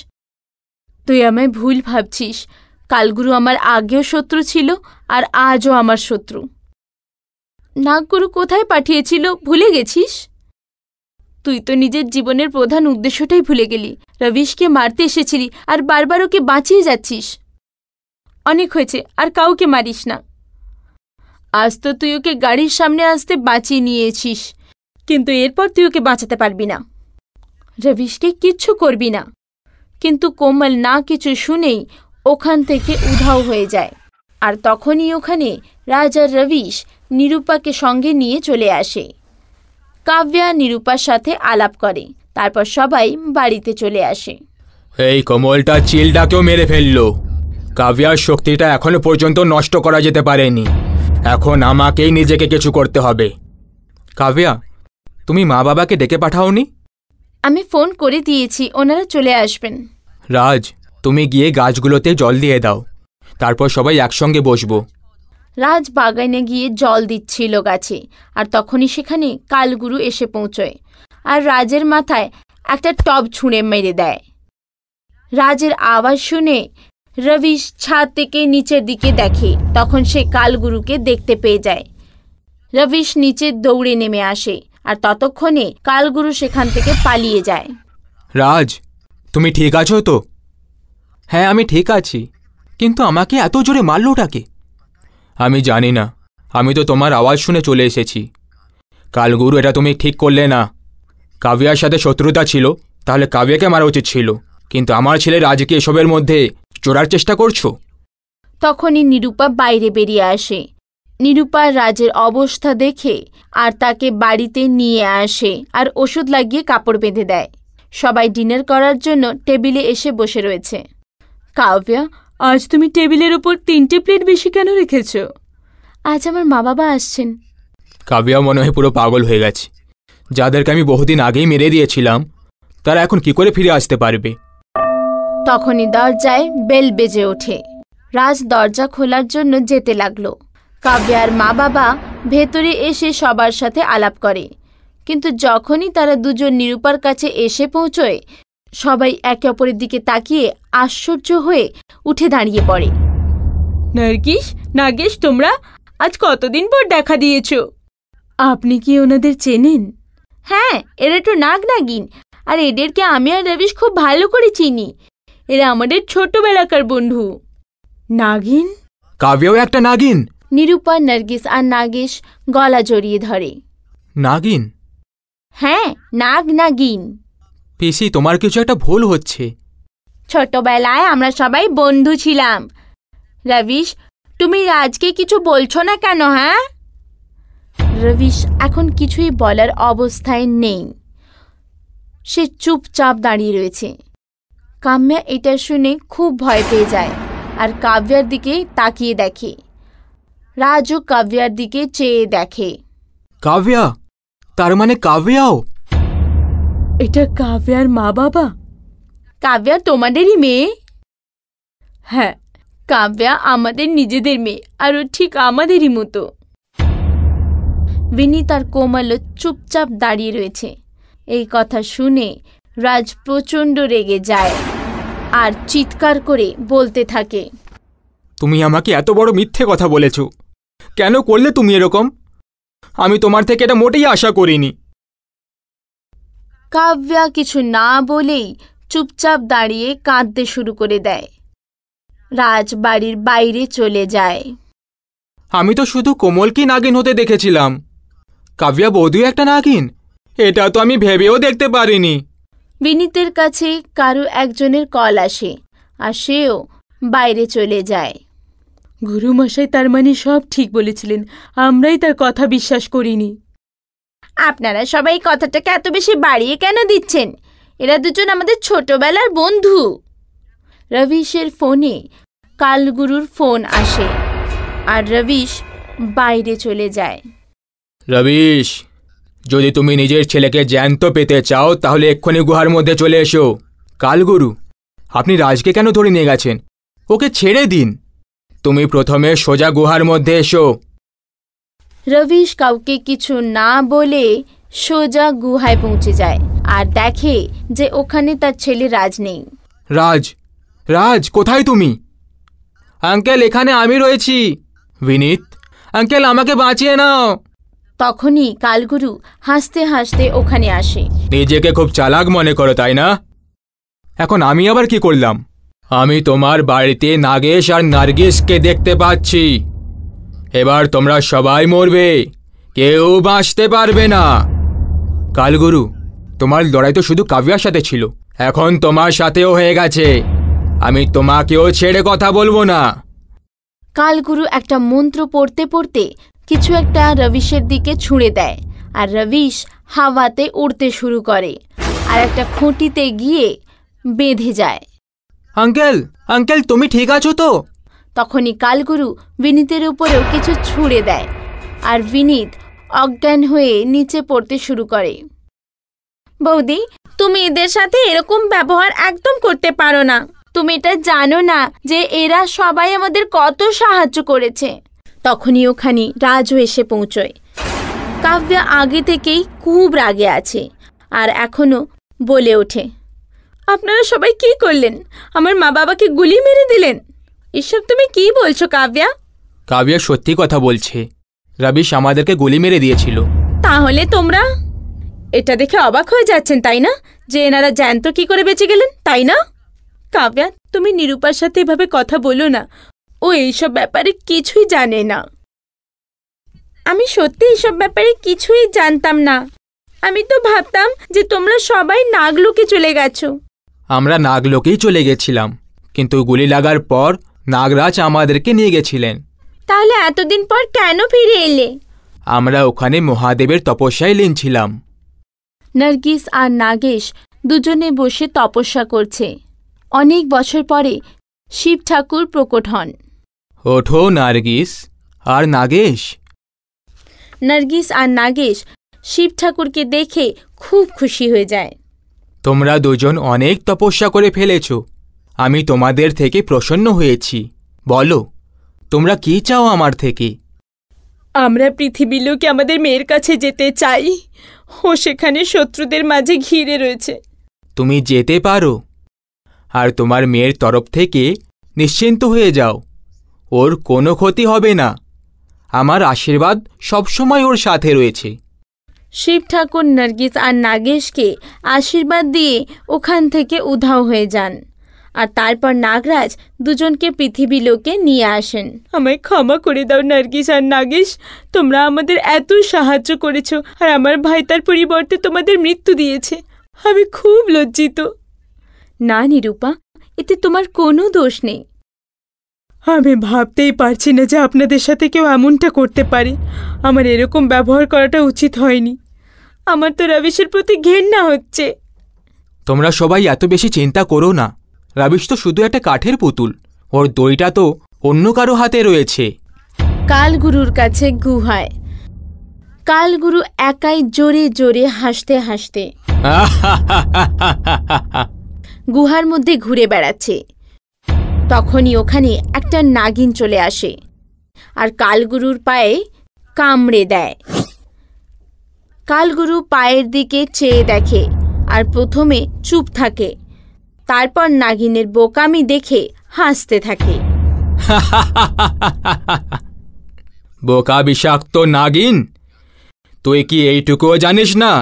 Speaker 1: তুই আমায় ভুল ভাবছিস কালগুরু আমার আগেও শত্রু ছিল আর আজও আমার শত্রু নাগগুরু কোথায় পাঠিয়েছিল ভুলে গেছিস তুই তো নিজের জীবনের প্রধান উদ্দেশ্যটাই ভুলে গেলি রবিশকে মারতে এসেছিলি আর বারবার ওকে বাঁচিয়ে যাচ্ছিস অনেক হয়েছে আর কাউকে মারিস না আজ তো তুই ওকে গাড়ির সামনে আসতে বাঁচিয়ে নিয়েছিস কিন্তু এরপর তুই ওকে বাঁচাতে পারবি না রবিশকে কিচ্ছু করবি না কিন্তু কোমল না কিছু শুনেই ওখান থেকে উধাও হয়ে যায় আর তখনই ওখানে রাজা রবিশ নিরূপাকে সঙ্গে নিয়ে চলে আসে কাব্যা নিরূপার সাথে আলাপ করে তারপর সবাই বাড়িতে চলে আসে
Speaker 2: এই কোমলটা চিলটাকেও মেরে ফেললো কাব্যার শক্তিটা এখনো পর্যন্ত নষ্ট করা যেতে পারেনি এখন আমাকেই নিজেকে কিছু করতে হবে কাব্যা তুমি মা বাবাকে ডেকে পাঠাওনি
Speaker 1: আমি ফোন করে দিয়েছি ওনারা চলে আসবেন
Speaker 2: রাজ তুমি গিয়ে গাছগুলোতে জল দিয়ে দাও তারপর সবাই একসঙ্গে বসবো
Speaker 1: রাজ বাগানে গিয়ে জল দিচ্ছিল গাছে আর তখনই সেখানে কালগুরু এসে পৌঁছয় আর রাজের মাথায় একটা টব ছুঁড়ে মেরে দেয় রাজের আওয়াজ শুনে রবিশ ছাদ থেকে নিচের দিকে দেখে তখন সে কালগুরুকে দেখতে পেয়ে যায় রবিশ নিচে দৌড়ে নেমে আসে আর ততক্ষণে কালগুরু সেখান থেকে পালিয়ে যায়
Speaker 2: রাজ তুমি ঠিক আছো তো হ্যাঁ আমি ঠিক আছি কিন্তু আমাকে এত জোরে মারলোটাকে আমি জানি না আমি তো তোমার আওয়াজ শুনে চলে এসেছি কালগুরু এটা তুমি ঠিক করলে না কাবিয়ার সাথে শত্রুতা ছিল তাহলে কাবিয়াকে মারা উচিত ছিল কিন্তু আমার ছেলে রাজকে এসবের মধ্যে চোরার চেষ্টা করছো
Speaker 1: তখনই নিরূপা বাইরে বেরিয়ে আসে নিরুপায় রাজের অবস্থা দেখে আর তাকে বাড়িতে নিয়ে আসে আর ওষুধ লাগিয়ে কাপড় বেঁধে দেয় সবাই ডিনার করার জন্য টেবিলে এসে বসে রয়েছে কাব্যা আজ তুমি টেবিলের ওপর তিনটে প্লেট বেশি কেন রেখেছ আজ আমার মা বাবা আসছেন
Speaker 2: কাব্যা মনে হয় পুরো পাগল হয়ে গেছে যাদেরকে আমি বহুদিন আগেই মেরে দিয়েছিলাম তারা এখন কি করে ফিরে আসতে পারবে
Speaker 1: তখনই দরজায় বেল বেজে ওঠে রাজ দরজা খোলার জন্য যেতে লাগলো কাব্যার মা বাবা ভেতরে এসে সবার সাথে আলাপ করে কিন্তু যখনই তারা দুজন নিরূপার কাছে এসে পৌঁছয় সবাই একে অপরের দিকে তাকিয়ে আশ্চর্য হয়ে উঠে দাঁড়িয়ে পড়ে নার্গিস নাগেশ তোমরা আজ কতদিন পর দেখা দিয়েছ আপনি কি ওনাদের চেনেন হ্যাঁ এরা তো নাগ নাগিন আর এদেরকে আমি আর রবিশ খুব ভালো করে চিনি এরা আমাদের ছোটবেলাকার বন্ধু নাগিন
Speaker 2: কাব্যও একটা নাগিন
Speaker 1: নিরূপা নার্গিস আর নাগেশ গলা জড়িয়ে ধরে নাগিন হ্যাঁ নাগ নাগিন
Speaker 2: পিসি তোমার কিছু একটা ভুল হচ্ছে
Speaker 1: ছোটবেলায় আমরা সবাই বন্ধু ছিলাম রবিশ তুমি রাজকে কিছু বলছো না কেন হ্যাঁ রবিশ এখন কিছুই বলার অবস্থায় নেই সে চুপচাপ দাঁড়িয়ে রয়েছে কাম্যা এটা শুনে খুব ভয় পেয়ে যায় আর কাব্যার দিকে তাকিয়ে দেখে রাজু কাব্যার দিকে চেয়ে দেখে
Speaker 2: কাব্যা তার মানে কাব্যাও
Speaker 1: এটা কাব্যার মা বাবা কাব্যা তোমাদেরই মেয়ে হ্যাঁ কাব্যা আমাদের নিজেদের মেয়ে আরও ঠিক আমাদেরই মতো বিনি তার কোমালো চুপচাপ দাঁড়িয়ে রয়েছে এই কথা শুনে রাজ প্রচণ্ড রেগে যায় আর চিৎকার করে বলতে থাকে
Speaker 2: তুমি আমাকে এত বড় মিথ্যে কথা বলেছো কেন করলে তুমি এরকম আমি তোমার থেকে এটা মোটেই আশা করিনি
Speaker 1: কাব্যা কিছু না বলেই চুপচাপ দাঁড়িয়ে কাঁদতে শুরু করে দেয় রাজ বাড়ির বাইরে চলে যায়
Speaker 2: আমি তো শুধু কোমলকে নাগিন হতে দেখেছিলাম কাব্যা বৌদিও একটা নাগিন এটা তো আমি ভেবেও দেখতে পারিনি
Speaker 1: বিনীতের কাছে কারো একজনের কল আসে আর সেও বাইরে চলে যায় গুরুমশাই তার মানে সব ঠিক বলেছিলেন আমরাই তার কথা বিশ্বাস করিনি আপনারা সবাই কথাটাকে এত বেশি বাড়িয়ে কেন দিচ্ছেন এরা দুজন আমাদের ছোটবেলার বন্ধু রবিশের ফোনে কালগুরুর ফোন আসে আর রবিশ বাইরে চলে যায়
Speaker 2: রবিশ যদি তুমি নিজের ছেলেকে জ্যান্ত পেতে চাও তাহলে এক্ষুনি গুহার মধ্যে চলে এসো কালগুরু আপনি রাজকে কেন ধরে নিয়ে গেছেন ওকে ছেড়ে দিন তুমি প্রথমে সোজা গুহার মধ্যে এসো
Speaker 1: রবিশ কাউকে কিছু না বলে সোজা গুহায় পৌঁছে যায় আর দেখে যে ওখানে তার ছেলে রাজ নেই
Speaker 2: রাজ রাজ কোথায় তুমি আঙ্কেল এখানে আমি রয়েছি বিনীত আঙ্কেল আমাকে বাঁচিয়ে নাও
Speaker 1: তখনই কালগুরু হাসতে হাসতে ওখানে আসে
Speaker 2: নিজেকে খুব চালাক মনে করো তাই না এখন আমি আবার কি করলাম আমি তোমার বাড়িতে নাগেশ আর নার্গিসকে দেখতে পাচ্ছি এবার তোমরা সবাই মরবে কেউ বাঁচতে পারবে না কালগুরু তোমার লড়াই তো শুধু কাব্যার সাথে ছিল এখন তোমার সাথেও হয়ে গেছে আমি তোমাকেও ছেড়ে কথা বলবো না
Speaker 1: কালগুরু একটা মন্ত্র পড়তে পড়তে কিছু একটা রবিশের দিকে ছুঁড়ে দেয় আর রবিশ হাওয়াতে উড়তে শুরু করে আর একটা খুঁটিতে গিয়ে বেঁধে যায়
Speaker 2: আঙ্কেল আঙ্কেল তুমি ঠিক আছো তো
Speaker 1: তখনই কালগুরু বিনীতের উপরেও কিছু ছুঁড়ে দেয় আর বিনীত অজ্ঞান হয়ে নিচে পড়তে শুরু করে বৌদি তুমি এদের সাথে এরকম ব্যবহার একদম করতে পারো না তুমি এটা জানো না যে এরা সবাই আমাদের কত সাহায্য করেছে তখনই ওখানে রাজু এসে পৌঁছয় কাব্য আগে থেকেই খুব রাগে আছে আর এখনও বলে ওঠে আপনারা সবাই কি করলেন আমার মা বাবাকে গুলি মেরে দিলেন এসব তুমি কি বলছো কাব্যা
Speaker 2: কাব্যা সত্যি কথা বলছে রাবিশ আমাদেরকে গুলি মেরে দিয়েছিল
Speaker 1: তাহলে তোমরা এটা দেখে অবাক হয়ে যাচ্ছেন তাই না যে এনারা জ্যান্ত কি করে বেঁচে গেলেন তাই না কাব্যা তুমি নিরূপার সাথে এভাবে কথা বলো না ও এইসব ব্যাপারে কিছুই জানে না আমি সত্যি এইসব ব্যাপারে কিছুই জানতাম না আমি তো ভাবতাম যে তোমরা সবাই নাগলুকে চলে গেছো
Speaker 2: আমরা নাগলোকেই চলে গেছিলাম কিন্তু গুলি লাগার পর নাগরাজ আমাদেরকে নিয়ে গেছিলেন
Speaker 1: তাহলে এতদিন পর কেন ফিরে এলে
Speaker 2: আমরা ওখানে মহাদেবের তপস্যায় লীন ছিলাম
Speaker 1: নার্গিস আর নাগেশ দুজনে বসে তপস্যা করছে অনেক বছর পরে শিব ঠাকুর প্রকট হন
Speaker 2: ওঠো নার্গিস আর নাগেশ
Speaker 1: নার্গিস আর নাগেশ শিব ঠাকুরকে দেখে খুব খুশি হয়ে যায়
Speaker 2: তোমরা দুজন অনেক তপস্যা করে ফেলেছ আমি তোমাদের থেকে প্রসন্ন হয়েছি বলো তোমরা কি চাও আমার থেকে
Speaker 1: আমরা পৃথিবী লোকে আমাদের মেয়ের কাছে যেতে চাই ও সেখানে শত্রুদের মাঝে ঘিরে রয়েছে
Speaker 2: তুমি যেতে পারো আর তোমার মেয়ের তরফ থেকে নিশ্চিন্ত হয়ে যাও ওর কোনো ক্ষতি হবে না আমার আশীর্বাদ সবসময় ওর সাথে রয়েছে
Speaker 1: শিব ঠাকুর নার্গিস আর নাগেশকে আশীর্বাদ দিয়ে ওখান থেকে উধাও হয়ে যান আর তারপর নাগরাজ দুজনকে পৃথিবী লোকে নিয়ে আসেন আমায় ক্ষমা করে দাও নার্গিস আর নাগেশ তোমরা আমাদের এত সাহায্য করেছো আর আমার ভাই তার পরিবর্তে তোমাদের মৃত্যু দিয়েছে আমি খুব লজ্জিত না নিরূপা এতে তোমার কোনো দোষ নেই আমি ভাবতেই পারছি না যে আপনাদের সাথে কেউ এমনটা করতে পারে আমার এরকম ব্যবহার করাটা উচিত হয়নি আমার তো রাবিশের প্রতি ঘেন্না হচ্ছে
Speaker 2: তোমরা সবাই এত বেশি চিন্তা করো না রাবিশ তো শুধু একটা কাঠের পুতুল ওর দইটা তো অন্য কারো হাতে রয়েছে
Speaker 1: কালগুরুর কাছে গুহায় কালগুরু একাই জোরে জোরে হাসতে হাসতে গুহার মধ্যে ঘুরে বেড়াচ্ছে তখনই ওখানে একটা নাগিন চলে আসে আর কালগুরুর পায়ে কামড়ে দেয় কালগুরু পায়ের দিকে চেয়ে দেখে আর প্রথমে চুপ থাকে তারপর নাগিনের বোকামি দেখে হাসতে থাকে
Speaker 2: বোকা বিষাক্ত নাগিন তুই কি এইটুকুও জানিস না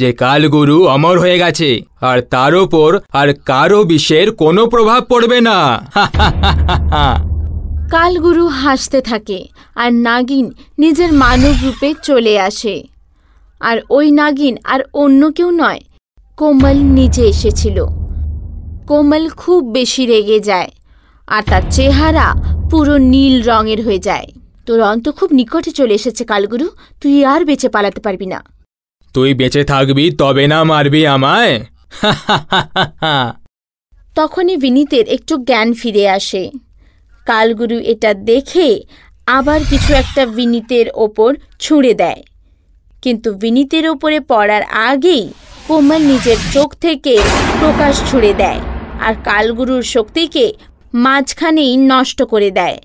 Speaker 2: যে কালগুরু অমর হয়ে গেছে আর তার ওপর আর কারো বিষের কোনো প্রভাব পড়বে না
Speaker 1: কালগুরু হাসতে থাকে আর নাগিন নিজের মানব রূপে চলে আসে আর ওই নাগিন আর অন্য কেউ নয় কোমল নিজে এসেছিল কোমল খুব বেশি রেগে যায় আর তার চেহারা পুরো নীল রঙের হয়ে যায় তোর অন্ত খুব নিকটে চলে এসেছে কালগুরু তুই আর বেঁচে পালাতে পারবি না
Speaker 2: তুই বেঁচে থাকবি তবে না মারবি আমায়
Speaker 1: তখনই বিনীতের একটু জ্ঞান ফিরে আসে কালগুরু এটা দেখে আবার কিছু একটা বিনীতের ওপর ছুঁড়ে দেয় কিন্তু বিনীতের ওপরে পড়ার আগেই কোমল নিজের চোখ থেকে প্রকাশ ছুড়ে দেয় আর কালগুরুর শক্তিকে মাঝখানেই নষ্ট করে দেয়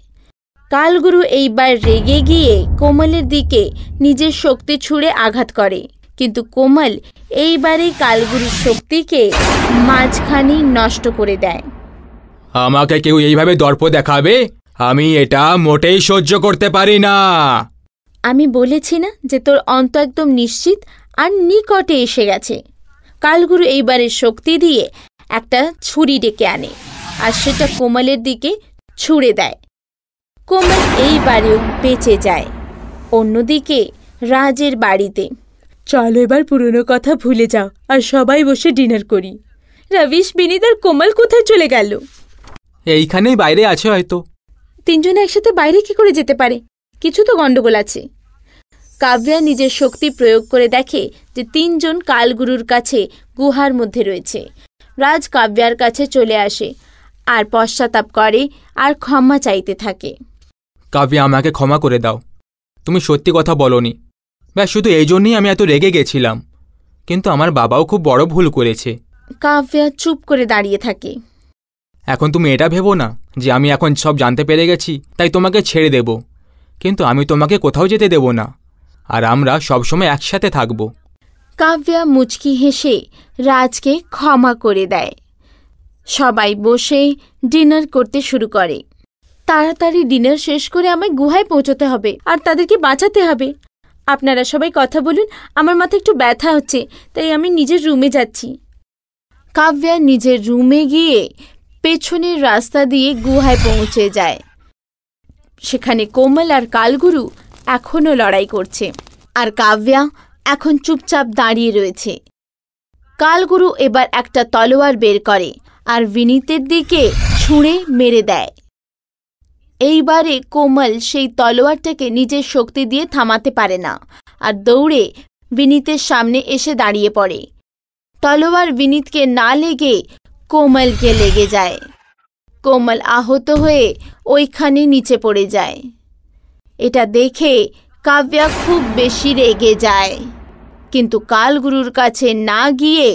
Speaker 1: কালগুরু এইবার রেগে গিয়ে কোমলের দিকে নিজের শক্তি ছুঁড়ে আঘাত করে কিন্তু কোমল এইবারে কালগুরুর শক্তিকে মাঝখানেই নষ্ট করে দেয়
Speaker 2: আমাকে কেউ এইভাবে দর্প দেখাবে আমি এটা মোটেই সহ্য করতে পারি না
Speaker 1: আমি বলেছি না যে তোর অন্ত একদম নিশ্চিত আর নিকটে এসে গেছে কালগুরু এইবারের শক্তি দিয়ে একটা ছুরি ডেকে আনে আর সেটা কোমলের দিকে ছুঁড়ে দেয় কোমল এইবারেও বেঁচে যায় অন্যদিকে রাজের বাড়িতে চলো এবার পুরনো কথা ভুলে যাও আর সবাই বসে ডিনার করি রবিশ বিনীত আর কোমল কোথায় চলে গেল
Speaker 2: এইখানেই বাইরে আছে হয়তো
Speaker 1: তিনজনে একসাথে বাইরে কি করে যেতে পারে কিছু তো গণ্ডগোল আছে কাব্যা নিজের শক্তি প্রয়োগ করে দেখে যে তিনজন কালগুরুর কাছে গুহার মধ্যে রয়েছে রাজ কাব্যার কাছে চলে আসে আর পশ্চাতাপ করে আর ক্ষমা চাইতে থাকে
Speaker 2: কাব্যা আমাকে ক্ষমা করে দাও তুমি সত্যি কথা বলনি ব্যাস শুধু এই জন্যই আমি এত রেগে গেছিলাম কিন্তু আমার বাবাও খুব বড় ভুল করেছে
Speaker 1: কাব্যা চুপ করে দাঁড়িয়ে থাকে
Speaker 2: এখন তুমি এটা ভেবো না যে আমি এখন সব জানতে পেরে গেছি তাই তোমাকে ছেড়ে দেবো কিন্তু আমি তোমাকে কোথাও যেতে দেব না আর আমরা সবসময় একসাথে থাকব
Speaker 1: কাব্যা মুচকি হেসে রাজকে ক্ষমা করে দেয় সবাই বসে ডিনার করতে শুরু করে তাড়াতাড়ি ডিনার শেষ করে আমায় গুহায় পৌঁছতে হবে আর তাদেরকে বাঁচাতে হবে আপনারা সবাই কথা বলুন আমার মাথা একটু ব্যথা হচ্ছে তাই আমি নিজের রুমে যাচ্ছি কাব্যা নিজের রুমে গিয়ে পেছনের রাস্তা দিয়ে গুহায় পৌঁছে যায় সেখানে কোমল আর কালগুরু এখনও লড়াই করছে আর কাব্যা এখন চুপচাপ দাঁড়িয়ে রয়েছে কালগুরু এবার একটা তলোয়ার বের করে আর বিনীতের দিকে ছুঁড়ে মেরে দেয় এইবারে কোমল সেই তলোয়ারটাকে নিজের শক্তি দিয়ে থামাতে পারে না আর দৌড়ে বিনীতের সামনে এসে দাঁড়িয়ে পড়ে তলোয়ার বিনীতকে না লেগে কোমলকে লেগে যায় কোমল আহত হয়ে ওইখানে নিচে পড়ে যায় এটা দেখে কাব্যা খুব বেশি রেগে যায় কিন্তু কালগুরুর কাছে না গিয়ে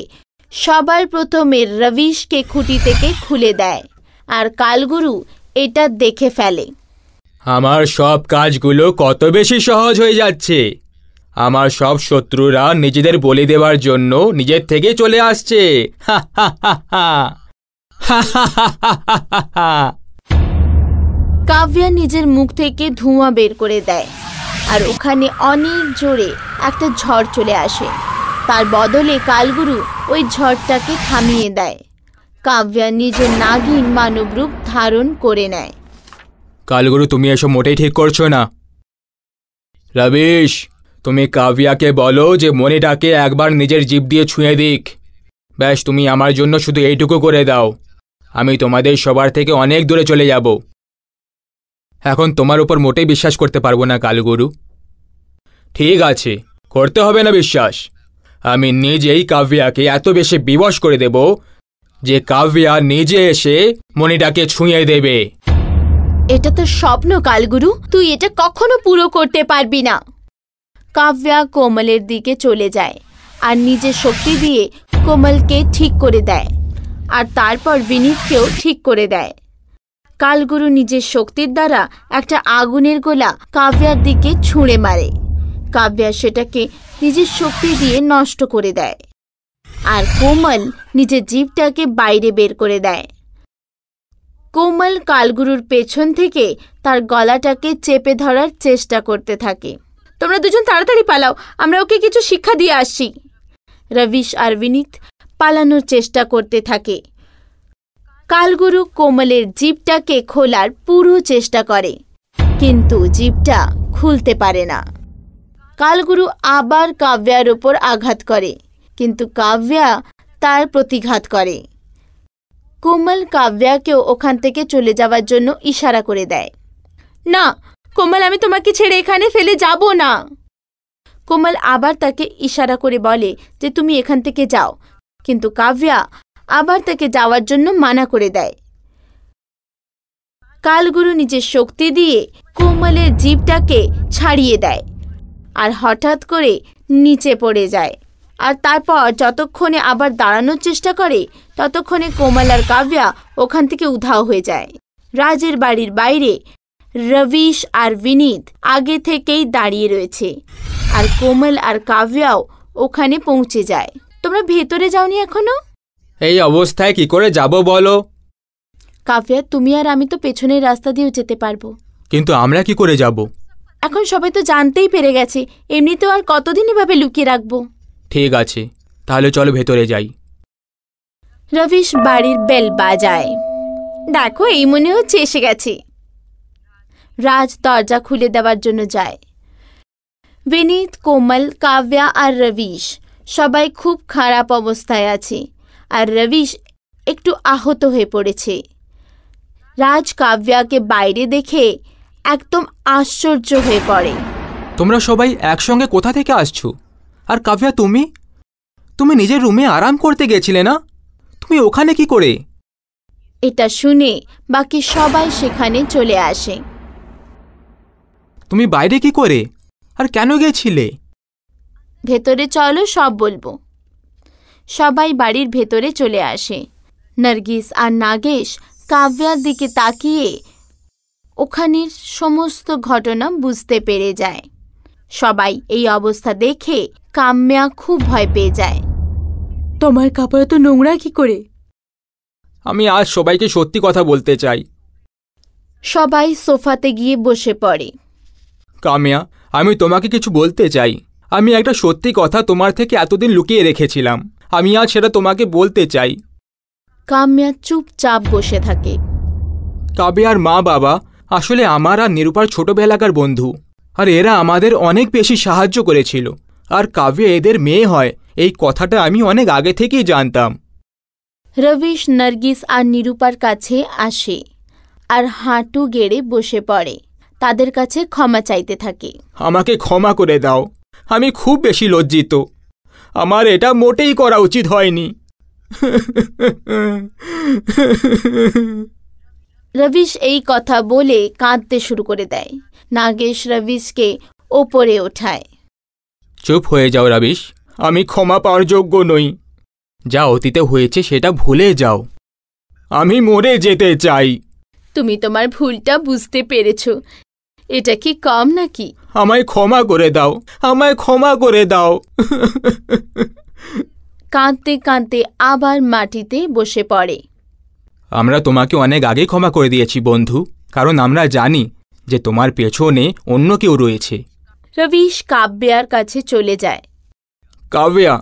Speaker 1: সবার প্রথমে রবিশকে খুঁটি থেকে খুলে দেয় আর কালগুরু এটা দেখে ফেলে
Speaker 2: আমার সব কাজগুলো কত বেশি সহজ হয়ে যাচ্ছে আমার সব শত্রুরা নিজেদের বলে দেওয়ার জন্য নিজের থেকে চলে আসছে হা হা হা হা
Speaker 1: কাব্যা নিজের মুখ থেকে ধোঁয়া বের করে দেয় আর ওখানে অনেক জোরে একটা ঝড় চলে আসে তার বদলে কালগুরু ওই ঝড়টাকে থামিয়ে দেয় কাব্যা নিজের নাগিন মানবরূপ ধারণ করে নেয়
Speaker 2: কালগুরু তুমি এসব মোটেই ঠিক করছো না রবিশ তুমি কাব্যাকে বলো যে মনিটাকে একবার নিজের জীব দিয়ে ছুঁয়ে দিক ব্যাস তুমি আমার জন্য শুধু এইটুকু করে দাও আমি তোমাদের সবার থেকে অনেক দূরে চলে যাব এখন তোমার উপর মোটেই বিশ্বাস করতে পারবো না কালগুরু ঠিক আছে করতে হবে না বিশ্বাস আমি নিজেই কাব্যাকে এত বেশি বিবশ করে দেব যে কাব্যা নিজে এসে মনিটাকে ছুঁয়ে দেবে
Speaker 1: এটা তো স্বপ্ন কালগুরু তুই এটা কখনো পুরো করতে পারবি না কাব্যা কোমলের দিকে চলে যায় আর নিজের শক্তি দিয়ে কোমলকে ঠিক করে দেয় আর তারপর বিনীতকেও ঠিক করে দেয় কালগুরু নিজের শক্তির দ্বারা একটা আগুনের গোলা কাব্যার দিকে ছুঁড়ে মারে কাব্যা সেটাকে নিজের শক্তি দিয়ে নষ্ট করে দেয় আর কোমল নিজের জীবটাকে বাইরে বের করে দেয় কোমল কালগুরুর পেছন থেকে তার গলাটাকে চেপে ধরার চেষ্টা করতে থাকে তোমরা দুজন তাড়াতাড়ি পালাও আমরা ওকে কিছু শিক্ষা দিয়ে আসছি রবিশ আর বিনীত পালানোর চেষ্টা করতে থাকে কালগুরু কোমলের জিপটাকে খোলার পুরো চেষ্টা করে কিন্তু জিপটা খুলতে পারে না কালগুরু আবার কাব্যার ওপর আঘাত করে কিন্তু কাব্যা তার প্রতিঘাত করে কোমল কাব্যাকেও ওখান থেকে চলে যাওয়ার জন্য ইশারা করে দেয় না কোমল আমি তোমাকে ছেড়ে এখানে ফেলে যাব না কোমল আবার তাকে ইশারা করে বলে যে তুমি এখান থেকে যাও কিন্তু কাভ্যা আবার তাকে যাওয়ার জন্য মানা করে দেয় কালগুরু নিজের শক্তি দিয়ে কোমলের জীবটাকে ছাড়িয়ে দেয় আর হঠাৎ করে নিচে পড়ে যায় আর তারপর যতক্ষণে আবার দাঁড়ানোর চেষ্টা করে ততক্ষণে কোমল আর কাব্যা ওখান থেকে উধাও হয়ে যায় রাজের বাড়ির বাইরে রবিশ আর বিনীত আগে থেকেই দাঁড়িয়ে রয়েছে আর কোমল আর কাব্যাও ওখানে পৌঁছে যায় তোমরা ভেতরে যাওনি এখনো
Speaker 2: এই অবস্থায় কি করে যাব বলো
Speaker 1: কাফিয়া তুমি আর আমি তো পেছনের রাস্তা দিয়েও যেতে পারবো
Speaker 2: কিন্তু আমরা কি করে যাব
Speaker 1: এখন সবাই তো জানতেই পেরে গেছে এমনিতেও আর কতদিন এভাবে লুকিয়ে রাখবো
Speaker 2: ঠিক আছে তাহলে চলো ভেতরে যাই
Speaker 1: রবিশ বাড়ির বেল বাজায় দেখো এই মনে হচ্ছে এসে গেছে রাজ দরজা খুলে দেওয়ার জন্য যায় বিনীত কোমল কাব্যা আর রবিশ সবাই খুব খারাপ অবস্থায় আছে আর রবিশ একটু আহত হয়ে পড়েছে রাজ কাব্যাকে বাইরে দেখে একদম আশ্চর্য হয়ে পড়ে
Speaker 2: তোমরা সবাই একসঙ্গে কোথা থেকে আসছো আর কাব্যা তুমি তুমি নিজের রুমে আরাম করতে গেছিলে না তুমি ওখানে কি করে
Speaker 1: এটা শুনে বাকি সবাই সেখানে চলে আসে
Speaker 2: তুমি বাইরে কি করে আর কেন গেছিলে
Speaker 1: ভেতরে চলো সব বলবো সবাই বাড়ির ভেতরে চলে আসে নার্গিস আর নাগেশ কাব্যার দিকে তাকিয়ে ওখানের সমস্ত ঘটনা বুঝতে পেরে যায় সবাই এই অবস্থা দেখে কাম্যা খুব ভয় পেয়ে যায় তোমার কাপড় তো নোংরা কি করে
Speaker 2: আমি আজ সবাইকে সত্যি কথা বলতে চাই
Speaker 1: সবাই সোফাতে গিয়ে বসে পড়ে
Speaker 2: কামিয়া আমি তোমাকে কিছু বলতে চাই আমি একটা সত্যি কথা তোমার থেকে এতদিন লুকিয়ে রেখেছিলাম আমি আজ সেটা তোমাকে বলতে চাই
Speaker 1: কাম্যা চুপচাপ বসে থাকে
Speaker 2: তবে আর মা বাবা আসলে আমার আর নিরূপার ছোটবেলাকার বন্ধু আর এরা আমাদের অনেক বেশি সাহায্য করেছিল আর কাব্যে এদের মেয়ে হয় এই কথাটা আমি অনেক আগে থেকেই জানতাম
Speaker 1: রবিশ নার্গিস আর নিরূপার কাছে আসে আর হাঁটু গেড়ে বসে পড়ে তাদের কাছে ক্ষমা চাইতে থাকে
Speaker 2: আমাকে ক্ষমা করে দাও আমি খুব বেশি লজ্জিত আমার এটা মোটেই করা উচিত হয়নি
Speaker 1: রবিশ এই কথা বলে কাঁদতে শুরু করে দেয় নাগেশ রবিশকে ওপরে ওঠায়
Speaker 2: চুপ হয়ে যাও রবিশ আমি ক্ষমা পাওয়ার যোগ্য নই যা অতীতে হয়েছে সেটা ভুলে যাও আমি মরে যেতে চাই তুমি
Speaker 1: তোমার ভুলটা বুঝতে পেরেছ এটা কি কম নাকি
Speaker 2: আমায় ক্ষমা করে দাও আমায় ক্ষমা করে দাও
Speaker 1: কাঁদতে কাঁদতে আবার মাটিতে বসে পড়ে
Speaker 2: আমরা তোমাকে অনেক আগে ক্ষমা করে দিয়েছি বন্ধু কারণ আমরা জানি যে তোমার পেছনে অন্য কেউ রয়েছে
Speaker 1: রবিশ কাব্যার কাছে চলে যায়
Speaker 2: কাব্যা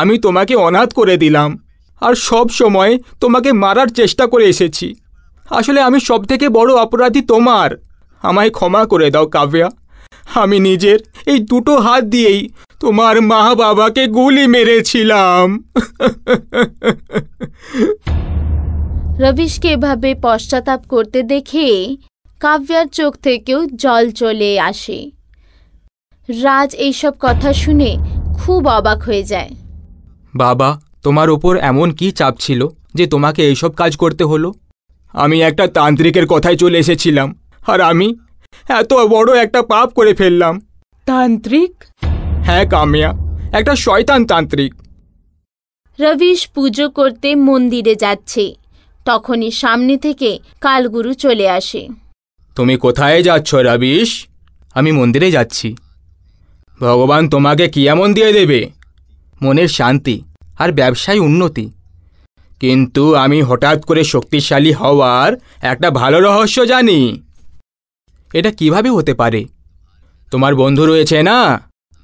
Speaker 2: আমি তোমাকে অনাথ করে দিলাম আর সব সময় তোমাকে মারার চেষ্টা করে এসেছি আসলে আমি সব থেকে বড় অপরাধী তোমার আমায় ক্ষমা করে দাও কাব্যা আমি নিজের এই দুটো হাত দিয়েই তোমার মা বাবাকে গুলি মেরেছিলাম
Speaker 1: রবিশকে এভাবে পশ্চাতাপ করতে দেখে কাব্যার চোখ থেকেও জল চলে আসে রাজ এইসব কথা শুনে খুব অবাক হয়ে যায়
Speaker 2: বাবা তোমার ওপর এমন কি চাপ ছিল যে তোমাকে এইসব কাজ করতে হলো আমি একটা তান্ত্রিকের কথায় চলে এসেছিলাম আর আমি এত বড় একটা পাপ করে ফেললাম তান্ত্রিক হ্যাঁ কামিয়া একটা শয়তান তান্ত্রিক
Speaker 1: রবিশ পুজো করতে মন্দিরে যাচ্ছে তখনই সামনে থেকে কালগুরু চলে
Speaker 2: আসে তুমি কোথায় যাচ্ছ রবিশ আমি মন্দিরে যাচ্ছি ভগবান তোমাকে কি এমন দিয়ে দেবে মনের শান্তি আর ব্যবসায় উন্নতি কিন্তু আমি হঠাৎ করে শক্তিশালী হওয়ার একটা ভালো রহস্য জানি এটা কিভাবে হতে পারে তোমার বন্ধু রয়েছে না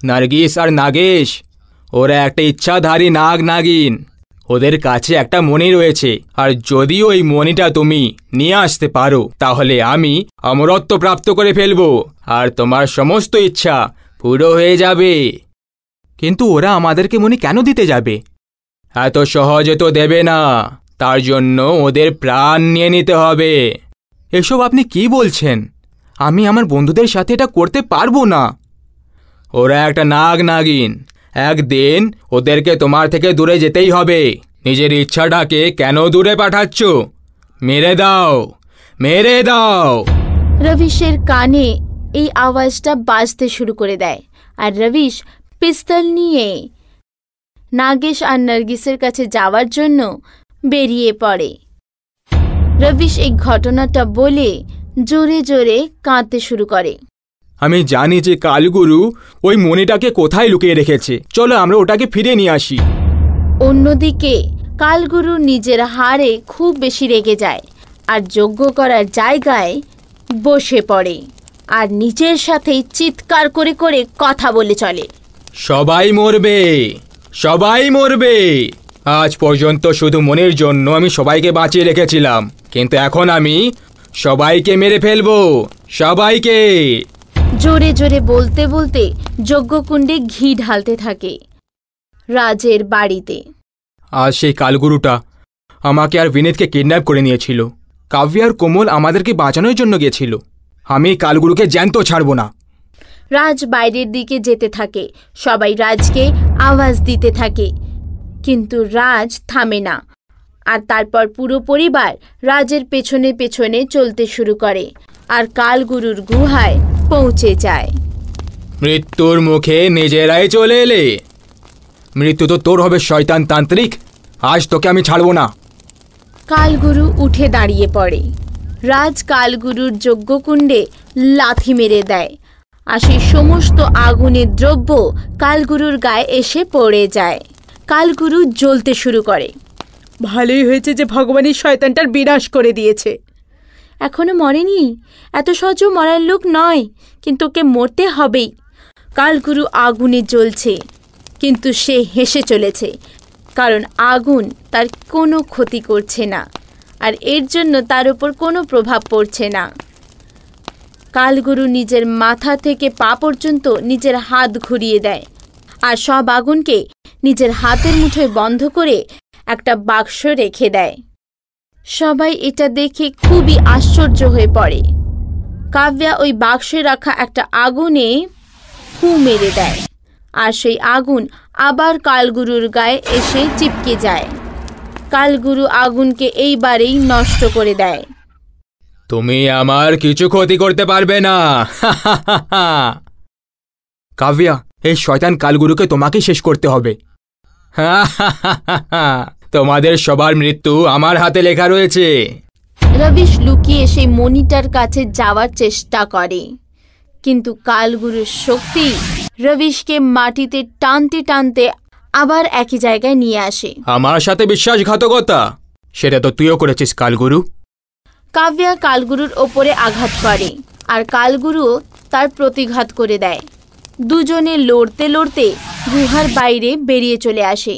Speaker 2: নার্গিস আর নাগেশ ওরা একটা ইচ্ছাধারী নাগ নাগিন ওদের কাছে একটা মনি রয়েছে আর যদি ওই মনিটা তুমি নিয়ে আসতে পারো তাহলে আমি অমরত্ব প্রাপ্ত করে ফেলব আর তোমার সমস্ত ইচ্ছা পুরো হয়ে যাবে কিন্তু ওরা আমাদেরকে মনি কেন দিতে যাবে এত সহজে তো দেবে না তার জন্য ওদের প্রাণ নিয়ে নিতে হবে এসব আপনি কি বলছেন আমি আমার বন্ধুদের সাথে এটা করতে পারবো না ওরা একটা নাগ নাগিন একদিন ওদেরকে তোমার থেকে দূরে যেতেই হবে নিজের ইচ্ছাটাকে কেন দূরে পাঠাচ্ছ মেরে দাও মেরে দাও
Speaker 1: রবিশের কানে এই আওয়াজটা বাজতে শুরু করে দেয় আর রবিশ পিস্তল নিয়ে নাগেশ আর নার্গিসের কাছে যাওয়ার জন্য বেরিয়ে পড়ে রবিশ এই ঘটনাটা বলে জোরে জোরে কাঁদতে শুরু করে
Speaker 2: আমি জানি যে কালগুরু ওই মনিটাকে কোথায় লুকিয়ে রেখেছে চলো আমরা ওটাকে ফিরে নিয়ে আসি
Speaker 1: অন্যদিকে কালগুরু নিজের হারে খুব বেশি রেগে যায় আর যোগ্য করার জায়গায় বসে পড়ে আর নিজের সাথেই চিৎকার করে করে কথা বলে চলে
Speaker 2: সবাই মরবে সবাই মরবে আজ পর্যন্ত শুধু মনের জন্য আমি সবাইকে বাঁচিয়ে রেখেছিলাম কিন্তু এখন আমি সবাইকে মেরে ফেলবো সবাইকে
Speaker 1: জোরে জোরে বলতে বলতে যজ্ঞকুণ্ডে ঘি ঢালতে থাকে রাজের বাড়িতে
Speaker 2: আর সেই কালগুরুটা আমাকে আর বিনেদকে কিডন্যাপ করে নিয়েছিল কাব্য আর কোমল আমাদেরকে বাঁচানোর জন্য গেছিল আমি এই কালগুরুকে জ্যান্ত ছাড়ব না
Speaker 1: রাজ বাইরের দিকে যেতে থাকে সবাই রাজকে আওয়াজ দিতে থাকে কিন্তু রাজ থামে না আর তারপর পুরো পরিবার রাজের পেছনে পেছনে চলতে শুরু করে আর কালগুরুর গুহায় পৌঁছে যায়
Speaker 2: মৃত্যুর মুখে নিজেরাই চলে এলে মৃত্যু তো তোর হবে শয়তান তান্ত্রিক আজ তোকে আমি ছাড়বো না
Speaker 1: কালগুরু উঠে দাঁড়িয়ে পড়ে রাজ কালগুরুর যজ্ঞকুণ্ডে লাথি মেরে দেয় আর সেই সমস্ত আগুনের দ্রব্য কালগুরুর গায়ে এসে পড়ে যায় কালগুরু জ্বলতে শুরু করে ভালোই হয়েছে যে ভগবানের শয়তানটার বিনাশ করে দিয়েছে এখনো মরেনি এত সহজ মরার লোক নয় কিন্তু ওকে মরতে হবেই কালগুরু আগুনে জ্বলছে কিন্তু সে হেসে চলেছে কারণ আগুন তার কোনো ক্ষতি করছে না আর এর জন্য তার উপর কোনো প্রভাব পড়ছে না কালগুরু নিজের মাথা থেকে পা পর্যন্ত নিজের হাত ঘুরিয়ে দেয় আর সব আগুনকে নিজের হাতের মুঠোয় বন্ধ করে একটা বাক্স রেখে দেয় সবাই এটা দেখে খুবই আশ্চর্য হয়ে পড়ে কাব্যা ওই বাক্সে রাখা একটা আগুনে হু মেরে দেয় আর সেই আগুন আবার কালগুরুর গায়ে এসে চিপকে যায় কালগুরু আগুনকে এইবারেই নষ্ট করে দেয়
Speaker 2: তুমি আমার কিছু ক্ষতি করতে পারবে না কাব্যা এই শয়তান কালগুরুকে তোমাকে শেষ করতে হবে তোমাদের সবার মৃত্যু আমার হাতে লেখা রয়েছে
Speaker 1: রবিশ লুকিয়ে সেই মনিটার কাছে যাওয়ার চেষ্টা করে কিন্তু কালগুরুর শক্তি রবিশকে মাটিতে টানতে টানতে আবার একই জায়গায় নিয়ে আসে
Speaker 2: আমার সাথে বিশ্বাসঘাতকতা সেটা তো তুইও করেছিস কালগুরু
Speaker 1: কাব্যা কালগুরুর ওপরে আঘাত করে আর কালগুরু তার প্রতিঘাত করে দেয় দুজনে লড়তে লড়তে গুহার বাইরে বেরিয়ে চলে আসে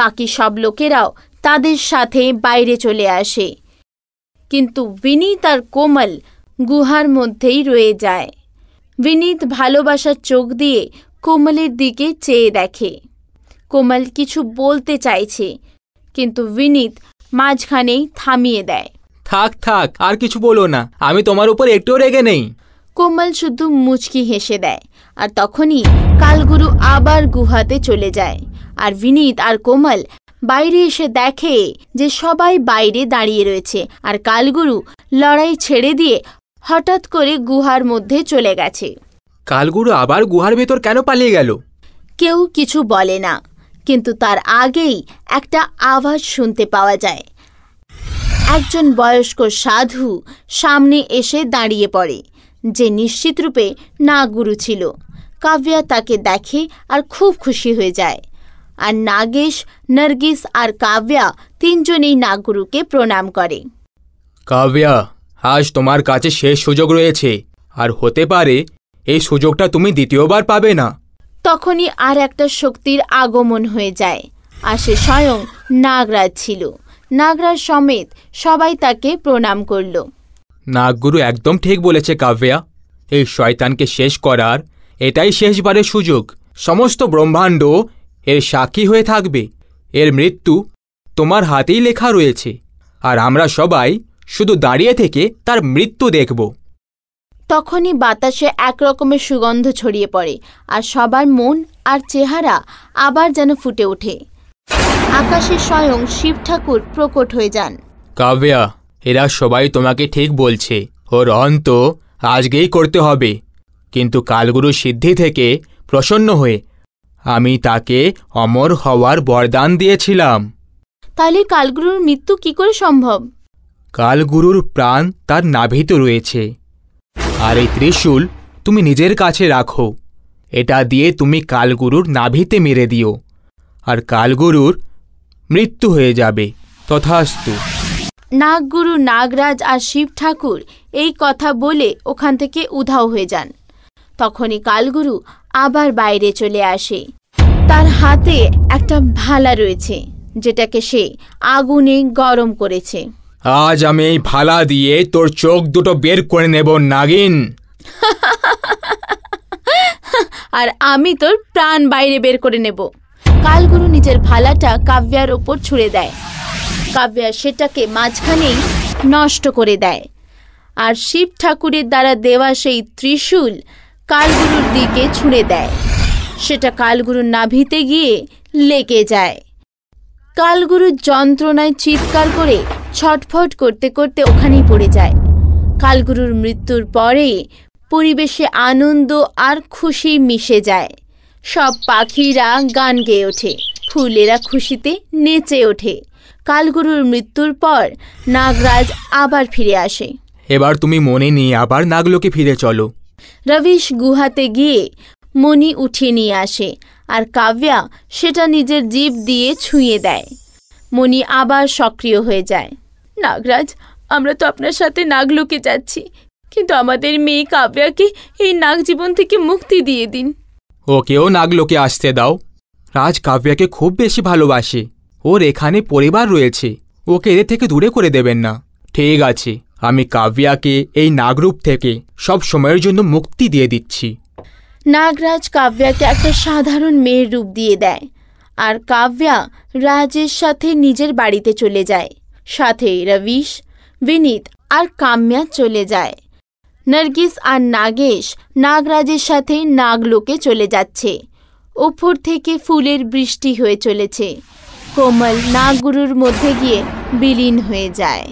Speaker 1: বাকি সব লোকেরাও তাদের সাথে বাইরে চলে আসে কিন্তু বিনীত আর কোমল গুহার মধ্যেই রয়ে যায় বিনীত ভালোবাসার চোখ দিয়ে কোমলের দিকে চেয়ে দেখে কোমল কিছু বলতে চাইছে কিন্তু বিনীত মাঝখানেই থামিয়ে দেয়
Speaker 2: থাক থাক আর কিছু বলো না আমি তোমার উপর একটুও রেগে নেই
Speaker 1: কোমল শুধু মুচকি হেসে দেয় আর তখনই কালগুরু আবার গুহাতে চলে যায় আর বিনীত আর কোমল বাইরে এসে দেখে যে সবাই বাইরে দাঁড়িয়ে রয়েছে আর কালগুরু লড়াই ছেড়ে দিয়ে হঠাৎ করে গুহার মধ্যে চলে গেছে
Speaker 2: কালগুরু আবার গুহার ভেতর কেন পালিয়ে গেল
Speaker 1: কেউ কিছু বলে না কিন্তু তার আগেই একটা আওয়াজ শুনতে পাওয়া যায় একজন বয়স্ক সাধু সামনে এসে দাঁড়িয়ে পড়ে যে নিশ্চিতরূপে না গুরু ছিল কাব্যা তাকে দেখে আর খুব খুশি হয়ে যায় আর নাগেশ নার্গিস আর কাব্যা তিনজনেই গুরুকে প্রণাম করে
Speaker 2: কাব্যা আজ তোমার কাছে শেষ সুযোগ রয়েছে আর হতে পারে এই সুযোগটা তুমি দ্বিতীয়বার পাবে না
Speaker 1: তখনই আর একটা শক্তির আগমন হয়ে যায় আর সে স্বয়ং নাগরাজ ছিল নাগরাজ সমেত সবাই তাকে প্রণাম করলো
Speaker 2: নাগগুরু একদম ঠিক বলেছে কাব্যা এই শয়তানকে শেষ করার এটাই শেষবারের সুযোগ সমস্ত ব্রহ্মাণ্ড এর সাক্ষী হয়ে থাকবে এর মৃত্যু তোমার হাতেই লেখা রয়েছে আর আমরা সবাই শুধু দাঁড়িয়ে থেকে তার মৃত্যু দেখব
Speaker 1: তখনই বাতাসে এক রকমের সুগন্ধ ছড়িয়ে পড়ে আর সবার মন আর চেহারা আবার যেন ফুটে ওঠে আকাশে স্বয়ং শিব ঠাকুর প্রকট হয়ে যান
Speaker 2: কাব্যা এরা সবাই তোমাকে ঠিক বলছে ওর অন্ত আজকেই করতে হবে কিন্তু কালগুরু সিদ্ধি থেকে প্রসন্ন হয়ে আমি তাকে অমর হওয়ার বরদান দিয়েছিলাম
Speaker 1: তাহলে কালগুরুর মৃত্যু কি করে সম্ভব
Speaker 2: কালগুরুর প্রাণ তার নাভিত রয়েছে আর এই ত্রিশূল তুমি নিজের কাছে রাখো এটা দিয়ে তুমি কালগুরুর নাভিতে মেরে দিও আর কালগুরুর মৃত্যু হয়ে যাবে তথাস্তু
Speaker 1: নাগগুরু নাগরাজ আর শিব ঠাকুর এই কথা বলে ওখান থেকে উধাও হয়ে যান তখনই কালগুরু আবার বাইরে চলে আসে তার হাতে একটা ভালা রয়েছে যেটাকে সে আগুনে গরম করেছে
Speaker 2: আজ আমি এই ভালা দিয়ে তোর চোখ দুটো বের করে নেব নাগিন
Speaker 1: আর আমি তোর প্রাণ বাইরে বের করে নেব কালগুরু নিজের ভালাটা কাব্যার ওপর ছুঁড়ে দেয় কাব্যা সেটাকে মাঝখানেই নষ্ট করে দেয় আর শিব ঠাকুরের দ্বারা দেওয়া সেই ত্রিশূল কালগুরুর দিকে ছুঁড়ে দেয় সেটা কালগুরুর নাভিতে গিয়ে লেগে যায় কালগুরুর যন্ত্রণায় চিৎকার করে ছটফট করতে করতে ওখানেই পড়ে যায় কালগুরুর মৃত্যুর পরে পরিবেশে আনন্দ আর খুশি মিশে যায় সব পাখিরা গান গেয়ে ওঠে ফুলেরা খুশিতে নেচে ওঠে কালগুরুর মৃত্যুর পর নাগরাজ আবার ফিরে আসে
Speaker 2: এবার তুমি মনে নিয়ে আবার নাগলোকে ফিরে চলো
Speaker 1: রবিশ গুহাতে গিয়ে মণি উঠিয়ে নিয়ে আসে আর কাব্যা সেটা নিজের জীব দিয়ে ছুঁয়ে দেয় মণি আবার সক্রিয় হয়ে যায় নাগরাজ আমরা তো আপনার সাথে নাগলোকে যাচ্ছি কিন্তু আমাদের মেয়ে কাব্যাকে এই নাগ জীবন থেকে মুক্তি দিয়ে দিন
Speaker 2: ওকেও নাগলোকে আসতে দাও রাজ কাব্যাকে খুব বেশি ভালোবাসে ওর এখানে পরিবার রয়েছে ওকে এদের থেকে দূরে করে দেবেন না ঠিক আছে আমি কাব্যাকে এই নাগরূপ থেকে সব সময়ের জন্য মুক্তি দিয়ে দিচ্ছি
Speaker 1: নাগরাজ কাব্যাকে একটা সাধারণ মেয়ের রূপ দিয়ে দেয় আর কাব্যা রাজের সাথে নিজের বাড়িতে চলে যায় সাথে রবিশ বিনীত আর কাম্যা চলে যায় নার্গিস আর নাগেশ নাগরাজের সাথে নাগলোকে চলে যাচ্ছে ওপর থেকে ফুলের বৃষ্টি হয়ে চলেছে কোমল নাগুরুর
Speaker 2: মধ্যে গিয়ে বিলীন হয়ে যায়